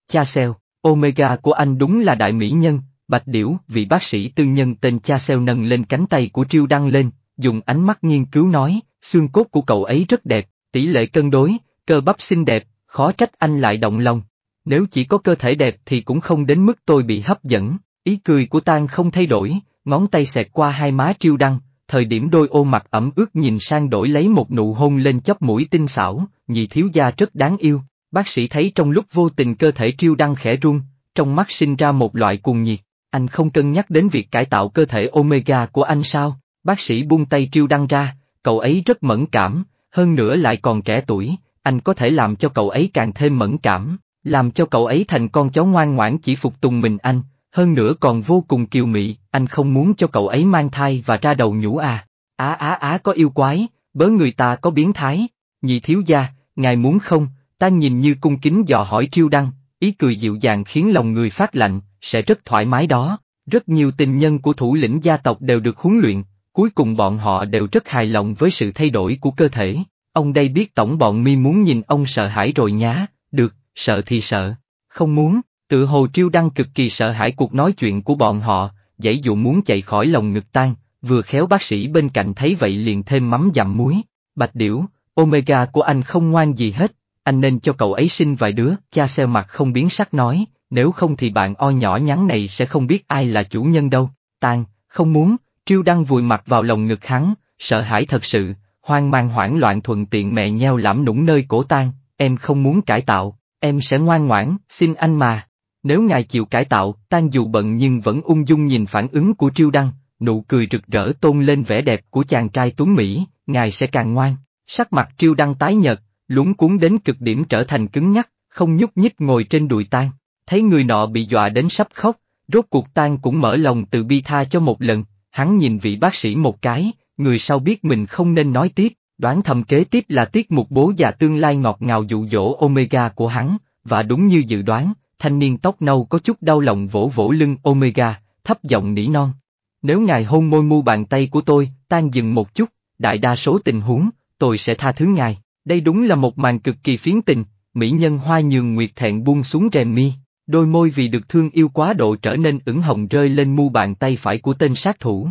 Cha xeo, Omega của anh đúng là đại mỹ nhân, bạch điểu, vị bác sĩ tư nhân tên cha xeo nâng lên cánh tay của Triêu Đăng lên, dùng ánh mắt nghiên cứu nói, xương cốt của cậu ấy rất đẹp, tỷ lệ cân đối, cơ bắp xinh đẹp, khó trách anh lại động lòng. Nếu chỉ có cơ thể đẹp thì cũng không đến mức tôi bị hấp dẫn, ý cười của Tang không thay đổi, ngón tay xẹt qua hai má Triêu Đăng, thời điểm đôi ô mặt ẩm ướt nhìn sang đổi lấy một nụ hôn lên chóp mũi tinh xảo, nhị thiếu gia rất đáng yêu. Bác sĩ thấy trong lúc vô tình cơ thể Triêu Đăng khẽ run, trong mắt sinh ra một loại cuồng nhiệt, anh không cân nhắc đến việc cải tạo cơ thể Omega của anh sao, bác sĩ buông tay Triêu Đăng ra, cậu ấy rất mẫn cảm, hơn nữa lại còn trẻ tuổi, anh có thể làm cho cậu ấy càng thêm mẫn cảm, làm cho cậu ấy thành con chó ngoan ngoãn chỉ phục tùng mình anh, hơn nữa còn vô cùng kiều mị, anh không muốn cho cậu ấy mang thai và ra đầu nhũ à. Á á á có yêu quái, bớ người ta có biến thái, nhị thiếu gia, ngài muốn không, Ta nhìn như cung kính dò hỏi Triêu Đăng, ý cười dịu dàng khiến lòng người phát lạnh, sẽ rất thoải mái đó. Rất nhiều tình nhân của thủ lĩnh gia tộc đều được huấn luyện, cuối cùng bọn họ đều rất hài lòng với sự thay đổi của cơ thể. Ông đây biết tổng bọn mi muốn nhìn ông sợ hãi rồi nhá, được, sợ thì sợ, không muốn, tự hồ triêu đăng cực kỳ sợ hãi cuộc nói chuyện của bọn họ, dãy dụ muốn chạy khỏi lòng ngực tan, vừa khéo bác sĩ bên cạnh thấy vậy liền thêm mắm dặm muối, bạch điểu, omega của anh không ngoan gì hết, anh nên cho cậu ấy sinh vài đứa, cha xeo mặt không biến sắc nói, nếu không thì bạn o nhỏ nhắn này sẽ không biết ai là chủ nhân đâu, tàn, không muốn, triêu đăng vùi mặt vào lòng ngực hắn, sợ hãi thật sự, hoang mang hoảng loạn thuận tiện mẹ nheo lãm nũng nơi cổ tan, em không muốn cải tạo, em sẽ ngoan ngoãn, xin anh mà. Nếu ngài chịu cải tạo, tan dù bận nhưng vẫn ung dung nhìn phản ứng của triêu đăng, nụ cười rực rỡ tôn lên vẻ đẹp của chàng trai tuấn Mỹ, ngài sẽ càng ngoan. Sắc mặt triêu đăng tái nhợt, lúng cuốn đến cực điểm trở thành cứng nhắc, không nhúc nhích ngồi trên đùi tan, thấy người nọ bị dọa đến sắp khóc, rốt cuộc tan cũng mở lòng từ bi tha cho một lần, hắn nhìn vị bác sĩ một cái, người sau biết mình không nên nói tiếp, đoán thầm kế tiếp là tiết mục bố già tương lai ngọt ngào dụ dỗ Omega của hắn, và đúng như dự đoán, thanh niên tóc nâu có chút đau lòng vỗ vỗ lưng Omega, thấp giọng nỉ non. Nếu ngài hôn môi mu bàn tay của tôi, tan dừng một chút, đại đa số tình huống, tôi sẽ tha thứ ngài. Đây đúng là một màn cực kỳ phiến tình, mỹ nhân hoa nhường nguyệt thẹn buông xuống rèm mi, đôi môi vì được thương yêu quá độ trở nên ửng hồng rơi lên mu bàn tay phải của tên sát thủ.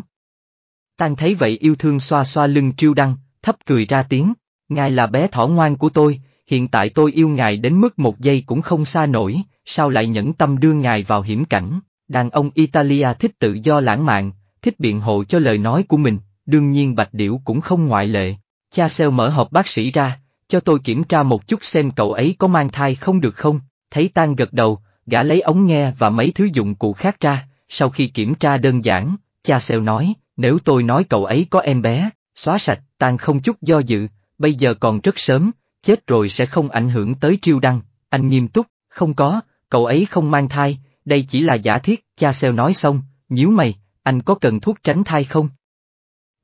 Tang thấy vậy yêu thương xoa xoa lưng triêu đăng, thấp cười ra tiếng, ngài là bé thỏ ngoan của tôi, hiện tại tôi yêu ngài đến mức một giây cũng không xa nổi, sao lại nhẫn tâm đưa ngài vào hiểm cảnh, đàn ông Italia thích tự do lãng mạn, thích biện hộ cho lời nói của mình, đương nhiên Bạch Điểu cũng không ngoại lệ. Cha Seo mở hộp bác sĩ ra, cho tôi kiểm tra một chút xem cậu ấy có mang thai không được không, thấy tan gật đầu, gã lấy ống nghe và mấy thứ dụng cụ khác ra, sau khi kiểm tra đơn giản, cha Seo nói, nếu tôi nói cậu ấy có em bé, xóa sạch, tan không chút do dự, bây giờ còn rất sớm, chết rồi sẽ không ảnh hưởng tới triêu đăng, anh nghiêm túc, không có, cậu ấy không mang thai, đây chỉ là giả thiết, cha Seo nói xong, nhíu mày, anh có cần thuốc tránh thai không?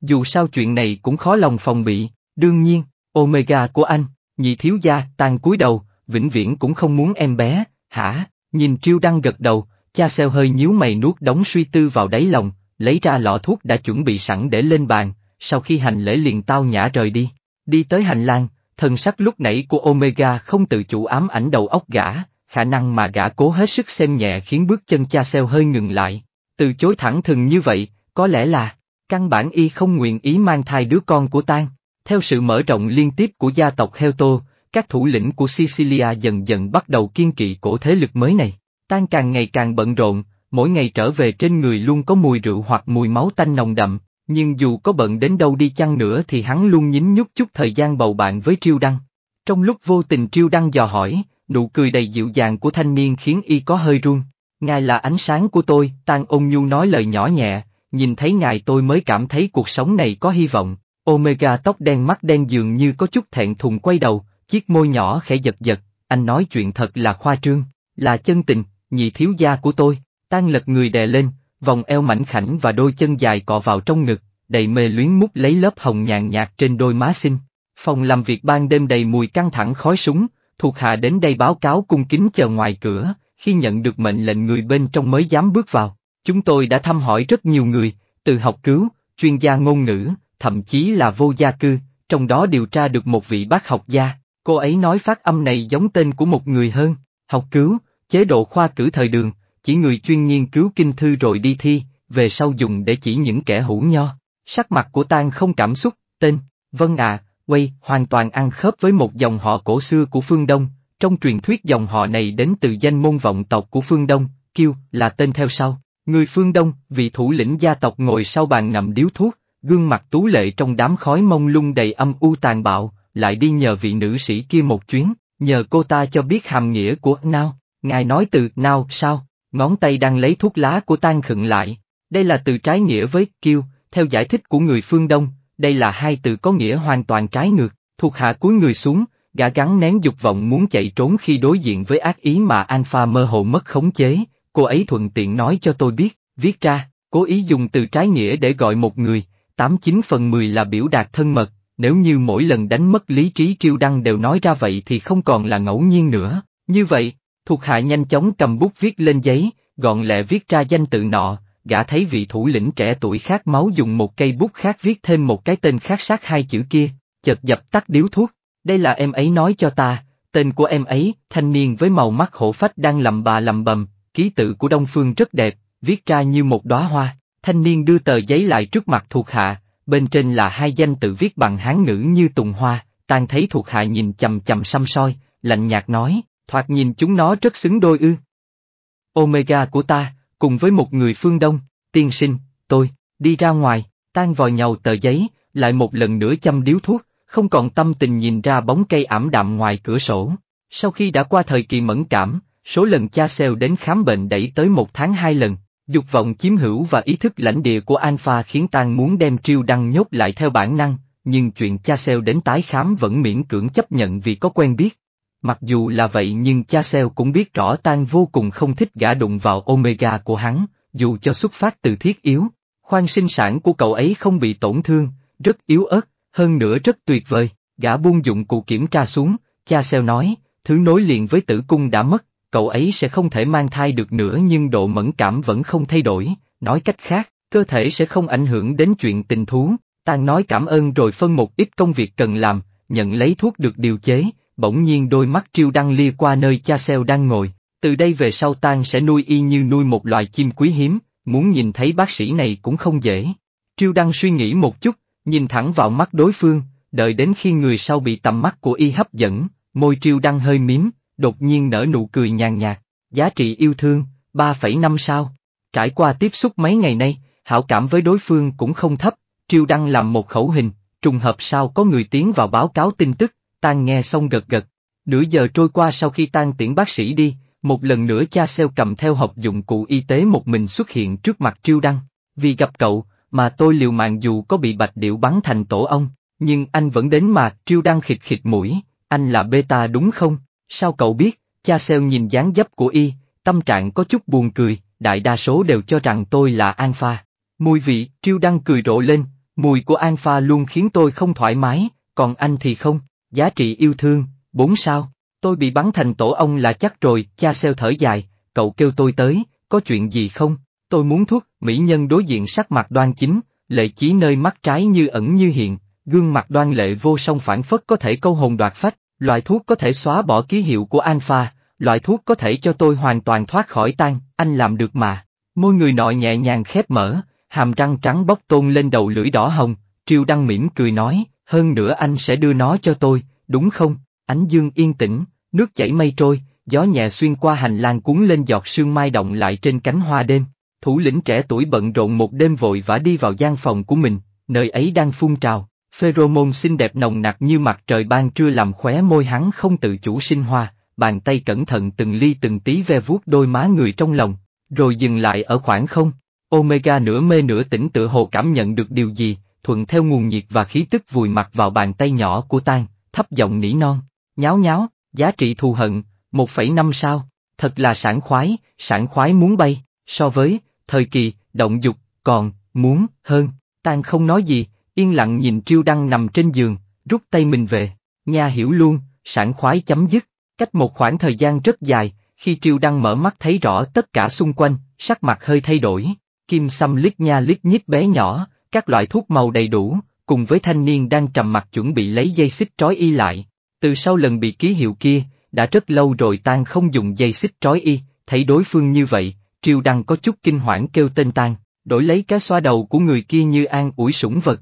Dù sao chuyện này cũng khó lòng phòng bị. Đương nhiên, Omega của anh, nhị thiếu gia, tàn cúi đầu, vĩnh viễn cũng không muốn em bé, hả? Nhìn Triêu Đăng gật đầu, cha xeo hơi nhíu mày nuốt đóng suy tư vào đáy lòng, lấy ra lọ thuốc đã chuẩn bị sẵn để lên bàn, sau khi hành lễ liền tao nhã rời đi. Đi tới hành lang, thần sắc lúc nãy của Omega không tự chủ ám ảnh đầu óc gã, khả năng mà gã cố hết sức xem nhẹ khiến bước chân cha xeo hơi ngừng lại. Từ chối thẳng thừng như vậy, có lẽ là, căn bản y không nguyện ý mang thai đứa con của Tang. Theo sự mở rộng liên tiếp của gia tộc Helto, các thủ lĩnh của Sicilia dần dần bắt đầu kiên kỵ cổ thế lực mới này. Tan càng ngày càng bận rộn, mỗi ngày trở về trên người luôn có mùi rượu hoặc mùi máu tanh nồng đậm, nhưng dù có bận đến đâu đi chăng nữa thì hắn luôn nhín nhút chút thời gian bầu bạn với Triêu Đăng. Trong lúc vô tình Triêu Đăng dò hỏi, nụ cười đầy dịu dàng của thanh niên khiến y có hơi run. Ngài là ánh sáng của tôi, Tan ôn nhu nói lời nhỏ nhẹ, nhìn thấy ngài tôi mới cảm thấy cuộc sống này có hy vọng, Omega tóc đen mắt đen dường như có chút thẹn thùng quay đầu, chiếc môi nhỏ khẽ giật giật, anh nói chuyện thật là khoa trương, là chân tình, nhị thiếu gia của tôi, tan lật người đè lên, vòng eo mảnh khảnh và đôi chân dài cọ vào trong ngực, đầy mê luyến mút lấy lớp hồng nhàn nhạt trên đôi má xinh. Phòng làm việc ban đêm đầy mùi căng thẳng khói súng, thuộc hạ đến đây báo cáo cung kính chờ ngoài cửa, khi nhận được mệnh lệnh người bên trong mới dám bước vào. Chúng tôi đã thăm hỏi rất nhiều người, từ học cứu, chuyên gia ngôn ngữ, thậm chí là vô gia cư, trong đó điều tra được một vị bác học gia, cô ấy nói phát âm này giống tên của một người hơn, học cứu, chế độ khoa cử thời đường, chỉ người chuyên nghiên cứu kinh thư rồi đi thi, về sau dùng để chỉ những kẻ hữu nho. Sắc mặt của Tang không cảm xúc, tên, vâng à, quay, hoàn toàn ăn khớp với một dòng họ cổ xưa của phương Đông, trong truyền thuyết dòng họ này đến từ danh môn vọng tộc của phương Đông, kêu là tên theo sau. Người phương Đông, vị thủ lĩnh gia tộc ngồi sau bàn ngậm điếu thuốc, gương mặt tú lệ trong đám khói mông lung đầy âm u tàn bạo, lại đi nhờ vị nữ sĩ kia một chuyến, nhờ cô ta cho biết hàm nghĩa của nao, ngài nói từ nao sao, ngón tay đang lấy thuốc lá của tan khựng lại, đây là từ trái nghĩa với kêu. theo giải thích của người phương Đông, đây là hai từ có nghĩa hoàn toàn trái ngược, thuộc hạ cúi người xuống, gã gắn nén dục vọng muốn chạy trốn khi đối diện với ác ý mà Alpha mơ hồ mất khống chế, cô ấy thuận tiện nói cho tôi biết, viết ra, cố ý dùng từ trái nghĩa để gọi một người, tám chín phần mười là biểu đạt thân mật, nếu như mỗi lần đánh mất lý trí triêu đăng đều nói ra vậy thì không còn là ngẫu nhiên nữa. Như vậy, thuộc hạ nhanh chóng cầm bút viết lên giấy, gọn lẹ viết ra danh tự nọ, gã thấy vị thủ lĩnh trẻ tuổi khát máu dùng một cây bút khác viết thêm một cái tên khác sát hai chữ kia, chợt dập tắt điếu thuốc. Đây là em ấy nói cho ta, tên của em ấy, thanh niên với màu mắt hổ phách đang lầm bà lầm bầm, ký tự của Đông Phương rất đẹp, viết ra như một đóa hoa, thanh niên đưa tờ giấy lại trước mặt thuộc hạ, bên trên là hai danh tự viết bằng hán ngữ như tùng hoa, tan thấy thuộc hạ nhìn chầm chầm xăm soi, lạnh nhạt nói, thoạt nhìn chúng nó rất xứng đôi ư. Omega của ta, cùng với một người phương đông, tiên sinh, tôi, đi ra ngoài, tan vòi nhầu tờ giấy, lại một lần nữa chăm điếu thuốc, không còn tâm tình nhìn ra bóng cây ảm đạm ngoài cửa sổ. Sau khi đã qua thời kỳ mẫn cảm, số lần cha xeo đến khám bệnh đẩy tới một tháng hai lần, Dục vọng chiếm hữu và ý thức lãnh địa của Alpha khiến Tang muốn đem triêu đăng nhốt lại theo bản năng, nhưng chuyện cha Seo đến tái khám vẫn miễn cưỡng chấp nhận vì có quen biết. Mặc dù là vậy nhưng cha Seo cũng biết rõ Tang vô cùng không thích gã đụng vào Omega của hắn, dù cho xuất phát từ thiết yếu. Khoan sinh sản của cậu ấy không bị tổn thương, rất yếu ớt, hơn nữa rất tuyệt vời, gã buông dụng cụ kiểm tra xuống, cha Seo nói, thứ nối liền với tử cung đã mất, cậu ấy sẽ không thể mang thai được nữa nhưng độ mẫn cảm vẫn không thay đổi, nói cách khác, cơ thể sẽ không ảnh hưởng đến chuyện tình thú. Tang nói cảm ơn rồi phân một ít công việc cần làm, nhận lấy thuốc được điều chế, bỗng nhiên đôi mắt triêu đăng lia qua nơi cha xeo đang ngồi, từ đây về sau Tang sẽ nuôi y như nuôi một loài chim quý hiếm, muốn nhìn thấy bác sĩ này cũng không dễ. Triêu Đăng suy nghĩ một chút, nhìn thẳng vào mắt đối phương, đợi đến khi người sau bị tầm mắt của y hấp dẫn, môi Triêu Đăng hơi miếm, đột nhiên nở nụ cười nhàn nhạt, giá trị yêu thương, 3,5 sao. Trải qua tiếp xúc mấy ngày nay, hảo cảm với đối phương cũng không thấp, Triêu Đăng làm một khẩu hình, trùng hợp sao có người tiến vào báo cáo tin tức, Tan nghe xong gật gật. Nửa giờ trôi qua sau khi Tan tiễn bác sĩ đi, một lần nữa cha xeo cầm theo học dụng cụ y tế một mình xuất hiện trước mặt Triêu Đăng. Vì gặp cậu, mà tôi liều mạng dù có bị bạch điệu bắn thành tổ ong, nhưng anh vẫn đến mà Triêu Đăng khịt khịt mũi, anh là beta đúng không? Sao cậu biết, cha Seo nhìn dáng dấp của y, tâm trạng có chút buồn cười, đại đa số đều cho rằng tôi là An Pha. Mùi vị, Triêu Đăng cười rộ lên, mùi của An Pha luôn khiến tôi không thoải mái, còn anh thì không, giá trị yêu thương, bốn sao, tôi bị bắn thành tổ ông là chắc rồi, cha Seo thở dài, cậu kêu tôi tới, có chuyện gì không, tôi muốn thuốc, mỹ nhân đối diện sắc mặt đoan chính, lệ chí nơi mắt trái như ẩn như hiện, gương mặt đoan lệ vô song phản phất có thể câu hồn đoạt phách, Loại thuốc có thể xóa bỏ ký hiệu của alpha, loại thuốc có thể cho tôi hoàn toàn thoát khỏi tan, anh làm được mà. Môi người nọ nhẹ nhàng khép mở, hàm răng trắng bóc tôn lên đầu lưỡi đỏ hồng, triều đăng mỉm cười nói, hơn nữa anh sẽ đưa nó cho tôi, đúng không? Ánh dương yên tĩnh, nước chảy mây trôi, gió nhẹ xuyên qua hành lang cuốn lên giọt sương mai động lại trên cánh hoa đêm. Thủ lĩnh trẻ tuổi bận rộn một đêm vội vã đi vào gian phòng của mình, nơi ấy đang phun trào, Pheromone xinh đẹp nồng nặc như mặt trời ban trưa làm khóe môi hắn không tự chủ sinh hoa, bàn tay cẩn thận từng ly từng tí ve vuốt đôi má người trong lòng, rồi dừng lại ở khoảng không. Omega nửa mê nửa tỉnh tựa hồ cảm nhận được điều gì, thuận theo nguồn nhiệt và khí tức vùi mặt vào bàn tay nhỏ của Tan, thấp giọng nỉ non, nháo nháo, giá trị thù hận, một phẩy năm sao, thật là sảng khoái, sảng khoái muốn bay, so với, thời kỳ, động dục, còn, muốn, hơn, Tan không nói gì, yên lặng nhìn Triêu Đăng nằm trên giường, rút tay mình về, nha hiểu luôn, sảng khoái chấm dứt, cách một khoảng thời gian rất dài, khi Triêu Đăng mở mắt thấy rõ tất cả xung quanh, sắc mặt hơi thay đổi, kim xăm lít nha lít nhít bé nhỏ, các loại thuốc màu đầy đủ, cùng với thanh niên đang trầm mặt chuẩn bị lấy dây xích trói y lại. Từ sau lần bị ký hiệu kia, đã rất lâu rồi tang không dùng dây xích trói y, thấy đối phương như vậy, triêu Đăng có chút kinh hoảng kêu tên tang đổi lấy cái xoa đầu của người kia như an ủi sủng vật.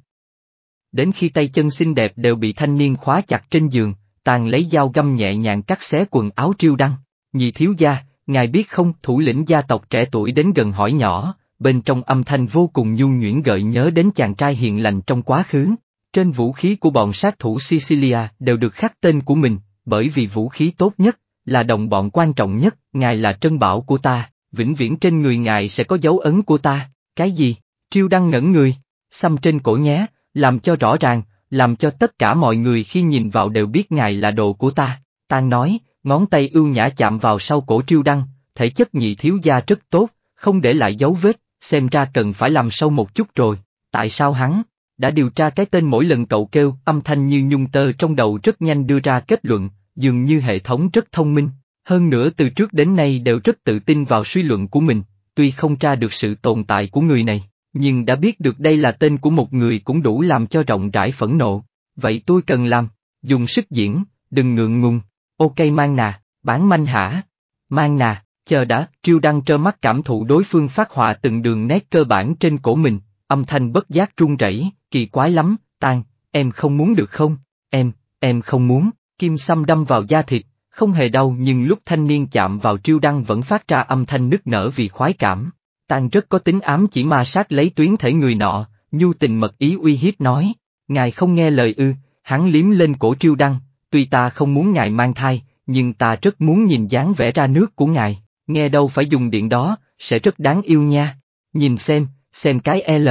Đến khi tay chân xinh đẹp đều bị thanh niên khóa chặt trên giường, tàng lấy dao găm nhẹ nhàng cắt xé quần áo triêu đăng. Nhị thiếu gia, ngài biết không thủ lĩnh gia tộc trẻ tuổi đến gần hỏi nhỏ, bên trong âm thanh vô cùng nhu nhuyễn gợi nhớ đến chàng trai hiền lành trong quá khứ. Trên vũ khí của bọn sát thủ Sicilia đều được khắc tên của mình, bởi vì vũ khí tốt nhất, là đồng bọn quan trọng nhất, ngài là trân bảo của ta, vĩnh viễn trên người ngài sẽ có dấu ấn của ta, cái gì? Triêu đăng ngẩn người, xăm trên cổ nhé, làm cho rõ ràng, làm cho tất cả mọi người khi nhìn vào đều biết ngài là đồ của ta. Tan nói, ngón tay ưu nhã chạm vào sau cổ triêu đăng, thể chất nhị thiếu gia rất tốt, không để lại dấu vết, xem ra cần phải làm sâu một chút rồi. Tại sao hắn đã điều tra cái tên mỗi lần cậu kêu âm thanh như nhung tơ trong đầu rất nhanh đưa ra kết luận, dường như hệ thống rất thông minh, hơn nữa từ trước đến nay đều rất tự tin vào suy luận của mình, tuy không tra được sự tồn tại của người này, nhưng đã biết được đây là tên của một người cũng đủ làm cho rộng rãi phẫn nộ. Vậy tôi cần làm, dùng sức diễn, đừng ngượng ngùng. Ok mang nà, bán manh hả? Mang nà, chờ đã, triêu đăng trơ mắt cảm thụ đối phương phát họa từng đường nét cơ bản trên cổ mình, âm thanh bất giác run rẩy, kỳ quái lắm, tan, em không muốn được không? Em, em không muốn, kim xăm đâm vào da thịt, không hề đau nhưng lúc thanh niên chạm vào triêu đăng vẫn phát ra âm thanh nức nở vì khoái cảm. Tàn rất có tính ám chỉ ma sát lấy tuyến thể người nọ, nhu tình mật ý uy hiếp nói, ngài không nghe lời ư, hắn liếm lên cổ triêu đăng, tuy ta không muốn ngài mang thai, nhưng ta rất muốn nhìn dáng vẽ ra nước của ngài, nghe đâu phải dùng điện đó, sẽ rất đáng yêu nha. Nhìn xem, xem cái L.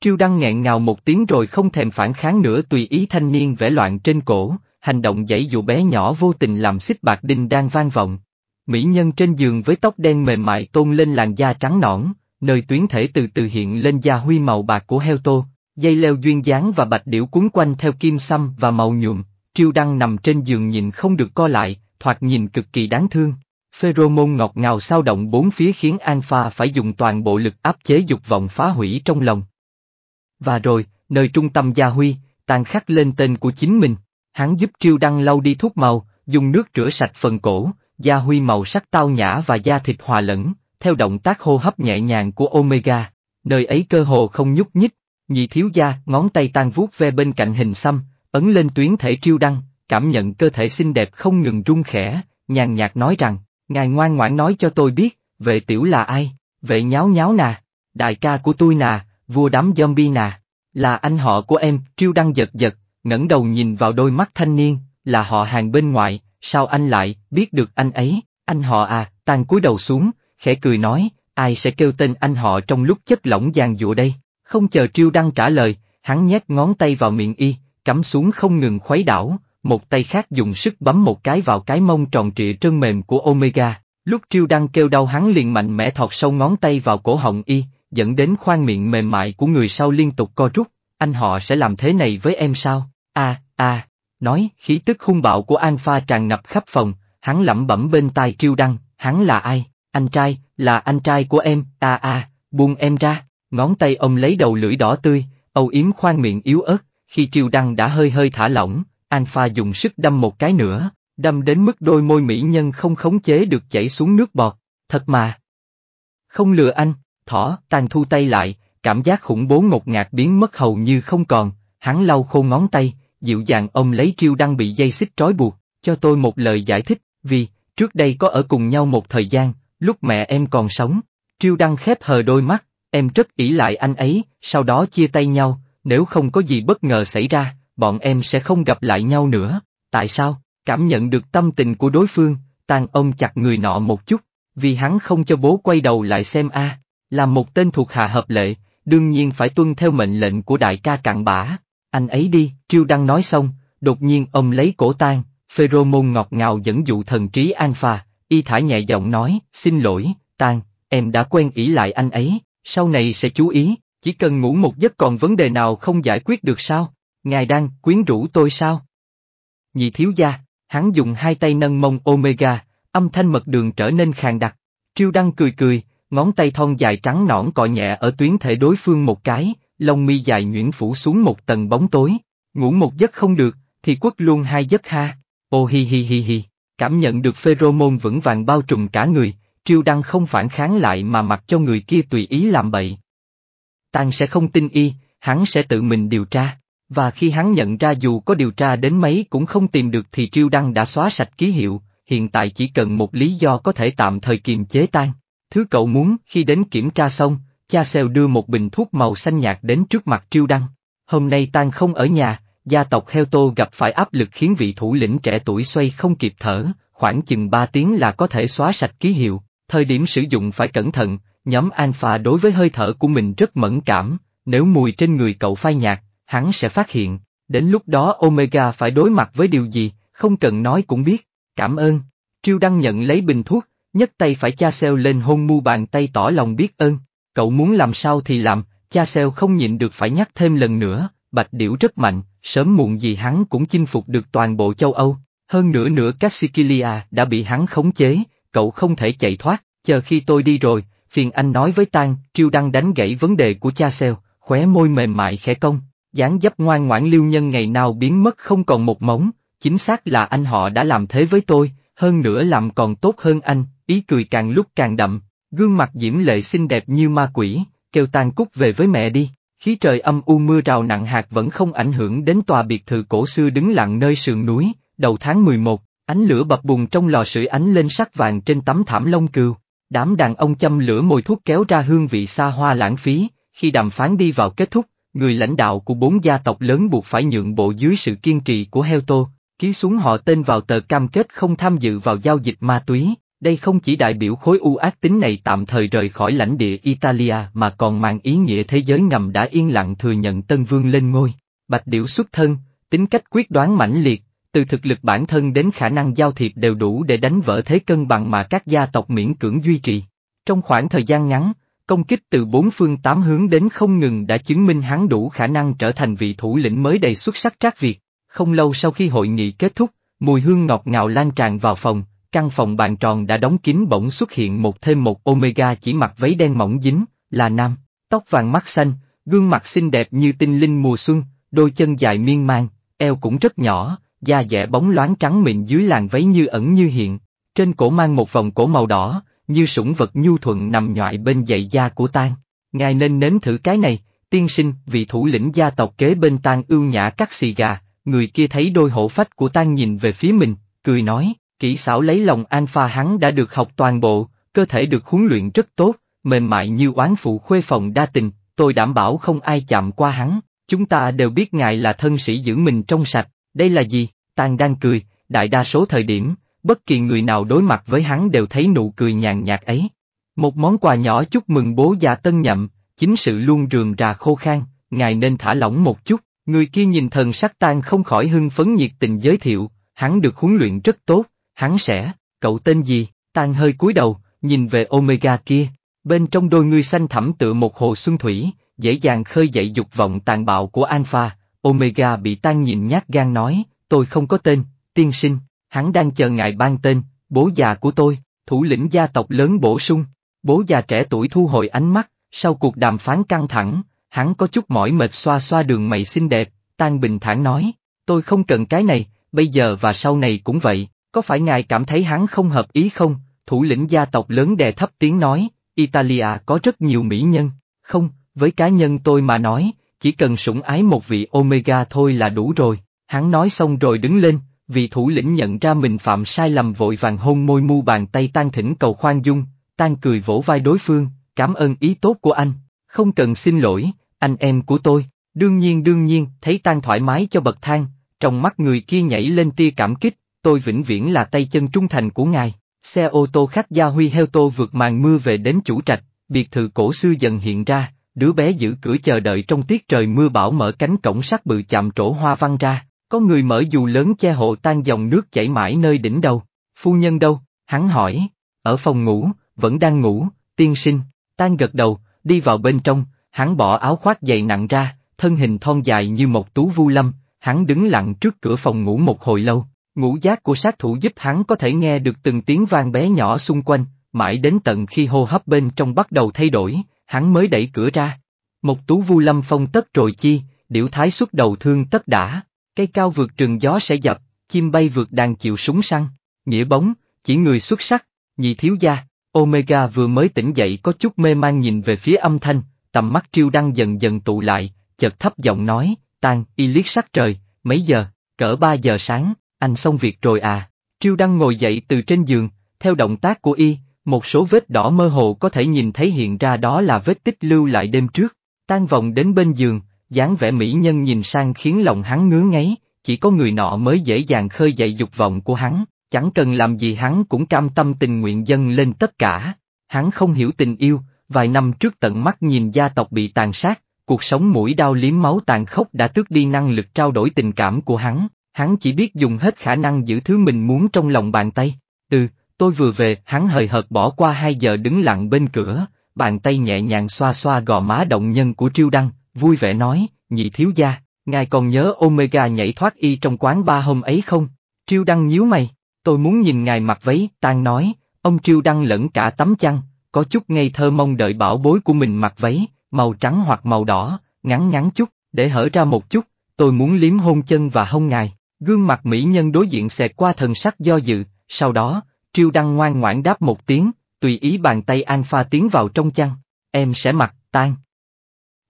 Triêu Đăng nghẹn ngào một tiếng rồi không thèm phản kháng nữa tùy ý thanh niên vẽ loạn trên cổ, hành động dãy dụ bé nhỏ vô tình làm xích bạc đinh đang vang vọng mỹ nhân trên giường với tóc đen mềm mại tôn lên làn da trắng nõn, nơi tuyến thể từ từ hiện lên da huy màu bạc của heo tô, dây leo duyên dáng và bạch điểu cuốn quanh theo kim xăm và màu nhuộm, triêu đăng nằm trên giường nhìn không được co lại, thoạt nhìn cực kỳ đáng thương. Pheromone ngọt ngào sao động bốn phía khiến An Pha phải dùng toàn bộ lực áp chế dục vọng phá hủy trong lòng. Và rồi, nơi trung tâm gia huy, tàn khắc lên tên của chính mình, hắn giúp triêu đăng lau đi thuốc màu, dùng nước rửa sạch phần cổ, da huy màu sắc tao nhã và da thịt hòa lẫn, theo động tác hô hấp nhẹ nhàng của Omega, nơi ấy cơ hồ không nhúc nhích, nhị thiếu gia ngón tay tan vuốt ve bên cạnh hình xăm, ấn lên tuyến thể triêu đăng, cảm nhận cơ thể xinh đẹp không ngừng rung khẽ, nhàn nhạt nói rằng, ngài ngoan ngoãn nói cho tôi biết, vệ tiểu là ai, vệ nháo nháo nà, đại ca của tôi nà, vua đám zombie nà, là anh họ của em, triêu đăng giật giật, ngẩng đầu nhìn vào đôi mắt thanh niên, là họ hàng bên ngoại, sao anh lại, biết được anh ấy, anh họ à, tan cúi đầu xuống, khẽ cười nói, ai sẽ kêu tên anh họ trong lúc chất lỏng giàn dụa đây, không chờ Triêu Đăng trả lời, hắn nhét ngón tay vào miệng y, cắm xuống không ngừng khuấy đảo, một tay khác dùng sức bấm một cái vào cái mông tròn trịa trơn mềm của Omega, lúc Triêu Đăng kêu đau hắn liền mạnh mẽ thọt sâu ngón tay vào cổ họng y, dẫn đến khoang miệng mềm mại của người sau liên tục co rút, anh họ sẽ làm thế này với em sao, a à, a. À, nói khí tức hung bạo của Alpha tràn ngập khắp phòng, hắn lẩm bẩm bên tai Triêu Đăng, hắn là ai, anh trai, là anh trai của em, à à, buông em ra, ngón tay ông lấy đầu lưỡi đỏ tươi, Âu Yếm khoan miệng yếu ớt, khi Triêu Đăng đã hơi hơi thả lỏng, Alpha dùng sức đâm một cái nữa, đâm đến mức đôi môi mỹ nhân không khống chế được chảy xuống nước bọt, thật mà. Không lừa anh, thỏ, tàn thu tay lại, cảm giác khủng bố ngột ngạt biến mất hầu như không còn, hắn lau khô ngón tay, dịu dàng ông lấy triêu đăng bị dây xích trói buộc, cho tôi một lời giải thích, vì, trước đây có ở cùng nhau một thời gian, lúc mẹ em còn sống, triêu đăng khép hờ đôi mắt, em rất ỷ lại anh ấy, sau đó chia tay nhau, nếu không có gì bất ngờ xảy ra, bọn em sẽ không gặp lại nhau nữa, tại sao, cảm nhận được tâm tình của đối phương, tàn ông chặt người nọ một chút, vì hắn không cho bố quay đầu lại xem a à, là một tên thuộc hạ hợp lệ, đương nhiên phải tuân theo mệnh lệnh của đại ca cặn bã. Anh ấy đi, Triêu Đăng nói xong, đột nhiên ông lấy cổ tang, pheromone ngọt ngào dẫn dụ thần trí Alpha, y thả nhẹ giọng nói, xin lỗi, tang, em đã quen ý lại anh ấy, sau này sẽ chú ý, chỉ cần ngủ một giấc còn vấn đề nào không giải quyết được sao, ngài đang quyến rũ tôi sao? Nhị thiếu gia, hắn dùng hai tay nâng mông Omega, âm thanh mật đường trở nên khàn đặc, Triêu Đăng cười cười, ngón tay thon dài trắng nõn cọ nhẹ ở tuyến thể đối phương một cái, lông mi dài nhuyễn phủ xuống một tầng bóng tối, ngủ một giấc không được, thì quất luôn hai giấc ha, ô hi hi hi hi, cảm nhận được pheromone vững vàng bao trùm cả người, triêu đăng không phản kháng lại mà mặc cho người kia tùy ý làm bậy. Tan sẽ không tin y, hắn sẽ tự mình điều tra, và khi hắn nhận ra dù có điều tra đến mấy cũng không tìm được thì triêu đăng đã xóa sạch ký hiệu, hiện tại chỉ cần một lý do có thể tạm thời kiềm chế Tan. Thứ cậu muốn khi đến kiểm tra xong, cha xeo đưa một bình thuốc màu xanh nhạt đến trước mặt Triêu Đăng. Hôm nay tan không ở nhà, gia tộc Heo Tô gặp phải áp lực khiến vị thủ lĩnh trẻ tuổi xoay không kịp thở, khoảng chừng ba tiếng là có thể xóa sạch ký hiệu, thời điểm sử dụng phải cẩn thận, nhóm Alpha đối với hơi thở của mình rất mẫn cảm, nếu mùi trên người cậu phai nhạt, hắn sẽ phát hiện, đến lúc đó Omega phải đối mặt với điều gì, không cần nói cũng biết, cảm ơn. Triêu Đăng nhận lấy bình thuốc, nhấc tay phải cha xeo lên hôn mu bàn tay tỏ lòng biết ơn, cậu muốn làm sao thì làm, cha Seo không nhịn được phải nhắc thêm lần nữa, Bạch Điểu rất mạnh, sớm muộn gì hắn cũng chinh phục được toàn bộ châu Âu, hơn nữa nữa Cassiquilia đã bị hắn khống chế, cậu không thể chạy thoát, chờ khi tôi đi rồi, phiền anh nói với tang, Triêu Đăng đánh gãy vấn đề của cha Seo, khóe môi mềm mại khẽ công, dáng dấp ngoan ngoãn lưu nhân ngày nào biến mất không còn một móng, chính xác là anh họ đã làm thế với tôi, hơn nữa làm còn tốt hơn anh, ý cười càng lúc càng đậm, Gương mặt diễm lệ xinh đẹp như ma quỷ, kêu tàn cúc về với mẹ đi, khí trời âm u mưa rào nặng hạt vẫn không ảnh hưởng đến tòa biệt thự cổ xưa đứng lặng nơi sườn núi, đầu tháng 11, ánh lửa bập bùng trong lò sưởi ánh lên sắc vàng trên tấm thảm lông cừu. Đám đàn ông châm lửa mồi thuốc kéo ra hương vị xa hoa lãng phí, khi đàm phán đi vào kết thúc, người lãnh đạo của bốn gia tộc lớn buộc phải nhượng bộ dưới sự kiên trì của heo tô, ký xuống họ tên vào tờ cam kết không tham dự vào giao dịch ma túy, đây không chỉ đại biểu khối u ác tính này tạm thời rời khỏi lãnh địa Italia mà còn mang ý nghĩa thế giới ngầm đã yên lặng thừa nhận Tân Vương lên ngôi. Bạch Điểu xuất thân, tính cách quyết đoán mãnh liệt, từ thực lực bản thân đến khả năng giao thiệp đều đủ để đánh vỡ thế cân bằng mà các gia tộc miễn cưỡng duy trì. Trong khoảng thời gian ngắn, công kích từ bốn phương tám hướng đến không ngừng đã chứng minh hắn đủ khả năng trở thành vị thủ lĩnh mới đầy xuất sắc trác Việt. Không lâu sau khi hội nghị kết thúc, mùi hương ngọt ngào lan tràn vào phòng, căn phòng bàn tròn đã đóng kín bỗng xuất hiện một thêm một omega chỉ mặc váy đen mỏng dính, là nam, tóc vàng mắt xanh, gương mặt xinh đẹp như tinh linh mùa xuân, đôi chân dài miên man, eo cũng rất nhỏ, da dẻ bóng loáng trắng mịn dưới làn váy như ẩn như hiện, trên cổ mang một vòng cổ màu đỏ, như sủng vật nhu thuận nằm nhọại bên dậy da của tan Ngài nên nếm thử cái này, tiên sinh, vị thủ lĩnh gia tộc kế bên tan ưu nhã cắt xì gà, người kia thấy đôi hổ phách của tan nhìn về phía mình, cười nói, Kỹ xảo lấy lòng alpha hắn đã được học toàn bộ, cơ thể được huấn luyện rất tốt, mềm mại như oán phụ khuê phòng đa tình, tôi đảm bảo không ai chạm qua hắn, chúng ta đều biết ngài là thân sĩ giữ mình trong sạch, đây là gì, Tang đang cười, đại đa số thời điểm, bất kỳ người nào đối mặt với hắn đều thấy nụ cười nhàn nhạt ấy. Một món quà nhỏ chúc mừng bố già tân nhậm, chính sự luôn rườm rà khô khan, ngài nên thả lỏng một chút, người kia nhìn thần sắc tan không khỏi hưng phấn nhiệt tình giới thiệu, hắn được huấn luyện rất tốt, hắn sẽ, cậu tên gì, tan hơi cúi đầu, nhìn về Omega kia, bên trong đôi ngươi xanh thẳm tựa một hồ xuân thủy, dễ dàng khơi dậy dục vọng tàn bạo của Alpha, Omega bị tan nhìn nhát gan nói, tôi không có tên, tiên sinh, hắn đang chờ ngài ban tên, bố già của tôi, thủ lĩnh gia tộc lớn bổ sung, bố già trẻ tuổi thu hồi ánh mắt, sau cuộc đàm phán căng thẳng, hắn có chút mỏi mệt xoa xoa đường mày xinh đẹp, tan bình thản nói, tôi không cần cái này, bây giờ và sau này cũng vậy, có phải ngài cảm thấy hắn không hợp ý không? Thủ lĩnh gia tộc lớn đè thấp tiếng nói, Italia có rất nhiều mỹ nhân, không, với cá nhân tôi mà nói, chỉ cần sủng ái một vị Omega thôi là đủ rồi. Hắn nói xong rồi đứng lên, vị thủ lĩnh nhận ra mình phạm sai lầm vội vàng hôn môi mu bàn tay tan thỉnh cầu khoan dung, tan cười vỗ vai đối phương, cảm ơn ý tốt của anh, không cần xin lỗi, anh em của tôi, đương nhiên đương nhiên, thấy tan thoải mái cho bậc thang, trong mắt người kia nhảy lên tia cảm kích, tôi vĩnh viễn là tay chân trung thành của ngài. Xe ô tô khách Gia Huy heo tô vượt màn mưa về đến chủ trạch, biệt thự cổ xưa dần hiện ra, đứa bé giữ cửa chờ đợi trong tiết trời mưa bão mở cánh cổng sắt bự chạm trổ hoa văn ra, có người mở dù lớn che hộ tan dòng nước chảy mãi nơi đỉnh đầu. Phu nhân đâu? Hắn hỏi. Ở phòng ngủ, vẫn đang ngủ, tiên sinh, tan gật đầu, đi vào bên trong, hắn bỏ áo khoác dày nặng ra, thân hình thon dài như một tú vu lâm, hắn đứng lặng trước cửa phòng ngủ một hồi lâu, Ngũ giác của sát thủ giúp hắn có thể nghe được từng tiếng vang bé nhỏ xung quanh, mãi đến tận khi hô hấp bên trong bắt đầu thay đổi, hắn mới đẩy cửa ra. Một tú vu lâm phong tất rồi chi, điểu thái xuất đầu thương tất đã, cây cao vượt trường gió sẽ dập, chim bay vượt đàn chịu súng săn, nghĩa bóng, chỉ người xuất sắc, nhị thiếu gia, Omega vừa mới tỉnh dậy có chút mê man nhìn về phía âm thanh, tầm mắt triêu đăng dần dần tụ lại, chợt thấp giọng nói, tan, y liếc sắc trời, mấy giờ, cỡ ba giờ sáng, anh xong việc rồi à? Triêu Đăng ngồi dậy từ trên giường, theo động tác của y, một số vết đỏ mơ hồ có thể nhìn thấy hiện ra đó là vết tích lưu lại đêm trước. Tan vòng đến bên giường, dáng vẻ mỹ nhân nhìn sang khiến lòng hắn ngứa ngáy, chỉ có người nọ mới dễ dàng khơi dậy dục vọng của hắn, chẳng cần làm gì hắn cũng cam tâm tình nguyện dâng lên tất cả. Hắn không hiểu tình yêu, vài năm trước tận mắt nhìn gia tộc bị tàn sát, cuộc sống mũi đau liếm máu tàn khốc đã tước đi năng lực trao đổi tình cảm của hắn, hắn chỉ biết dùng hết khả năng giữ thứ mình muốn trong lòng bàn tay. Ừ, tôi vừa về, hắn hời hợt bỏ qua hai giờ đứng lặng bên cửa, bàn tay nhẹ nhàng xoa xoa gò má động nhân của Triêu Đăng, vui vẻ nói, nhị thiếu gia, ngài còn nhớ Omega nhảy thoát y trong quán ba hôm ấy không? Triêu Đăng nhíu mày, tôi muốn nhìn ngài mặc váy, tan nói, ông Triêu Đăng lẫn cả tấm chăn, có chút ngây thơ mong đợi bảo bối của mình mặc váy, màu trắng hoặc màu đỏ, ngắn ngắn chút, để hở ra một chút, tôi muốn liếm hôn chân và hông ngài. Gương mặt mỹ nhân đối diện xẹt qua thần sắc do dự, sau đó, triêu đăng ngoan ngoãn đáp một tiếng, tùy ý bàn tay An Pha tiến vào trong chăn, em sẽ mặc, tan.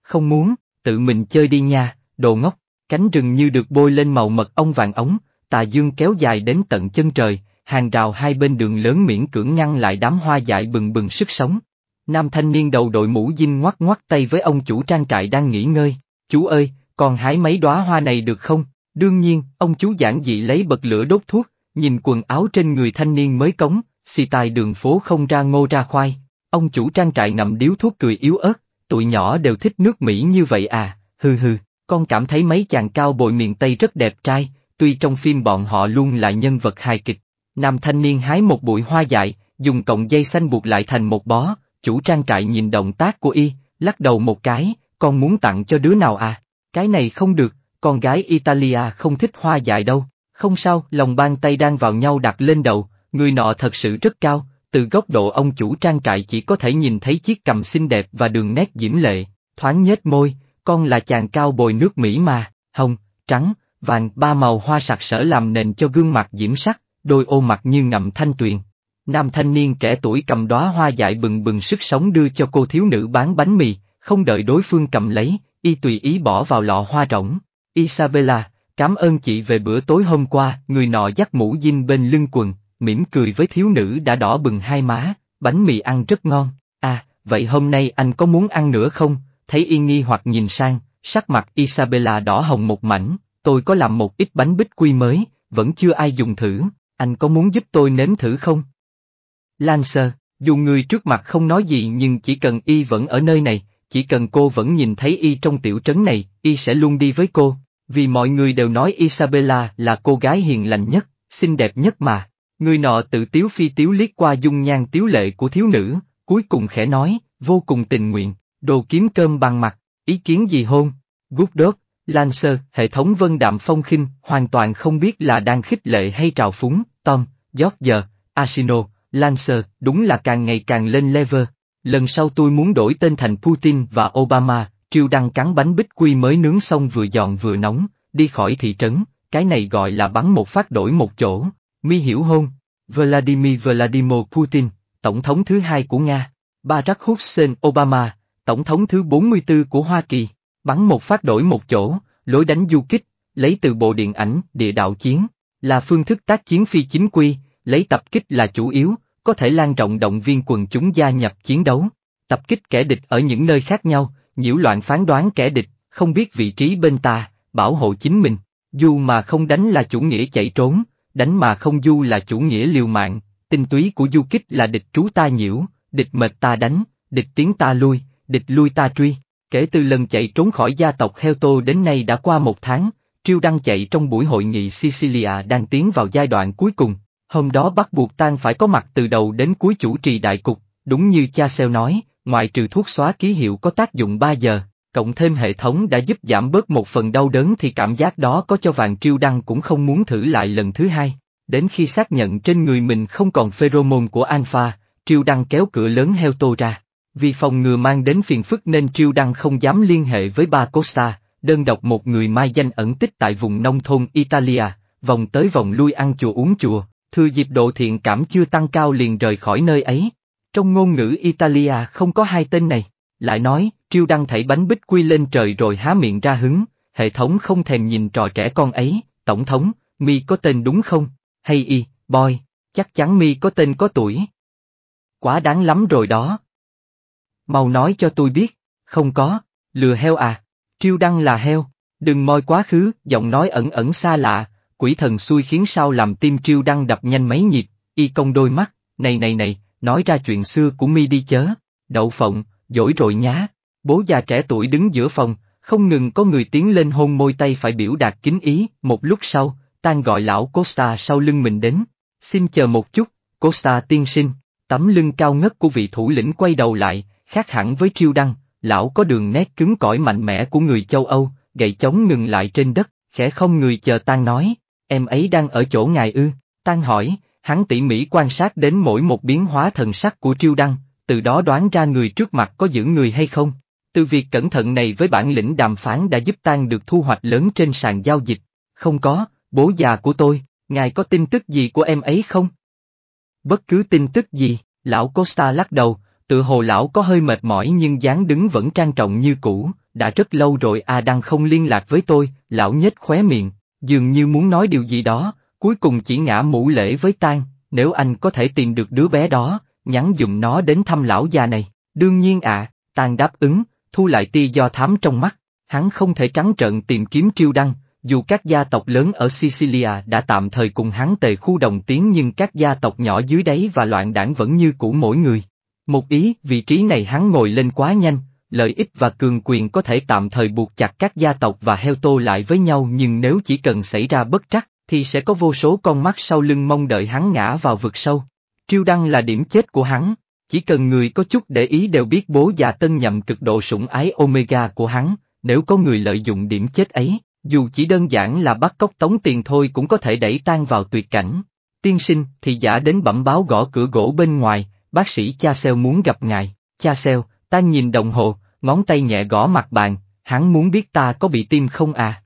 Không muốn, tự mình chơi đi nha, đồ ngốc, cánh rừng như được bôi lên màu mật ong vàng ống, tà dương kéo dài đến tận chân trời, hàng rào hai bên đường lớn miễn cưỡng ngăn lại đám hoa dại bừng bừng sức sống. Nam thanh niên đầu đội mũ dinh ngoắc ngoắc tay với ông chủ trang trại đang nghỉ ngơi, chú ơi, còn hái mấy đóa hoa này được không, Đương nhiên, ông chú giản dị lấy bật lửa đốt thuốc, nhìn quần áo trên người thanh niên mới cống, xì tài đường phố không ra ngô ra khoai. Ông chủ trang trại ngậm điếu thuốc cười yếu ớt, tụi nhỏ đều thích nước Mỹ như vậy à, hừ hừ, con cảm thấy mấy chàng cao bồi miền Tây rất đẹp trai, tuy trong phim bọn họ luôn là nhân vật hài kịch. Nam thanh niên hái một bụi hoa dại, dùng cọng dây xanh buộc lại thành một bó, chủ trang trại nhìn động tác của y, lắc đầu một cái, con muốn tặng cho đứa nào à, cái này không được, con gái Italia không thích hoa dại đâu, không sao, lòng bàn tay đang vào nhau đặt lên đầu, người nọ thật sự rất cao, từ góc độ ông chủ trang trại chỉ có thể nhìn thấy chiếc cầm xinh đẹp và đường nét diễm lệ, thoáng nhếch môi, con là chàng cao bồi nước Mỹ mà, hồng, trắng, vàng ba màu hoa sặc sỡ làm nền cho gương mặt diễm sắc, đôi ô mặt như ngậm thanh tuyền. Nam thanh niên trẻ tuổi cầm đóa hoa dại bừng bừng sức sống đưa cho cô thiếu nữ bán bánh mì, không đợi đối phương cầm lấy, y tùy ý bỏ vào lọ hoa rỗng. Isabella, cảm ơn chị về bữa tối hôm qua, người nọ dắt mũ dinh bên lưng quần, mỉm cười với thiếu nữ đã đỏ bừng hai má, bánh mì ăn rất ngon, à, vậy hôm nay anh có muốn ăn nữa không, thấy y nghi hoặc nhìn sang, sắc mặt Isabella đỏ hồng một mảnh, tôi có làm một ít bánh bích quy mới, vẫn chưa ai dùng thử, anh có muốn giúp tôi nếm thử không? Lancer, dù người trước mặt không nói gì nhưng chỉ cần y vẫn ở nơi này, chỉ cần cô vẫn nhìn thấy y trong tiểu trấn này, y sẽ luôn đi với cô, vì mọi người đều nói Isabella là cô gái hiền lành nhất, xinh đẹp nhất mà. Người nọ tự tiếu phi tiếu liếc qua dung nhan tiếu lệ của thiếu nữ, cuối cùng khẽ nói, vô cùng tình nguyện, đồ kiếm cơm bằng mặt, ý kiến gì hôn? Gút đốt, Lancer, hệ thống vân đạm phong khinh, hoàn toàn không biết là đang khích lệ hay trào phúng, Tom, giờ, Asino, Lancer, đúng là càng ngày càng lên level. Lần sau tôi muốn đổi tên thành Putin và Obama, Triêu Đăng cắn bánh bích quy mới nướng xong vừa giòn vừa nóng, đi khỏi thị trấn, cái này gọi là bắn một phát đổi một chỗ, mi hiểu hôn. Vladimir Vladimir Putin, Tổng thống thứ hai của Nga, Barack Hussein Obama, Tổng thống thứ 44 của Hoa Kỳ, bắn một phát đổi một chỗ, lối đánh du kích, lấy từ bộ điện ảnh Địa đạo chiến, là phương thức tác chiến phi chính quy, lấy tập kích là chủ yếu, có thể lan rộng động viên quần chúng gia nhập chiến đấu, tập kích kẻ địch ở những nơi khác nhau, nhiễu loạn phán đoán kẻ địch, không biết vị trí bên ta, bảo hộ chính mình, du mà không đánh là chủ nghĩa chạy trốn, đánh mà không du là chủ nghĩa liều mạng, tinh túy của du kích là địch trú ta nhiễu, địch mệt ta đánh, địch tiến ta lui, địch lui ta truy. Kể từ lần chạy trốn khỏi gia tộc Heo Tô đến nay đã qua một tháng, Triêu Đăng chạy trong buổi hội nghị Sicilia đang tiến vào giai đoạn cuối cùng, hôm đó bắt buộc Tan phải có mặt từ đầu đến cuối chủ trì đại cục, đúng như cha Seo nói, ngoại trừ thuốc xóa ký hiệu có tác dụng 3 giờ, cộng thêm hệ thống đã giúp giảm bớt một phần đau đớn thì cảm giác đó có cho vàng triêu đăng cũng không muốn thử lại lần thứ hai. Đến khi xác nhận trên người mình không còn pheromone của Alpha, triêu đăng kéo cửa lớn heo tô ra. Vì phòng ngừa mang đến phiền phức nên triêu đăng không dám liên hệ với ba Costa, đơn độc một người mai danh ẩn tích tại vùng nông thôn Italia, vòng tới vòng lui ăn chùa uống chùa, thừa dịp độ thiện cảm chưa tăng cao liền rời khỏi nơi ấy. Trong ngôn ngữ Italia không có hai tên này. Lại nói, Triêu Đăng thảy bánh bích quy lên trời rồi há miệng ra hứng, hệ thống không thèm nhìn trò trẻ con ấy, tổng thống, mi có tên đúng không? Hay y, boy, chắc chắn mi có tên có tuổi. Quá đáng lắm rồi đó. Mau nói cho tôi biết, không có, lừa heo à, Triêu Đăng là heo, đừng moi quá khứ, giọng nói ẩn ẩn xa lạ, quỷ thần xui khiến sao làm tim Triêu Đăng đập nhanh mấy nhịp, y cong đôi mắt, này này này, nói ra chuyện xưa của mi đi chớ, đậu phộng, dỗi rồi nhá, bố già trẻ tuổi đứng giữa phòng, không ngừng có người tiến lên hôn môi tay phải biểu đạt kính ý, một lúc sau, tan gọi lão Costa sau lưng mình đến, xin chờ một chút, Costa tiên sinh, tấm lưng cao ngất của vị thủ lĩnh quay đầu lại, khác hẳn với triêu đăng, lão có đường nét cứng cỏi mạnh mẽ của người châu Âu, gậy chống ngừng lại trên đất, khẽ không người chờ tan nói, em ấy đang ở chỗ ngài ư, tan hỏi, hắn tỉ mỉ quan sát đến mỗi một biến hóa thần sắc của Triêu Đăng, từ đó đoán ra người trước mặt có giữ người hay không. Từ việc cẩn thận này với bản lĩnh đàm phán đã giúp Tan được thu hoạch lớn trên sàn giao dịch. Không có, bố già của tôi, ngài có tin tức gì của em ấy không? Bất cứ tin tức gì, lão Costa lắc đầu, tự hồ lão có hơi mệt mỏi nhưng dáng đứng vẫn trang trọng như cũ, đã rất lâu rồi A Đăng không liên lạc với tôi, lão nhếch khóe miệng, dường như muốn nói điều gì đó, Cuối cùng chỉ ngã mũ lễ với tan, nếu anh có thể tìm được đứa bé đó, nhắn dùm nó đến thăm lão già này, đương nhiên ạ, tan đáp ứng, thu lại tia do thám trong mắt, hắn không thể trắng trợn tìm kiếm triêu đăng, dù các gia tộc lớn ở Sicilia đã tạm thời cùng hắn tề khu đồng tiếng nhưng các gia tộc nhỏ dưới đáy và loạn đảng vẫn như cũ mỗi người. Một ý, vị trí này hắn ngồi lên quá nhanh, lợi ích và cường quyền có thể tạm thời buộc chặt các gia tộc và heo tô lại với nhau nhưng nếu chỉ cần xảy ra bất trắc, thì sẽ có vô số con mắt sau lưng mong đợi hắn ngã vào vực sâu. Triêu đăng là điểm chết của hắn, chỉ cần người có chút để ý đều biết bố già tân nhậm cực độ sủng ái Omega của hắn, nếu có người lợi dụng điểm chết ấy, dù chỉ đơn giản là bắt cóc tống tiền thôi cũng có thể đẩy tan vào tuyệt cảnh. Tiên sinh thì giả đến bẩm báo gõ cửa gỗ bên ngoài, bác sĩ cha xeo muốn gặp ngài, cha xeo, ta nhìn đồng hồ, ngón tay nhẹ gõ mặt bàn, hắn muốn biết ta có bị tim không à.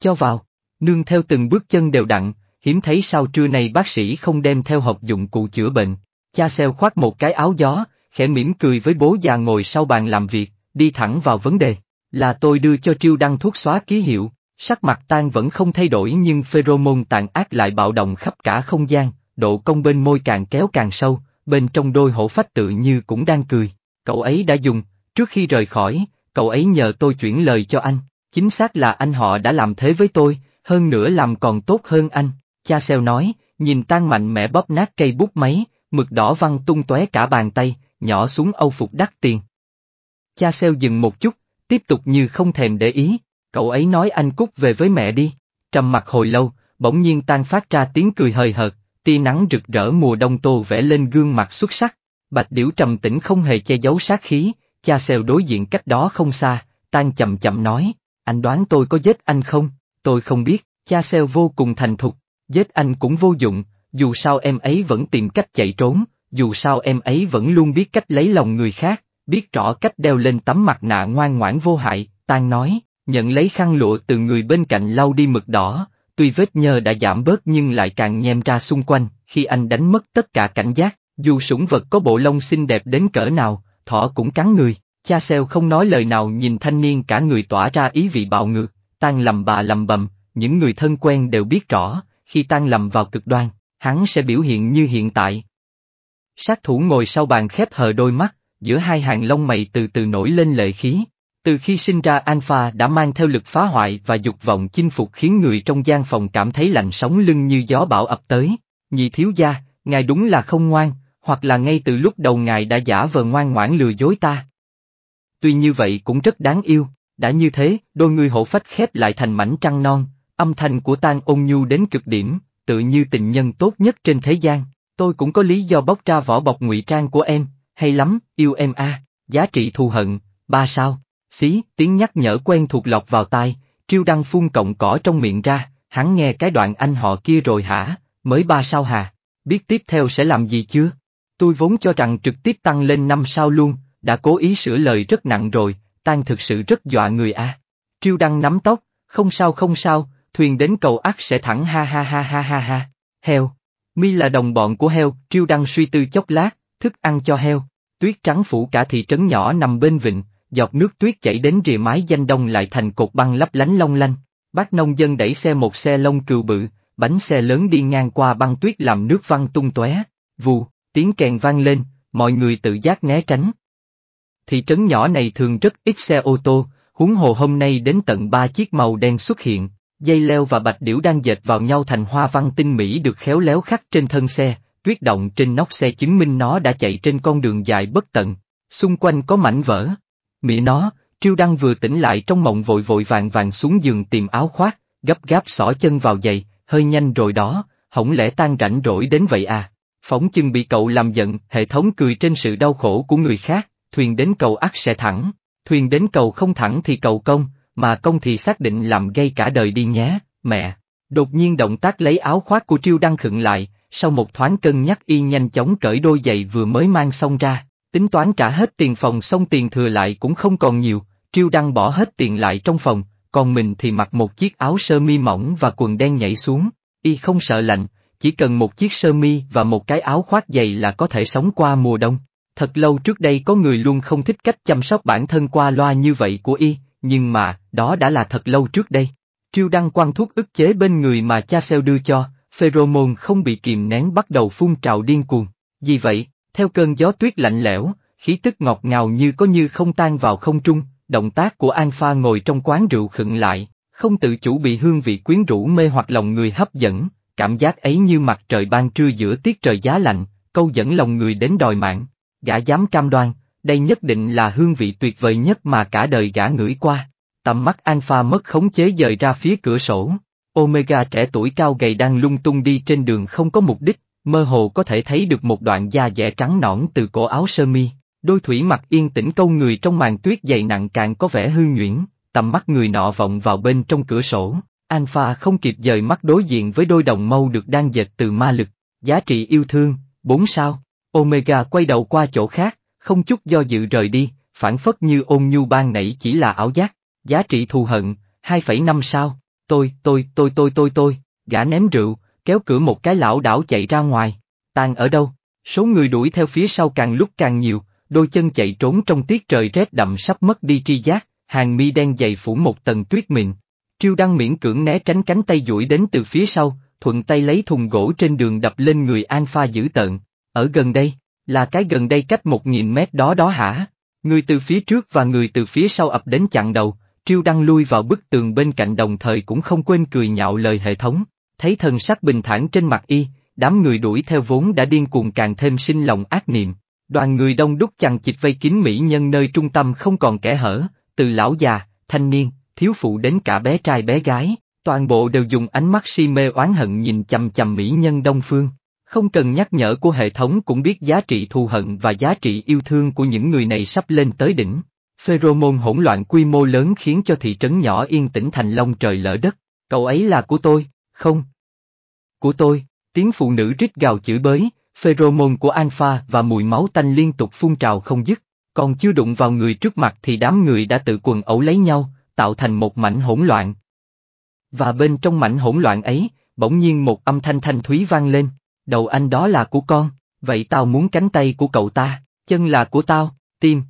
Cho vào. Nương theo từng bước chân đều đặn, hiếm thấy sau trưa này bác sĩ không đem theo hộp dụng cụ chữa bệnh. Cha xeo khoác một cái áo gió, khẽ mỉm cười với bố già ngồi sau bàn làm việc, đi thẳng vào vấn đề. Là tôi đưa cho Triêu Đăng thuốc xóa ký hiệu, sắc mặt tan vẫn không thay đổi nhưng pheromone tàn ác lại bạo động khắp cả không gian, độ cong bên môi càng kéo càng sâu, bên trong đôi hổ phách tự như cũng đang cười. Cậu ấy đã dùng, trước khi rời khỏi, cậu ấy nhờ tôi chuyển lời cho anh, chính xác là anh họ đã làm thế với tôi, hơn nữa làm còn tốt hơn anh, cha xeo nói, nhìn tan mạnh mẽ bóp nát cây bút máy, mực đỏ văng tung tóe cả bàn tay, nhỏ xuống âu phục đắt tiền. Cha xeo dừng một chút, tiếp tục như không thèm để ý, cậu ấy nói anh cút về với mẹ đi, trầm mặt hồi lâu, bỗng nhiên tan phát ra tiếng cười hời hợt, tia nắng rực rỡ mùa đông tô vẽ lên gương mặt xuất sắc, bạch điểu trầm tĩnh không hề che giấu sát khí, cha xeo đối diện cách đó không xa, tan chậm chậm nói, anh đoán tôi có giết anh không? Tôi không biết, cha seo vô cùng thành thục, giết anh cũng vô dụng, dù sao em ấy vẫn tìm cách chạy trốn, dù sao em ấy vẫn luôn biết cách lấy lòng người khác, biết rõ cách đeo lên tấm mặt nạ ngoan ngoãn vô hại, Tan nói, nhận lấy khăn lụa từ người bên cạnh lau đi mực đỏ, tuy vết nhơ đã giảm bớt nhưng lại càng nhem ra xung quanh, khi anh đánh mất tất cả cảnh giác, dù sủng vật có bộ lông xinh đẹp đến cỡ nào, thỏ cũng cắn người, cha seo không nói lời nào nhìn thanh niên cả người tỏa ra ý vị bạo ngược, tan lầm bà lầm bầm, những người thân quen đều biết rõ, khi tan lầm vào cực đoan, hắn sẽ biểu hiện như hiện tại. Sát thủ ngồi sau bàn khép hờ đôi mắt, giữa hai hàng lông mày từ từ nổi lên lệ khí. Từ khi sinh ra Alpha đã mang theo lực phá hoại và dục vọng chinh phục khiến người trong gian phòng cảm thấy lạnh sóng lưng như gió bão ập tới. Nhị thiếu gia, ngài đúng là không ngoan, hoặc là ngay từ lúc đầu ngài đã giả vờ ngoan ngoãn lừa dối ta. Tuy như vậy cũng rất đáng yêu, đã như thế, đôi người hổ phách khép lại thành mảnh trăng non, âm thanh của tang ôn nhu đến cực điểm, tự như tình nhân tốt nhất trên thế gian. Tôi cũng có lý do bóc ra vỏ bọc ngụy trang của em, hay lắm, yêu em a, giá trị thù hận, ba sao. Xí, tiếng nhắc nhở quen thuộc lọc vào tai, triêu đăng phun cọng cỏ trong miệng ra, hắn nghe cái đoạn anh họ kia rồi hả, mới ba sao hà, biết tiếp theo sẽ làm gì chưa? Tôi vốn cho rằng trực tiếp tăng lên năm sao luôn, đã cố ý sửa lời rất nặng rồi, tan thực sự rất dọa người a. À. Triêu Đăng nắm tóc, không sao không sao, thuyền đến cầu ắt sẽ thẳng ha ha ha ha ha ha. Heo. Mi là đồng bọn của heo, Triêu Đăng suy tư chốc lát, thức ăn cho heo. Tuyết trắng phủ cả thị trấn nhỏ nằm bên vịnh, giọt nước tuyết chảy đến rìa mái danh đông lại thành cột băng lấp lánh long lanh. Bác nông dân đẩy xe một xe lông cừu bự, bánh xe lớn đi ngang qua băng tuyết làm nước văng tung tóe. Vù, tiếng kèn vang lên, mọi người tự giác né tránh thị trấn nhỏ này thường rất ít xe ô tô, huống hồ hôm nay đến tận ba chiếc màu đen xuất hiện, dây leo và bạch điểu đang dệt vào nhau thành hoa văn tinh mỹ được khéo léo khắc trên thân xe, tuyết động trên nóc xe chứng minh nó đã chạy trên con đường dài bất tận, xung quanh có mảnh vỡ. Mị nó, Triêu Đăng vừa tỉnh lại trong mộng vội vội vàng vàng xuống giường tìm áo khoác, gấp gáp xỏ chân vào giày, hơi nhanh rồi đó, hổng lẽ tan rảnh rỗi đến vậy à. Phóng chừng bị cậu làm giận, hệ thống cười trên sự đau khổ của người khác thuyền đến cầu ắt sẽ thẳng, thuyền đến cầu không thẳng thì cầu công, mà công thì xác định làm gây cả đời đi nhé, mẹ. Đột nhiên động tác lấy áo khoác của Triêu Đăng khựng lại, sau một thoáng cân nhắc y nhanh chóng cởi đôi giày vừa mới mang xong ra, tính toán trả hết tiền phòng xong tiền thừa lại cũng không còn nhiều, Triêu Đăng bỏ hết tiền lại trong phòng, còn mình thì mặc một chiếc áo sơ mi mỏng và quần đen nhảy xuống, y không sợ lạnh, chỉ cần một chiếc sơ mi và một cái áo khoác dày là có thể sống qua mùa đông. Thật lâu trước đây có người luôn không thích cách chăm sóc bản thân qua loa như vậy của y, nhưng mà, đó đã là thật lâu trước đây. Triêu đăng quan thuốc ức chế bên người mà cha xeo đưa cho, pheromone không bị kìm nén bắt đầu phun trào điên cuồng. Vì vậy, theo cơn gió tuyết lạnh lẽo, khí tức ngọt ngào như có như không tan vào không trung, động tác của An Pha ngồi trong quán rượu khựng lại, không tự chủ bị hương vị quyến rũ mê hoặc lòng người hấp dẫn, cảm giác ấy như mặt trời ban trưa giữa tiết trời giá lạnh, câu dẫn lòng người đến đòi mạng gã dám cam đoan, đây nhất định là hương vị tuyệt vời nhất mà cả đời gã ngửi qua. Tầm mắt Alpha mất khống chế dời ra phía cửa sổ. Omega trẻ tuổi cao gầy đang lung tung đi trên đường không có mục đích, mơ hồ có thể thấy được một đoạn da dẻ trắng nõn từ cổ áo sơ mi. Đôi thủy mặt yên tĩnh câu người trong màn tuyết dày nặng càng có vẻ hư nhuyễn, tầm mắt người nọ vọng vào bên trong cửa sổ. Alpha không kịp dời mắt đối diện với đôi đồng mâu được đang dệt từ ma lực, giá trị yêu thương, 4 sao. Omega quay đầu qua chỗ khác, không chút do dự rời đi, phản phất như ôn nhu ban nãy chỉ là ảo giác, giá trị thù hận, 2,5 sao, tôi, tôi, tôi, tôi, tôi, tôi, gã ném rượu, kéo cửa một cái lão đảo chạy ra ngoài, tan ở đâu, số người đuổi theo phía sau càng lúc càng nhiều, đôi chân chạy trốn trong tiết trời rét đậm sắp mất đi tri giác, hàng mi đen dày phủ một tầng tuyết mịn. Triêu Đăng miễn cưỡng né tránh cánh tay duỗi đến từ phía sau, thuận tay lấy thùng gỗ trên đường đập lên người An Pha dữ tợn, ở gần đây, là cái gần đây cách một nghìn mét đó đó hả? Người từ phía trước và người từ phía sau ập đến chặn đầu, Triêu Đăng lui vào bức tường bên cạnh đồng thời cũng không quên cười nhạo lời hệ thống, thấy thần sắc bình thản trên mặt y, đám người đuổi theo vốn đã điên cuồng càng thêm sinh lòng ác niệm. Đoàn người đông đúc chằng chịt vây kín mỹ nhân nơi trung tâm không còn kẻ hở, từ lão già, thanh niên, thiếu phụ đến cả bé trai bé gái, toàn bộ đều dùng ánh mắt si mê oán hận nhìn chằm chằm mỹ nhân đông phương, không cần nhắc nhở của hệ thống cũng biết giá trị thù hận và giá trị yêu thương của những người này sắp lên tới đỉnh. Pheromone hỗn loạn quy mô lớn khiến cho thị trấn nhỏ yên tĩnh thành long trời lỡ đất. Cậu ấy là của tôi, không? Của tôi, tiếng phụ nữ rít gào chửi bới, pheromone của alpha và mùi máu tanh liên tục phun trào không dứt. Còn chưa đụng vào người trước mặt thì đám người đã tự quần ẩu lấy nhau, tạo thành một mảnh hỗn loạn. Và bên trong mảnh hỗn loạn ấy, bỗng nhiên một âm thanh thanh thúy vang lên đầu anh đó là của con, vậy tao muốn cánh tay của cậu ta, chân là của tao, tim.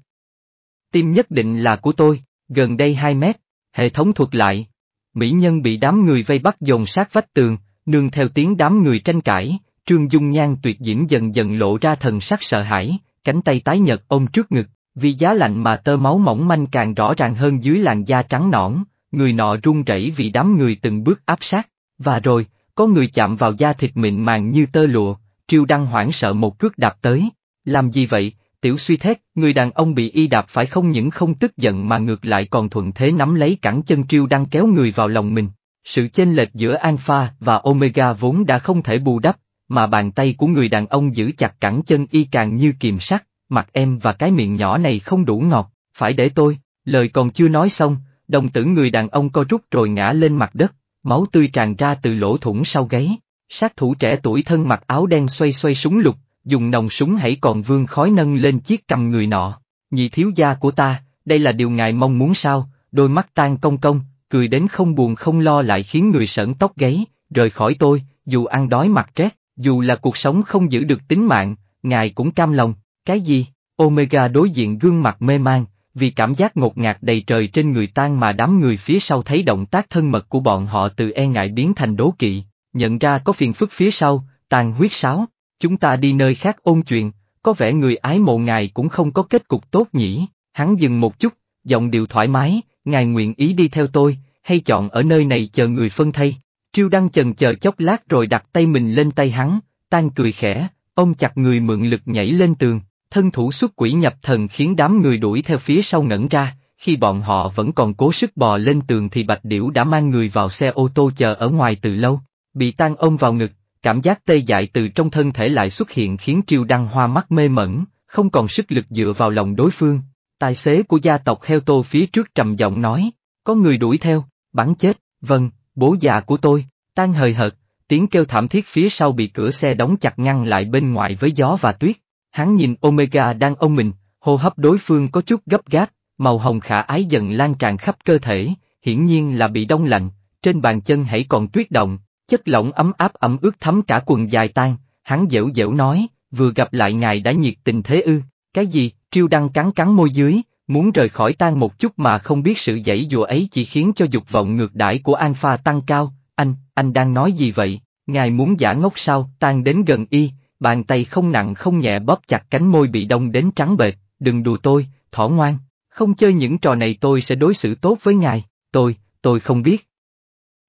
Tim nhất định là của tôi, gần đây 2 mét, hệ thống thuật lại. Mỹ nhân bị đám người vây bắt dồn sát vách tường, nương theo tiếng đám người tranh cãi, trương dung nhan tuyệt diễm dần dần lộ ra thần sắc sợ hãi, cánh tay tái nhợt ôm trước ngực, vì giá lạnh mà tơ máu mỏng manh càng rõ ràng hơn dưới làn da trắng nõn, người nọ run rẩy vì đám người từng bước áp sát, và rồi, có người chạm vào da thịt mịn màng như tơ lụa, triêu đăng hoảng sợ một cước đạp tới. Làm gì vậy, tiểu suy thét, người đàn ông bị y đạp phải không những không tức giận mà ngược lại còn thuận thế nắm lấy cẳng chân triêu đăng kéo người vào lòng mình. Sự chênh lệch giữa alpha và omega vốn đã không thể bù đắp, mà bàn tay của người đàn ông giữ chặt cẳng chân y càng như kìm sắt, mặt em và cái miệng nhỏ này không đủ ngọt, phải để tôi, lời còn chưa nói xong, đồng tử người đàn ông co rút rồi ngã lên mặt đất, máu tươi tràn ra từ lỗ thủng sau gáy. Sát thủ trẻ tuổi thân mặc áo đen xoay xoay súng lục, dùng nòng súng hãy còn vương khói nâng lên chiếc cầm người nọ. Nhị thiếu gia của ta, đây là điều ngài mong muốn sao, đôi mắt tan công công, cười đến không buồn không lo lại khiến người sởn tóc gáy, rời khỏi tôi, dù ăn đói mặt rét, dù là cuộc sống không giữ được tính mạng, ngài cũng cam lòng, cái gì, Omega đối diện gương mặt mê man, vì cảm giác ngột ngạt đầy trời trên người tan mà đám người phía sau thấy động tác thân mật của bọn họ từ e ngại biến thành đố kỵ, nhận ra có phiền phức phía sau, tàn huyết sáo, chúng ta đi nơi khác ôn chuyện, có vẻ người ái mộ ngài cũng không có kết cục tốt nhỉ, hắn dừng một chút, giọng điệu thoải mái, ngài nguyện ý đi theo tôi, hay chọn ở nơi này chờ người phân thay, triêu đăng chần chờ chốc lát rồi đặt tay mình lên tay hắn, tan cười khẽ, ôm chặt người mượn lực nhảy lên tường, Thân thủ xuất quỷ nhập thần khiến đám người đuổi theo phía sau ngẩn ra, khi bọn họ vẫn còn cố sức bò lên tường thì Bạch Điểu đã mang người vào xe ô tô chờ ở ngoài từ lâu, bị tan ông vào ngực, cảm giác tê dại từ trong thân thể lại xuất hiện khiến Triều Đăng Hoa mắt mê mẩn, không còn sức lực dựa vào lòng đối phương. Tài xế của gia tộc heo tô phía trước trầm giọng nói, có người đuổi theo, bắn chết, vâng, bố già của tôi, tan hời hợt, tiếng kêu thảm thiết phía sau bị cửa xe đóng chặt ngăn lại bên ngoài với gió và tuyết. Hắn nhìn Omega đang ôm mình, hô hấp đối phương có chút gấp gáp, màu hồng khả ái dần lan tràn khắp cơ thể, hiển nhiên là bị đông lạnh, trên bàn chân hãy còn tuyết động, chất lỏng ấm áp ẩm ướt thấm cả quần dài tan, hắn dễu dễu nói, vừa gặp lại ngài đã nhiệt tình thế ư, cái gì, triêu đăng cắn cắn môi dưới, muốn rời khỏi tan một chút mà không biết sự dãy dùa ấy chỉ khiến cho dục vọng ngược đãi của Alpha tăng cao, anh, anh đang nói gì vậy, ngài muốn giả ngốc sao, tan đến gần y, bàn tay không nặng không nhẹ bóp chặt cánh môi bị đông đến trắng bệch, đừng đùa tôi, thỏ ngoan, không chơi những trò này tôi sẽ đối xử tốt với ngài, tôi, tôi không biết.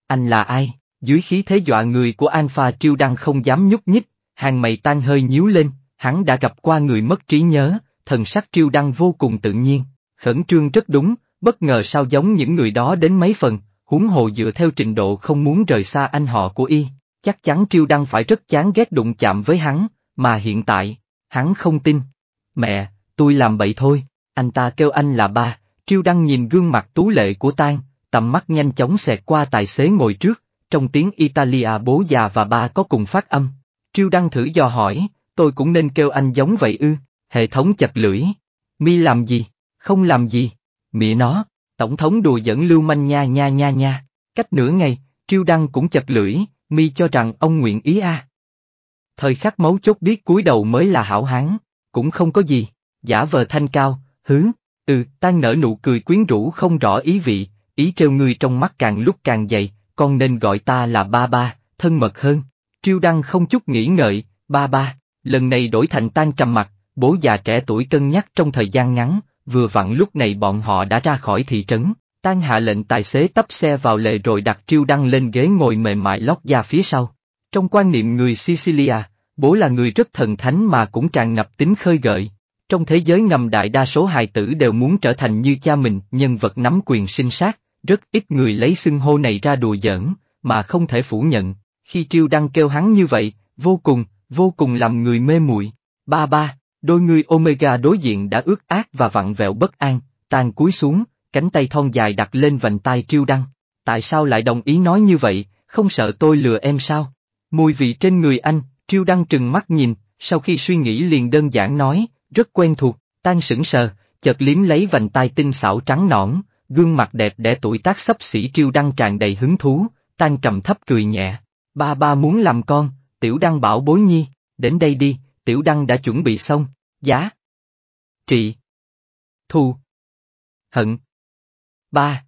Anh là ai? Dưới khí thế dọa người của Alpha Triêu Đăng không dám nhúc nhích, hàng mày tan hơi nhíu lên, hắn đã gặp qua người mất trí nhớ, thần sắc Triêu Đăng vô cùng tự nhiên, khẩn trương rất đúng, bất ngờ sao giống những người đó đến mấy phần, huống hồ dựa theo trình độ không muốn rời xa anh họ của y chắc chắn Triêu Đăng phải rất chán ghét đụng chạm với hắn, mà hiện tại, hắn không tin. Mẹ, tôi làm bậy thôi, anh ta kêu anh là ba, Triêu Đăng nhìn gương mặt tú lệ của Tan, tầm mắt nhanh chóng xẹt qua tài xế ngồi trước, trong tiếng Italia bố già và ba có cùng phát âm. Triêu Đăng thử dò hỏi, tôi cũng nên kêu anh giống vậy ư, hệ thống chật lưỡi. Mi làm gì? Không làm gì. Mẹ nó, tổng thống đùa dẫn lưu manh nha nha nha nha. Cách nửa ngày, Triêu Đăng cũng chật lưỡi, mi cho rằng ông nguyện ý a. Thời khắc mấu chốt biết cúi đầu mới là hảo hán, cũng không có gì, giả vờ thanh cao, hứ, ừ, tan nở nụ cười quyến rũ không rõ ý vị, ý trêu ngươi trong mắt càng lúc càng dày, con nên gọi ta là ba ba, thân mật hơn. Triêu Đăng không chút nghĩ ngợi, ba ba, lần này đổi thành tan trầm mặt, bố già trẻ tuổi cân nhắc trong thời gian ngắn, vừa vặn lúc này bọn họ đã ra khỏi thị trấn, Tan hạ lệnh tài xế tấp xe vào lề rồi đặt triêu đăng lên ghế ngồi mềm mại lót da phía sau. Trong quan niệm người Sicilia, bố là người rất thần thánh mà cũng tràn ngập tính khơi gợi. Trong thế giới ngầm đại đa số hài tử đều muốn trở thành như cha mình, nhân vật nắm quyền sinh sát, rất ít người lấy xưng hô này ra đùa giỡn, mà không thể phủ nhận. Khi triêu đăng kêu hắn như vậy, vô cùng, vô cùng làm người mê muội. Ba ba, đôi người Omega đối diện đã ướt ác và vặn vẹo bất an, tan cúi xuống, cánh tay thon dài đặt lên vành tai triêu đăng. Tại sao lại đồng ý nói như vậy, không sợ tôi lừa em sao? Mùi vị trên người anh, triêu đăng trừng mắt nhìn, sau khi suy nghĩ liền đơn giản nói, rất quen thuộc, tan sững sờ, chợt liếm lấy vành tai tinh xảo trắng nõn, gương mặt đẹp để tuổi tác sắp xỉ triêu đăng tràn đầy hứng thú, tan trầm thấp cười nhẹ. Ba ba muốn làm con, tiểu đăng bảo bối nhi, đến đây đi, tiểu đăng đã chuẩn bị xong, giá. Trị. thu, Hận. Ba.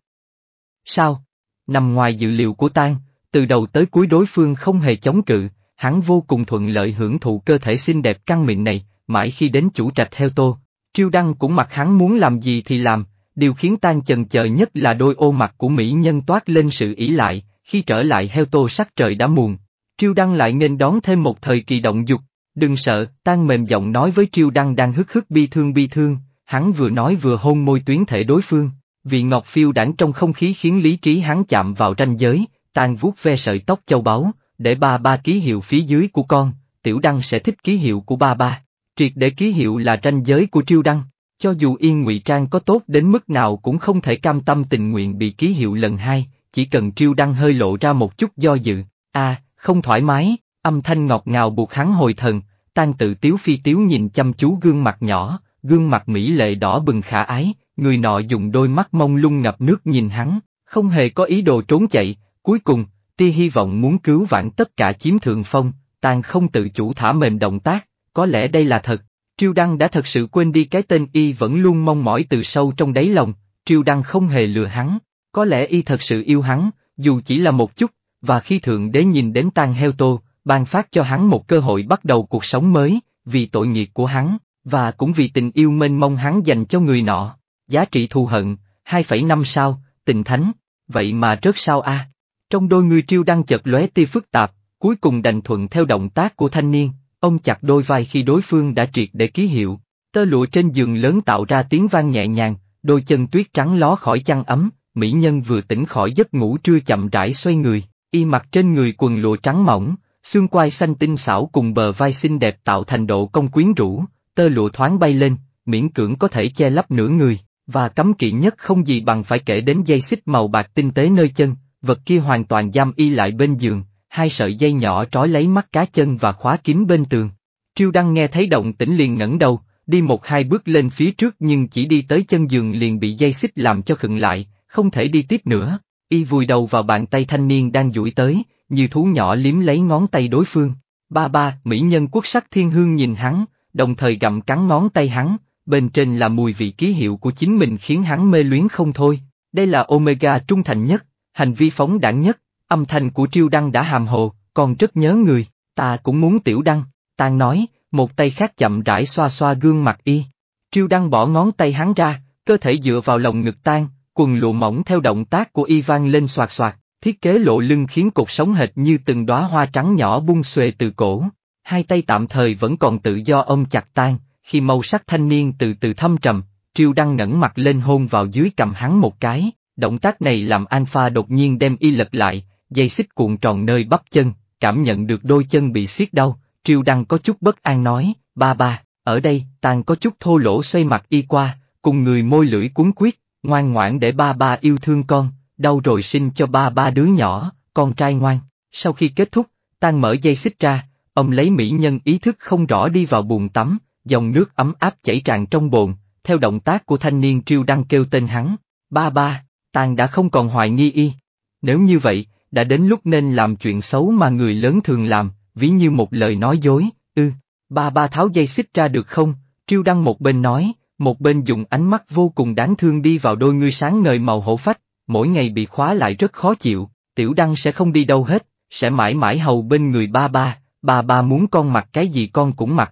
Sao? Nằm ngoài dự liệu của Tan, từ đầu tới cuối đối phương không hề chống cự, hắn vô cùng thuận lợi hưởng thụ cơ thể xinh đẹp căng mịn này, mãi khi đến chủ trạch heo tô. Triêu Đăng cũng mặc hắn muốn làm gì thì làm, điều khiến Tan chần chờ nhất là đôi ô mặt của mỹ nhân toát lên sự ỷ lại, khi trở lại heo tô sắc trời đã muộn. Triêu Đăng lại nên đón thêm một thời kỳ động dục, đừng sợ, Tan mềm giọng nói với Triêu Đăng đang hức hức bi thương bi thương, hắn vừa nói vừa hôn môi tuyến thể đối phương. Vị ngọc phiêu đảng trong không khí khiến lý trí hắn chạm vào ranh giới, tan vuốt ve sợi tóc châu báu, để ba ba ký hiệu phía dưới của con, tiểu đăng sẽ thích ký hiệu của ba ba. Triệt để ký hiệu là ranh giới của triêu đăng, cho dù yên ngụy trang có tốt đến mức nào cũng không thể cam tâm tình nguyện bị ký hiệu lần hai, chỉ cần triêu đăng hơi lộ ra một chút do dự, a không thoải mái, âm thanh ngọt ngào buộc hắn hồi thần, tan tự tiếu phi tiếu nhìn chăm chú gương mặt nhỏ, gương mặt mỹ lệ đỏ bừng khả ái, người nọ dùng đôi mắt mông lung ngập nước nhìn hắn, không hề có ý đồ trốn chạy, cuối cùng, tia hy vọng muốn cứu vãn tất cả chiếm thượng phong, tàn không tự chủ thả mềm động tác, có lẽ đây là thật, Triêu Đăng đã thật sự quên đi cái tên y vẫn luôn mong mỏi từ sâu trong đáy lòng, Triêu Đăng không hề lừa hắn, có lẽ y thật sự yêu hắn, dù chỉ là một chút, và khi Thượng Đế nhìn đến tan heo tô, ban phát cho hắn một cơ hội bắt đầu cuộc sống mới, vì tội nghiệp của hắn, và cũng vì tình yêu mênh mông hắn dành cho người nọ. Giá trị thù hận, 2,5 sao, tình thánh, vậy mà rớt sao a? Trong đôi người triêu đang chợt lóe tia phức tạp, cuối cùng đành thuận theo động tác của thanh niên, ông chặt đôi vai khi đối phương đã triệt để ký hiệu, tơ lụa trên giường lớn tạo ra tiếng vang nhẹ nhàng, đôi chân tuyết trắng ló khỏi chăn ấm, mỹ nhân vừa tỉnh khỏi giấc ngủ trưa chậm rãi xoay người, y mặc trên người quần lụa trắng mỏng, xương quai xanh tinh xảo cùng bờ vai xinh đẹp tạo thành độ công quyến rũ, tơ lụa thoáng bay lên, miễn cưỡng có thể che lấp nửa người, và cấm kỵ nhất không gì bằng phải kể đến dây xích màu bạc tinh tế nơi chân, vật kia hoàn toàn giam y lại bên giường, hai sợi dây nhỏ trói lấy mắt cá chân và khóa kín bên tường. Triêu Đăng nghe thấy động tĩnh liền ngẩng đầu, đi một hai bước lên phía trước nhưng chỉ đi tới chân giường liền bị dây xích làm cho khựng lại, không thể đi tiếp nữa. Y vùi đầu vào bàn tay thanh niên đang duỗi tới, như thú nhỏ liếm lấy ngón tay đối phương. Ba ba, mỹ nhân quốc sắc thiên hương nhìn hắn, đồng thời gặm cắn ngón tay hắn, bên trên là mùi vị ký hiệu của chính mình khiến hắn mê luyến không thôi, đây là Omega trung thành nhất, hành vi phóng đẳng nhất, âm thanh của triêu đăng đã hàm hồ, còn rất nhớ người, ta cũng muốn tiểu đăng, Tang nói, một tay khác chậm rãi xoa xoa gương mặt y. Triêu đăng bỏ ngón tay hắn ra, cơ thể dựa vào lồng ngực tan, quần lụa mỏng theo động tác của y vang lên xoạt xoạt, thiết kế lộ lưng khiến cột sống hệt như từng đóa hoa trắng nhỏ bung xuề từ cổ. Hai tay tạm thời vẫn còn tự do ôm chặt tan, khi màu sắc thanh niên từ từ thâm trầm, Triêu Đăng ngẩng mặt lên hôn vào dưới cầm hắn một cái, động tác này làm Alpha đột nhiên đem y lật lại, dây xích cuộn tròn nơi bắp chân, cảm nhận được đôi chân bị siết đau, Triêu Đăng có chút bất an nói, ba ba, ở đây, tàn có chút thô lỗ xoay mặt y qua, cùng người môi lưỡi cuốn quyết, ngoan ngoãn để ba ba yêu thương con, đau rồi sinh cho ba ba đứa nhỏ, con trai ngoan. Sau khi kết thúc, tan mở dây xích ra, ông lấy mỹ nhân ý thức không rõ đi vào buồn tắm, dòng nước ấm áp chảy tràn trong bồn, theo động tác của thanh niên triêu Đăng kêu tên hắn, ba ba, tàng đã không còn hoài nghi y. Nếu như vậy, đã đến lúc nên làm chuyện xấu mà người lớn thường làm, ví như một lời nói dối, ư, ba ba tháo dây xích ra được không, triêu đăng một bên nói, một bên dùng ánh mắt vô cùng đáng thương đi vào đôi ngươi sáng ngời màu hổ phách, mỗi ngày bị khóa lại rất khó chịu, tiểu đăng sẽ không đi đâu hết, sẽ mãi mãi hầu bên người ba ba, ba ba muốn con mặc cái gì con cũng mặc,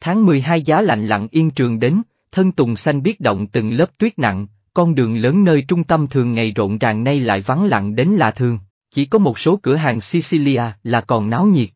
Tháng 12 giá lạnh lặng yên trường đến, thân tùng xanh biết động từng lớp tuyết nặng, con đường lớn nơi trung tâm thường ngày rộn ràng nay lại vắng lặng đến lạ thường, chỉ có một số cửa hàng Sicilia là còn náo nhiệt.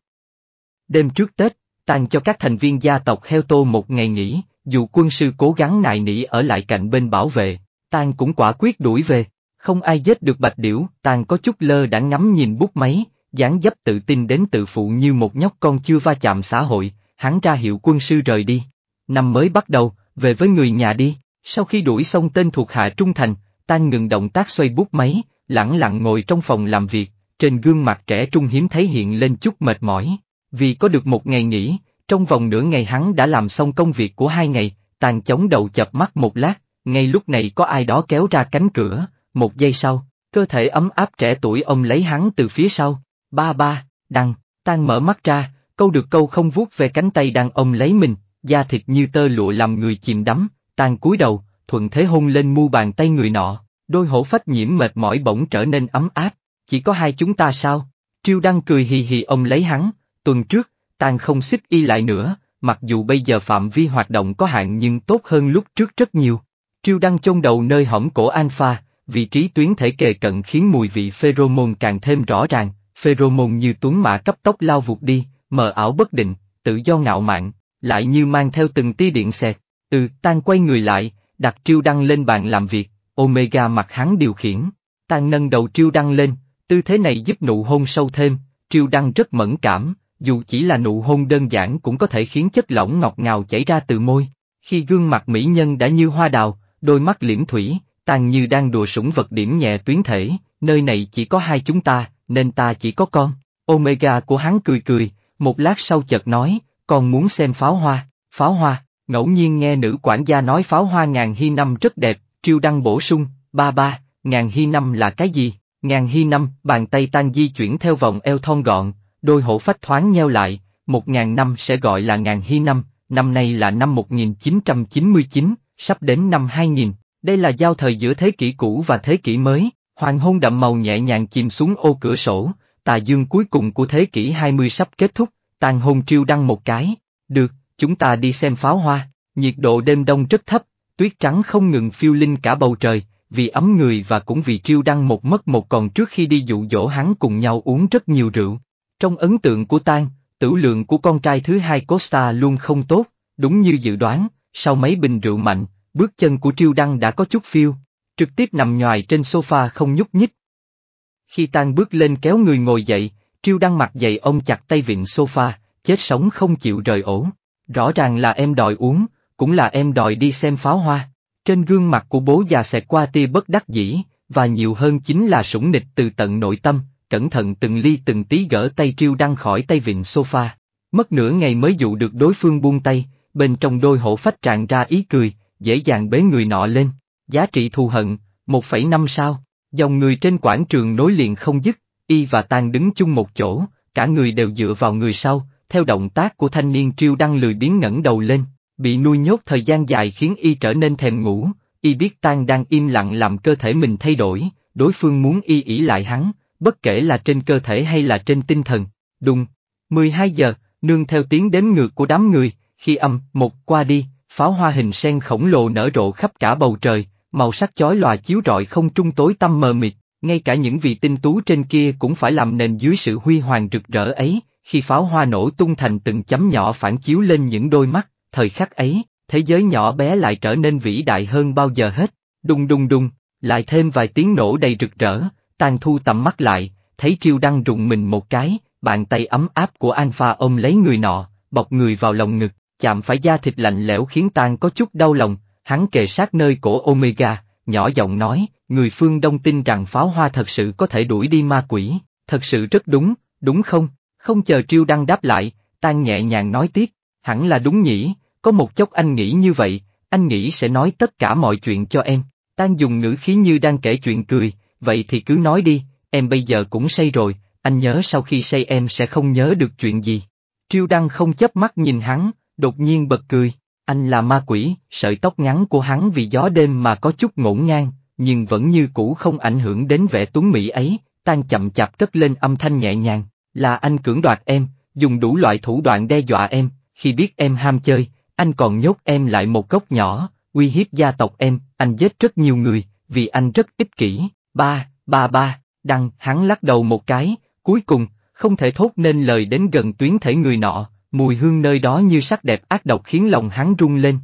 Đêm trước Tết, tàn cho các thành viên gia tộc heo tô một ngày nghỉ, dù quân sư cố gắng nài nỉ ở lại cạnh bên bảo vệ, tàn cũng quả quyết đuổi về, không ai giết được bạch điểu, tàn có chút lơ đã ngắm nhìn bút máy, dáng dấp tự tin đến tự phụ như một nhóc con chưa va chạm xã hội, hắn ra hiệu quân sư rời đi. Năm mới bắt đầu, về với người nhà đi, sau khi đuổi xong tên thuộc hạ trung thành, tan ngừng động tác xoay bút máy, lặng lặng ngồi trong phòng làm việc, trên gương mặt trẻ trung hiếm thấy hiện lên chút mệt mỏi. Vì có được một ngày nghỉ, trong vòng nửa ngày hắn đã làm xong công việc của hai ngày, tàn chống đầu chập mắt một lát, ngay lúc này có ai đó kéo ra cánh cửa, một giây sau, cơ thể ấm áp trẻ tuổi ông lấy hắn từ phía sau, ba ba, đăng, tan mở mắt ra, câu được câu không vuốt về cánh tay đang ông lấy mình, da thịt như tơ lụa làm người chìm đắm, tan cúi đầu, thuận thế hôn lên mu bàn tay người nọ, đôi hổ phách nhiễm mệt mỏi bỗng trở nên ấm áp, chỉ có hai chúng ta sao? Triêu Đăng cười hì hì ông lấy hắn, tuần trước, tan không xích y lại nữa, mặc dù bây giờ phạm vi hoạt động có hạn nhưng tốt hơn lúc trước rất nhiều. Triêu Đăng chôn đầu nơi hõm cổ alpha, vị trí tuyến thể kề cận khiến mùi vị pheromone càng thêm rõ ràng, pheromone như tuấn mã cấp tốc lao vụt đi, mờ ảo bất định, tự do ngạo mạn, lại như mang theo từng tia điện xẹt. Ừ, Tan quay người lại, đặt triêu đăng lên bàn làm việc, Omega mặt hắn điều khiển. Tan nâng đầu triêu đăng lên, tư thế này giúp nụ hôn sâu thêm, triêu đăng rất mẫn cảm, dù chỉ là nụ hôn đơn giản cũng có thể khiến chất lỏng ngọt ngào chảy ra từ môi. Khi gương mặt mỹ nhân đã như hoa đào, đôi mắt liễm thủy, Tan như đang đùa sủng vật điểm nhẹ tuyến thể, nơi này chỉ có hai chúng ta, nên ta chỉ có con. Omega của hắn cười cười, một lát sau chợt nói, còn muốn xem pháo hoa, pháo hoa, ngẫu nhiên nghe nữ quản gia nói pháo hoa ngàn hy năm rất đẹp, triêu đăng bổ sung, ba ba, ngàn hy năm là cái gì, ngàn hy năm, bàn tay tan di chuyển theo vòng eo thon gọn, đôi hổ phách thoáng nheo lại, một ngàn năm sẽ gọi là ngàn hy năm, năm nay là năm 1999, sắp đến năm 2000, đây là giao thời giữa thế kỷ cũ và thế kỷ mới, hoàng hôn đậm màu nhẹ nhàng chìm xuống ô cửa sổ, tà dương cuối cùng của thế kỷ 20 sắp kết thúc, tàn hồn triêu đăng một cái. Được, chúng ta đi xem pháo hoa, nhiệt độ đêm đông rất thấp, tuyết trắng không ngừng phiêu linh cả bầu trời, vì ấm người và cũng vì triêu đăng một mất một còn trước khi đi dụ dỗ hắn cùng nhau uống rất nhiều rượu. Trong ấn tượng của Tan, tử lượng của con trai thứ hai Costa luôn không tốt, đúng như dự đoán, sau mấy bình rượu mạnh, bước chân của triêu đăng đã có chút phiêu, trực tiếp nằm nhòi trên sofa không nhúc nhích, khi tan bước lên kéo người ngồi dậy, Triêu Đăng mặt dậy ông chặt tay vịn sofa, chết sống không chịu rời ổ. Rõ ràng là em đòi uống, cũng là em đòi đi xem pháo hoa. Trên gương mặt của bố già xẹt qua tia bất đắc dĩ, và nhiều hơn chính là sủng nịch từ tận nội tâm, cẩn thận từng ly từng tí gỡ tay Triêu Đăng khỏi tay vịn sofa. Mất nửa ngày mới dụ được đối phương buông tay, bên trong đôi hổ phách tràn ra ý cười, dễ dàng bế người nọ lên. Giá trị thù hận, 1,5 sao. Dòng người trên quảng trường nối liền không dứt, y và Tang đứng chung một chỗ, cả người đều dựa vào người sau, theo động tác của thanh niên triêu đăng lười biến ngẩng đầu lên, bị nuôi nhốt thời gian dài khiến y trở nên thèm ngủ, y biết Tang đang im lặng làm cơ thể mình thay đổi, đối phương muốn y ỷ lại hắn, bất kể là trên cơ thể hay là trên tinh thần. Đùng, 12 giờ, nương theo tiếng đếm ngược của đám người, khi âm một qua đi, pháo hoa hình sen khổng lồ nở rộ khắp cả bầu trời, màu sắc chói lòa chiếu rọi không trung tối tăm mờ mịt, ngay cả những vị tinh tú trên kia cũng phải làm nền dưới sự huy hoàng rực rỡ ấy, khi pháo hoa nổ tung thành từng chấm nhỏ phản chiếu lên những đôi mắt, thời khắc ấy, thế giới nhỏ bé lại trở nên vĩ đại hơn bao giờ hết, đùng đùng đùng, lại thêm vài tiếng nổ đầy rực rỡ, tàn thu tầm mắt lại, thấy triêu đăng rụng mình một cái, bàn tay ấm áp của Alpha ôm lấy người nọ, bọc người vào lòng ngực, chạm phải da thịt lạnh lẽo khiến tan có chút đau lòng, hắn kề sát nơi cổ Omega, nhỏ giọng nói, người phương Đông tin rằng pháo hoa thật sự có thể đuổi đi ma quỷ, thật sự rất đúng, đúng không? Không chờ Triêu Đăng đáp lại, Tan nhẹ nhàng nói tiếp, hẳn là đúng nhỉ, có một chốc anh nghĩ như vậy, anh nghĩ sẽ nói tất cả mọi chuyện cho em. Tan dùng ngữ khí như đang kể chuyện cười, vậy thì cứ nói đi, em bây giờ cũng say rồi, anh nhớ sau khi say em sẽ không nhớ được chuyện gì. Triêu Đăng không chớp mắt nhìn hắn, đột nhiên bật cười. Anh là ma quỷ, sợi tóc ngắn của hắn vì gió đêm mà có chút ngổn ngang, nhưng vẫn như cũ không ảnh hưởng đến vẻ tuấn mỹ ấy, tan chậm chạp cất lên âm thanh nhẹ nhàng, là anh cưỡng đoạt em, dùng đủ loại thủ đoạn đe dọa em, khi biết em ham chơi, anh còn nhốt em lại một góc nhỏ, uy hiếp gia tộc em, anh giết rất nhiều người, vì anh rất ích kỷ, ba, ba ba, đăng, hắn lắc đầu một cái, cuối cùng, không thể thốt nên lời đến gần tuyến thể người nọ, Mùi hương nơi đó như sắc đẹp ác độc khiến lòng hắn rung lên.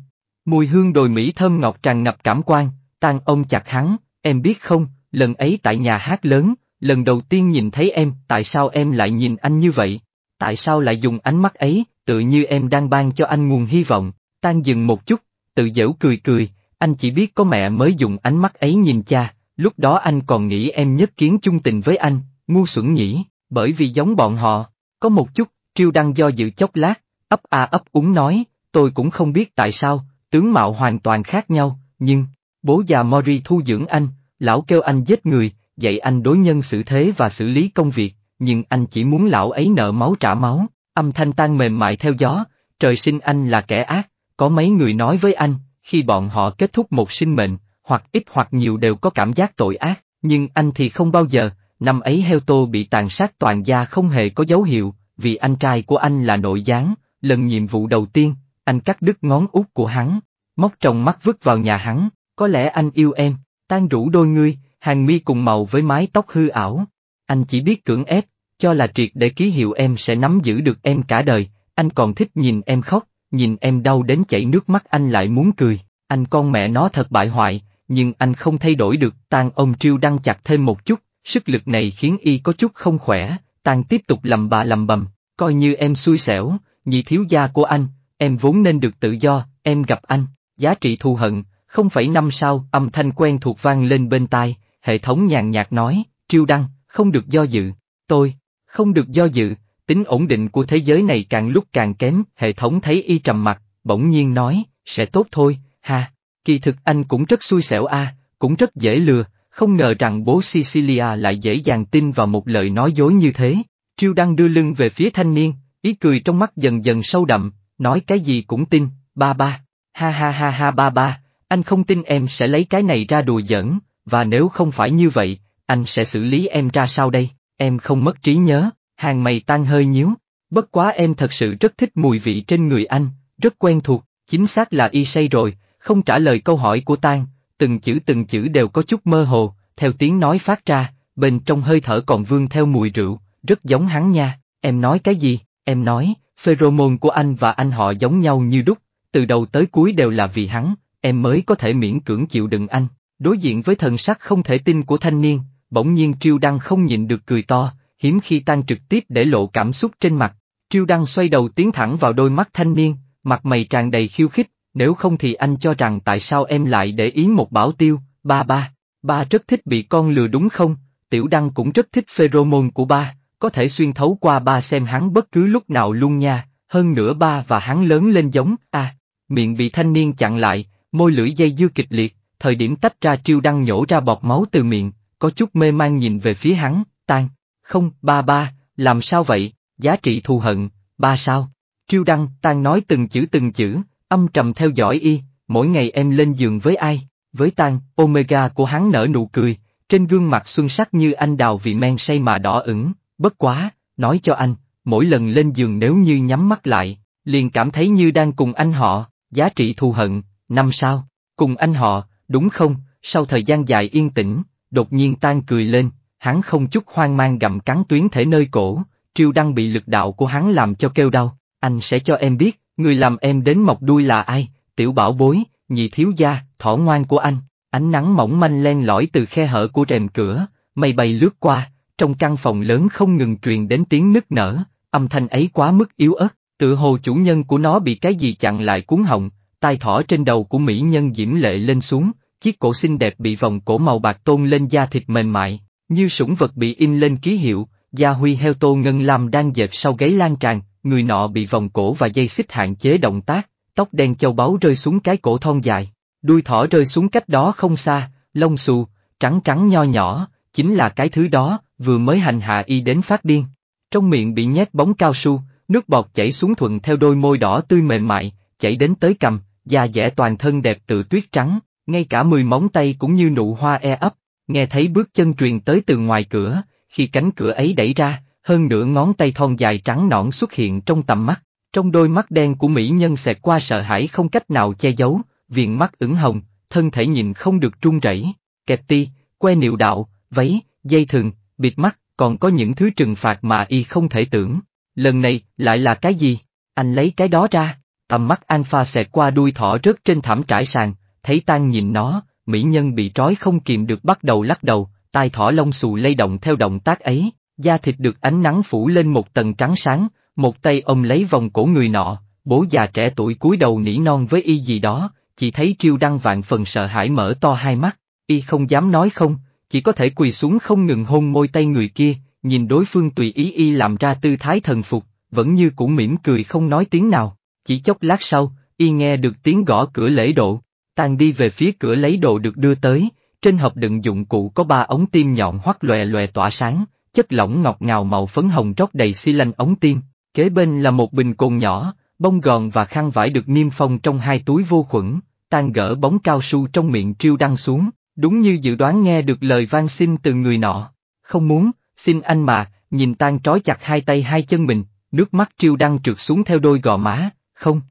Mùi hương đồi Mỹ thơm ngọt tràn ngập cảm quan, tan ông chặt hắn, em biết không, lần ấy tại nhà hát lớn, lần đầu tiên nhìn thấy em, tại sao em lại nhìn anh như vậy? Tại sao lại dùng ánh mắt ấy, tự như em đang ban cho anh nguồn hy vọng, tan dừng một chút, tự dễu cười cười, anh chỉ biết có mẹ mới dùng ánh mắt ấy nhìn cha, lúc đó anh còn nghĩ em nhất kiến chung tình với anh, ngu xuẩn nhỉ, bởi vì giống bọn họ, có một chút, Triêu Đăng do dự chốc lát, ấp a ấp úng nói, tôi cũng không biết tại sao, tướng mạo hoàn toàn khác nhau, nhưng, bố già Mori thu dưỡng anh, lão kêu anh giết người, dạy anh đối nhân xử thế và xử lý công việc, nhưng anh chỉ muốn lão ấy nợ máu trả máu, âm thanh tan mềm mại theo gió, trời sinh anh là kẻ ác, có mấy người nói với anh, khi bọn họ kết thúc một sinh mệnh, hoặc ít hoặc nhiều đều có cảm giác tội ác, nhưng anh thì không bao giờ, năm ấy heo tô bị tàn sát toàn gia không hề có dấu hiệu, vì anh trai của anh là nội gián, lần nhiệm vụ đầu tiên, anh cắt đứt ngón út của hắn, móc trong mắt vứt vào nhà hắn, có lẽ anh yêu em, tan rủ đôi ngươi, hàng mi cùng màu với mái tóc hư ảo. Anh chỉ biết cưỡng ép, cho là triệt để ký hiệu em sẽ nắm giữ được em cả đời, anh còn thích nhìn em khóc, nhìn em đau đến chảy nước mắt anh lại muốn cười, anh con mẹ nó thật bại hoại, nhưng anh không thay đổi được, tan ông triêu đăng chặt thêm một chút, sức lực này khiến y có chút không khỏe, Tàng tiếp tục lầm bà lầm bầm, coi như em xui xẻo, nhị thiếu gia của anh, em vốn nên được tự do, em gặp anh, giá trị thù hận, không phải năm sau, âm thanh quen thuộc vang lên bên tai, hệ thống nhàn nhạt nói, triêu đăng, không được do dự, tôi, không được do dự, tính ổn định của thế giới này càng lúc càng kém, hệ thống thấy y trầm mặt, bỗng nhiên nói, sẽ tốt thôi, ha, kỳ thực anh cũng rất xui xẻo a cũng rất dễ lừa, không ngờ rằng bố Sicilia lại dễ dàng tin vào một lời nói dối như thế. Triêu đang đưa lưng về phía thanh niên, ý cười trong mắt dần dần sâu đậm, nói cái gì cũng tin, ba ba, ha ha ha ha ba ba, anh không tin em sẽ lấy cái này ra đùa giỡn, và nếu không phải như vậy, anh sẽ xử lý em ra sao đây, em không mất trí nhớ, hàng mày tan hơi nhíu, bất quá em thật sự rất thích mùi vị trên người anh, rất quen thuộc, chính xác là y say rồi, không trả lời câu hỏi của tan, từng chữ từng chữ đều có chút mơ hồ, theo tiếng nói phát ra, bên trong hơi thở còn vương theo mùi rượu, rất giống hắn nha, em nói cái gì, em nói, pheromone của anh và anh họ giống nhau như đúc, từ đầu tới cuối đều là vì hắn, em mới có thể miễn cưỡng chịu đựng anh, đối diện với thần sắc không thể tin của thanh niên, bỗng nhiên triêu đăng không nhịn được cười to, hiếm khi tan trực tiếp để lộ cảm xúc trên mặt, triêu đăng xoay đầu tiến thẳng vào đôi mắt thanh niên, mặt mày tràn đầy khiêu khích, nếu không thì anh cho rằng tại sao em lại để ý một bảo tiêu, ba ba, ba rất thích bị con lừa đúng không, tiểu đăng cũng rất thích pheromone của ba, có thể xuyên thấu qua ba xem hắn bất cứ lúc nào luôn nha, hơn nữa ba và hắn lớn lên giống, a miệng bị thanh niên chặn lại, môi lưỡi dây dưa kịch liệt, thời điểm tách ra triêu đăng nhổ ra bọt máu từ miệng, có chút mê man nhìn về phía hắn, tan, không, ba ba, làm sao vậy, giá trị thù hận, ba sao, triêu đăng, tan nói từng chữ từng chữ, âm trầm theo dõi y, mỗi ngày em lên giường với ai, với tan, omega của hắn nở nụ cười, trên gương mặt xuân sắc như anh đào vì men say mà đỏ ửng, bất quá, nói cho anh, mỗi lần lên giường nếu như nhắm mắt lại, liền cảm thấy như đang cùng anh họ, giá trị thù hận, năm sao, cùng anh họ, đúng không, sau thời gian dài yên tĩnh, đột nhiên tan cười lên, hắn không chút hoang mang gặm cắn tuyến thể nơi cổ, triêu đăng bị lực đạo của hắn làm cho kêu đau, anh sẽ cho em biết, Người làm em đến mọc đuôi là ai, tiểu bảo bối, nhị thiếu gia, thỏ ngoan của anh, ánh nắng mỏng manh len lỏi từ khe hở của rèm cửa, mây bay lướt qua, trong căn phòng lớn không ngừng truyền đến tiếng nức nở, âm thanh ấy quá mức yếu ớt, tự hồ chủ nhân của nó bị cái gì chặn lại cuốn họng, tai thỏ trên đầu của mỹ nhân diễm lệ lên xuống, chiếc cổ xinh đẹp bị vòng cổ màu bạc tôn lên da thịt mềm mại, như sủng vật bị in lên ký hiệu, da huy heo tô ngân làm đang dẹp sau gáy lan tràn, người nọ bị vòng cổ và dây xích hạn chế động tác, tóc đen châu báu rơi xuống cái cổ thon dài, đuôi thỏ rơi xuống cách đó không xa, lông xù, trắng trắng nho nhỏ, chính là cái thứ đó, vừa mới hành hạ y đến phát điên. Trong miệng bị nhét bóng cao su, nước bọt chảy xuống thuận theo đôi môi đỏ tươi mềm mại, chảy đến tới cầm, da dẻ toàn thân đẹp tự tuyết trắng, ngay cả mười móng tay cũng như nụ hoa e ấp, nghe thấy bước chân truyền tới từ ngoài cửa, khi cánh cửa ấy đẩy ra, hơn nửa ngón tay thon dài trắng nõn xuất hiện trong tầm mắt, trong đôi mắt đen của mỹ nhân xẹt qua sợ hãi không cách nào che giấu, viền mắt ửng hồng, thân thể nhìn không được trung rẩy, kẹp ti, que niệu đạo, váy, dây thừng, bịt mắt, còn có những thứ trừng phạt mà y không thể tưởng. Lần này, lại là cái gì? Anh lấy cái đó ra, tầm mắt Alpha xẹt qua đuôi thỏ rớt trên thảm trải sàn, thấy tan nhìn nó, mỹ nhân bị trói không kìm được bắt đầu lắc đầu, tai thỏ lông xù lay động theo động tác ấy, da thịt được ánh nắng phủ lên một tầng trắng sáng, một tay ông lấy vòng cổ người nọ, bố già trẻ tuổi cúi đầu nỉ non với y gì đó, chỉ thấy triêu đăng vạn phần sợ hãi mở to hai mắt, y không dám nói không, chỉ có thể quỳ xuống không ngừng hôn môi tay người kia, nhìn đối phương tùy ý y làm ra tư thái thần phục, vẫn như cũng mỉm cười không nói tiếng nào, chỉ chốc lát sau, y nghe được tiếng gõ cửa lễ độ, tàn đi về phía cửa lấy đồ được đưa tới, trên hộp đựng dụng cụ có ba ống tim nhọn hoắt lòe lòe tỏa sáng, chất lỏng ngọt ngào màu phấn hồng rót đầy xi lanh ống tiêm, kế bên là một bình cồn nhỏ, bông gòn và khăn vải được niêm phong trong hai túi vô khuẩn, tan gỡ bóng cao su trong miệng triêu đăng xuống, đúng như dự đoán nghe được lời van xin từ người nọ. Không muốn, xin anh mà, nhìn tan trói chặt hai tay hai chân mình, nước mắt triêu đăng trượt xuống theo đôi gò má, không.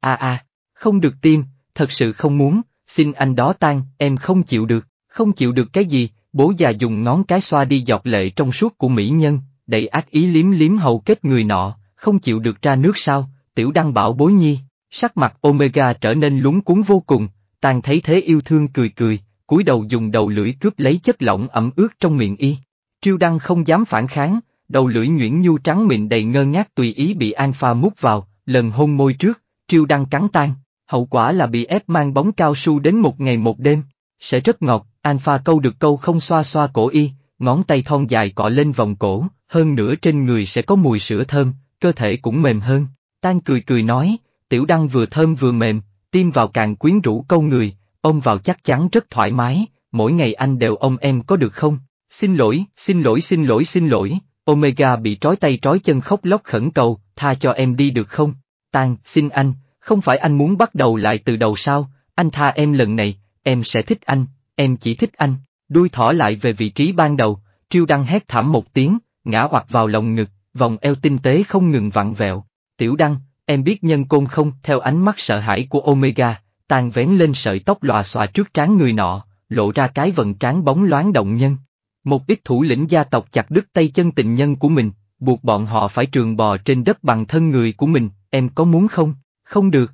À à, không được tiêm, thật sự không muốn, xin anh đó tan, em không chịu được, không chịu được cái gì, Bố già dùng ngón cái xoa đi dọc lệ trong suốt của mỹ nhân, đẩy ác ý liếm liếm hầu kết người nọ, không chịu được ra nước sao, tiểu đăng bảo bối nhi, sắc mặt Omega trở nên lúng cuốn vô cùng, tàn thấy thế yêu thương cười cười, cúi đầu dùng đầu lưỡi cướp lấy chất lỏng ẩm ướt trong miệng y. Triêu đăng không dám phản kháng, đầu lưỡi nhuyễn nhu trắng mịn đầy ngơ ngác tùy ý bị Alpha mút vào, lần hôn môi trước, triêu đăng cắn tan, hậu quả là bị ép mang bóng cao su đến một ngày một đêm, sẽ rất ngọt, Alpha câu được câu không xoa xoa cổ y, ngón tay thon dài cọ lên vòng cổ, hơn nữa trên người sẽ có mùi sữa thơm, cơ thể cũng mềm hơn. Tan cười cười nói, tiểu đăng vừa thơm vừa mềm, tim vào càng quyến rũ câu người, ôm vào chắc chắn rất thoải mái, mỗi ngày anh đều ôm em có được không? Xin lỗi, xin lỗi xin lỗi xin lỗi, Omega bị trói tay trói chân khóc lóc khẩn cầu, tha cho em đi được không? Tan, xin anh, không phải anh muốn bắt đầu lại từ đầu sao, anh tha em lần này, em sẽ thích anh, em chỉ thích anh, đuôi thỏ lại về vị trí ban đầu, triêu đăng hét thảm một tiếng, ngã hoặc vào lòng ngực, vòng eo tinh tế không ngừng vặn vẹo, tiểu đăng, em biết nhân côn không, theo ánh mắt sợ hãi của Omega, tàn vén lên sợi tóc lòa xòa trước trán người nọ, lộ ra cái vần trán bóng loáng động nhân. Một ít thủ lĩnh gia tộc chặt đứt tay chân tình nhân của mình, buộc bọn họ phải trường bò trên đất bằng thân người của mình, em có muốn không, không được.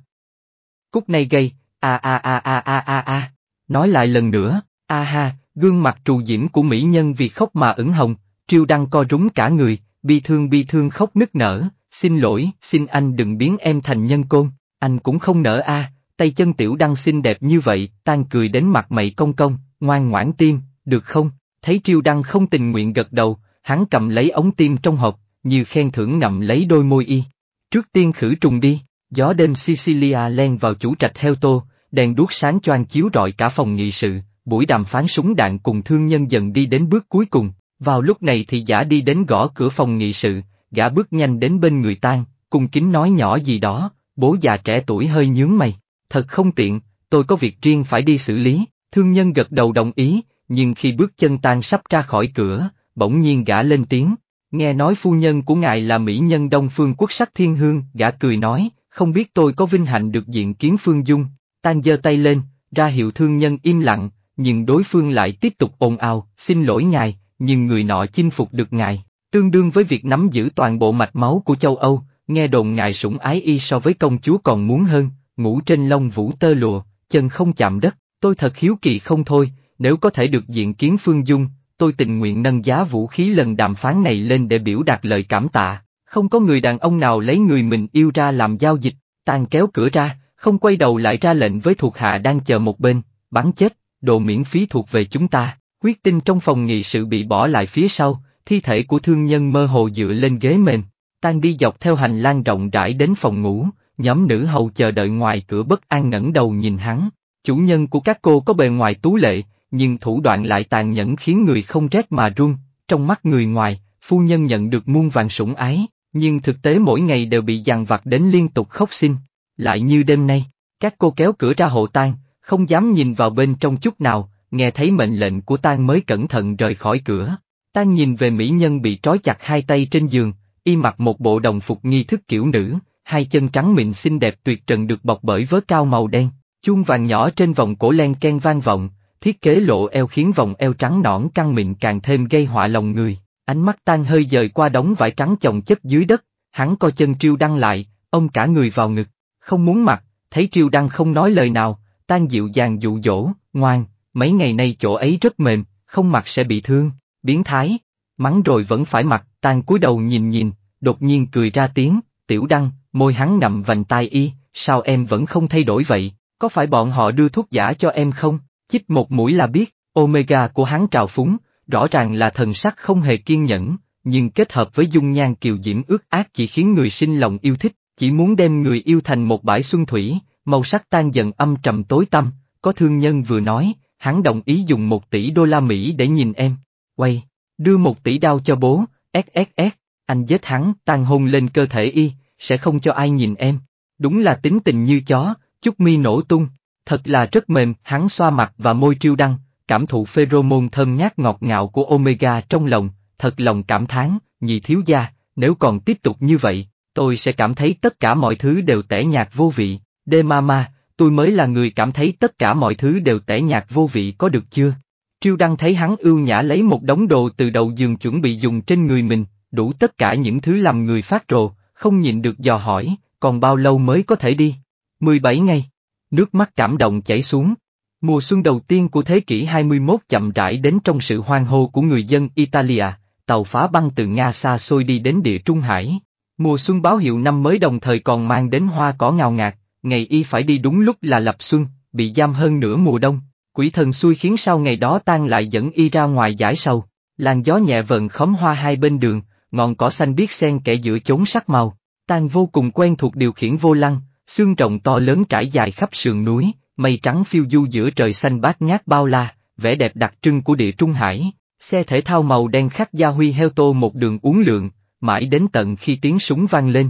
Cúc này gây, a a a a a a a. Nói lại lần nữa, a ha, gương mặt trù diễm của mỹ nhân vì khóc mà ửng hồng, triêu đăng co rúng cả người, bi thương bi thương khóc nức nở, xin lỗi, xin anh đừng biến em thành nhân côn, anh cũng không nỡ a, tay chân tiểu đăng xinh đẹp như vậy, tan cười đến mặt mày công công, ngoan ngoãn tim, được không? Thấy triêu đăng không tình nguyện gật đầu, hắn cầm lấy ống tim trong hộp, như khen thưởng ngậm lấy đôi môi y. Trước tiên khử trùng đi, gió đêm Sicilia len vào chủ trạch heo tô, đèn đuốc sáng choang chiếu rọi cả phòng nghị sự, buổi đàm phán súng đạn cùng thương nhân dần đi đến bước cuối cùng, vào lúc này thì giả đi đến gõ cửa phòng nghị sự, gã bước nhanh đến bên người tang cùng kính nói nhỏ gì đó, bố già trẻ tuổi hơi nhướng mày, thật không tiện, tôi có việc riêng phải đi xử lý, thương nhân gật đầu đồng ý, nhưng khi bước chân tang sắp ra khỏi cửa, bỗng nhiên gã lên tiếng, nghe nói phu nhân của ngài là mỹ nhân đông phương quốc sắc thiên hương, gã cười nói, không biết tôi có vinh hạnh được diện kiến phương dung, Tan giơ tay lên, ra hiệu thương nhân im lặng, nhưng đối phương lại tiếp tục ồn ào, xin lỗi ngài, nhưng người nọ chinh phục được ngài, tương đương với việc nắm giữ toàn bộ mạch máu của châu Âu, nghe đồn ngài sủng ái y so với công chúa còn muốn hơn, ngủ trên lông vũ tơ lụa, chân không chạm đất, tôi thật hiếu kỳ không thôi, nếu có thể được diện kiến Phương Dung, tôi tình nguyện nâng giá vũ khí lần đàm phán này lên để biểu đạt lời cảm tạ, không có người đàn ông nào lấy người mình yêu ra làm giao dịch, Tan kéo cửa ra, không quay đầu lại ra lệnh với thuộc hạ đang chờ một bên, bắn chết, đồ miễn phí thuộc về chúng ta. quyết tinh trong phòng nghị sự bị bỏ lại phía sau, thi thể của thương nhân mơ hồ dựa lên ghế mềm, tan đi dọc theo hành lang rộng rãi đến phòng ngủ, nhóm nữ hầu chờ đợi ngoài cửa bất an ngẩng đầu nhìn hắn. Chủ nhân của các cô có bề ngoài tú lệ, nhưng thủ đoạn lại tàn nhẫn khiến người không rét mà run, trong mắt người ngoài, phu nhân nhận được muôn vàng sủng ái, nhưng thực tế mỗi ngày đều bị dằn vặt đến liên tục khóc xin, lại như đêm nay, các cô kéo cửa ra hộ tan, không dám nhìn vào bên trong chút nào, nghe thấy mệnh lệnh của tan mới cẩn thận rời khỏi cửa. Tan nhìn về mỹ nhân bị trói chặt hai tay trên giường, y mặc một bộ đồng phục nghi thức kiểu nữ, hai chân trắng mịn xinh đẹp tuyệt trần được bọc bởi vớ cao màu đen, chuông vàng nhỏ trên vòng cổ len ken vang vọng, thiết kế lộ eo khiến vòng eo trắng nõn căng mịn càng thêm gây họa lòng người. Ánh mắt tan hơi dời qua đống vải trắng chồng chất dưới đất, hắn co chân triêu đăng lại, ông cả người vào ngực, không muốn mặc thấy Triêu Đăng không nói lời nào, Tang dịu dàng dụ dỗ, ngoan, mấy ngày nay chỗ ấy rất mềm, không mặc sẽ bị thương, biến thái, mắng rồi vẫn phải mặc, Tang cúi đầu nhìn nhìn, đột nhiên cười ra tiếng, tiểu đăng, môi hắn nằm vành tai y, sao em vẫn không thay đổi vậy, có phải bọn họ đưa thuốc giả cho em không, chích một mũi là biết, omega của hắn trào phúng, rõ ràng là thần sắc không hề kiên nhẫn, nhưng kết hợp với dung nhan kiều diễm ước ác chỉ khiến người sinh lòng yêu thích, chỉ muốn đem người yêu thành một bãi xuân thủy, màu sắc tan dần âm trầm tối tăm, có thương nhân vừa nói, hắn đồng ý dùng một tỷ đô la Mỹ để nhìn em, quay, đưa một tỷ đao cho bố, SSS, anh giết hắn, tan hôn lên cơ thể y, sẽ không cho ai nhìn em, đúng là tính tình như chó, chút mi nổ tung, thật là rất mềm, hắn xoa mặt và môi triêu đăng, cảm thụ pheromone thơm ngát ngọt ngào của Omega trong lòng, thật lòng cảm thán, nhị thiếu gia, nếu còn tiếp tục như vậy, tôi sẽ cảm thấy tất cả mọi thứ đều tẻ nhạt vô vị, đê ma ma, tôi mới là người cảm thấy tất cả mọi thứ đều tẻ nhạt vô vị có được chưa? Triêu Đăng thấy hắn ưu nhã lấy một đống đồ từ đầu giường chuẩn bị dùng trên người mình, đủ tất cả những thứ làm người phát rồ, không nhìn được dò hỏi, còn bao lâu mới có thể đi? 17 ngày. Nước mắt cảm động chảy xuống. Mùa xuân đầu tiên của thế kỷ 21 chậm rãi đến trong sự hoang hô của người dân Italia, tàu phá băng từ Nga xa xôi đi đến địa Trung Hải. Mùa xuân báo hiệu năm mới đồng thời còn mang đến hoa cỏ ngào ngạt, ngày y phải đi đúng lúc là lập xuân, bị giam hơn nửa mùa đông, quỷ thần xui khiến sau ngày đó tan lại dẫn y ra ngoài giải sầu, làn gió nhẹ vần khóm hoa hai bên đường, ngọn cỏ xanh biết xen kẽ giữa chốn sắc màu, tan vô cùng quen thuộc điều khiển vô lăng, xương rồng to lớn trải dài khắp sườn núi, mây trắng phiêu du giữa trời xanh bát ngát bao la, vẻ đẹp đặc trưng của địa trung hải, xe thể thao màu đen khắc gia huy heo tô một đường uốn lượn mãi đến tận khi tiếng súng vang lên.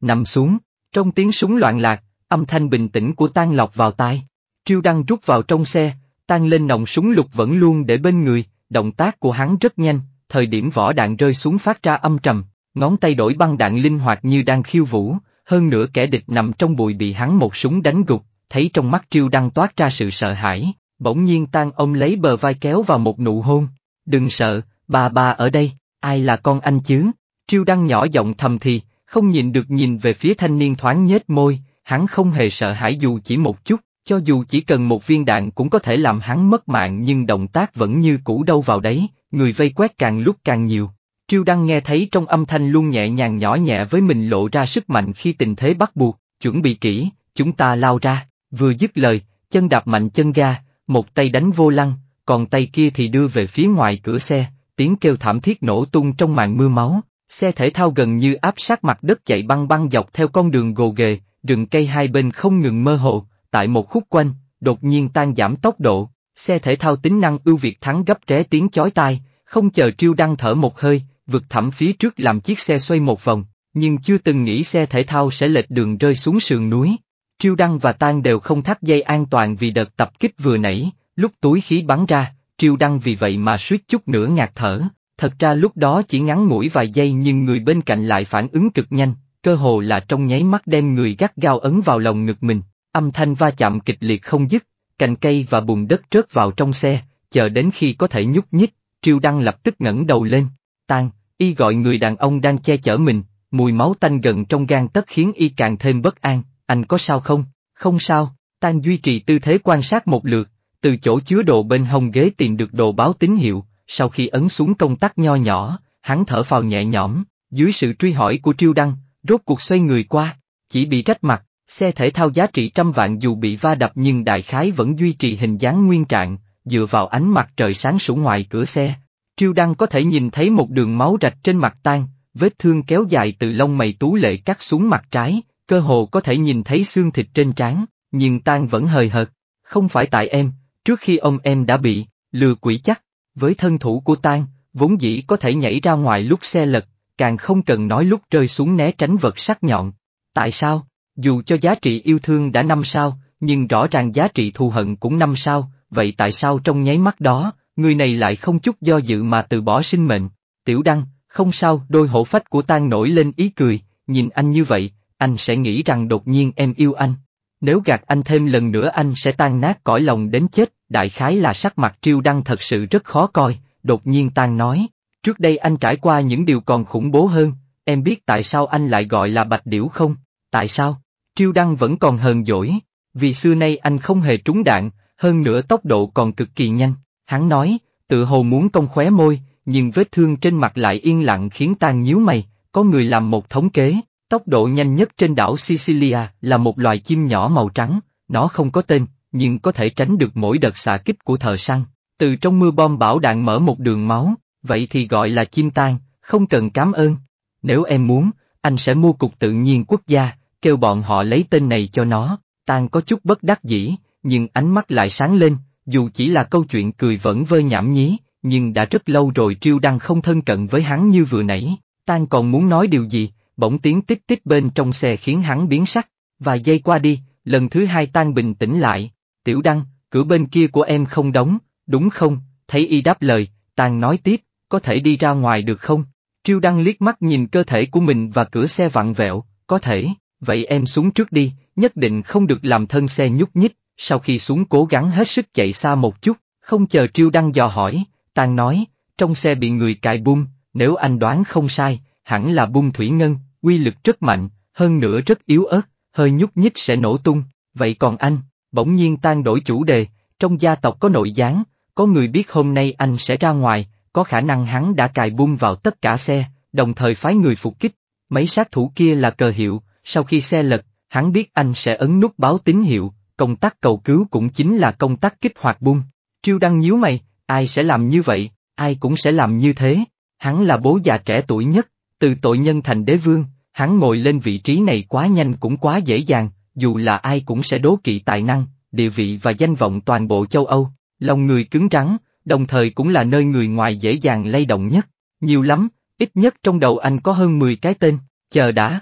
Nằm xuống, trong tiếng súng loạn lạc, âm thanh bình tĩnh của tan lọc vào tai. Triêu Đăng rút vào trong xe, tan lên nòng súng lục vẫn luôn để bên người, động tác của hắn rất nhanh, thời điểm vỏ đạn rơi xuống phát ra âm trầm, ngón tay đổi băng đạn linh hoạt như đang khiêu vũ, hơn nữa kẻ địch nằm trong bụi bị hắn một súng đánh gục, thấy trong mắt Triêu Đăng toát ra sự sợ hãi, bỗng nhiên tan ông lấy bờ vai kéo vào một nụ hôn. Đừng sợ, bà bà ở đây, ai là con anh chứ? Triêu Đăng nhỏ giọng thầm thì, không nhìn được nhìn về phía thanh niên thoáng nhếch môi, hắn không hề sợ hãi dù chỉ một chút, cho dù chỉ cần một viên đạn cũng có thể làm hắn mất mạng nhưng động tác vẫn như cũ đâu vào đấy, người vây quét càng lúc càng nhiều. Triêu Đăng nghe thấy trong âm thanh luôn nhẹ nhàng nhỏ nhẹ với mình lộ ra sức mạnh khi tình thế bắt buộc, chuẩn bị kỹ, chúng ta lao ra, vừa dứt lời, chân đạp mạnh chân ga, một tay đánh vô lăng, còn tay kia thì đưa về phía ngoài cửa xe, tiếng kêu thảm thiết nổ tung trong màn mưa máu, Xe thể thao gần như áp sát mặt đất chạy băng băng dọc theo con đường gồ ghề, rừng cây hai bên không ngừng mơ hồ, tại một khúc quanh, đột nhiên tan giảm tốc độ, xe thể thao tính năng ưu việt thắng gấp tré tiếng chói tai, không chờ Triêu Đăng thở một hơi, vượt thẳm phía trước làm chiếc xe xoay một vòng, nhưng chưa từng nghĩ xe thể thao sẽ lệch đường rơi xuống sườn núi. Triêu Đăng và Tan đều không thắt dây an toàn vì đợt tập kích vừa nãy, lúc túi khí bắn ra, Triêu Đăng vì vậy mà suýt chút nữa ngạt thở, Thật ra lúc đó chỉ ngắn ngủi vài giây nhưng người bên cạnh lại phản ứng cực nhanh, cơ hồ là trong nháy mắt đem người gắt gao ấn vào lòng ngực mình, âm thanh va chạm kịch liệt không dứt, cành cây và bùn đất rớt vào trong xe, chờ đến khi có thể nhúc nhích, triều Đăng lập tức ngẩng đầu lên, tan, y gọi người đàn ông đang che chở mình, mùi máu tanh gần trong gan tất khiến y càng thêm bất an, anh có sao không? Không sao, tan duy trì tư thế quan sát một lượt, từ chỗ chứa đồ bên hông ghế tìm được đồ báo tín hiệu, sau khi ấn xuống công tắc nho nhỏ, hắn thở phào nhẹ nhõm, dưới sự truy hỏi của Triêu Đăng, rốt cuộc xoay người qua, chỉ bị trách mặt, xe thể thao giá trị trăm vạn dù bị va đập nhưng đại khái vẫn duy trì hình dáng nguyên trạng, dựa vào ánh mặt trời sáng sủa ngoài cửa xe. Triêu Đăng có thể nhìn thấy một đường máu rạch trên mặt tan, vết thương kéo dài từ lông mày tú lệ cắt xuống mặt trái, cơ hồ có thể nhìn thấy xương thịt trên trán, nhưng tan vẫn hời hợt, không phải tại em, trước khi ông em đã bị, lừa quỷ chắc. Với thân thủ của Tan, vốn dĩ có thể nhảy ra ngoài lúc xe lật, càng không cần nói lúc rơi xuống né tránh vật sắc nhọn. Tại sao? Dù cho giá trị yêu thương đã năm sao, nhưng rõ ràng giá trị thù hận cũng năm sao, vậy tại sao trong nháy mắt đó, người này lại không chút do dự mà từ bỏ sinh mệnh? Tiểu Đăng, không sao, đôi hổ phách của Tan nổi lên ý cười, nhìn anh như vậy, anh sẽ nghĩ rằng đột nhiên em yêu anh, nếu gạt anh thêm lần nữa anh sẽ tan nát cõi lòng đến chết, đại khái là sắc mặt triêu đăng thật sự rất khó coi, đột nhiên tan nói. Trước đây anh trải qua những điều còn khủng bố hơn, em biết tại sao anh lại gọi là bạch điểu không? Tại sao? Triêu đăng vẫn còn hờn dỗi, vì xưa nay anh không hề trúng đạn, hơn nữa tốc độ còn cực kỳ nhanh. Hắn nói, tự hồ muốn công khóe môi, nhưng vết thương trên mặt lại yên lặng khiến tan nhíu mày, có người làm một thống kế, Tốc độ nhanh nhất trên đảo Sicilia là một loài chim nhỏ màu trắng, nó không có tên, nhưng có thể tránh được mỗi đợt xạ kích của thợ săn. Từ trong mưa bom bão đạn mở một đường máu, vậy thì gọi là chim tan, không cần cảm ơn. Nếu em muốn, anh sẽ mua cục tự nhiên quốc gia, kêu bọn họ lấy tên này cho nó. Tan có chút bất đắc dĩ, nhưng ánh mắt lại sáng lên, dù chỉ là câu chuyện cười vẫn vơi nhảm nhí, nhưng đã rất lâu rồi Triêu Đăng không thân cận với hắn như vừa nãy. Tan còn muốn nói điều gì, bỗng tiếng tích tích bên trong xe khiến hắn biến sắc, và giây qua đi, lần thứ hai tan bình tĩnh lại, tiểu đăng, cửa bên kia của em không đóng, đúng không, thấy y đáp lời, tan nói tiếp, có thể đi ra ngoài được không? Triêu Đăng liếc mắt nhìn cơ thể của mình và cửa xe vặn vẹo, có thể, vậy em xuống trước đi, nhất định không được làm thân xe nhúc nhích, sau khi xuống cố gắng hết sức chạy xa một chút, không chờ Triêu Đăng dò hỏi, tan nói, trong xe bị người cài bung, nếu anh đoán không sai, hẳn là bung thủy ngân, Quy lực rất mạnh, hơn nữa rất yếu ớt, hơi nhúc nhích sẽ nổ tung, vậy còn anh, bỗng nhiên tan đổi chủ đề, trong gia tộc có nội gián, có người biết hôm nay anh sẽ ra ngoài, có khả năng hắn đã cài bung vào tất cả xe, đồng thời phái người phục kích, mấy sát thủ kia là cờ hiệu, sau khi xe lật, hắn biết anh sẽ ấn nút báo tín hiệu, công tác cầu cứu cũng chính là công tác kích hoạt bung. Triêu Đăng nhíu mày, ai sẽ làm như vậy, ai cũng sẽ làm như thế, hắn là bố già trẻ tuổi nhất, từ tội nhân thành đế vương, hắn ngồi lên vị trí này quá nhanh cũng quá dễ dàng, dù là ai cũng sẽ đố kỵ tài năng, địa vị và danh vọng toàn bộ châu Âu, lòng người cứng rắn, đồng thời cũng là nơi người ngoài dễ dàng lay động nhất, nhiều lắm, ít nhất trong đầu anh có hơn 10 cái tên, chờ đã.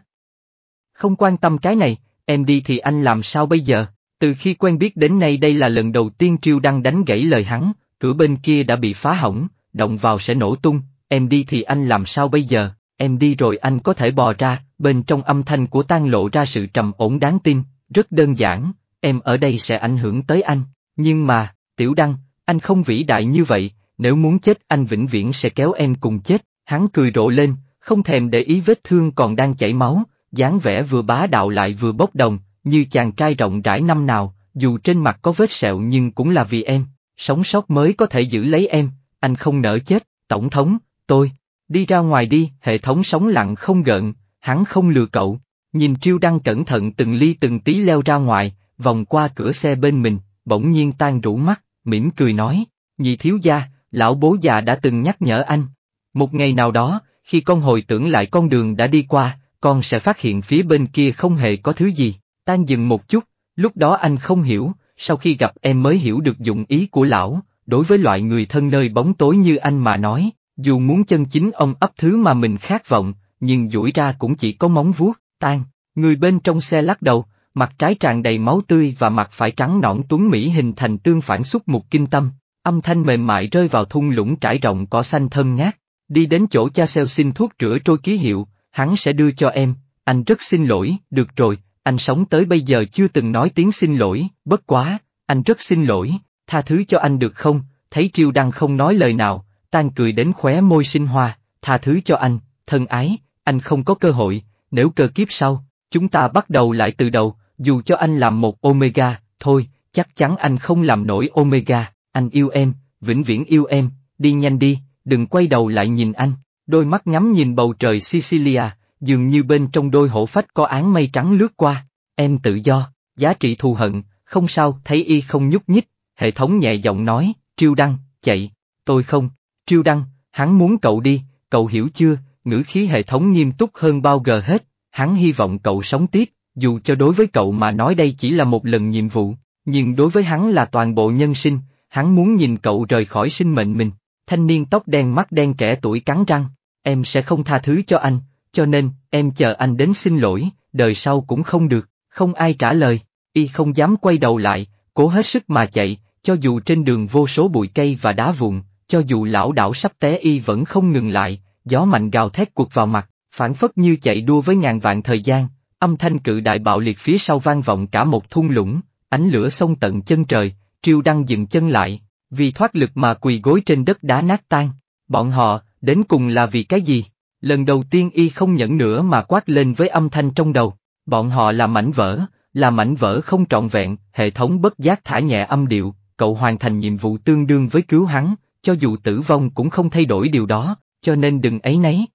Không quan tâm cái này, em đi thì anh làm sao bây giờ, từ khi quen biết đến nay đây là lần đầu tiên Triêu Đăng đánh gãy lời hắn, cửa bên kia đã bị phá hỏng, động vào sẽ nổ tung, em đi thì anh làm sao bây giờ, em đi rồi anh có thể bò ra, bên trong âm thanh của tan lộ ra sự trầm ổn đáng tin, rất đơn giản, em ở đây sẽ ảnh hưởng tới anh, nhưng mà, tiểu đăng, anh không vĩ đại như vậy, nếu muốn chết anh vĩnh viễn sẽ kéo em cùng chết, hắn cười rộ lên, không thèm để ý vết thương còn đang chảy máu, dáng vẻ vừa bá đạo lại vừa bốc đồng, như chàng trai rộng rãi năm nào, dù trên mặt có vết sẹo nhưng cũng là vì em, sống sót mới có thể giữ lấy em, anh không nỡ chết, tổng thống, tôi, Đi ra ngoài đi, hệ thống sống lặng không gợn, hắn không lừa cậu, nhìn Triêu Đăng cẩn thận từng ly từng tí leo ra ngoài, vòng qua cửa xe bên mình, bỗng nhiên tan rũ mắt, mỉm cười nói, nhị thiếu gia, lão bố già đã từng nhắc nhở anh. Một ngày nào đó, khi con hồi tưởng lại con đường đã đi qua, con sẽ phát hiện phía bên kia không hề có thứ gì, tan dừng một chút, lúc đó anh không hiểu, sau khi gặp em mới hiểu được dụng ý của lão, đối với loại người thân nơi bóng tối như anh mà nói, dù muốn chân chính ông ấp thứ mà mình khát vọng, nhưng duỗi ra cũng chỉ có móng vuốt, tan. Người bên trong xe lắc đầu, mặt trái tràn đầy máu tươi và mặt phải trắng nõn tuấn Mỹ hình thành tương phản xúc một kinh tâm. Âm thanh mềm mại rơi vào thung lũng trải rộng cỏ xanh thơm ngát. Đi đến chỗ cha xeo xin thuốc rửa trôi ký hiệu, hắn sẽ đưa cho em. Anh rất xin lỗi, được rồi, anh sống tới bây giờ chưa từng nói tiếng xin lỗi, bất quá, anh rất xin lỗi, tha thứ cho anh được không, thấy triêu đăng không nói lời nào, tan cười đến khóe môi sinh hoa, tha thứ cho anh, thân ái, anh không có cơ hội, nếu cơ kiếp sau, chúng ta bắt đầu lại từ đầu, dù cho anh làm một Omega, thôi, chắc chắn anh không làm nổi Omega, anh yêu em, vĩnh viễn yêu em, đi nhanh đi, đừng quay đầu lại nhìn anh, đôi mắt ngắm nhìn bầu trời Sicilia, dường như bên trong đôi hổ phách có áng mây trắng lướt qua, em tự do, giá trị thù hận, không sao, thấy y không nhúc nhích, hệ thống nhẹ giọng nói, triêu đăng, chạy, tôi không, Triêu Đăng, hắn muốn cậu đi, cậu hiểu chưa, ngữ khí hệ thống nghiêm túc hơn bao giờ hết, hắn hy vọng cậu sống tiếp, dù cho đối với cậu mà nói đây chỉ là một lần nhiệm vụ, nhưng đối với hắn là toàn bộ nhân sinh, hắn muốn nhìn cậu rời khỏi sinh mệnh mình. Thanh niên tóc đen mắt đen trẻ tuổi cắn răng, em sẽ không tha thứ cho anh, cho nên, em chờ anh đến xin lỗi, đời sau cũng không được, không ai trả lời, y không dám quay đầu lại, cố hết sức mà chạy, cho dù trên đường vô số bụi cây và đá vụn, cho dù lão đảo sắp té y vẫn không ngừng lại, gió mạnh gào thét cuộc vào mặt, phản phất như chạy đua với ngàn vạn thời gian, âm thanh cự đại bạo liệt phía sau vang vọng cả một thung lũng, ánh lửa sông tận chân trời, triêu đăng dừng chân lại, vì thoát lực mà quỳ gối trên đất đá nát tan, bọn họ, đến cùng là vì cái gì? Lần đầu tiên y không nhẫn nữa mà quát lên với âm thanh trong đầu, bọn họ là mảnh vỡ, là mảnh vỡ không trọn vẹn, hệ thống bất giác thả nhẹ âm điệu, cậu hoàn thành nhiệm vụ tương đương với cứu hắn, cho dù tử vong cũng không thay đổi điều đó, cho nên đừng ấy nấy.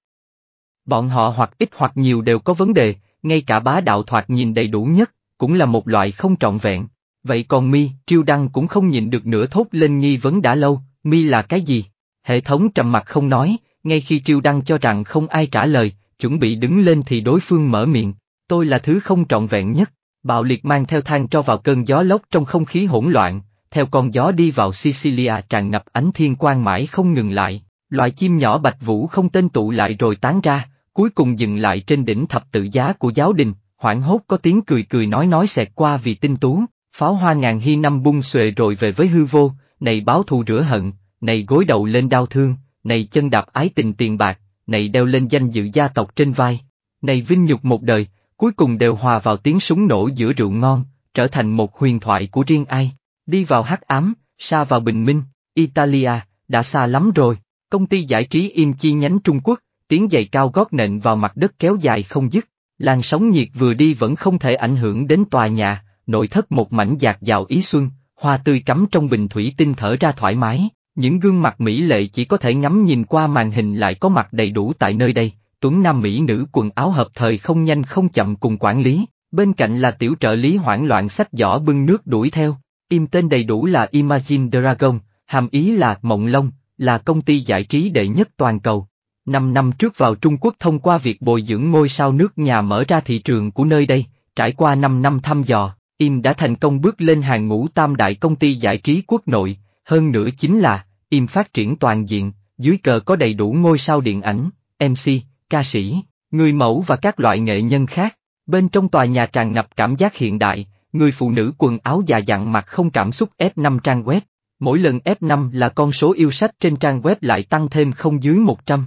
Bọn họ hoặc ít hoặc nhiều đều có vấn đề, ngay cả bá đạo thoạt nhìn đầy đủ nhất, cũng là một loại không trọn vẹn. Vậy còn mi, triêu đăng cũng không nhìn được nửa thốt lên nghi vấn đã lâu, mi là cái gì? Hệ thống trầm mặt không nói, ngay khi triêu đăng cho rằng không ai trả lời, chuẩn bị đứng lên thì đối phương mở miệng, tôi là thứ không trọn vẹn nhất. Bạo liệt mang theo thang cho vào cơn gió lốc trong không khí hỗn loạn, theo con gió đi vào Sicilia tràn ngập ánh thiên quang mãi không ngừng lại, loại chim nhỏ bạch vũ không tên tụ lại rồi tán ra, cuối cùng dừng lại trên đỉnh thập tự giá của giáo đình, hoảng hốt có tiếng cười cười nói nói xẹt qua vì tinh tú, pháo hoa ngàn hy năm bung xuề rồi về với hư vô, này báo thù rửa hận, này gối đầu lên đau thương, này chân đạp ái tình tiền bạc, này đeo lên danh dự gia tộc trên vai, này vinh nhục một đời, cuối cùng đều hòa vào tiếng súng nổ giữa rượu ngon, trở thành một huyền thoại của riêng ai. Đi vào hắc ám, xa vào bình minh, Italia, đã xa lắm rồi. Công ty giải trí im chi nhánh Trung Quốc, tiếng giày cao gót nện vào mặt đất kéo dài không dứt. Làn sóng nhiệt vừa đi vẫn không thể ảnh hưởng đến tòa nhà, nội thất một mảnh dạt dào ý xuân, hoa tươi cắm trong bình thủy tinh thở ra thoải mái. Những gương mặt mỹ lệ chỉ có thể ngắm nhìn qua màn hình lại có mặt đầy đủ tại nơi đây, tuấn nam mỹ nữ quần áo hợp thời không nhanh không chậm cùng quản lý, bên cạnh là tiểu trợ lý hoảng loạn sách giỏ bưng nước đuổi theo, Im tên đầy đủ là Imagine Dragon, hàm ý là Mộng Long, là công ty giải trí đệ nhất toàn cầu. Năm năm trước vào Trung Quốc thông qua việc bồi dưỡng ngôi sao nước nhà mở ra thị trường của nơi đây, trải qua 5 năm thăm dò, Im đã thành công bước lên hàng ngũ tam đại công ty giải trí quốc nội, hơn nữa chính là, Im phát triển toàn diện, dưới cờ có đầy đủ ngôi sao điện ảnh, MC, ca sĩ, người mẫu và các loại nghệ nhân khác. Bên trong tòa nhà tràn ngập cảm giác hiện đại, Người phụ nữ quần áo già dặn mặt không cảm xúc F5 trang web, mỗi lần F5 là con số yêu sách trên trang web lại tăng thêm không dưới 100.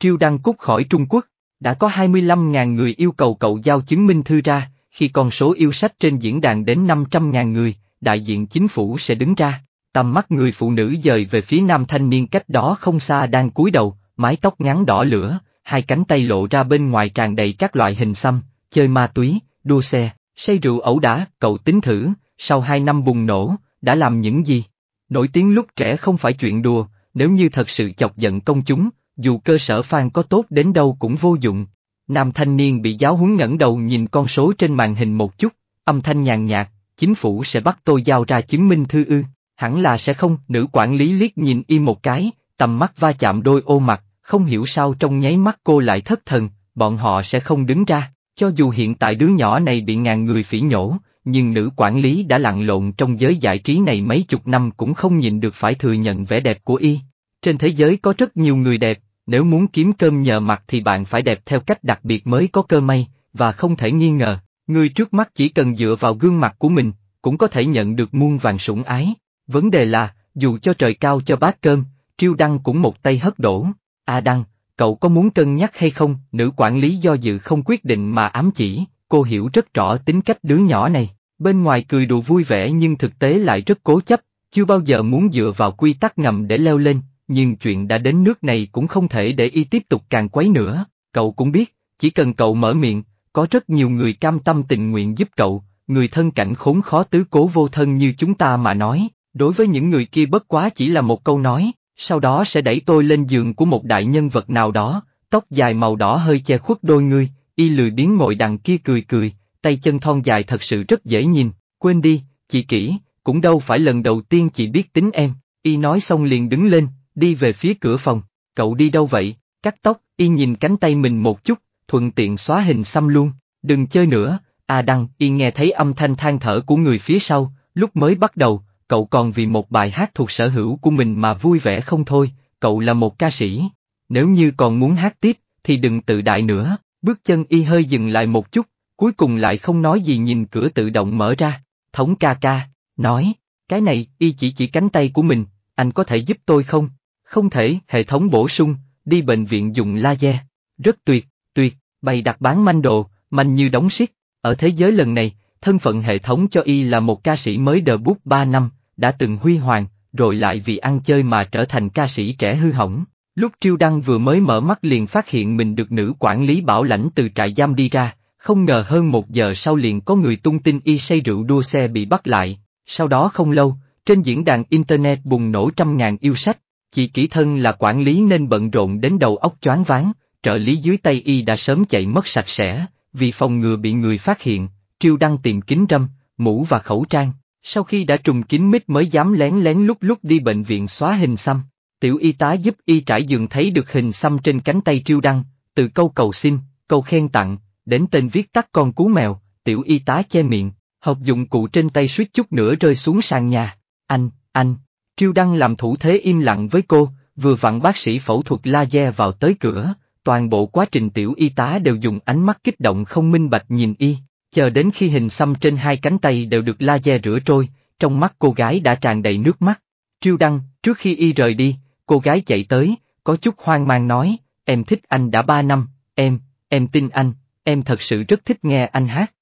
Triêu Đăng Cúc khỏi Trung Quốc, đã có 25.000 người yêu cầu cậu giao chứng minh thư ra, khi con số yêu sách trên diễn đàn đến 500.000 người, đại diện chính phủ sẽ đứng ra. Tầm mắt người phụ nữ dời về phía nam thanh niên cách đó không xa đang cúi đầu, mái tóc ngắn đỏ lửa, hai cánh tay lộ ra bên ngoài tràn đầy các loại hình xăm, chơi ma túy, đua xe, Say rượu ẩu đả, cậu tính thử, sau hai năm bùng nổ, đã làm những gì? Nổi tiếng lúc trẻ không phải chuyện đùa, nếu như thật sự chọc giận công chúng, dù cơ sở fan có tốt đến đâu cũng vô dụng. Nam thanh niên bị giáo huấn ngẩng đầu nhìn con số trên màn hình một chút, âm thanh nhàn nhạt, chính phủ sẽ bắt tôi giao ra chứng minh thư ư, hẳn là sẽ không, nữ quản lý liếc nhìn y một cái, tầm mắt va chạm đôi ô mặt, không hiểu sao trong nháy mắt cô lại thất thần, bọn họ sẽ không đứng ra. Cho dù hiện tại đứa nhỏ này bị ngàn người phỉ nhổ, nhưng nữ quản lý đã lặn lộn trong giới giải trí này mấy chục năm cũng không nhìn được phải thừa nhận vẻ đẹp của y. Trên thế giới có rất nhiều người đẹp, nếu muốn kiếm cơm nhờ mặt thì bạn phải đẹp theo cách đặc biệt mới có cơ may, và không thể nghi ngờ, người trước mắt chỉ cần dựa vào gương mặt của mình, cũng có thể nhận được muôn vàng sủng ái. Vấn đề là, dù cho trời cao cho bát cơm, Triêu Đăng cũng một tay hất đổ. A Đăng, cậu có muốn cân nhắc hay không, nữ quản lý do dự không quyết định mà ám chỉ, cô hiểu rất rõ tính cách đứa nhỏ này, bên ngoài cười đùa vui vẻ nhưng thực tế lại rất cố chấp, chưa bao giờ muốn dựa vào quy tắc ngầm để leo lên, nhưng chuyện đã đến nước này cũng không thể để y tiếp tục càng quấy nữa, cậu cũng biết, chỉ cần cậu mở miệng, có rất nhiều người cam tâm tình nguyện giúp cậu, người thân cảnh khốn khó tứ cố vô thân như chúng ta mà nói, đối với những người kia bất quá chỉ là một câu nói, sau đó sẽ đẩy tôi lên giường của một đại nhân vật nào đó, tóc dài màu đỏ hơi che khuất đôi ngươi, y lười biến ngồi đằng kia cười cười, tay chân thon dài thật sự rất dễ nhìn, quên đi, chị kỹ, cũng đâu phải lần đầu tiên chị biết tính em, y nói xong liền đứng lên, đi về phía cửa phòng, cậu đi đâu vậy, cắt tóc, y nhìn cánh tay mình một chút, thuận tiện xóa hình xăm luôn, đừng chơi nữa, à đăng, y nghe thấy âm thanh than thở của người phía sau, lúc mới bắt đầu, cậu còn vì một bài hát thuộc sở hữu của mình mà vui vẻ không thôi, cậu là một ca sĩ. Nếu như còn muốn hát tiếp, thì đừng tự đại nữa, bước chân y hơi dừng lại một chút, cuối cùng lại không nói gì nhìn cửa tự động mở ra, thống ca ca, nói, cái này, y chỉ chỉ cánh tay của mình, anh có thể giúp tôi không? Không thể, hệ thống bổ sung, đi bệnh viện dùng laser, rất tuyệt, tuyệt, bày đặt bán manh đồ, manh như đóng siết, ở thế giới lần này, thân phận hệ thống cho y là một ca sĩ mới debut bút 3 năm, đã từng huy hoàng, rồi lại vì ăn chơi mà trở thành ca sĩ trẻ hư hỏng. Lúc Triêu Đăng vừa mới mở mắt liền phát hiện mình được nữ quản lý bảo lãnh từ trại giam đi ra, không ngờ hơn một giờ sau liền có người tung tin y say rượu đua xe bị bắt lại. Sau đó không lâu, trên diễn đàn Internet bùng nổ trăm ngàn yêu sách, chị kỹ thân là quản lý nên bận rộn đến đầu óc choáng váng, trợ lý dưới tay y đã sớm chạy mất sạch sẽ, vì phòng ngừa bị người phát hiện, Triêu Đăng tìm kính râm, mũ và khẩu trang, sau khi đã trùng kín mít mới dám lén lén lúc lúc đi bệnh viện xóa hình xăm, tiểu y tá giúp y trải giường thấy được hình xăm trên cánh tay triêu đăng, từ câu cầu xin, câu khen tặng, đến tên viết tắt con cú mèo, tiểu y tá che miệng, hộp dụng cụ trên tay suýt chút nữa rơi xuống sàn nhà. Anh, anh, triêu đăng làm thủ thế im lặng với cô, vừa vặn bác sĩ phẫu thuật laser vào tới cửa, toàn bộ quá trình tiểu y tá đều dùng ánh mắt kích động không minh bạch nhìn y. Chờ đến khi hình xăm trên hai cánh tay đều được laser rửa trôi, trong mắt cô gái đã tràn đầy nước mắt. Triêu Đăng, trước khi y rời đi, cô gái chạy tới, có chút hoang mang nói, em thích anh đã ba năm, em, em tin anh, em thật sự rất thích nghe anh hát.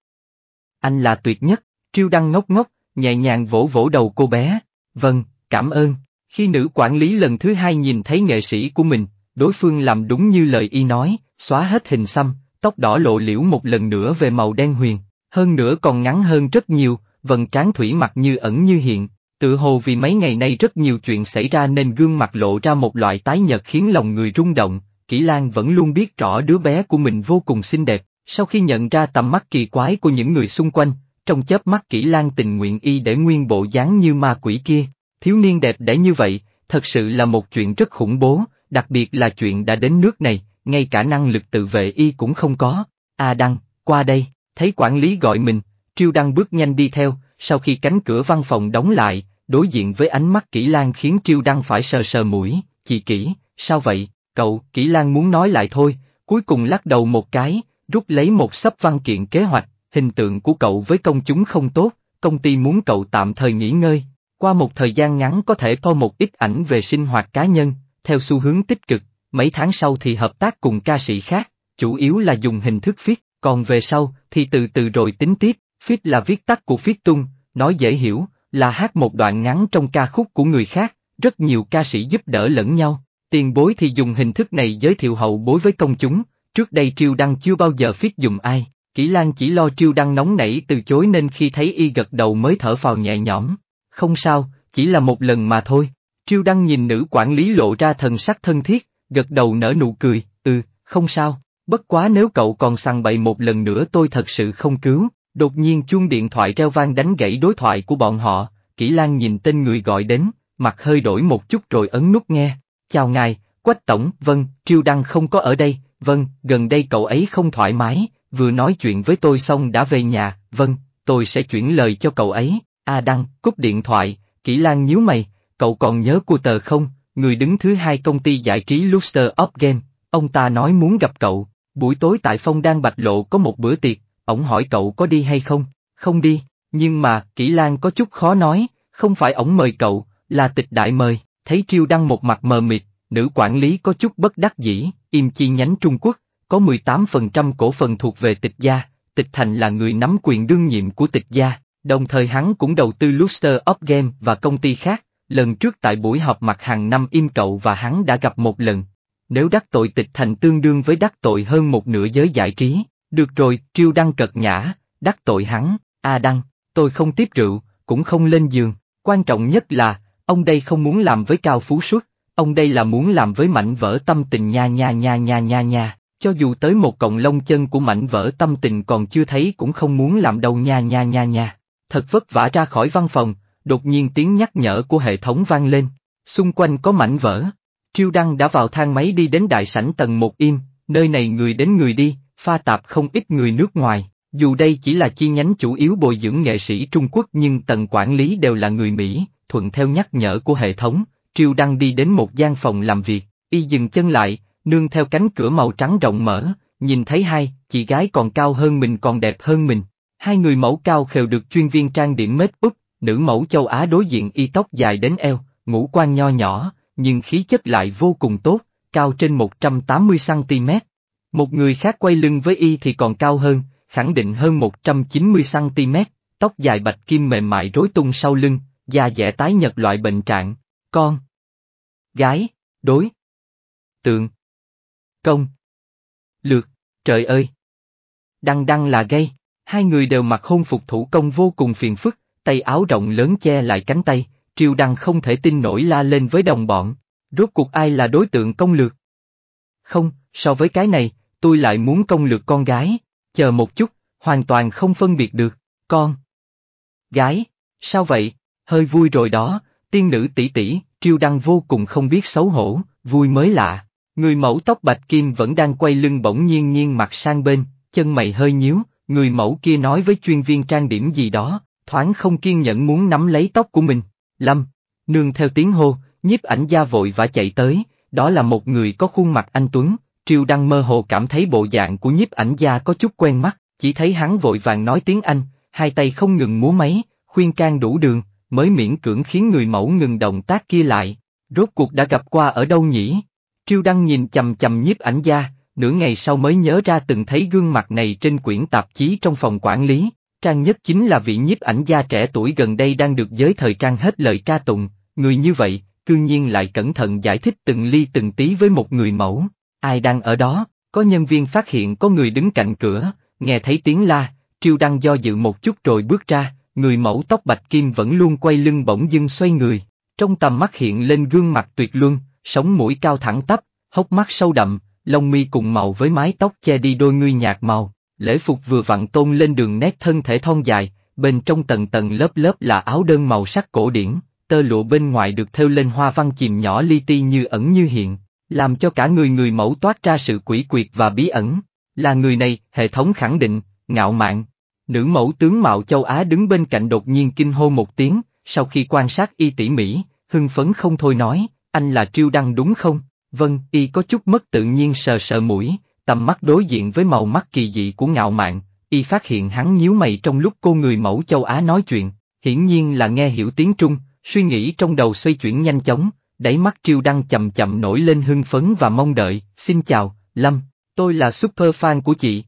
Anh là tuyệt nhất, Triêu Đăng ngốc ngốc, nhẹ nhàng vỗ vỗ đầu cô bé, vâng, cảm ơn. Khi nữ quản lý lần thứ hai nhìn thấy nghệ sĩ của mình, đối phương làm đúng như lời y nói, xóa hết hình xăm, tóc đỏ lộ liễu một lần nữa về màu đen huyền, hơn nữa còn ngắn hơn rất nhiều, vần trán thủy mặt như ẩn như hiện, tự hồ vì mấy ngày nay rất nhiều chuyện xảy ra nên gương mặt lộ ra một loại tái nhợt khiến lòng người rung động, Kỷ Lan vẫn luôn biết rõ đứa bé của mình vô cùng xinh đẹp, sau khi nhận ra tầm mắt kỳ quái của những người xung quanh, trong chớp mắt Kỷ Lan tình nguyện y để nguyên bộ dáng như ma quỷ kia, thiếu niên đẹp đẽ như vậy, thật sự là một chuyện rất khủng bố, đặc biệt là chuyện đã đến nước này, ngay cả năng lực tự vệ y cũng không có. A Đăng, qua đây, thấy quản lý gọi mình, Triêu Đăng bước nhanh đi theo, sau khi cánh cửa văn phòng đóng lại, đối diện với ánh mắt Kỷ Lan khiến Triêu Đăng phải sờ sờ mũi, chị Kỷ, sao vậy, cậu, Kỷ Lan muốn nói lại thôi, cuối cùng lắc đầu một cái, rút lấy một sấp văn kiện kế hoạch, hình tượng của cậu với công chúng không tốt, công ty muốn cậu tạm thời nghỉ ngơi, qua một thời gian ngắn có thể có một ít ảnh về sinh hoạt cá nhân, theo xu hướng tích cực, mấy tháng sau thì hợp tác cùng ca sĩ khác, chủ yếu là dùng hình thức viết, còn về sau thì từ từ rồi tính tiếp, viết là viết tắt của viết tung, nói dễ hiểu, là hát một đoạn ngắn trong ca khúc của người khác, rất nhiều ca sĩ giúp đỡ lẫn nhau, tiền bối thì dùng hình thức này giới thiệu hậu bối với công chúng, trước đây Triêu Đăng chưa bao giờ viết dùng ai. Kỷ Lan chỉ lo Triêu Đăng nóng nảy từ chối nên khi thấy y gật đầu mới thở phào nhẹ nhõm. Không sao, chỉ là một lần mà thôi. Triêu Đăng nhìn nữ quản lý lộ ra thần sắc thân thiết, gật đầu nở nụ cười, ừ, không sao, bất quá nếu cậu còn săn bậy một lần nữa tôi thật sự không cứu, đột nhiên chuông điện thoại reo vang đánh gãy đối thoại của bọn họ, Kỷ Lan nhìn tên người gọi đến, mặt hơi đổi một chút rồi ấn nút nghe, chào ngài, quách tổng, vâng, Triêu Đăng không có ở đây, vâng, gần đây cậu ấy không thoải mái, vừa nói chuyện với tôi xong đã về nhà, vâng, tôi sẽ chuyển lời cho cậu ấy, A Đăng, cúp điện thoại, Kỷ Lan nhíu mày, cậu còn nhớ cô tờ không? người đứng thứ hai công ty giải trí Luster Up Game, ông ta nói muốn gặp cậu, buổi tối tại Phong Đan Bạch Lộ có một bữa tiệc, ổng hỏi cậu có đi hay không, không đi, nhưng mà, Kỷ Lan có chút khó nói, không phải ổng mời cậu, là tịch đại mời, thấy Triêu Đăng một mặt mờ mịt, nữ quản lý có chút bất đắc dĩ, im chi nhánh Trung Quốc, có 18% cổ phần thuộc về tịch gia, tịch thành là người nắm quyền đương nhiệm của tịch gia, đồng thời hắn cũng đầu tư Luster Up Game và công ty khác, lần trước tại buổi họp mặt hàng năm im cậu và hắn đã gặp một lần. Nếu đắc tội tịch thành tương đương với đắc tội hơn một nửa giới giải trí, được rồi, triêu đăng cật nhã, đắc tội hắn, a đăng, tôi không tiếp rượu, cũng không lên giường, quan trọng nhất là, ông đây không muốn làm với cao phú suất, ông đây là muốn làm với mảnh vỡ tâm tình nha nha nha nha nha nha, cho dù tới một cọng lông chân của mảnh vỡ tâm tình còn chưa thấy cũng không muốn làm đâu nha nha nha nha. Thật vất vả ra khỏi văn phòng, Đột nhiên tiếng nhắc nhở của hệ thống vang lên, xung quanh có mảnh vỡ. Triêu Đăng đã vào thang máy đi đến đại sảnh tầng một im, nơi này người đến người đi, pha tạp không ít người nước ngoài. Dù đây chỉ là chi nhánh chủ yếu bồi dưỡng nghệ sĩ Trung Quốc nhưng tầng quản lý đều là người Mỹ, thuận theo nhắc nhở của hệ thống, Triêu Đăng đi đến một gian phòng làm việc, y dừng chân lại, nương theo cánh cửa màu trắng rộng mở, nhìn thấy hai, chị gái còn cao hơn mình còn đẹp hơn mình. Hai người mẫu cao khều được chuyên viên trang điểm mết úp, Nữ mẫu châu Á đối diện y tóc dài đến eo, ngũ quan nho nhỏ, nhưng khí chất lại vô cùng tốt, cao trên 180cm. Một người khác quay lưng với y thì còn cao hơn, khẳng định hơn 190cm, tóc dài bạch kim mềm mại rối tung sau lưng, da dẻ tái nhật loại bệnh trạng, con, gái, đối, tượng, công, lược, trời ơi. Đăng đăng là gây, hai người đều mặc hôn phục thủ công vô cùng phiền phức, tay áo rộng lớn che lại cánh tay, triều đăng không thể tin nổi la lên với đồng bọn, rốt cuộc ai là đối tượng công lược. Không, so với cái này, tôi lại muốn công lược con gái, chờ một chút, hoàn toàn không phân biệt được, con. Gái, sao vậy, hơi vui rồi đó, tiên nữ tỷ tỷ, triều đăng vô cùng không biết xấu hổ, vui mới lạ. Người mẫu tóc bạch kim vẫn đang quay lưng bỗng nhiên nghiêng mặt sang bên, chân mày hơi nhíu, người mẫu kia nói với chuyên viên trang điểm gì đó, thoáng không kiên nhẫn muốn nắm lấy tóc của mình. Lâm, nương theo tiếng hô, nhiếp ảnh gia vội vã chạy tới, đó là một người có khuôn mặt anh Tuấn, Triều Đăng mơ hồ cảm thấy bộ dạng của nhiếp ảnh gia có chút quen mắt, chỉ thấy hắn vội vàng nói tiếng Anh, hai tay không ngừng múa máy, khuyên can đủ đường, mới miễn cưỡng khiến người mẫu ngừng động tác kia lại, rốt cuộc đã gặp qua ở đâu nhỉ? Triêu Đăng nhìn chầm chầm nhiếp ảnh gia, nửa ngày sau mới nhớ ra từng thấy gương mặt này trên quyển tạp chí trong phòng quản lý, Trang nhất chính là vị nhiếp ảnh gia trẻ tuổi gần đây đang được giới thời trang hết lời ca tụng, người như vậy, cương nhiên lại cẩn thận giải thích từng ly từng tí với một người mẫu, ai đang ở đó, có nhân viên phát hiện có người đứng cạnh cửa, nghe thấy tiếng la, triêu đăng do dự một chút rồi bước ra, người mẫu tóc bạch kim vẫn luôn quay lưng bỗng dưng xoay người, trong tầm mắt hiện lên gương mặt tuyệt luân, sống mũi cao thẳng tắp, hốc mắt sâu đậm, lông mi cùng màu với mái tóc che đi đôi ngươi nhạt màu, Lễ phục vừa vặn tôn lên đường nét thân thể thon dài, bên trong tầng tầng lớp lớp là áo đơn màu sắc cổ điển, tơ lụa bên ngoài được thêu lên hoa văn chìm nhỏ li ti như ẩn như hiện, làm cho cả người người mẫu toát ra sự quỷ quyệt và bí ẩn. Là người này, hệ thống khẳng định, ngạo mạn. Nữ mẫu tướng mạo châu Á đứng bên cạnh đột nhiên kinh hô một tiếng, sau khi quan sát y tỉ mỉ, hưng phấn không thôi nói, anh là Triêu Đăng đúng không? Vâng, y có chút mất tự nhiên sờ sờ mũi, tầm mắt đối diện với màu mắt kỳ dị của ngạo mạn, y phát hiện hắn nhíu mày trong lúc cô người mẫu châu Á nói chuyện, hiển nhiên là nghe hiểu tiếng Trung, suy nghĩ trong đầu xoay chuyển nhanh chóng, đẩy mắt triêu đăng chậm chậm nổi lên hưng phấn và mong đợi, xin chào, Lâm, tôi là super fan của chị.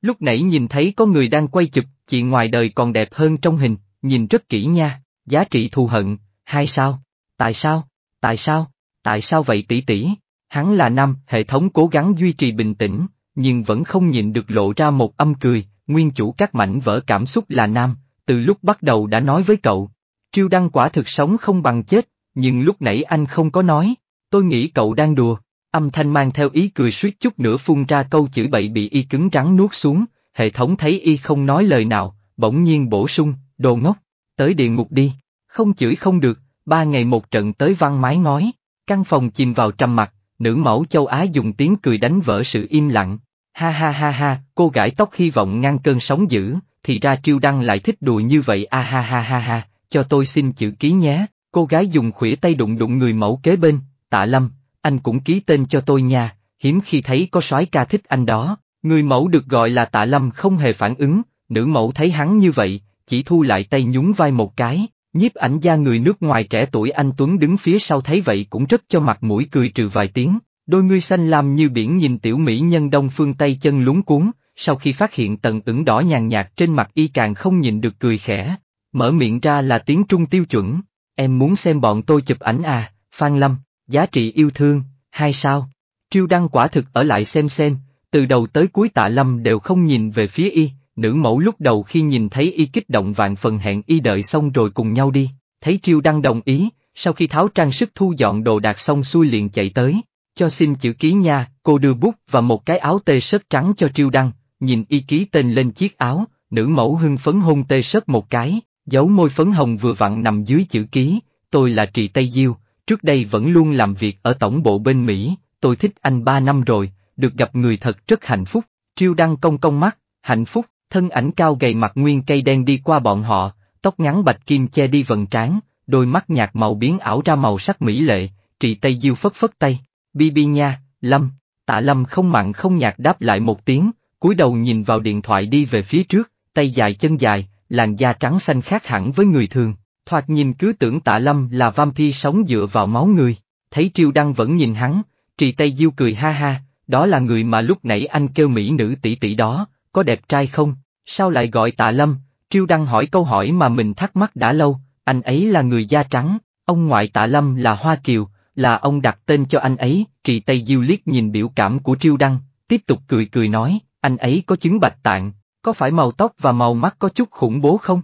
Lúc nãy nhìn thấy có người đang quay chụp, chị ngoài đời còn đẹp hơn trong hình, nhìn rất kỹ nha, giá trị thù hận, hai sao, tại sao, tại sao, tại sao vậy tỷ tỷ? Hắn là nam, hệ thống cố gắng duy trì bình tĩnh, nhưng vẫn không nhịn được lộ ra một âm cười, nguyên chủ các mảnh vỡ cảm xúc là nam, từ lúc bắt đầu đã nói với cậu. Triêu đăng quả thực sống không bằng chết, nhưng lúc nãy anh không có nói, tôi nghĩ cậu đang đùa. Âm thanh mang theo ý cười suýt chút nữa phun ra câu chữ bậy bị y cứng rắn nuốt xuống, hệ thống thấy y không nói lời nào, bỗng nhiên bổ sung, đồ ngốc, tới địa ngục đi, không chửi không được, ba ngày một trận tới văn mái ngói, căn phòng chìm vào trầm mặc, nữ mẫu châu Á dùng tiếng cười đánh vỡ sự im lặng. Ha ha ha ha, cô gãi tóc hy vọng ngăn cơn sóng dữ, thì ra triêu đăng lại thích đùa như vậy a ha ha ha ha, cho tôi xin chữ ký nhé. Cô gái dùng khuỷu tay đụng đụng người mẫu kế bên, tạ lâm, anh cũng ký tên cho tôi nha, hiếm khi thấy có soái ca thích anh đó. Người mẫu được gọi là tạ lâm không hề phản ứng, nữ mẫu thấy hắn như vậy, chỉ thu lại tay nhún vai một cái, Nhiếp ảnh gia người nước ngoài trẻ tuổi anh Tuấn đứng phía sau thấy vậy cũng rất cho mặt mũi cười trừ vài tiếng, đôi ngươi xanh lam như biển nhìn tiểu mỹ nhân đông phương Tây chân lúng cuốn, sau khi phát hiện tần ửng đỏ nhàn nhạt trên mặt y càng không nhìn được cười khẽ, mở miệng ra là tiếng trung tiêu chuẩn, em muốn xem bọn tôi chụp ảnh à, Phan Lâm, giá trị yêu thương, hai sao, triêu đăng quả thực ở lại xem xem, từ đầu tới cuối tạ Lâm đều không nhìn về phía y, nữ mẫu lúc đầu khi nhìn thấy y kích động vạn phần hẹn y đợi xong rồi cùng nhau đi, thấy triêu đăng đồng ý, sau khi tháo trang sức thu dọn đồ đạc xong xuôi liền chạy tới, cho xin chữ ký nha, cô đưa bút và một cái áo tê sớt trắng cho triêu đăng, nhìn y ký tên lên chiếc áo, nữ mẫu hưng phấn hôn tê sớt một cái, giấu môi phấn hồng vừa vặn nằm dưới chữ ký, tôi là Trì Tây Diêu, trước đây vẫn luôn làm việc ở tổng bộ bên Mỹ, tôi thích anh ba năm rồi, được gặp người thật rất hạnh phúc, triêu đăng cong cong mắt, hạnh phúc, thân ảnh cao gầy mặt nguyên cây đen đi qua bọn họ, tóc ngắn bạch kim che đi vần trán, đôi mắt nhạt màu biến ảo ra màu sắc mỹ lệ, trị Tây Diêu phất phất tay, bi bi nha, lâm, tạ lâm không mặn không nhạt đáp lại một tiếng, cúi đầu nhìn vào điện thoại đi về phía trước, tay dài chân dài, làn da trắng xanh khác hẳn với người thường, thoạt nhìn cứ tưởng tạ lâm là vampy sống dựa vào máu người, thấy triêu đăng vẫn nhìn hắn, trì Tây Diêu cười ha ha, đó là người mà lúc nãy anh kêu mỹ nữ tỷ tỷ đó, có đẹp trai không? Sao lại gọi tạ lâm? Triêu Đăng hỏi câu hỏi mà mình thắc mắc đã lâu, anh ấy là người da trắng, ông ngoại tạ lâm là Hoa Kiều, là ông đặt tên cho anh ấy, Trì Tây Diêu liếc nhìn biểu cảm của Triêu Đăng, tiếp tục cười cười nói, anh ấy có chứng bạch tạng, có phải màu tóc và màu mắt có chút khủng bố không?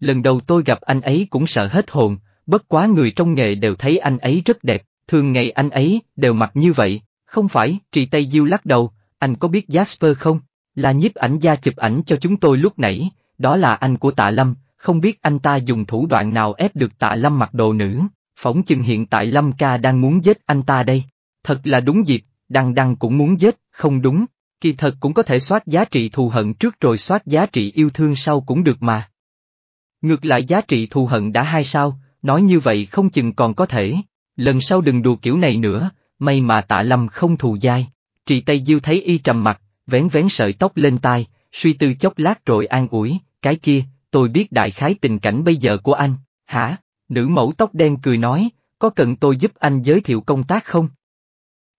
Lần đầu tôi gặp anh ấy cũng sợ hết hồn, bất quá người trong nghề đều thấy anh ấy rất đẹp, thường ngày anh ấy đều mặc như vậy, không phải, Trì Tây Diêu lắc đầu, anh có biết Jasper không? Là nhiếp ảnh gia chụp ảnh cho chúng tôi lúc nãy, đó là anh của tạ Lâm, không biết anh ta dùng thủ đoạn nào ép được tạ Lâm mặc đồ nữ, phỏng chừng hiện tại Lâm ca đang muốn giết anh ta đây. Thật là đúng dịp, Đăng Đăng cũng muốn giết, không đúng, kỳ thật cũng có thể soát giá trị thù hận trước rồi soát giá trị yêu thương sau cũng được mà. Ngược lại giá trị thù hận đã hai sao, nói như vậy không chừng còn có thể, lần sau đừng đùa kiểu này nữa, may mà tạ Lâm không thù dai. Trì Tây Diêu thấy y trầm mặt, vén vén sợi tóc lên tai, suy tư chốc lát rồi an ủi, cái kia, tôi biết đại khái tình cảnh bây giờ của anh, hả? Nữ mẫu tóc đen cười nói, có cần tôi giúp anh giới thiệu công tác không?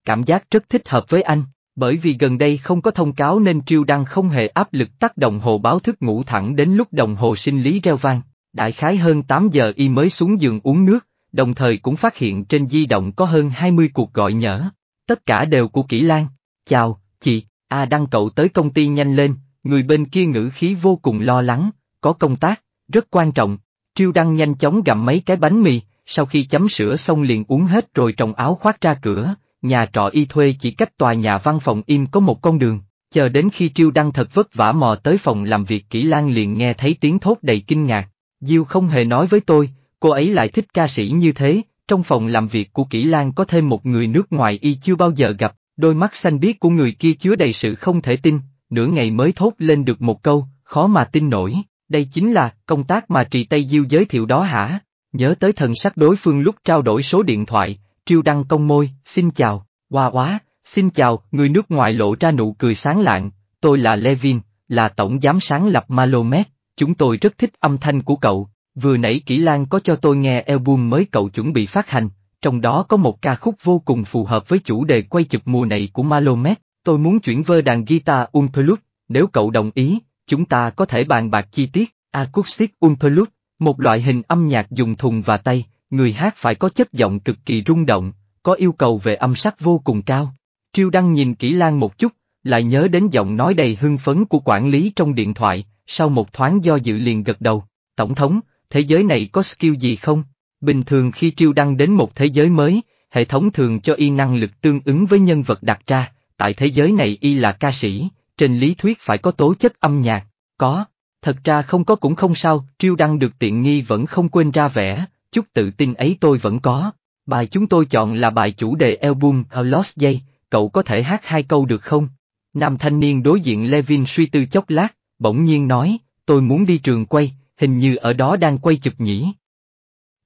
Cảm giác rất thích hợp với anh, bởi vì gần đây không có thông cáo nên triêu đăng không hề áp lực tắt đồng hồ báo thức ngủ thẳng đến lúc đồng hồ sinh lý reo vang. Đại khái hơn 8 giờ y mới xuống giường uống nước, đồng thời cũng phát hiện trên di động có hơn 20 cuộc gọi nhỡ. Tất cả đều của Kỷ Lan. Chào, chị, A à Đăng cậu tới công ty nhanh lên, người bên kia ngữ khí vô cùng lo lắng, có công tác, rất quan trọng. Triêu Đăng nhanh chóng gặm mấy cái bánh mì, sau khi chấm sữa xong liền uống hết rồi trồng áo khoác ra cửa, nhà trọ y thuê chỉ cách tòa nhà văn phòng im có một con đường. Chờ đến khi Triêu Đăng thật vất vả mò tới phòng làm việc Kỷ Lan liền nghe thấy tiếng thốt đầy kinh ngạc. Diêu không hề nói với tôi, cô ấy lại thích ca sĩ như thế, trong phòng làm việc của Kỷ Lan có thêm một người nước ngoài y chưa bao giờ gặp, Đôi mắt xanh biếc của người kia chứa đầy sự không thể tin, nửa ngày mới thốt lên được một câu, khó mà tin nổi, đây chính là công tác mà Trì Tây Diêu giới thiệu đó hả? Nhớ tới thần sắc đối phương lúc trao đổi số điện thoại, triêu đăng công môi, xin chào, hoa quá, xin chào, người nước ngoài lộ ra nụ cười sáng lạng, tôi là Levin, là tổng giám sáng lập Malomet, chúng tôi rất thích âm thanh của cậu, vừa nãy Kỷ Lan có cho tôi nghe album mới cậu chuẩn bị phát hành, trong đó có một ca khúc vô cùng phù hợp với chủ đề quay chụp mùa này của Malomet, tôi muốn chuyển vơ đàn guitar Unplugged, nếu cậu đồng ý, chúng ta có thể bàn bạc chi tiết, acoustic Unplugged, một loại hình âm nhạc dùng thùng và tay, người hát phải có chất giọng cực kỳ rung động, có yêu cầu về âm sắc vô cùng cao. Triêu Đăng nhìn kỹ Lan một chút, lại nhớ đến giọng nói đầy hưng phấn của quản lý trong điện thoại, sau một thoáng do dự liền gật đầu, Tổng thống, thế giới này có skill gì không? Bình thường khi triêu đăng đến một thế giới mới, hệ thống thường cho y năng lực tương ứng với nhân vật đặt ra, tại thế giới này y là ca sĩ, trên lý thuyết phải có tố chất âm nhạc, có, thật ra không có cũng không sao, triêu đăng được tiện nghi vẫn không quên ra vẻ, chút tự tin ấy tôi vẫn có. Bài chúng tôi chọn là bài chủ đề album A Lost Day, cậu có thể hát hai câu được không? Nam thanh niên đối diện Levin suy tư chốc lát, bỗng nhiên nói, tôi muốn đi trường quay, hình như ở đó đang quay chụp nhỉ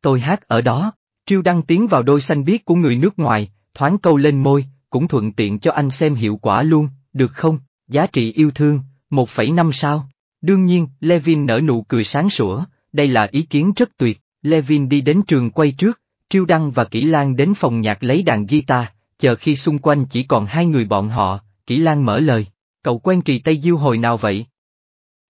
tôi hát ở đó, Triêu Đăng tiến vào đôi xanh biếc của người nước ngoài, thoáng câu lên môi, cũng thuận tiện cho anh xem hiệu quả luôn, được không, giá trị yêu thương, 1,5 sao. Đương nhiên, Levin nở nụ cười sáng sủa, đây là ý kiến rất tuyệt, Levin đi đến trường quay trước, Triêu Đăng và Kỷ Lan đến phòng nhạc lấy đàn guitar, chờ khi xung quanh chỉ còn hai người bọn họ, Kỷ Lan mở lời, cậu quen Trì Tây Diêu hồi nào vậy?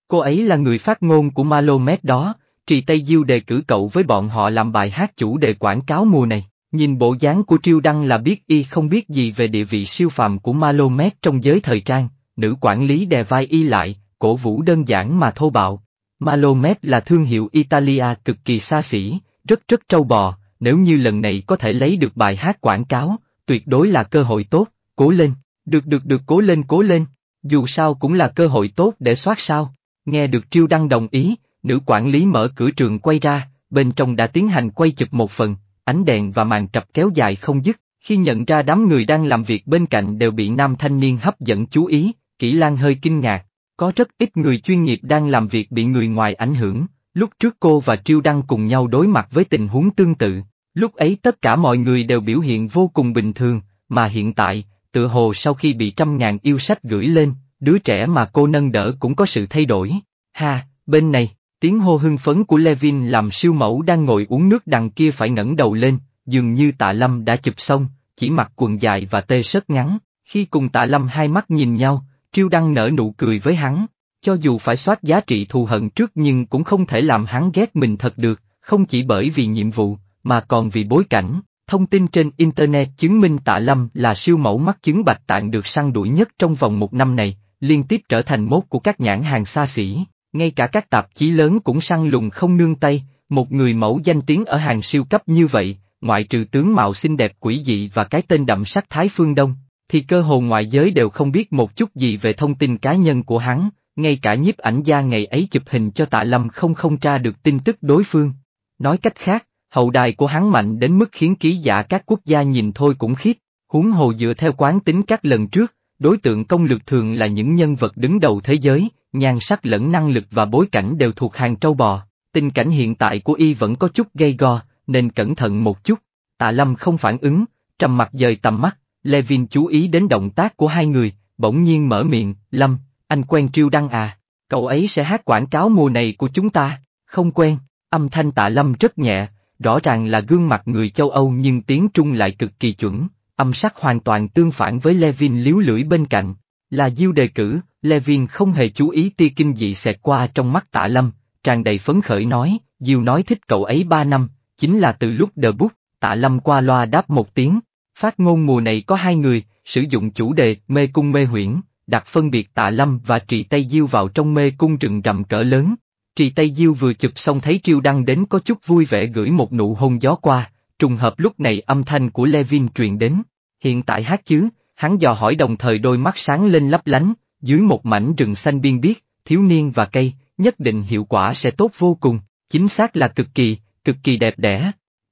Cô ấy là người phát ngôn của Malo đó, kỳ Tây Diêu đề cử cậu với bọn họ làm bài hát chủ đề quảng cáo mùa này. Nhìn bộ dáng của Triêu Đăng là biết y không biết gì về địa vị siêu phàm của Malomet trong giới thời trang, nữ quản lý đè vai y lại, cổ vũ đơn giản mà thô bạo. Malomet là thương hiệu Italia cực kỳ xa xỉ, rất rất trâu bò, nếu như lần này có thể lấy được bài hát quảng cáo, tuyệt đối là cơ hội tốt, cố lên, được được được cố lên cố lên, dù sao cũng là cơ hội tốt để soát sao. Nghe được Triêu Đăng đồng ý, nữ quản lý mở cửa trường quay ra, bên trong đã tiến hành quay chụp một phần, ánh đèn và màn trập kéo dài không dứt, khi nhận ra đám người đang làm việc bên cạnh đều bị nam thanh niên hấp dẫn chú ý, Kỷ Lan hơi kinh ngạc, có rất ít người chuyên nghiệp đang làm việc bị người ngoài ảnh hưởng, lúc trước cô và Triêu Đăng cùng nhau đối mặt với tình huống tương tự, lúc ấy tất cả mọi người đều biểu hiện vô cùng bình thường, mà hiện tại, tự hồ sau khi bị trăm ngàn yêu sách gửi lên, đứa trẻ mà cô nâng đỡ cũng có sự thay đổi, ha, bên này. Tiếng hô hưng phấn của Levin làm siêu mẫu đang ngồi uống nước đằng kia phải ngẩng đầu lên, dường như tạ lâm đã chụp xong, chỉ mặc quần dài và tê sớt ngắn. Khi cùng tạ lâm hai mắt nhìn nhau, Triêu Đăng nở nụ cười với hắn, cho dù phải soát giá trị thù hận trước nhưng cũng không thể làm hắn ghét mình thật được, không chỉ bởi vì nhiệm vụ, mà còn vì bối cảnh. Thông tin trên Internet chứng minh Tạ Lâm là siêu mẫu mắt chứng bạch tạng được săn đuổi nhất trong vòng một năm này, liên tiếp trở thành mốt của các nhãn hàng xa xỉ ngay cả các tạp chí lớn cũng săn lùng không nương tay, một người mẫu danh tiếng ở hàng siêu cấp như vậy, ngoại trừ tướng mạo xinh đẹp quỷ dị và cái tên đậm sắc Thái Phương Đông, thì cơ hồ ngoại giới đều không biết một chút gì về thông tin cá nhân của hắn, ngay cả nhiếp ảnh gia ngày ấy chụp hình cho tạ lâm không không tra được tin tức đối phương. Nói cách khác, hậu đài của hắn mạnh đến mức khiến ký giả các quốc gia nhìn thôi cũng khiếp, huống hồ dựa theo quán tính các lần trước, đối tượng công lược thường là những nhân vật đứng đầu thế giới, nhan sắc lẫn năng lực và bối cảnh đều thuộc hàng trâu bò, tình cảnh hiện tại của y vẫn có chút gây go, nên cẩn thận một chút. Tạ Lâm không phản ứng, trầm mặt dời tầm mắt, Levin chú ý đến động tác của hai người, bỗng nhiên mở miệng, Lâm, anh quen Triêu Đăng à, cậu ấy sẽ hát quảng cáo mùa này của chúng ta, không quen, âm thanh Tạ Lâm rất nhẹ, rõ ràng là gương mặt người châu Âu nhưng tiếng Trung lại cực kỳ chuẩn, âm sắc hoàn toàn tương phản với Levin liếu lưỡi bên cạnh, là Diêu đề cử, Levin không hề chú ý tia kinh dị xẹt qua trong mắt tạ lâm, tràn đầy phấn khởi nói, Diêu nói thích cậu ấy ba năm, chính là từ lúc đờ bút, tạ lâm qua loa đáp một tiếng. Phát ngôn mùa này có hai người, sử dụng chủ đề mê cung mê huyễn, đặt phân biệt tạ lâm và trì Tây Diêu vào trong mê cung rừng rậm cỡ lớn. Trì Tây Diêu vừa chụp xong thấy Triêu Đăng đến có chút vui vẻ gửi một nụ hôn gió qua, trùng hợp lúc này âm thanh của Levin truyền đến. Hiện tại hát chứ, hắn dò hỏi đồng thời đôi mắt sáng lên lấp lánh, dưới một mảnh rừng xanh biên biếc, thiếu niên và cây, nhất định hiệu quả sẽ tốt vô cùng, chính xác là cực kỳ, cực kỳ đẹp đẽ.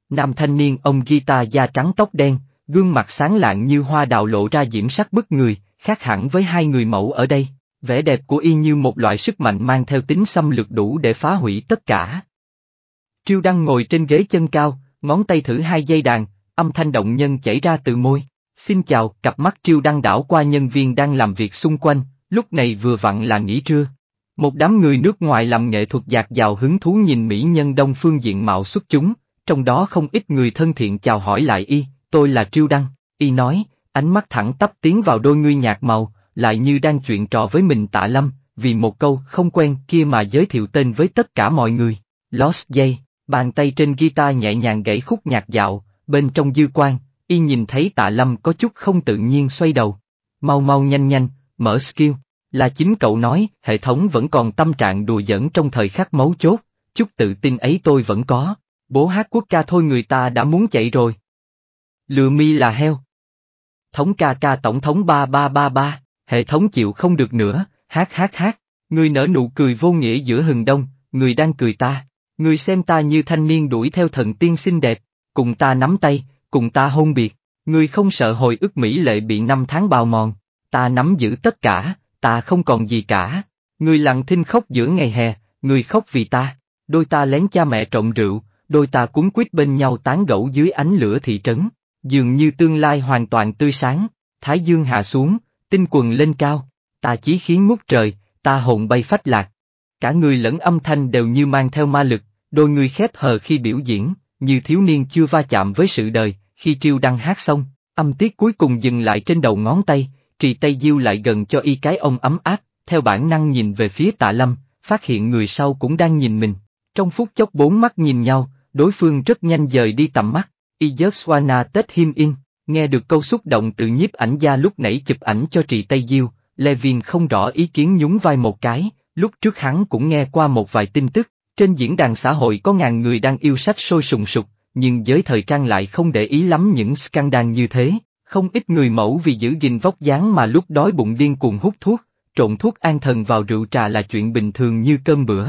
Nam thanh niên ông guitar da trắng tóc đen, gương mặt sáng lạng như hoa đào lộ ra diễm sắc bức người, khác hẳn với hai người mẫu ở đây. Vẻ đẹp của y như một loại sức mạnh mang theo tính xâm lược đủ để phá hủy tất cả. Triêu Đăng ngồi trên ghế chân cao, ngón tay thử hai dây đàn, âm thanh động nhân chảy ra từ môi. Xin chào, cặp mắt Triêu Đăng đảo qua nhân viên đang làm việc xung quanh, lúc này vừa vặn là nghỉ trưa. Một đám người nước ngoài làm nghệ thuật giạc giàu hứng thú nhìn mỹ nhân đông phương diện mạo xuất chúng, trong đó không ít người thân thiện chào hỏi lại y, tôi là Triêu Đăng, y nói, ánh mắt thẳng tắp tiến vào đôi ngươi nhạc màu, lại như đang chuyện trò với mình tạ lâm, vì một câu không quen kia mà giới thiệu tên với tất cả mọi người. Lost Jay, bàn tay trên guitar nhẹ nhàng gãy khúc nhạc dạo, bên trong dư quan, y nhìn thấy tạ lâm có chút không tự nhiên xoay đầu. Mau mau nhanh nhanh, Mở skill, là chính cậu nói, hệ thống vẫn còn tâm trạng đùa giỡn trong thời khắc mấu chốt, chút tự tin ấy tôi vẫn có, bố hát quốc ca thôi người ta đã muốn chạy rồi. Lừa mi là heo. Thống ca ca tổng thống 3333, hệ thống chịu không được nữa, hát hát hát, người nở nụ cười vô nghĩa giữa hừng đông, người đang cười ta, người xem ta như thanh niên đuổi theo thần tiên xinh đẹp, cùng ta nắm tay, cùng ta hôn biệt, người không sợ hồi ức mỹ lệ bị năm tháng bào mòn ta nắm giữ tất cả, ta không còn gì cả. Người lặng thinh khóc giữa ngày hè, người khóc vì ta, đôi ta lén cha mẹ trộm rượu, đôi ta cuốn quýt bên nhau tán gẫu dưới ánh lửa thị trấn, dường như tương lai hoàn toàn tươi sáng, thái dương hạ xuống, tinh quần lên cao, ta chí khiến ngút trời, ta hồn bay phách lạc. Cả người lẫn âm thanh đều như mang theo ma lực, đôi người khép hờ khi biểu diễn, như thiếu niên chưa va chạm với sự đời, khi triêu đăng hát xong, âm tiết cuối cùng dừng lại trên đầu ngón tay, Trì Tây Diêu lại gần cho y cái ông ấm áp, theo bản năng nhìn về phía tạ lâm, phát hiện người sau cũng đang nhìn mình. Trong phút chốc bốn mắt nhìn nhau, đối phương rất nhanh dời đi tầm mắt, y dớt Swana Tết Him In, nghe được câu xúc động từ nhiếp ảnh gia lúc nãy chụp ảnh cho Trì Tây Diêu, Levin không rõ ý kiến nhún vai một cái, lúc trước hắn cũng nghe qua một vài tin tức, trên diễn đàn xã hội có ngàn người đang yêu sách sôi sùng sục, nhưng giới thời trang lại không để ý lắm những scandal như thế, không ít người mẫu vì giữ gìn vóc dáng mà lúc đói bụng điên cuồng hút thuốc, trộn thuốc an thần vào rượu trà là chuyện bình thường như cơm bữa.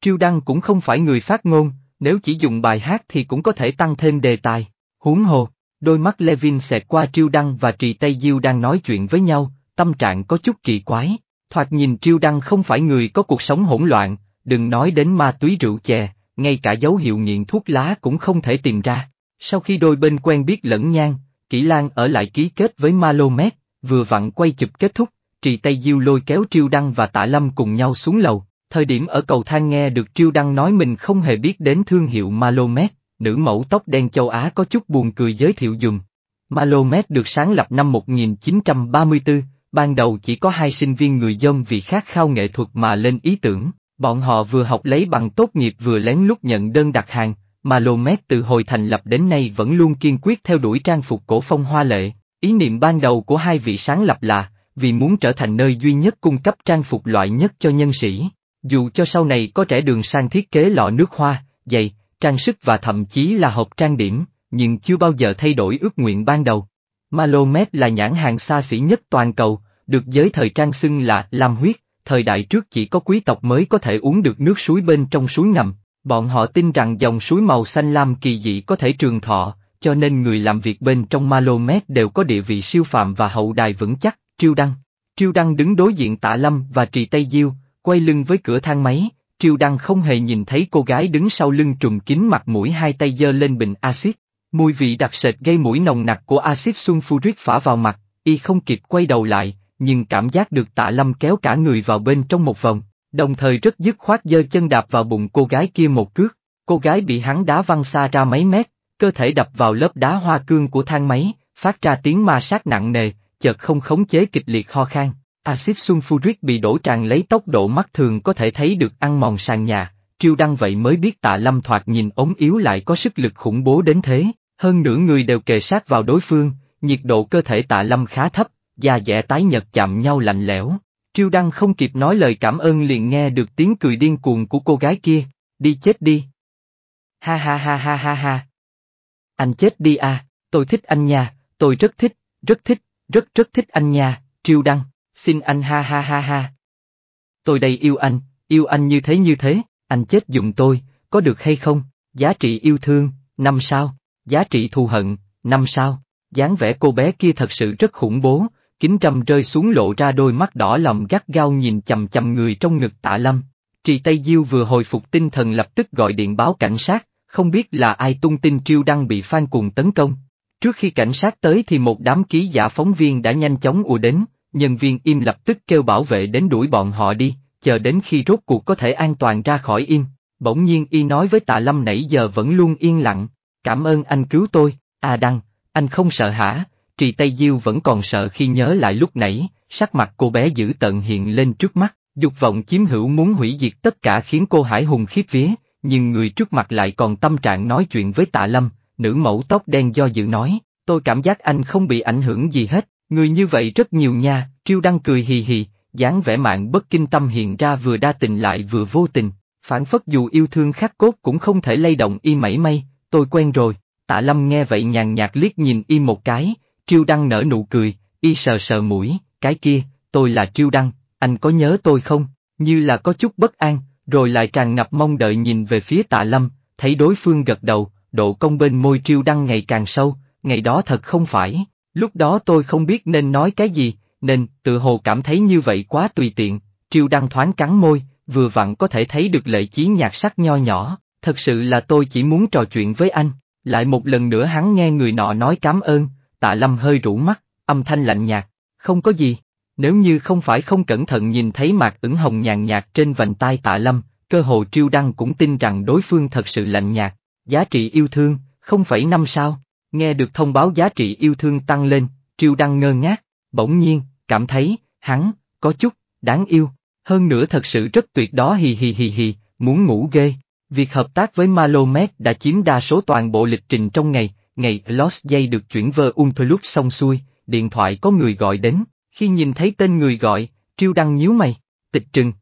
Triêu Đăng cũng không phải người phát ngôn, nếu chỉ dùng bài hát thì cũng có thể tăng thêm đề tài. Huống hồ, đôi mắt Levin xẹt qua Triêu Đăng và Trì Tây Diêu đang nói chuyện với nhau, tâm trạng có chút kỳ quái. Thoạt nhìn Triêu Đăng không phải người có cuộc sống hỗn loạn, đừng nói đến ma túy rượu chè, ngay cả dấu hiệu nghiện thuốc lá cũng không thể tìm ra. Sau khi đôi bên quen biết lẫn nhang, Kỷ Lan ở lại ký kết với Malomet, vừa vặn quay chụp kết thúc, Trì Tây Diêu lôi kéo Triêu Đăng và Tạ Lâm cùng nhau xuống lầu. Thời điểm ở cầu thang nghe được Triêu Đăng nói mình không hề biết đến thương hiệu Malomet, nữ mẫu tóc đen châu Á có chút buồn cười giới thiệu dùm. Malomet được sáng lập năm 1934, ban đầu chỉ có hai sinh viên người dân vì khát khao nghệ thuật mà lên ý tưởng, bọn họ vừa học lấy bằng tốt nghiệp vừa lén lút nhận đơn đặt hàng, mà Lomet từ hồi thành lập đến nay vẫn luôn kiên quyết theo đuổi trang phục cổ phong hoa lệ. Ý niệm ban đầu của hai vị sáng lập là, vì muốn trở thành nơi duy nhất cung cấp trang phục loại nhất cho nhân sĩ, dù cho sau này có trẻ đường sang thiết kế lọ nước hoa, giày, trang sức và thậm chí là hộp trang điểm, nhưng chưa bao giờ thay đổi ước nguyện ban đầu. Malomet là nhãn hàng xa xỉ nhất toàn cầu, được giới thời trang xưng là làm huyết, thời đại trước chỉ có quý tộc mới có thể uống được nước suối bên trong suối ngầm, Bọn họ tin rằng dòng suối màu xanh lam kỳ dị có thể trường thọ, cho nên người làm việc bên trong Malomet đều có địa vị siêu phàm và hậu đài vững chắc, Triêu Đăng. Triêu Đăng đứng đối diện Tạ Lâm và Trì Tây Diêu, quay lưng với cửa thang máy, Triêu Đăng không hề nhìn thấy cô gái đứng sau lưng trùm kín mặt mũi hai tay giơ lên bình axit. Mùi vị đặc sệt gây mũi nồng nặc của axit sunfuric phả vào mặt, y không kịp quay đầu lại, nhưng cảm giác được Tạ Lâm kéo cả người vào bên trong một vòng. Đồng thời rất dứt khoát giơ chân đạp vào bụng cô gái kia một cước, cô gái bị hắn đá văng xa ra mấy mét, cơ thể đập vào lớp đá hoa cương của thang máy, phát ra tiếng ma sát nặng nề, chợt không khống chế kịch liệt ho khan. Acid sulfuric bị đổ tràn lấy tốc độ mắt thường có thể thấy được ăn mòn sàn nhà, triêu đăng vậy mới biết tạ lâm thoạt nhìn ống yếu lại có sức lực khủng bố đến thế, hơn nửa người đều kề sát vào đối phương, nhiệt độ cơ thể tạ lâm khá thấp, da dẻ tái nhợt chạm nhau lạnh lẽo, Triêu Đăng không kịp nói lời cảm ơn liền nghe được tiếng cười điên cuồng của cô gái kia, đi chết đi. Ha ha ha ha ha ha. Anh chết đi à, tôi thích anh nha, tôi rất thích, rất thích, rất rất thích anh nha, Triêu Đăng, xin anh ha ha ha ha. Tôi đây yêu anh, yêu anh như thế như thế, anh chết dùng tôi, có được hay không, giá trị yêu thương, năm sao, giá trị thù hận, năm sao, dáng vẻ cô bé kia thật sự rất khủng bố, kính râm rơi xuống lộ ra đôi mắt đỏ lòng gắt gao nhìn chầm chầm người trong ngực tạ lâm. Trì Tây Diêu vừa hồi phục tinh thần lập tức gọi điện báo cảnh sát, không biết là ai tung tin triêu đăng bị phan cuồng tấn công. Trước khi cảnh sát tới thì một đám ký giả phóng viên đã nhanh chóng ùa đến, nhân viên im lập tức kêu bảo vệ đến đuổi bọn họ đi, chờ đến khi rốt cuộc có thể an toàn ra khỏi im. Bỗng nhiên y nói với tạ lâm nãy giờ vẫn luôn yên lặng, cảm ơn anh cứu tôi, à đăng, anh không sợ hả, Kỳ Tây Diêu vẫn còn sợ khi nhớ lại lúc nãy, sắc mặt cô bé dữ tận hiện lên trước mắt, dục vọng chiếm hữu muốn hủy diệt tất cả khiến cô hải hùng khiếp vía, nhưng người trước mặt lại còn tâm trạng nói chuyện với tạ lâm, nữ mẫu tóc đen do dự nói, tôi cảm giác anh không bị ảnh hưởng gì hết, người như vậy rất nhiều nha, triêu đăng cười hì hì, dáng vẻ mạng bất kinh tâm hiện ra vừa đa tình lại vừa vô tình, phản phất dù yêu thương khắc cốt cũng không thể lay động y mảy may, tôi quen rồi, tạ lâm nghe vậy nhàn nhạt liếc nhìn y một cái, Triêu Đăng nở nụ cười, y sờ sờ mũi, cái kia, tôi là Triêu Đăng, anh có nhớ tôi không? Như là có chút bất an, rồi lại tràn ngập mong đợi nhìn về phía tạ lâm, thấy đối phương gật đầu, độ công bên môi Triêu Đăng ngày càng sâu, ngày đó thật không phải, lúc đó tôi không biết nên nói cái gì, nên tự hồ cảm thấy như vậy quá tùy tiện, Triêu Đăng thoáng cắn môi, vừa vặn có thể thấy được lệ chí nhạt sắc nho nhỏ, thật sự là tôi chỉ muốn trò chuyện với anh, lại một lần nữa hắn nghe người nọ nói cảm ơn, tạ lâm hơi rũ mắt, âm thanh lạnh nhạt, không có gì, nếu như không phải không cẩn thận nhìn thấy mạc ửng hồng nhàn nhạt trên vành tai tạ lâm, cơ hồ triêu đăng cũng tin rằng đối phương thật sự lạnh nhạt, giá trị yêu thương, không phải năm sao, nghe được thông báo giá trị yêu thương tăng lên, triêu đăng ngơ ngác, bỗng nhiên, cảm thấy, hắn, có chút, đáng yêu, hơn nữa thật sự rất tuyệt đó hì hì hì hì, muốn ngủ ghê. Việc hợp tác với Malomet đã chiếm đa số toàn bộ lịch trình trong ngày, ngày lost dây được chuyển vơ Unplug xong xuôi, điện thoại có người gọi đến, khi nhìn thấy tên người gọi, Triêu Đăng nhíu mày, tịch trừng.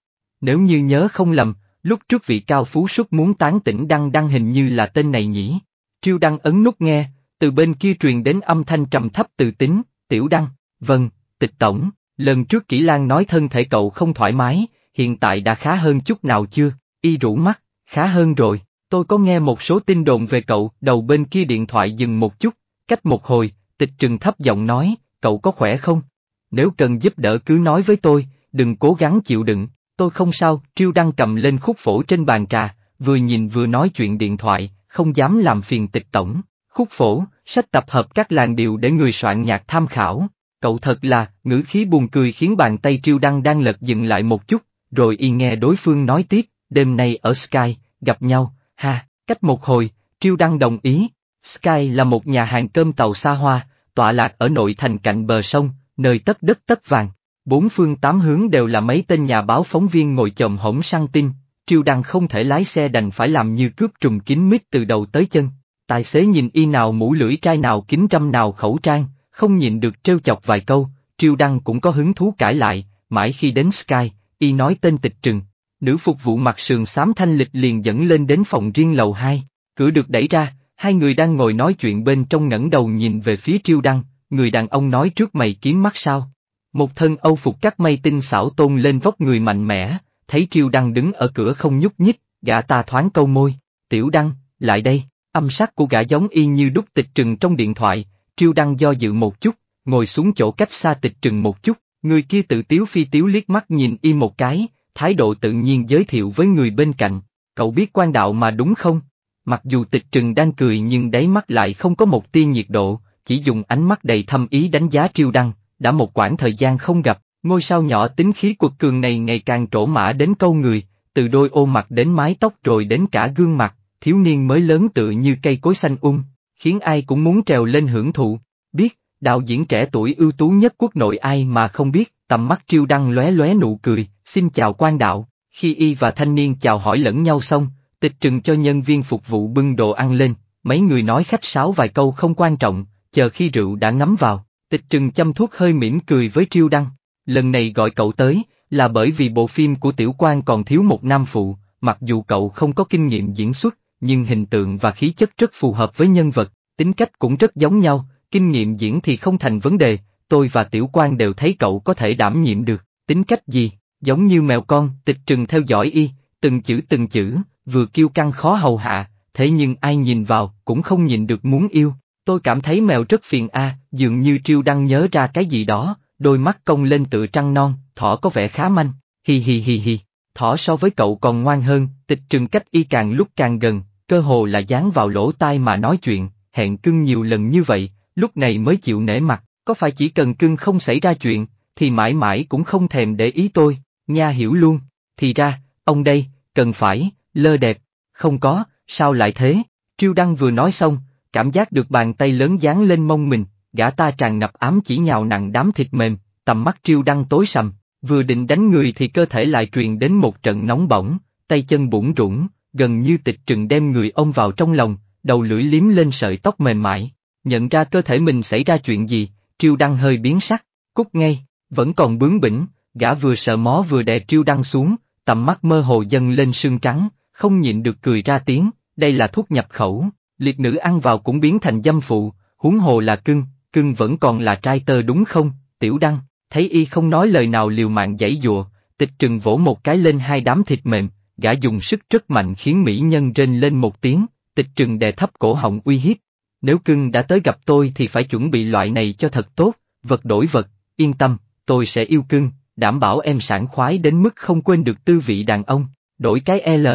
Nếu như nhớ không lầm, lúc trước vị cao phú xuất muốn tán tỉnh Đăng Đăng hình như là tên này nhỉ. Triêu Đăng ấn nút nghe, từ bên kia truyền đến âm thanh trầm thấp từ tính, tiểu Đăng, vâng, tịch tổng, lần trước Kỷ Lan nói thân thể cậu không thoải mái, hiện tại đã khá hơn chút nào chưa, y rủ mắt, khá hơn rồi tôi có nghe một số tin đồn về cậu, đầu bên kia điện thoại dừng một chút, cách một hồi, tịch trừng thấp giọng nói, cậu có khỏe không? Nếu cần giúp đỡ cứ nói với tôi, đừng cố gắng chịu đựng, tôi không sao, Triêu đăng cầm lên khúc phổ trên bàn trà, vừa nhìn vừa nói chuyện điện thoại, không dám làm phiền tịch tổng. Khúc phổ, sách tập hợp các làng điệu để người soạn nhạc tham khảo. Cậu thật là, ngữ khí buồn cười khiến bàn tay Triêu Đăng đang lật dựng lại một chút, rồi y nghe đối phương nói tiếp, đêm nay ở Sky, gặp nhau, Ha, cách một hồi, Triêu Đăng đồng ý. Sky là một nhà hàng cơm tàu xa hoa, tọa lạc ở nội thành cạnh bờ sông, nơi tất đất tất vàng. Bốn phương tám hướng đều là mấy tên nhà báo phóng viên ngồi chồm hổm săn tin, Triêu Đăng không thể lái xe đành phải làm như cướp trùng kín mít từ đầu tới chân. Tài xế nhìn y nào mũ lưỡi trai nào kính trăm nào khẩu trang, không nhìn được trêu chọc vài câu, Triêu Đăng cũng có hứng thú cãi lại, mãi khi đến Sky, y nói tên tịch trừng, nữ phục vụ mặt sườn xám thanh lịch liền dẫn lên đến phòng riêng lầu hai cửa được đẩy ra, hai người đang ngồi nói chuyện bên trong ngẩng đầu nhìn về phía triêu đăng, người đàn ông nói trước mày kiếm mắt sao. Một thân âu phục các mây tinh xảo tôn lên vóc người mạnh mẽ, thấy triêu đăng đứng ở cửa không nhúc nhích, gã ta thoáng câu môi, tiểu đăng, lại đây, âm sắc của gã giống y như đúc tịch trừng trong điện thoại, triêu đăng do dự một chút, ngồi xuống chỗ cách xa tịch trừng một chút, người kia tự tiếu phi tiếu liếc mắt nhìn y một cái, thái độ tự nhiên giới thiệu với người bên cạnh, cậu biết quan đạo mà đúng không? Mặc dù tịch trừng đang cười nhưng đáy mắt lại không có một tia nhiệt độ, chỉ dùng ánh mắt đầy thâm ý đánh giá triêu đăng, đã một quãng thời gian không gặp, ngôi sao nhỏ tính khí cuộc cường này ngày càng trổ mã đến câu người, từ đôi ô mặt đến mái tóc rồi đến cả gương mặt, thiếu niên mới lớn tự như cây cối xanh ung, um, khiến ai cũng muốn trèo lên hưởng thụ, biết, đạo diễn trẻ tuổi ưu tú nhất quốc nội ai mà không biết, tầm mắt triêu đăng lóe lóe nụ cười, Xin chào quan đạo, khi y và thanh niên chào hỏi lẫn nhau xong, tịch trừng cho nhân viên phục vụ bưng đồ ăn lên, mấy người nói khách sáo vài câu không quan trọng, chờ khi rượu đã ngấm vào, tịch trừng chăm thuốc hơi mỉm cười với triêu đăng, lần này gọi cậu tới, là bởi vì bộ phim của tiểu quan còn thiếu một nam phụ, mặc dù cậu không có kinh nghiệm diễn xuất, nhưng hình tượng và khí chất rất phù hợp với nhân vật, tính cách cũng rất giống nhau, kinh nghiệm diễn thì không thành vấn đề, tôi và tiểu quan đều thấy cậu có thể đảm nhiệm được, tính cách gì? Giống như mèo con, tịch trừng theo dõi y, từng chữ từng chữ, vừa kêu căng khó hầu hạ, thế nhưng ai nhìn vào cũng không nhìn được muốn yêu. Tôi cảm thấy mèo rất phiền a, dường như Triêu đang nhớ ra cái gì đó, đôi mắt cong lên tựa trăng non, thỏ có vẻ khá manh, hi hi hi hi, thỏ so với cậu còn ngoan hơn, tịch trừng cách y càng lúc càng gần, cơ hồ là dán vào lỗ tai mà nói chuyện, hẹn cưng nhiều lần như vậy, lúc này mới chịu nể mặt, có phải chỉ cần cưng không xảy ra chuyện, thì mãi mãi cũng không thèm để ý tôi. Nha hiểu luôn, thì ra, ông đây, cần phải, lơ đẹp, không có, sao lại thế? Triêu Đăng vừa nói xong, cảm giác được bàn tay lớn dán lên mông mình, gã ta tràn ngập ám chỉ nhào nặng đám thịt mềm, tầm mắt Triêu Đăng tối sầm, vừa định đánh người thì cơ thể lại truyền đến một trận nóng bỏng, tay chân bủn rủn, gần như tịch trừng đem người ông vào trong lòng, đầu lưỡi liếm lên sợi tóc mềm mại, nhận ra cơ thể mình xảy ra chuyện gì, Triêu Đăng hơi biến sắc, cút ngay, vẫn còn bướng bỉnh, gã vừa sợ mó vừa đè triêu đăng xuống, tầm mắt mơ hồ dâng lên sương trắng, không nhịn được cười ra tiếng, đây là thuốc nhập khẩu, liệt nữ ăn vào cũng biến thành dâm phụ, huống hồ là cưng, cưng vẫn còn là trai tơ đúng không, tiểu đăng, thấy y không nói lời nào liều mạng dãy dụa, tịch trừng vỗ một cái lên hai đám thịt mềm, gã dùng sức rất mạnh khiến mỹ nhân rên lên một tiếng, tịch trừng đè thấp cổ họng uy hiếp, nếu cưng đã tới gặp tôi thì phải chuẩn bị loại này cho thật tốt, vật đổi vật, yên tâm, tôi sẽ yêu cưng, đảm bảo em sảng khoái đến mức không quên được tư vị đàn ông, đổi cái L.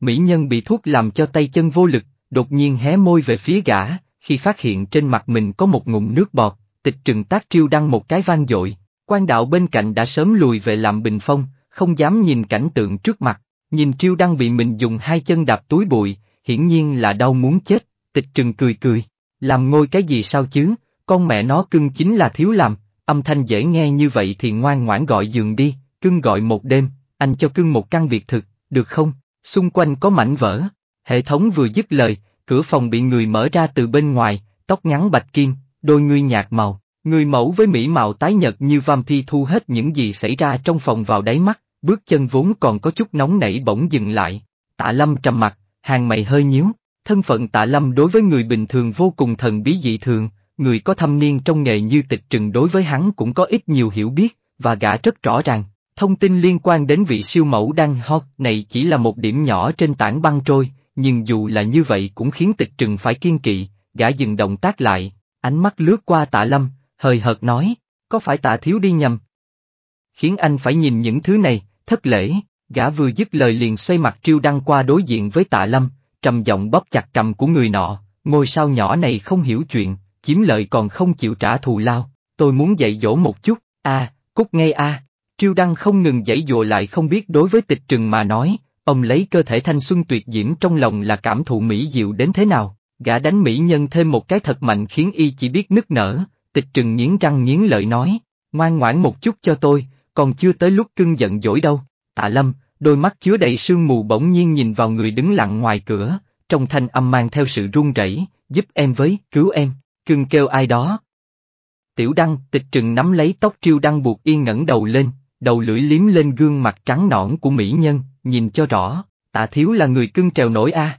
Mỹ nhân bị thuốc làm cho tay chân vô lực, đột nhiên hé môi về phía gã, khi phát hiện trên mặt mình có một ngụm nước bọt, tịch trừng tác triêu đăng một cái vang dội, quan đạo bên cạnh đã sớm lùi về làm bình phong, không dám nhìn cảnh tượng trước mặt, nhìn triêu đăng bị mình dùng hai chân đạp túi bụi, hiển nhiên là đau muốn chết, tịch trừng cười cười, làm ngôi cái gì sao chứ, con mẹ nó cưng chính là thiếu làm, âm thanh dễ nghe như vậy thì ngoan ngoãn gọi giường đi, cưng gọi một đêm, anh cho cưng một căn biệt thực, được không? Xung quanh có mảnh vỡ, hệ thống vừa dứt lời, cửa phòng bị người mở ra từ bên ngoài, tóc ngắn bạch kim, đôi ngươi nhạt màu, người mẫu với mỹ mạo tái nhật như vampi thu hết những gì xảy ra trong phòng vào đáy mắt, bước chân vốn còn có chút nóng nảy bỗng dừng lại, tạ lâm trầm mặt, hàng mày hơi nhíu, thân phận tạ lâm đối với người bình thường vô cùng thần bí dị thường, người có thâm niên trong nghề như tịch trừng đối với hắn cũng có ít nhiều hiểu biết, và gã rất rõ ràng, thông tin liên quan đến vị siêu mẫu đang hot này chỉ là một điểm nhỏ trên tảng băng trôi, nhưng dù là như vậy cũng khiến tịch trừng phải kiên kỵ, gã dừng động tác lại, ánh mắt lướt qua tạ lâm, hời hợt nói, có phải tạ thiếu đi nhầm? Khiến anh phải nhìn những thứ này, thất lễ, gã vừa dứt lời liền xoay mặt triêu đăng qua đối diện với tạ lâm, trầm giọng bóp chặt cầm của người nọ, ngôi sao nhỏ này không hiểu chuyện, chiếm lợi còn không chịu trả thù lao, tôi muốn dạy dỗ một chút, a, cút ngay a. Triêu Đăng không ngừng dãy dụa lại không biết đối với tịch trừng mà nói, ông lấy cơ thể thanh xuân tuyệt diễm trong lòng là cảm thụ mỹ diệu đến thế nào, gã đánh mỹ nhân thêm một cái thật mạnh khiến y chỉ biết nức nở, tịch trừng nghiến răng nghiến lợi nói, ngoan ngoãn một chút cho tôi, còn chưa tới lúc cưng giận dỗi đâu, tạ lâm, đôi mắt chứa đầy sương mù bỗng nhiên nhìn vào người đứng lặng ngoài cửa, trong thanh âm mang theo sự run rẩy, giúp em với, cứu em cưng kêu ai đó. Tiểu đăng tịch trừng nắm lấy tóc triêu đăng buộc yên ngẩng đầu lên, đầu lưỡi liếm lên gương mặt trắng nõn của mỹ nhân, nhìn cho rõ, tạ thiếu là người cưng trèo nổi a.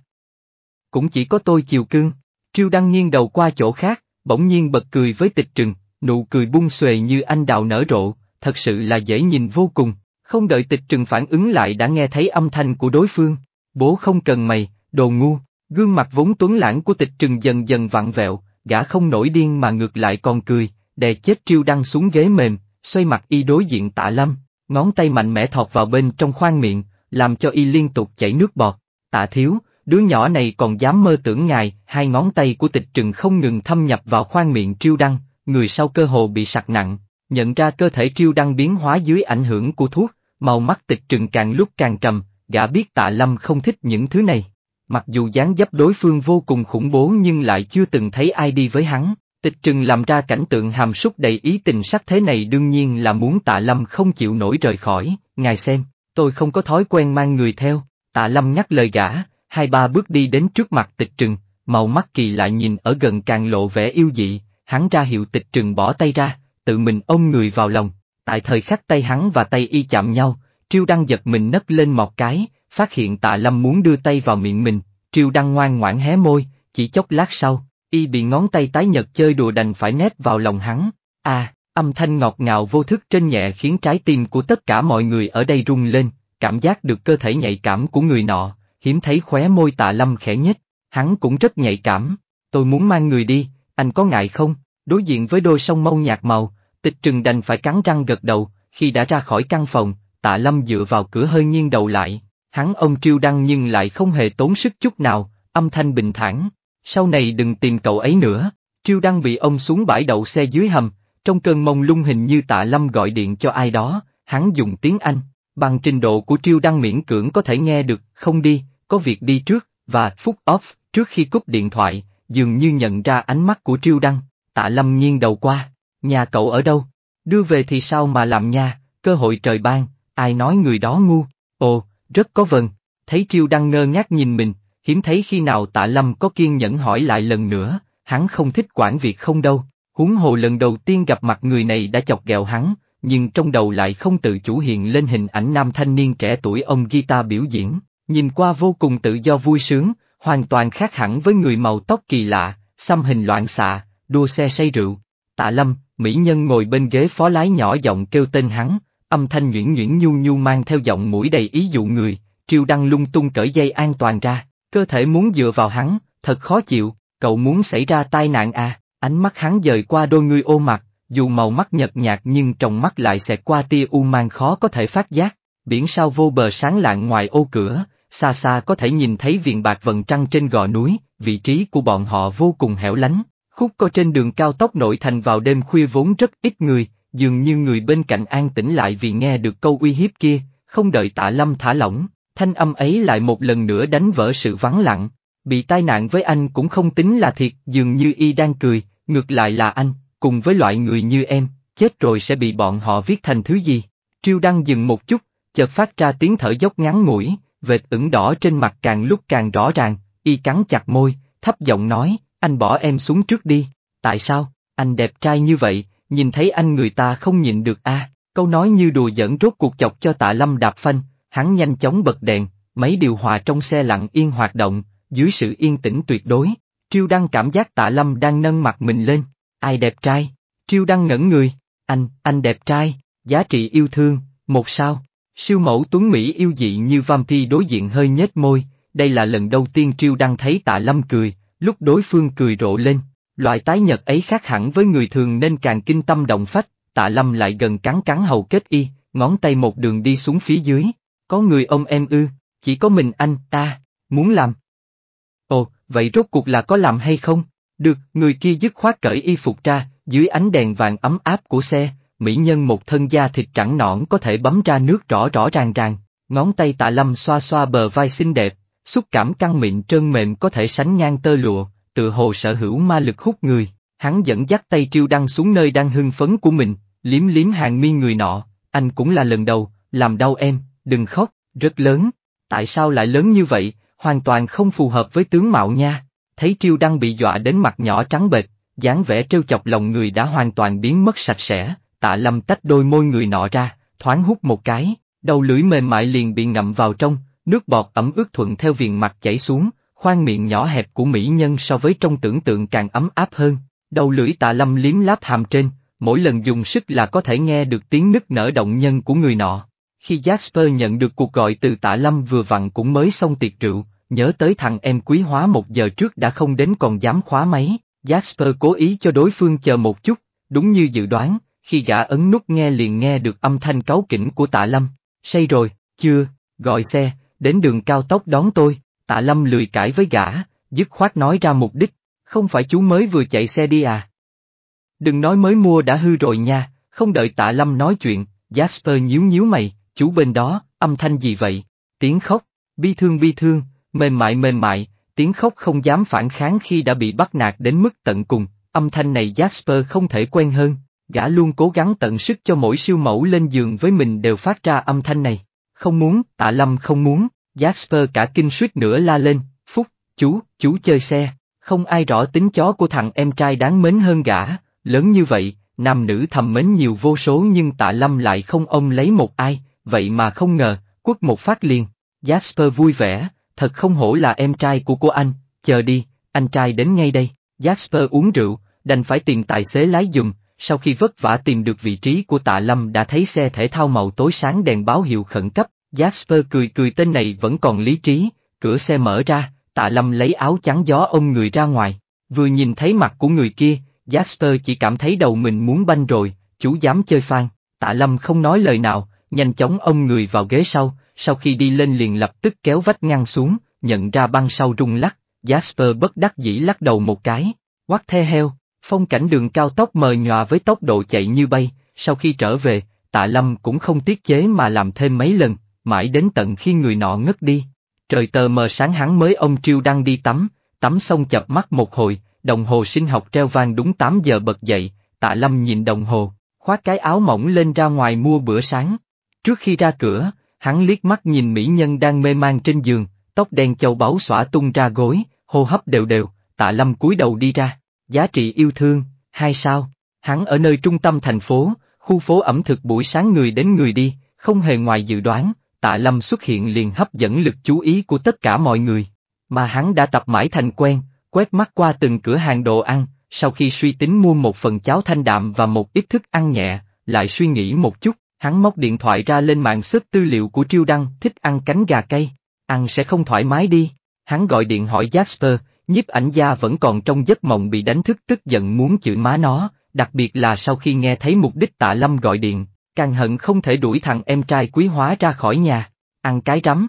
Cũng chỉ có tôi chiều cưng, triêu đăng nghiêng đầu qua chỗ khác, bỗng nhiên bật cười với tịch trừng, nụ cười bung xuề như anh đào nở rộ, thật sự là dễ nhìn vô cùng, không đợi tịch trừng phản ứng lại đã nghe thấy âm thanh của đối phương, bố không cần mày, đồ ngu, gương mặt vốn tuấn lãng của tịch trừng dần dần vặn vẹo, gã không nổi điên mà ngược lại còn cười, đè chết triêu đăng xuống ghế mềm, xoay mặt y đối diện tạ lâm, ngón tay mạnh mẽ thọt vào bên trong khoang miệng, làm cho y liên tục chảy nước bọt, tạ thiếu, đứa nhỏ này còn dám mơ tưởng ngài, hai ngón tay của tịch trừng không ngừng thâm nhập vào khoang miệng triêu đăng, người sau cơ hồ bị sặc nặng, nhận ra cơ thể triêu đăng biến hóa dưới ảnh hưởng của thuốc, màu mắt tịch trừng càng lúc càng trầm, gã biết tạ lâm không thích những thứ này mặc dù dáng dấp đối phương vô cùng khủng bố nhưng lại chưa từng thấy ai đi với hắn. Tịch trừng làm ra cảnh tượng hàm súc đầy ý tình sắc thế này đương nhiên là muốn tạ lâm không chịu nổi rời khỏi, ngài xem, tôi không có thói quen mang người theo, tạ lâm nhắc lời gã, hai ba bước đi đến trước mặt tịch trừng, màu mắt kỳ lại nhìn ở gần càng lộ vẻ yêu dị, hắn ra hiệu tịch trừng bỏ tay ra, tự mình ôm người vào lòng, tại thời khắc tay hắn và tay y chạm nhau, triêu Đăng giật mình nấc lên một cái, phát hiện tạ lâm muốn đưa tay vào miệng mình, triều đăng ngoan ngoãn hé môi, chỉ chốc lát sau, y bị ngón tay tái nhật chơi đùa đành phải nép vào lòng hắn, A, à, âm thanh ngọt ngào vô thức trên nhẹ khiến trái tim của tất cả mọi người ở đây rung lên, cảm giác được cơ thể nhạy cảm của người nọ, hiếm thấy khóe môi tạ lâm khẽ nhất, hắn cũng rất nhạy cảm, tôi muốn mang người đi, anh có ngại không, đối diện với đôi sông mâu nhạt màu, tịch trừng đành phải cắn răng gật đầu, khi đã ra khỏi căn phòng, tạ lâm dựa vào cửa hơi nghiêng đầu lại, Hắn ông triêu đăng nhưng lại không hề tốn sức chút nào, âm thanh bình thản. Sau này đừng tìm cậu ấy nữa. Triêu đăng bị ông xuống bãi đậu xe dưới hầm, trong cơn mông lung hình như tạ lâm gọi điện cho ai đó, hắn dùng tiếng Anh. Bằng trình độ của triêu đăng miễn cưỡng có thể nghe được, không đi, có việc đi trước, và phút off, trước khi cúp điện thoại, dường như nhận ra ánh mắt của triêu đăng, tạ lâm nghiêng đầu qua, nhà cậu ở đâu, đưa về thì sao mà làm nha, cơ hội trời ban, ai nói người đó ngu, ồ, rất có vần, thấy Kiêu đang ngơ ngác nhìn mình, hiếm thấy khi nào tạ lâm có kiên nhẫn hỏi lại lần nữa, hắn không thích quản việc không đâu, huống hồ lần đầu tiên gặp mặt người này đã chọc ghẹo hắn, nhưng trong đầu lại không tự chủ hiện lên hình ảnh nam thanh niên trẻ tuổi ông guitar biểu diễn, nhìn qua vô cùng tự do vui sướng, hoàn toàn khác hẳn với người màu tóc kỳ lạ, xăm hình loạn xạ, đua xe say rượu. Tạ Lâm, mỹ nhân ngồi bên ghế phó lái nhỏ giọng kêu tên hắn, âm thanh nhuyễn nhuyễn nhu nhu mang theo giọng mũi đầy ý dụ người, triều đăng lung tung cởi dây an toàn ra, cơ thể muốn dựa vào hắn, thật khó chịu, cậu muốn xảy ra tai nạn à, ánh mắt hắn dời qua đôi người ô mặt, dù màu mắt nhợt nhạt nhưng trong mắt lại xẹt qua tia u mang khó có thể phát giác, biển sao vô bờ sáng lạng ngoài ô cửa, xa xa có thể nhìn thấy viền bạc vận trăng trên gò núi, vị trí của bọn họ vô cùng hẻo lánh, khúc co trên đường cao tốc nội thành vào đêm khuya vốn rất ít người, dường như người bên cạnh an tĩnh lại vì nghe được câu uy hiếp kia, không đợi tạ lâm thả lỏng, thanh âm ấy lại một lần nữa đánh vỡ sự vắng lặng. Bị tai nạn với anh cũng không tính là thiệt, dường như y đang cười, ngược lại là anh, cùng với loại người như em, chết rồi sẽ bị bọn họ viết thành thứ gì. Triêu Đăng dừng một chút, chợt phát ra tiếng thở dốc ngắn ngủi, vệt ửng đỏ trên mặt càng lúc càng rõ ràng, y cắn chặt môi, thấp giọng nói, anh bỏ em xuống trước đi, tại sao, anh đẹp trai như vậy, nhìn thấy anh người ta không nhịn được a câu nói như đùa giỡn rốt cuộc chọc cho tạ lâm đạp phanh, hắn nhanh chóng bật đèn, mấy điều hòa trong xe lặng yên hoạt động, dưới sự yên tĩnh tuyệt đối, Triêu Đăng cảm giác tạ lâm đang nâng mặt mình lên, ai đẹp trai, Triêu Đăng ngẩn người, anh, anh đẹp trai, giá trị yêu thương, một sao, siêu mẫu tuấn Mỹ yêu dị như vampi đối diện hơi nhếch môi, đây là lần đầu tiên Triêu Đăng thấy tạ lâm cười, lúc đối phương cười rộ lên, Loại tái nhật ấy khác hẳn với người thường nên càng kinh tâm động phách, tạ lâm lại gần cắn cắn hầu kết y, ngón tay một đường đi xuống phía dưới, có người ông em ư, chỉ có mình anh, ta, muốn làm. Ồ, vậy rốt cuộc là có làm hay không? Được, người kia dứt khoát cởi y phục ra, dưới ánh đèn vàng ấm áp của xe, mỹ nhân một thân da thịt trắng nõn có thể bấm ra nước rõ rõ ràng ràng, ngón tay tạ lâm xoa xoa bờ vai xinh đẹp, xúc cảm căng mịn trơn mềm có thể sánh ngang tơ lụa, tựa hồ sở hữu ma lực hút người, hắn dẫn dắt tay triêu đăng xuống nơi đang hưng phấn của mình, liếm liếm hàng mi người nọ, anh cũng là lần đầu, làm đau em, đừng khóc, rất lớn, tại sao lại lớn như vậy, hoàn toàn không phù hợp với tướng mạo nha, thấy triêu đăng bị dọa đến mặt nhỏ trắng bệch, dáng vẻ trêu chọc lòng người đã hoàn toàn biến mất sạch sẽ, tạ lâm tách đôi môi người nọ ra, thoáng hút một cái, đầu lưỡi mềm mại liền bị ngậm vào trong, nước bọt ẩm ướt thuận theo viền mặt chảy xuống, khoang miệng nhỏ hẹp của mỹ nhân so với trong tưởng tượng càng ấm áp hơn, đầu lưỡi tạ lâm liếm láp hàm trên, mỗi lần dùng sức là có thể nghe được tiếng nức nở động nhân của người nọ. Khi Jasper nhận được cuộc gọi từ tạ lâm vừa vặn cũng mới xong tiệc rượu, nhớ tới thằng em quý hóa một giờ trước đã không đến còn dám khóa máy, Jasper cố ý cho đối phương chờ một chút, đúng như dự đoán, khi gã ấn nút nghe liền nghe được âm thanh cáu kỉnh của tạ lâm, say rồi, chưa, gọi xe, đến đường cao tốc đón tôi tạ lâm lười cãi với gã, dứt khoát nói ra mục đích, không phải chú mới vừa chạy xe đi à. Đừng nói mới mua đã hư rồi nha, không đợi tạ lâm nói chuyện, Jasper nhíu nhíu mày, chú bên đó, âm thanh gì vậy, tiếng khóc, bi thương bi thương, mềm mại mềm mại, tiếng khóc không dám phản kháng khi đã bị bắt nạt đến mức tận cùng, âm thanh này Jasper không thể quen hơn, gã luôn cố gắng tận sức cho mỗi siêu mẫu lên giường với mình đều phát ra âm thanh này. Không muốn, tạ lâm không muốn. Jasper cả kinh suýt nữa la lên, Phúc, chú, chú chơi xe, không ai rõ tính chó của thằng em trai đáng mến hơn gã, lớn như vậy, nam nữ thầm mến nhiều vô số nhưng tạ lâm lại không ông lấy một ai, vậy mà không ngờ, quất một phát liền. Jasper vui vẻ, thật không hổ là em trai của cô anh, chờ đi, anh trai đến ngay đây. Jasper uống rượu, đành phải tìm tài xế lái dùm, sau khi vất vả tìm được vị trí của tạ lâm đã thấy xe thể thao màu tối sáng đèn báo hiệu khẩn cấp, Jasper cười cười tên này vẫn còn lý trí, cửa xe mở ra, tạ lâm lấy áo chắn gió ông người ra ngoài, vừa nhìn thấy mặt của người kia, Jasper chỉ cảm thấy đầu mình muốn banh rồi, chú dám chơi phan, tạ lâm không nói lời nào, nhanh chóng ông người vào ghế sau, sau khi đi lên liền lập tức kéo vách ngăn xuống, nhận ra băng sau rung lắc, Jasper bất đắc dĩ lắc đầu một cái, quát the heo, phong cảnh đường cao tốc mờ nhòa với tốc độ chạy như bay, sau khi trở về, tạ lâm cũng không tiết chế mà làm thêm mấy lần, mãi đến tận khi người nọ ngất đi. Trời tờ mờ sáng hắn mới ông Triêu đang đi tắm, tắm xong chập mắt một hồi, đồng hồ sinh học treo vang đúng 8 giờ bật dậy, tạ lâm nhìn đồng hồ, khoác cái áo mỏng lên ra ngoài mua bữa sáng. Trước khi ra cửa, hắn liếc mắt nhìn mỹ nhân đang mê man trên giường, tóc đen châu báu xõa tung ra gối, hô hấp đều đều, tạ lâm cúi đầu đi ra, giá trị yêu thương, hai sao, hắn ở nơi trung tâm thành phố, khu phố ẩm thực buổi sáng người đến người đi, không hề ngoài dự đoán, tạ lâm xuất hiện liền hấp dẫn lực chú ý của tất cả mọi người. Mà hắn đã tập mãi thành quen, quét mắt qua từng cửa hàng đồ ăn, sau khi suy tính mua một phần cháo thanh đạm và một ít thức ăn nhẹ, lại suy nghĩ một chút, hắn móc điện thoại ra lên mạng xếp tư liệu của Triêu Đăng thích ăn cánh gà cây, ăn sẽ không thoải mái đi. Hắn gọi điện hỏi Jasper, nhiếp ảnh gia vẫn còn trong giấc mộng bị đánh thức tức giận muốn chửi má nó, đặc biệt là sau khi nghe thấy mục đích tạ lâm gọi điện, càng hận không thể đuổi thằng em trai quý hóa ra khỏi nhà, ăn cái rắm.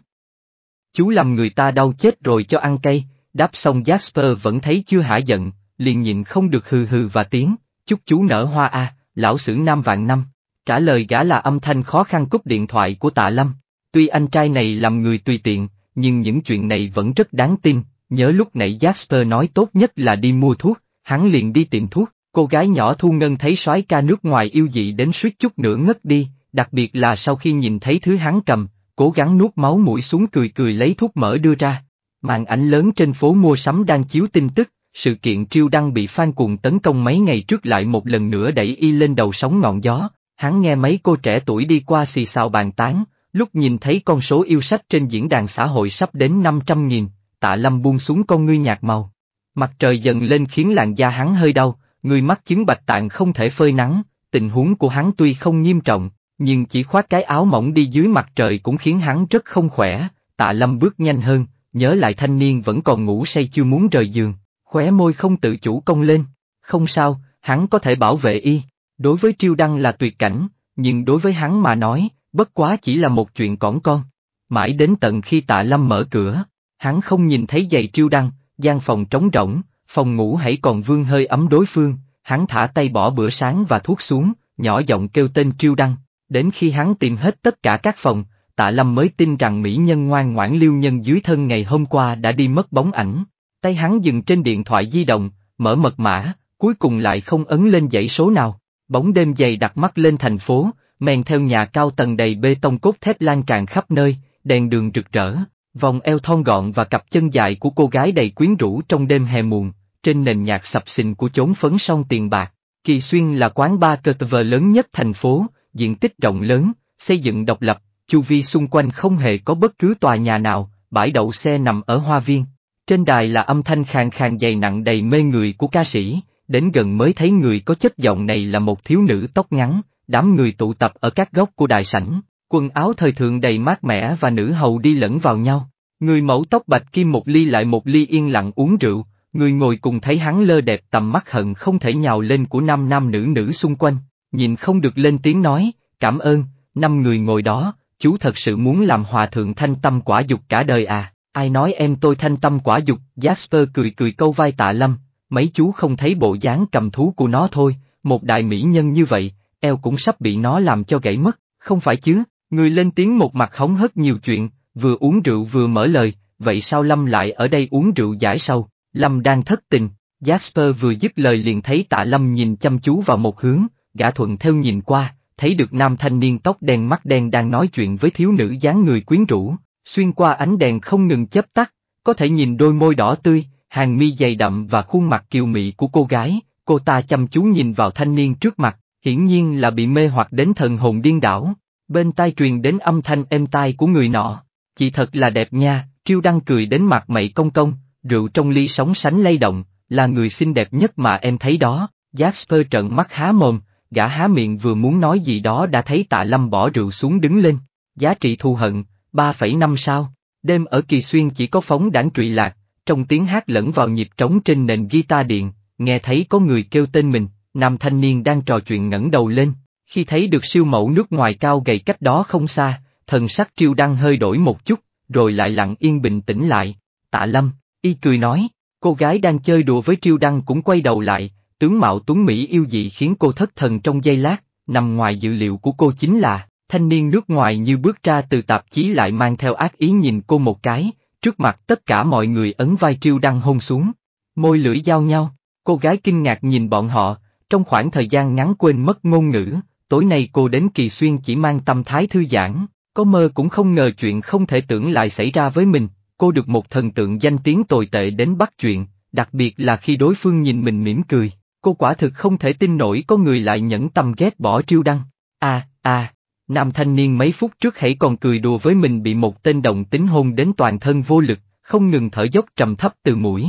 Chú làm người ta đau chết rồi cho ăn cây, đáp xong Jasper vẫn thấy chưa hả giận, liền nhịn không được hừ hừ và tiếng, chúc chú nở hoa a, lão sử nam vạn năm, trả lời gã là âm thanh khó khăn cúp điện thoại của tạ lâm, tuy anh trai này làm người tùy tiện, nhưng những chuyện này vẫn rất đáng tin, nhớ lúc nãy Jasper nói tốt nhất là đi mua thuốc, hắn liền đi tìm thuốc, Cô gái nhỏ Thu Ngân thấy soái ca nước ngoài yêu dị đến suýt chút nữa ngất đi, đặc biệt là sau khi nhìn thấy thứ hắn cầm, cố gắng nuốt máu mũi xuống cười cười lấy thuốc mỡ đưa ra. Màn ảnh lớn trên phố mua sắm đang chiếu tin tức, sự kiện triêu đăng bị phan cuồng tấn công mấy ngày trước lại một lần nữa đẩy y lên đầu sóng ngọn gió, hắn nghe mấy cô trẻ tuổi đi qua xì xào bàn tán, lúc nhìn thấy con số yêu sách trên diễn đàn xã hội sắp đến năm trăm nghìn, tạ lâm buông xuống con ngươi nhạt màu. Mặt trời dần lên khiến làn da hắn hơi đau, người mắc chứng bạch tạng không thể phơi nắng, tình huống của hắn tuy không nghiêm trọng, nhưng chỉ khoác cái áo mỏng đi dưới mặt trời cũng khiến hắn rất không khỏe, tạ lâm bước nhanh hơn, nhớ lại thanh niên vẫn còn ngủ say chưa muốn rời giường, khóe môi không tự chủ cong lên, không sao, hắn có thể bảo vệ y, đối với triêu đăng là tuyệt cảnh, nhưng đối với hắn mà nói, bất quá chỉ là một chuyện cỏn con. Mãi đến tận khi tạ lâm mở cửa, hắn không nhìn thấy giày triêu đăng, gian phòng trống rỗng, Phòng ngủ hãy còn vương hơi ấm đối phương, hắn thả tay bỏ bữa sáng và thuốc xuống, nhỏ giọng kêu tên Triêu Đăng. Đến khi hắn tìm hết tất cả các phòng, Tạ Lâm mới tin rằng mỹ nhân ngoan ngoãn lưu nhân dưới thân ngày hôm qua đã đi mất bóng ảnh. Tay hắn dừng trên điện thoại di động, mở mật mã, cuối cùng lại không ấn lên dãy số nào. Bóng đêm dày đặt mắt lên thành phố, men theo nhà cao tầng đầy bê tông cốt thép lan tràn khắp nơi, đèn đường rực rỡ, vòng eo thon gọn và cặp chân dài của cô gái đầy quyến rũ trong đêm hè muộn, trên nền nhạc sập xình của chốn phấn song tiền bạc. Kỳ Xuyên là quán ba cơ vờ lớn nhất thành phố, diện tích rộng lớn, xây dựng độc lập, chu vi xung quanh không hề có bất cứ tòa nhà nào, bãi đậu xe nằm ở hoa viên. Trên đài là âm thanh khàn khàn dày nặng đầy mê người của ca sĩ, đến gần mới thấy người có chất giọng này là một thiếu nữ tóc ngắn, đám người tụ tập ở các góc của đài sảnh, quần áo thời thượng đầy mát mẻ và nữ hầu đi lẫn vào nhau. Người mẫu tóc bạch kim một ly lại một ly yên lặng uống rượu, Người ngồi cùng thấy hắn lơ đẹp tầm mắt hận không thể nhào lên của năm nam nữ nữ xung quanh, nhìn không được lên tiếng nói, cảm ơn, năm người ngồi đó, chú thật sự muốn làm hòa thượng thanh tâm quả dục cả đời à, ai nói em tôi thanh tâm quả dục, Jasper cười cười câu vai tạ lâm, mấy chú không thấy bộ dáng cầm thú của nó thôi, một đại mỹ nhân như vậy, eo cũng sắp bị nó làm cho gãy mất, không phải chứ, người lên tiếng một mặt hóng hớt nhiều chuyện, vừa uống rượu vừa mở lời, vậy sao lâm lại ở đây uống rượu giải sâu? Lâm đang thất tình, Jasper vừa dứt lời liền thấy tạ Lâm nhìn chăm chú vào một hướng, gã thuận theo nhìn qua, thấy được nam thanh niên tóc đen mắt đen đang nói chuyện với thiếu nữ dáng người quyến rũ, xuyên qua ánh đèn không ngừng chớp tắt, có thể nhìn đôi môi đỏ tươi, hàng mi dày đậm và khuôn mặt kiều mị của cô gái, cô ta chăm chú nhìn vào thanh niên trước mặt, hiển nhiên là bị mê hoặc đến thần hồn điên đảo, bên tai truyền đến âm thanh êm tai của người nọ, chị thật là đẹp nha, triêu đăng cười đến mặt mày công công, Rượu trong ly sóng sánh lay động, là người xinh đẹp nhất mà em thấy đó, Jasper trợn mắt há mồm, gã há miệng vừa muốn nói gì đó đã thấy tạ lâm bỏ rượu xuống đứng lên, giá trị thù hận, 3,5 sao, đêm ở kỳ xuyên chỉ có phóng đảng trụy lạc, trong tiếng hát lẫn vào nhịp trống trên nền guitar điện, nghe thấy có người kêu tên mình, nam thanh niên đang trò chuyện ngẩng đầu lên, khi thấy được siêu mẫu nước ngoài cao gầy cách đó không xa, thần sắc triêu đang hơi đổi một chút, rồi lại lặng yên bình tĩnh lại, tạ lâm, Y cười nói, cô gái đang chơi đùa với triêu đăng cũng quay đầu lại, tướng mạo tuấn Mỹ yêu dị khiến cô thất thần trong giây lát, nằm ngoài dữ liệu của cô chính là, thanh niên nước ngoài như bước ra từ tạp chí lại mang theo ác ý nhìn cô một cái, trước mặt tất cả mọi người ấn vai triêu đăng hôn xuống, môi lưỡi giao nhau, cô gái kinh ngạc nhìn bọn họ, trong khoảng thời gian ngắn quên mất ngôn ngữ, tối nay cô đến kỳ xuyên chỉ mang tâm thái thư giãn, có mơ cũng không ngờ chuyện không thể tưởng lại xảy ra với mình, cô được một thần tượng danh tiếng tồi tệ đến bắt chuyện, đặc biệt là khi đối phương nhìn mình mỉm cười, cô quả thực không thể tin nổi có người lại nhẫn tâm ghét bỏ triêu đăng. À, à, nam thanh niên mấy phút trước hãy còn cười đùa với mình bị một tên đồng tính hôn đến toàn thân vô lực, không ngừng thở dốc trầm thấp từ mũi.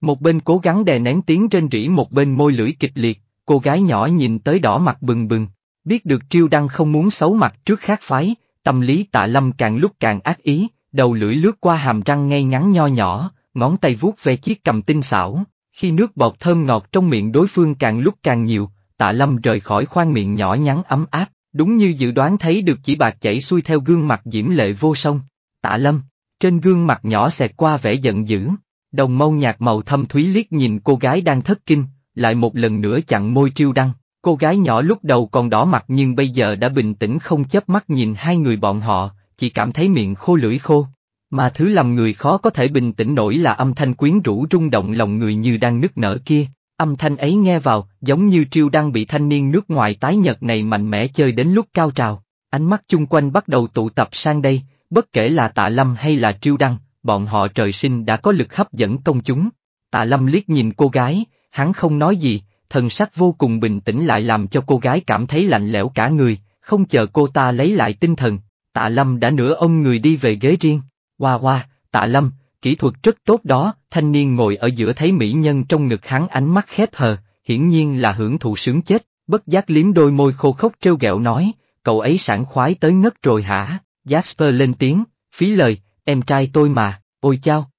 Một bên cố gắng đè nén tiếng trên rỉ một bên môi lưỡi kịch liệt, cô gái nhỏ nhìn tới đỏ mặt bừng bừng, biết được triêu đăng không muốn xấu mặt trước khác phái, tâm lý tạ lâm càng lúc càng ác ý, đầu lưỡi lướt qua hàm răng ngay ngắn nho nhỏ, ngón tay vuốt ve chiếc cầm tinh xảo, khi nước bọt thơm ngọt trong miệng đối phương càng lúc càng nhiều, tạ lâm rời khỏi khoang miệng nhỏ nhắn ấm áp, đúng như dự đoán thấy được chỉ bạc chảy xuôi theo gương mặt diễm lệ vô song, tạ lâm, trên gương mặt nhỏ xẹt qua vẻ giận dữ, đồng mâu nhạt màu thâm thúy liếc nhìn cô gái đang thất kinh, lại một lần nữa chặn môi triêu đăng. Cô gái nhỏ lúc đầu còn đỏ mặt nhưng bây giờ đã bình tĩnh không chớp mắt nhìn hai người bọn họ, chỉ cảm thấy miệng khô lưỡi khô. Mà thứ làm người khó có thể bình tĩnh nổi là âm thanh quyến rũ rung động lòng người như đang nức nở kia, âm thanh ấy nghe vào, giống như triêu đang bị thanh niên nước ngoài tái nhật này mạnh mẽ chơi đến lúc cao trào. Ánh mắt chung quanh bắt đầu tụ tập sang đây, bất kể là tạ lâm hay là triêu đăng, bọn họ trời sinh đã có lực hấp dẫn công chúng. Tạ lâm liếc nhìn cô gái, hắn không nói gì, thần sắc vô cùng bình tĩnh lại làm cho cô gái cảm thấy lạnh lẽo cả người, không chờ cô ta lấy lại tinh thần, tạ lâm đã nửa ông người đi về ghế riêng. Hoa hoa, tạ lâm, kỹ thuật rất tốt đó, thanh niên ngồi ở giữa thấy mỹ nhân trong ngực hắn ánh mắt khép hờ, hiển nhiên là hưởng thụ sướng chết, bất giác liếm đôi môi khô khốc trêu ghẹo nói, cậu ấy sảng khoái tới ngất rồi hả, Jasper lên tiếng, phí lời, em trai tôi mà, ôi chao.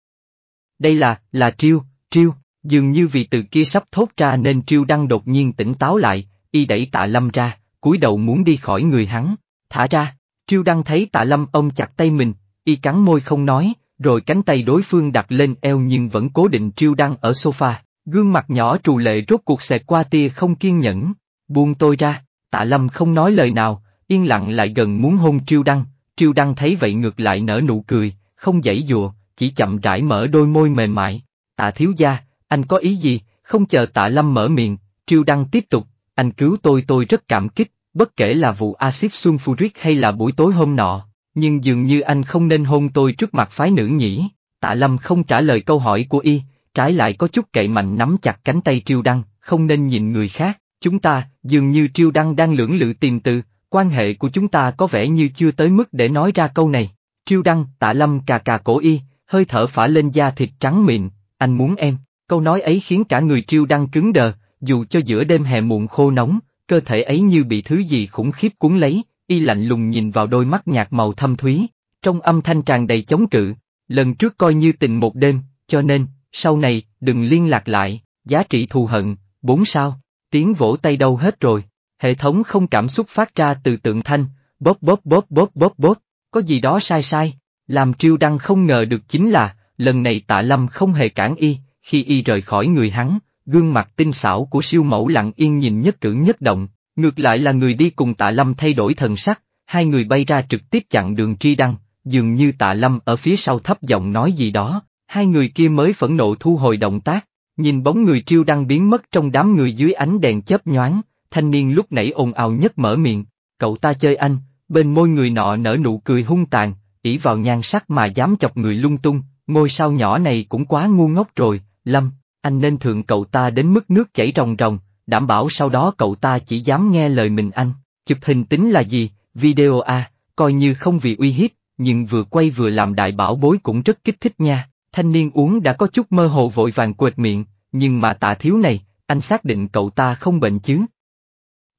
Đây là, là Triêu, Triêu, dường như vì từ kia sắp thốt ra nên Triêu đang đột nhiên tỉnh táo lại, y đẩy tạ lâm ra, cúi đầu muốn đi khỏi người hắn, thả ra, Triêu Đăng thấy tạ lâm ông chặt tay mình, y cắn môi không nói, rồi cánh tay đối phương đặt lên eo nhưng vẫn cố định Triêu Đăng ở sofa, gương mặt nhỏ trù lệ rốt cuộc xẹt qua tia không kiên nhẫn, buông tôi ra, tạ lâm không nói lời nào, yên lặng lại gần muốn hôn Triêu Đăng, Triêu Đăng thấy vậy ngược lại nở nụ cười, không dãy dùa, chỉ chậm rãi mở đôi môi mềm mại, tạ thiếu gia, anh có ý gì, không chờ tạ lâm mở miệng, Triêu Đăng tiếp tục, anh cứu tôi tôi rất cảm kích, bất kể là vụ axit sulfuric hay là buổi tối hôm nọ, nhưng dường như anh không nên hôn tôi trước mặt phái nữ nhỉ. Tạ Lâm không trả lời câu hỏi của y, trái lại có chút cậy mạnh nắm chặt cánh tay Triêu Đăng, không nên nhìn người khác, chúng ta, dường như Triêu Đăng đang lưỡng lự tìm từ, quan hệ của chúng ta có vẻ như chưa tới mức để nói ra câu này. Triêu Đăng, Tạ Lâm cà cà cổ y, hơi thở phả lên da thịt trắng mịn, anh muốn em, câu nói ấy khiến cả người Triêu Đăng cứng đờ, dù cho giữa đêm hè muộn khô nóng, cơ thể ấy như bị thứ gì khủng khiếp cuốn lấy, y lạnh lùng nhìn vào đôi mắt nhạt màu thâm thúy, trong âm thanh tràn đầy chống cự, lần trước coi như tình một đêm, cho nên, sau này, đừng liên lạc lại, giá trị thù hận, bốn sao, tiếng vỗ tay đâu hết rồi, hệ thống không cảm xúc phát ra từ tượng thanh, bóp bóp bóp bóp bóp bóp, có gì đó sai sai, làm triêu đăng không ngờ được chính là, lần này tạ lâm không hề cản y, khi y rời khỏi người hắn, gương mặt tinh xảo của siêu mẫu lặng yên nhìn nhất cử nhất động, ngược lại là người đi cùng tạ lâm thay đổi thần sắc, hai người bay ra trực tiếp chặn đường tri đăng, dường như tạ lâm ở phía sau thấp giọng nói gì đó, hai người kia mới phẫn nộ thu hồi động tác, nhìn bóng người triêu đăng biến mất trong đám người dưới ánh đèn chớp nhoáng, thanh niên lúc nãy ồn ào nhất mở miệng, cậu ta chơi anh, bên môi người nọ nở nụ cười hung tàn, ỷ vào nhan sắc mà dám chọc người lung tung, ngôi sao nhỏ này cũng quá ngu ngốc rồi, Lâm, anh nên thượng cậu ta đến mức nước chảy ròng ròng, đảm bảo sau đó cậu ta chỉ dám nghe lời mình anh. Chụp hình tính là gì, video à, coi như không vì uy hiếp, nhưng vừa quay vừa làm đại bảo bối cũng rất kích thích nha. Thanh niên uống đã có chút mơ hồ vội vàng quệt miệng, nhưng mà tạ thiếu này, anh xác định cậu ta không bệnh chứ.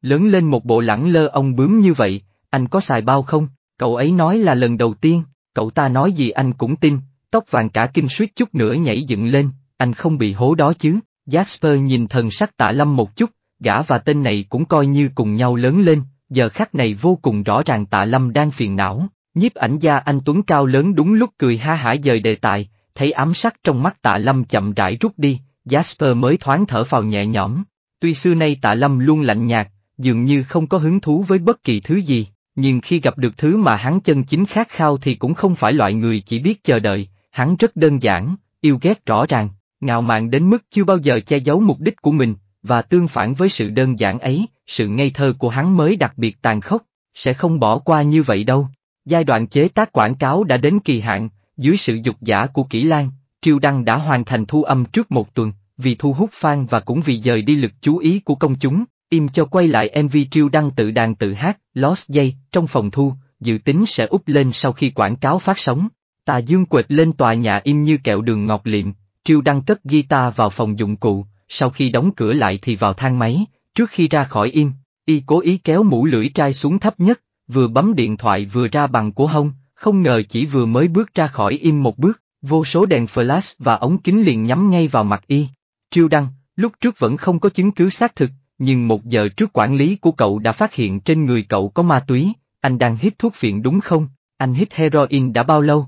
Lớn lên một bộ lẳng lơ ông bướm như vậy, anh có xài bao không? Cậu ấy nói là lần đầu tiên, cậu ta nói gì anh cũng tin, tóc vàng cả kinh suýt chút nữa nhảy dựng lên, anh không bị hố đó chứ, Jasper nhìn thần sắc tạ lâm một chút, gã và tên này cũng coi như cùng nhau lớn lên, giờ khắc này vô cùng rõ ràng tạ lâm đang phiền não, nhiếp ảnh gia anh Tuấn cao lớn đúng lúc cười ha hả dời đề tài, thấy ám sắc trong mắt tạ lâm chậm rãi rút đi, Jasper mới thoáng thở vào nhẹ nhõm, tuy xưa nay tạ lâm luôn lạnh nhạt, dường như không có hứng thú với bất kỳ thứ gì, nhưng khi gặp được thứ mà hắn chân chính khát khao thì cũng không phải loại người chỉ biết chờ đợi, hắn rất đơn giản, yêu ghét rõ ràng, ngạo mạn đến mức chưa bao giờ che giấu mục đích của mình, và tương phản với sự đơn giản ấy, sự ngây thơ của hắn mới đặc biệt tàn khốc, sẽ không bỏ qua như vậy đâu. Giai đoạn chế tác quảng cáo đã đến kỳ hạn, dưới sự dục giả của Kỷ Lan, Triều Đăng đã hoàn thành thu âm trước một tuần, vì thu hút fan và cũng vì dời đi lực chú ý của công chúng, im cho quay lại MV Triều Đăng tự đàn tự hát, Lost Day, trong phòng thu, dự tính sẽ úp lên sau khi quảng cáo phát sóng. Tà Dương quệt lên tòa nhà im như kẹo đường ngọt liệm, Triêu Đăng cất guitar vào phòng dụng cụ, sau khi đóng cửa lại thì vào thang máy, trước khi ra khỏi im, y cố ý kéo mũ lưỡi trai xuống thấp nhất, vừa bấm điện thoại vừa ra bằng của hông, không ngờ chỉ vừa mới bước ra khỏi im một bước, vô số đèn flash và ống kính liền nhắm ngay vào mặt y. Triêu Đăng, lúc trước vẫn không có chứng cứ xác thực, nhưng một giờ trước quản lý của cậu đã phát hiện trên người cậu có ma túy, anh đang hít thuốc phiện đúng không? Anh hít heroin đã bao lâu?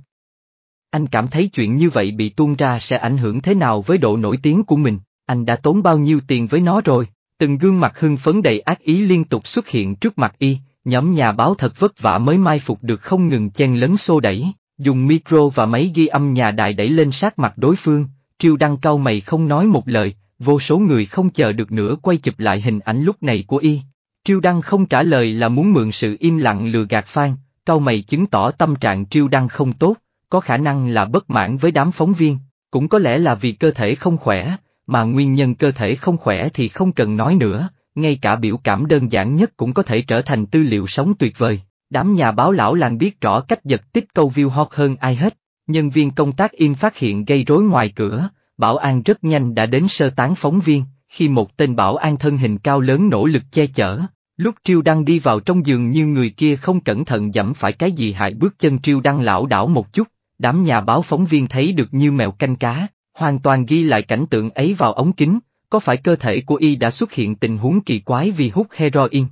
Anh cảm thấy chuyện như vậy bị tuôn ra sẽ ảnh hưởng thế nào với độ nổi tiếng của mình, anh đã tốn bao nhiêu tiền với nó rồi, từng gương mặt hưng phấn đầy ác ý liên tục xuất hiện trước mặt y, nhóm nhà báo thật vất vả mới mai phục được không ngừng chen lấn xô đẩy, dùng micro và máy ghi âm nhà đại đẩy lên sát mặt đối phương, triêu đăng cau mày không nói một lời, vô số người không chờ được nữa quay chụp lại hình ảnh lúc này của y. Triêu Đăng không trả lời là muốn mượn sự im lặng lừa gạt Phan, cau mày chứng tỏ tâm trạng Triêu Đăng không tốt, có khả năng là bất mãn với đám phóng viên, cũng có lẽ là vì cơ thể không khỏe, mà nguyên nhân cơ thể không khỏe thì không cần nói nữa, ngay cả biểu cảm đơn giản nhất cũng có thể trở thành tư liệu sống tuyệt vời. Đám nhà báo lão làng biết rõ cách giật tích câu view hot hơn ai hết, nhân viên công tác in phát hiện gây rối ngoài cửa, bảo an rất nhanh đã đến sơ tán phóng viên, khi một tên bảo an thân hình cao lớn nỗ lực che chở, lúc Triêu Đăng đi vào trong giường như người kia không cẩn thận dẫm phải cái gì hại bước chân Triêu Đăng lão đảo một chút, đám nhà báo phóng viên thấy được như mèo canh cá, hoàn toàn ghi lại cảnh tượng ấy vào ống kính, có phải cơ thể của y đã xuất hiện tình huống kỳ quái vì hút heroin?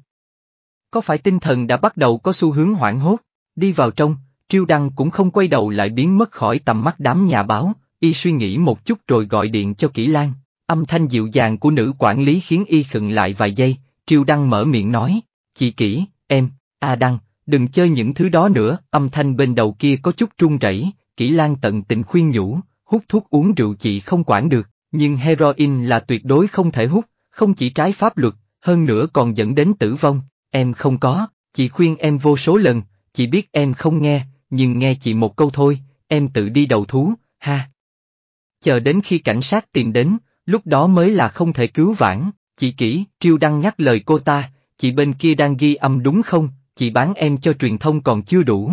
Có phải tinh thần đã bắt đầu có xu hướng hoảng hốt, đi vào trong, triêu đăng cũng không quay đầu lại biến mất khỏi tầm mắt đám nhà báo, y suy nghĩ một chút rồi gọi điện cho Kỷ Lan, âm thanh dịu dàng của nữ quản lý khiến y khựng lại vài giây, triêu đăng mở miệng nói, chị Kỷ, em, A Đăng, đừng chơi những thứ đó nữa, âm thanh bên đầu kia có chút run rẩy, Kỷ Lan tận tình khuyên nhủ, hút thuốc uống rượu chị không quản được, nhưng heroin là tuyệt đối không thể hút, không chỉ trái pháp luật, hơn nữa còn dẫn đến tử vong. Em không có, chị khuyên em vô số lần, chị biết em không nghe, nhưng nghe chị một câu thôi, em tự đi đầu thú, ha. Chờ đến khi cảnh sát tìm đến, lúc đó mới là không thể cứu vãn, chị kỹ, triêu đăng nhắc lời cô ta, chị bên kia đang ghi âm đúng không, chị bán em cho truyền thông còn chưa đủ.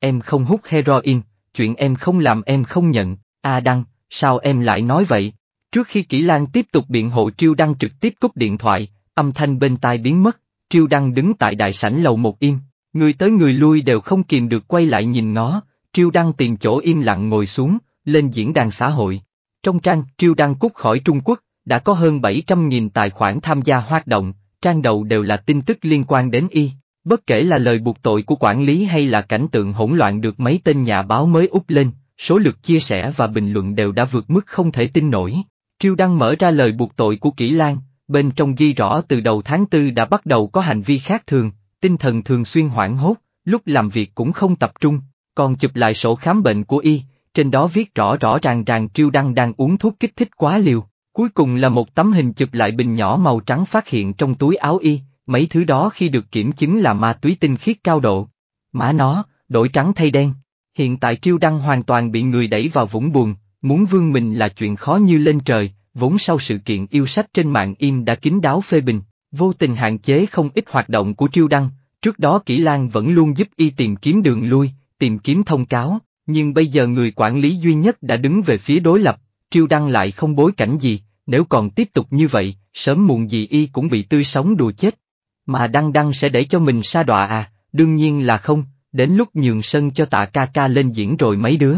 Em không hút heroin, chuyện em không làm em không nhận, a à Đăng, sao em lại nói vậy? Trước khi Kỷ Lan tiếp tục biện hộ Triêu Đăng trực tiếp cúp điện thoại, âm thanh bên tai biến mất, Triêu Đăng đứng tại đại sảnh lầu một im, người tới người lui đều không kìm được quay lại nhìn nó, Triêu Đăng tìm chỗ im lặng ngồi xuống, lên diễn đàn xã hội. Trong trang Triêu Đăng cút khỏi Trung Quốc, đã có hơn 700.000 tài khoản tham gia hoạt động, trang đầu đều là tin tức liên quan đến y. Bất kể là lời buộc tội của quản lý hay là cảnh tượng hỗn loạn được mấy tên nhà báo mới úp lên, số lượt chia sẻ và bình luận đều đã vượt mức không thể tin nổi. Triêu Đăng mở ra lời buộc tội của Kỷ Lan, bên trong ghi rõ từ đầu tháng 4 đã bắt đầu có hành vi khác thường, tinh thần thường xuyên hoảng hốt, lúc làm việc cũng không tập trung, còn chụp lại sổ khám bệnh của y, trên đó viết rõ rõ ràng ràng Triêu Đăng đang uống thuốc kích thích quá liều. Cuối cùng là một tấm hình chụp lại bình nhỏ màu trắng phát hiện trong túi áo y, mấy thứ đó khi được kiểm chứng là ma túy tinh khiết cao độ. Má nó, đổi trắng thay đen. Hiện tại Triêu Đăng hoàn toàn bị người đẩy vào vũng buồn, muốn vương mình là chuyện khó như lên trời, vốn sau sự kiện yêu sách trên mạng im đã kín đáo phê bình, vô tình hạn chế không ít hoạt động của Triêu Đăng, trước đó Kỷ Lan vẫn luôn giúp y tìm kiếm đường lui, tìm kiếm thông cáo, nhưng bây giờ người quản lý duy nhất đã đứng về phía đối lập, Triêu Đăng lại không bối cảnh gì, nếu còn tiếp tục như vậy, sớm muộn gì y cũng bị tươi sống đùa chết. Mà Đăng Đăng sẽ để cho mình sa đọa à, đương nhiên là không, đến lúc nhường sân cho tạ ca ca lên diễn rồi mấy đứa.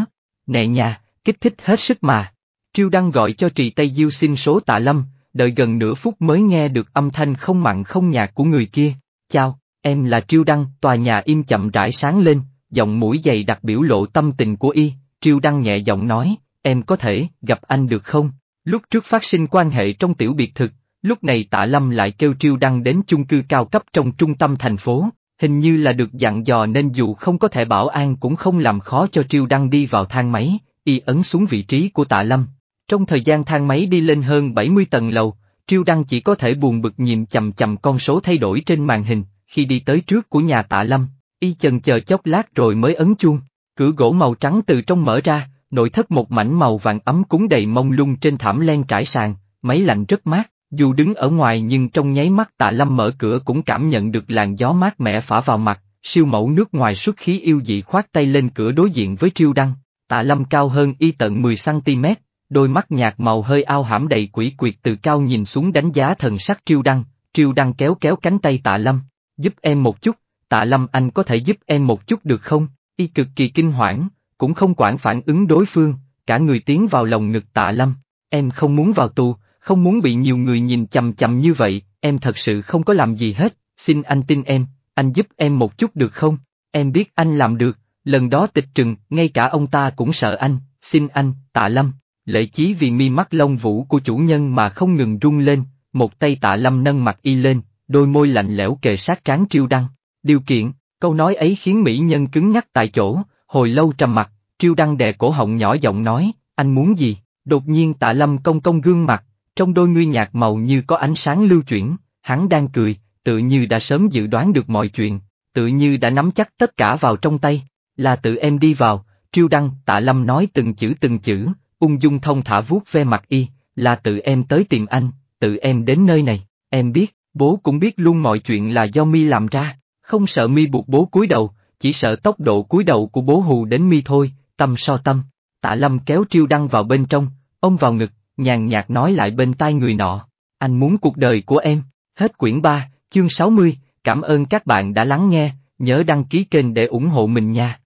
Nè nhà, kích thích hết sức mà. Triêu Đăng gọi cho Trì Tây Diêu xin số tạ lâm, đợi gần nửa phút mới nghe được âm thanh không mặn không nhạt của người kia. Chào, em là Triêu Đăng, tòa nhà im chậm rãi sáng lên, giọng mũi dày đặc biểu lộ tâm tình của y, Triêu Đăng nhẹ giọng nói, em có thể gặp anh được không? Lúc trước phát sinh quan hệ trong tiểu biệt thực, Lúc này tạ lâm lại kêu triêu đăng đến chung cư cao cấp trong trung tâm thành phố, hình như là được dặn dò nên dù không có thể bảo an cũng không làm khó cho triêu đăng đi vào thang máy, y ấn xuống vị trí của tạ lâm. Trong thời gian thang máy đi lên hơn bảy mươi tầng lầu, triêu đăng chỉ có thể buồn bực nhìn chầm chầm con số thay đổi trên màn hình, khi đi tới trước của nhà tạ lâm, y chần chờ chốc lát rồi mới ấn chuông, cửa gỗ màu trắng từ trong mở ra, nội thất một mảnh màu vàng ấm cúng đầy mông lung trên thảm len trải sàn, máy lạnh rất mát dù đứng ở ngoài nhưng trong nháy mắt tạ lâm mở cửa cũng cảm nhận được làn gió mát mẻ phả vào mặt, siêu mẫu nước ngoài xuất khí yêu dị khoát tay lên cửa đối diện với triêu đăng, tạ lâm cao hơn y tận 10cm, đôi mắt nhạt màu hơi ao hãm đầy quỷ quyệt từ cao nhìn xuống đánh giá thần sắc triêu đăng, triêu đăng kéo kéo cánh tay tạ lâm, giúp em một chút, tạ lâm anh có thể giúp em một chút được không, y cực kỳ kinh hoảng, cũng không quản phản ứng đối phương, cả người tiến vào lòng ngực tạ lâm, em không muốn vào tù, không muốn bị nhiều người nhìn chằm chằm như vậy, em thật sự không có làm gì hết, xin anh tin em, anh giúp em một chút được không? Em biết anh làm được, lần đó tịch trừng, ngay cả ông ta cũng sợ anh, xin anh, tạ lâm. Lệ chí vì mi mắt lông vũ của chủ nhân mà không ngừng rung lên, một tay tạ lâm nâng mặt y lên, đôi môi lạnh lẽo kề sát tráng triêu đăng. Điều kiện, câu nói ấy khiến mỹ nhân cứng nhắc tại chỗ, hồi lâu trầm mặt, triêu đăng đè cổ họng nhỏ giọng nói, anh muốn gì? Đột nhiên tạ lâm công công gương mặt, trong đôi ngươi nhạt màu như có ánh sáng lưu chuyển, hắn đang cười, tự như đã sớm dự đoán được mọi chuyện, tự như đã nắm chắc tất cả vào trong tay, là tự em đi vào, triêu đăng, tạ lâm nói từng chữ từng chữ, ung dung thông thả vuốt ve mặt y, là tự em tới tìm anh, tự em đến nơi này, em biết, bố cũng biết luôn mọi chuyện là do mi làm ra, không sợ mi buộc bố cúi đầu, chỉ sợ tốc độ cúi đầu của bố hù đến mi thôi, tâm so tâm. Tạ Lâm kéo Triêu Đăng vào bên trong, ông vào ngực, nhàn nhạt nói lại bên tai người nọ. Anh muốn cuộc đời của em. Hết quyển 3, chương 60, cảm ơn các bạn đã lắng nghe, nhớ đăng ký kênh để ủng hộ mình nha.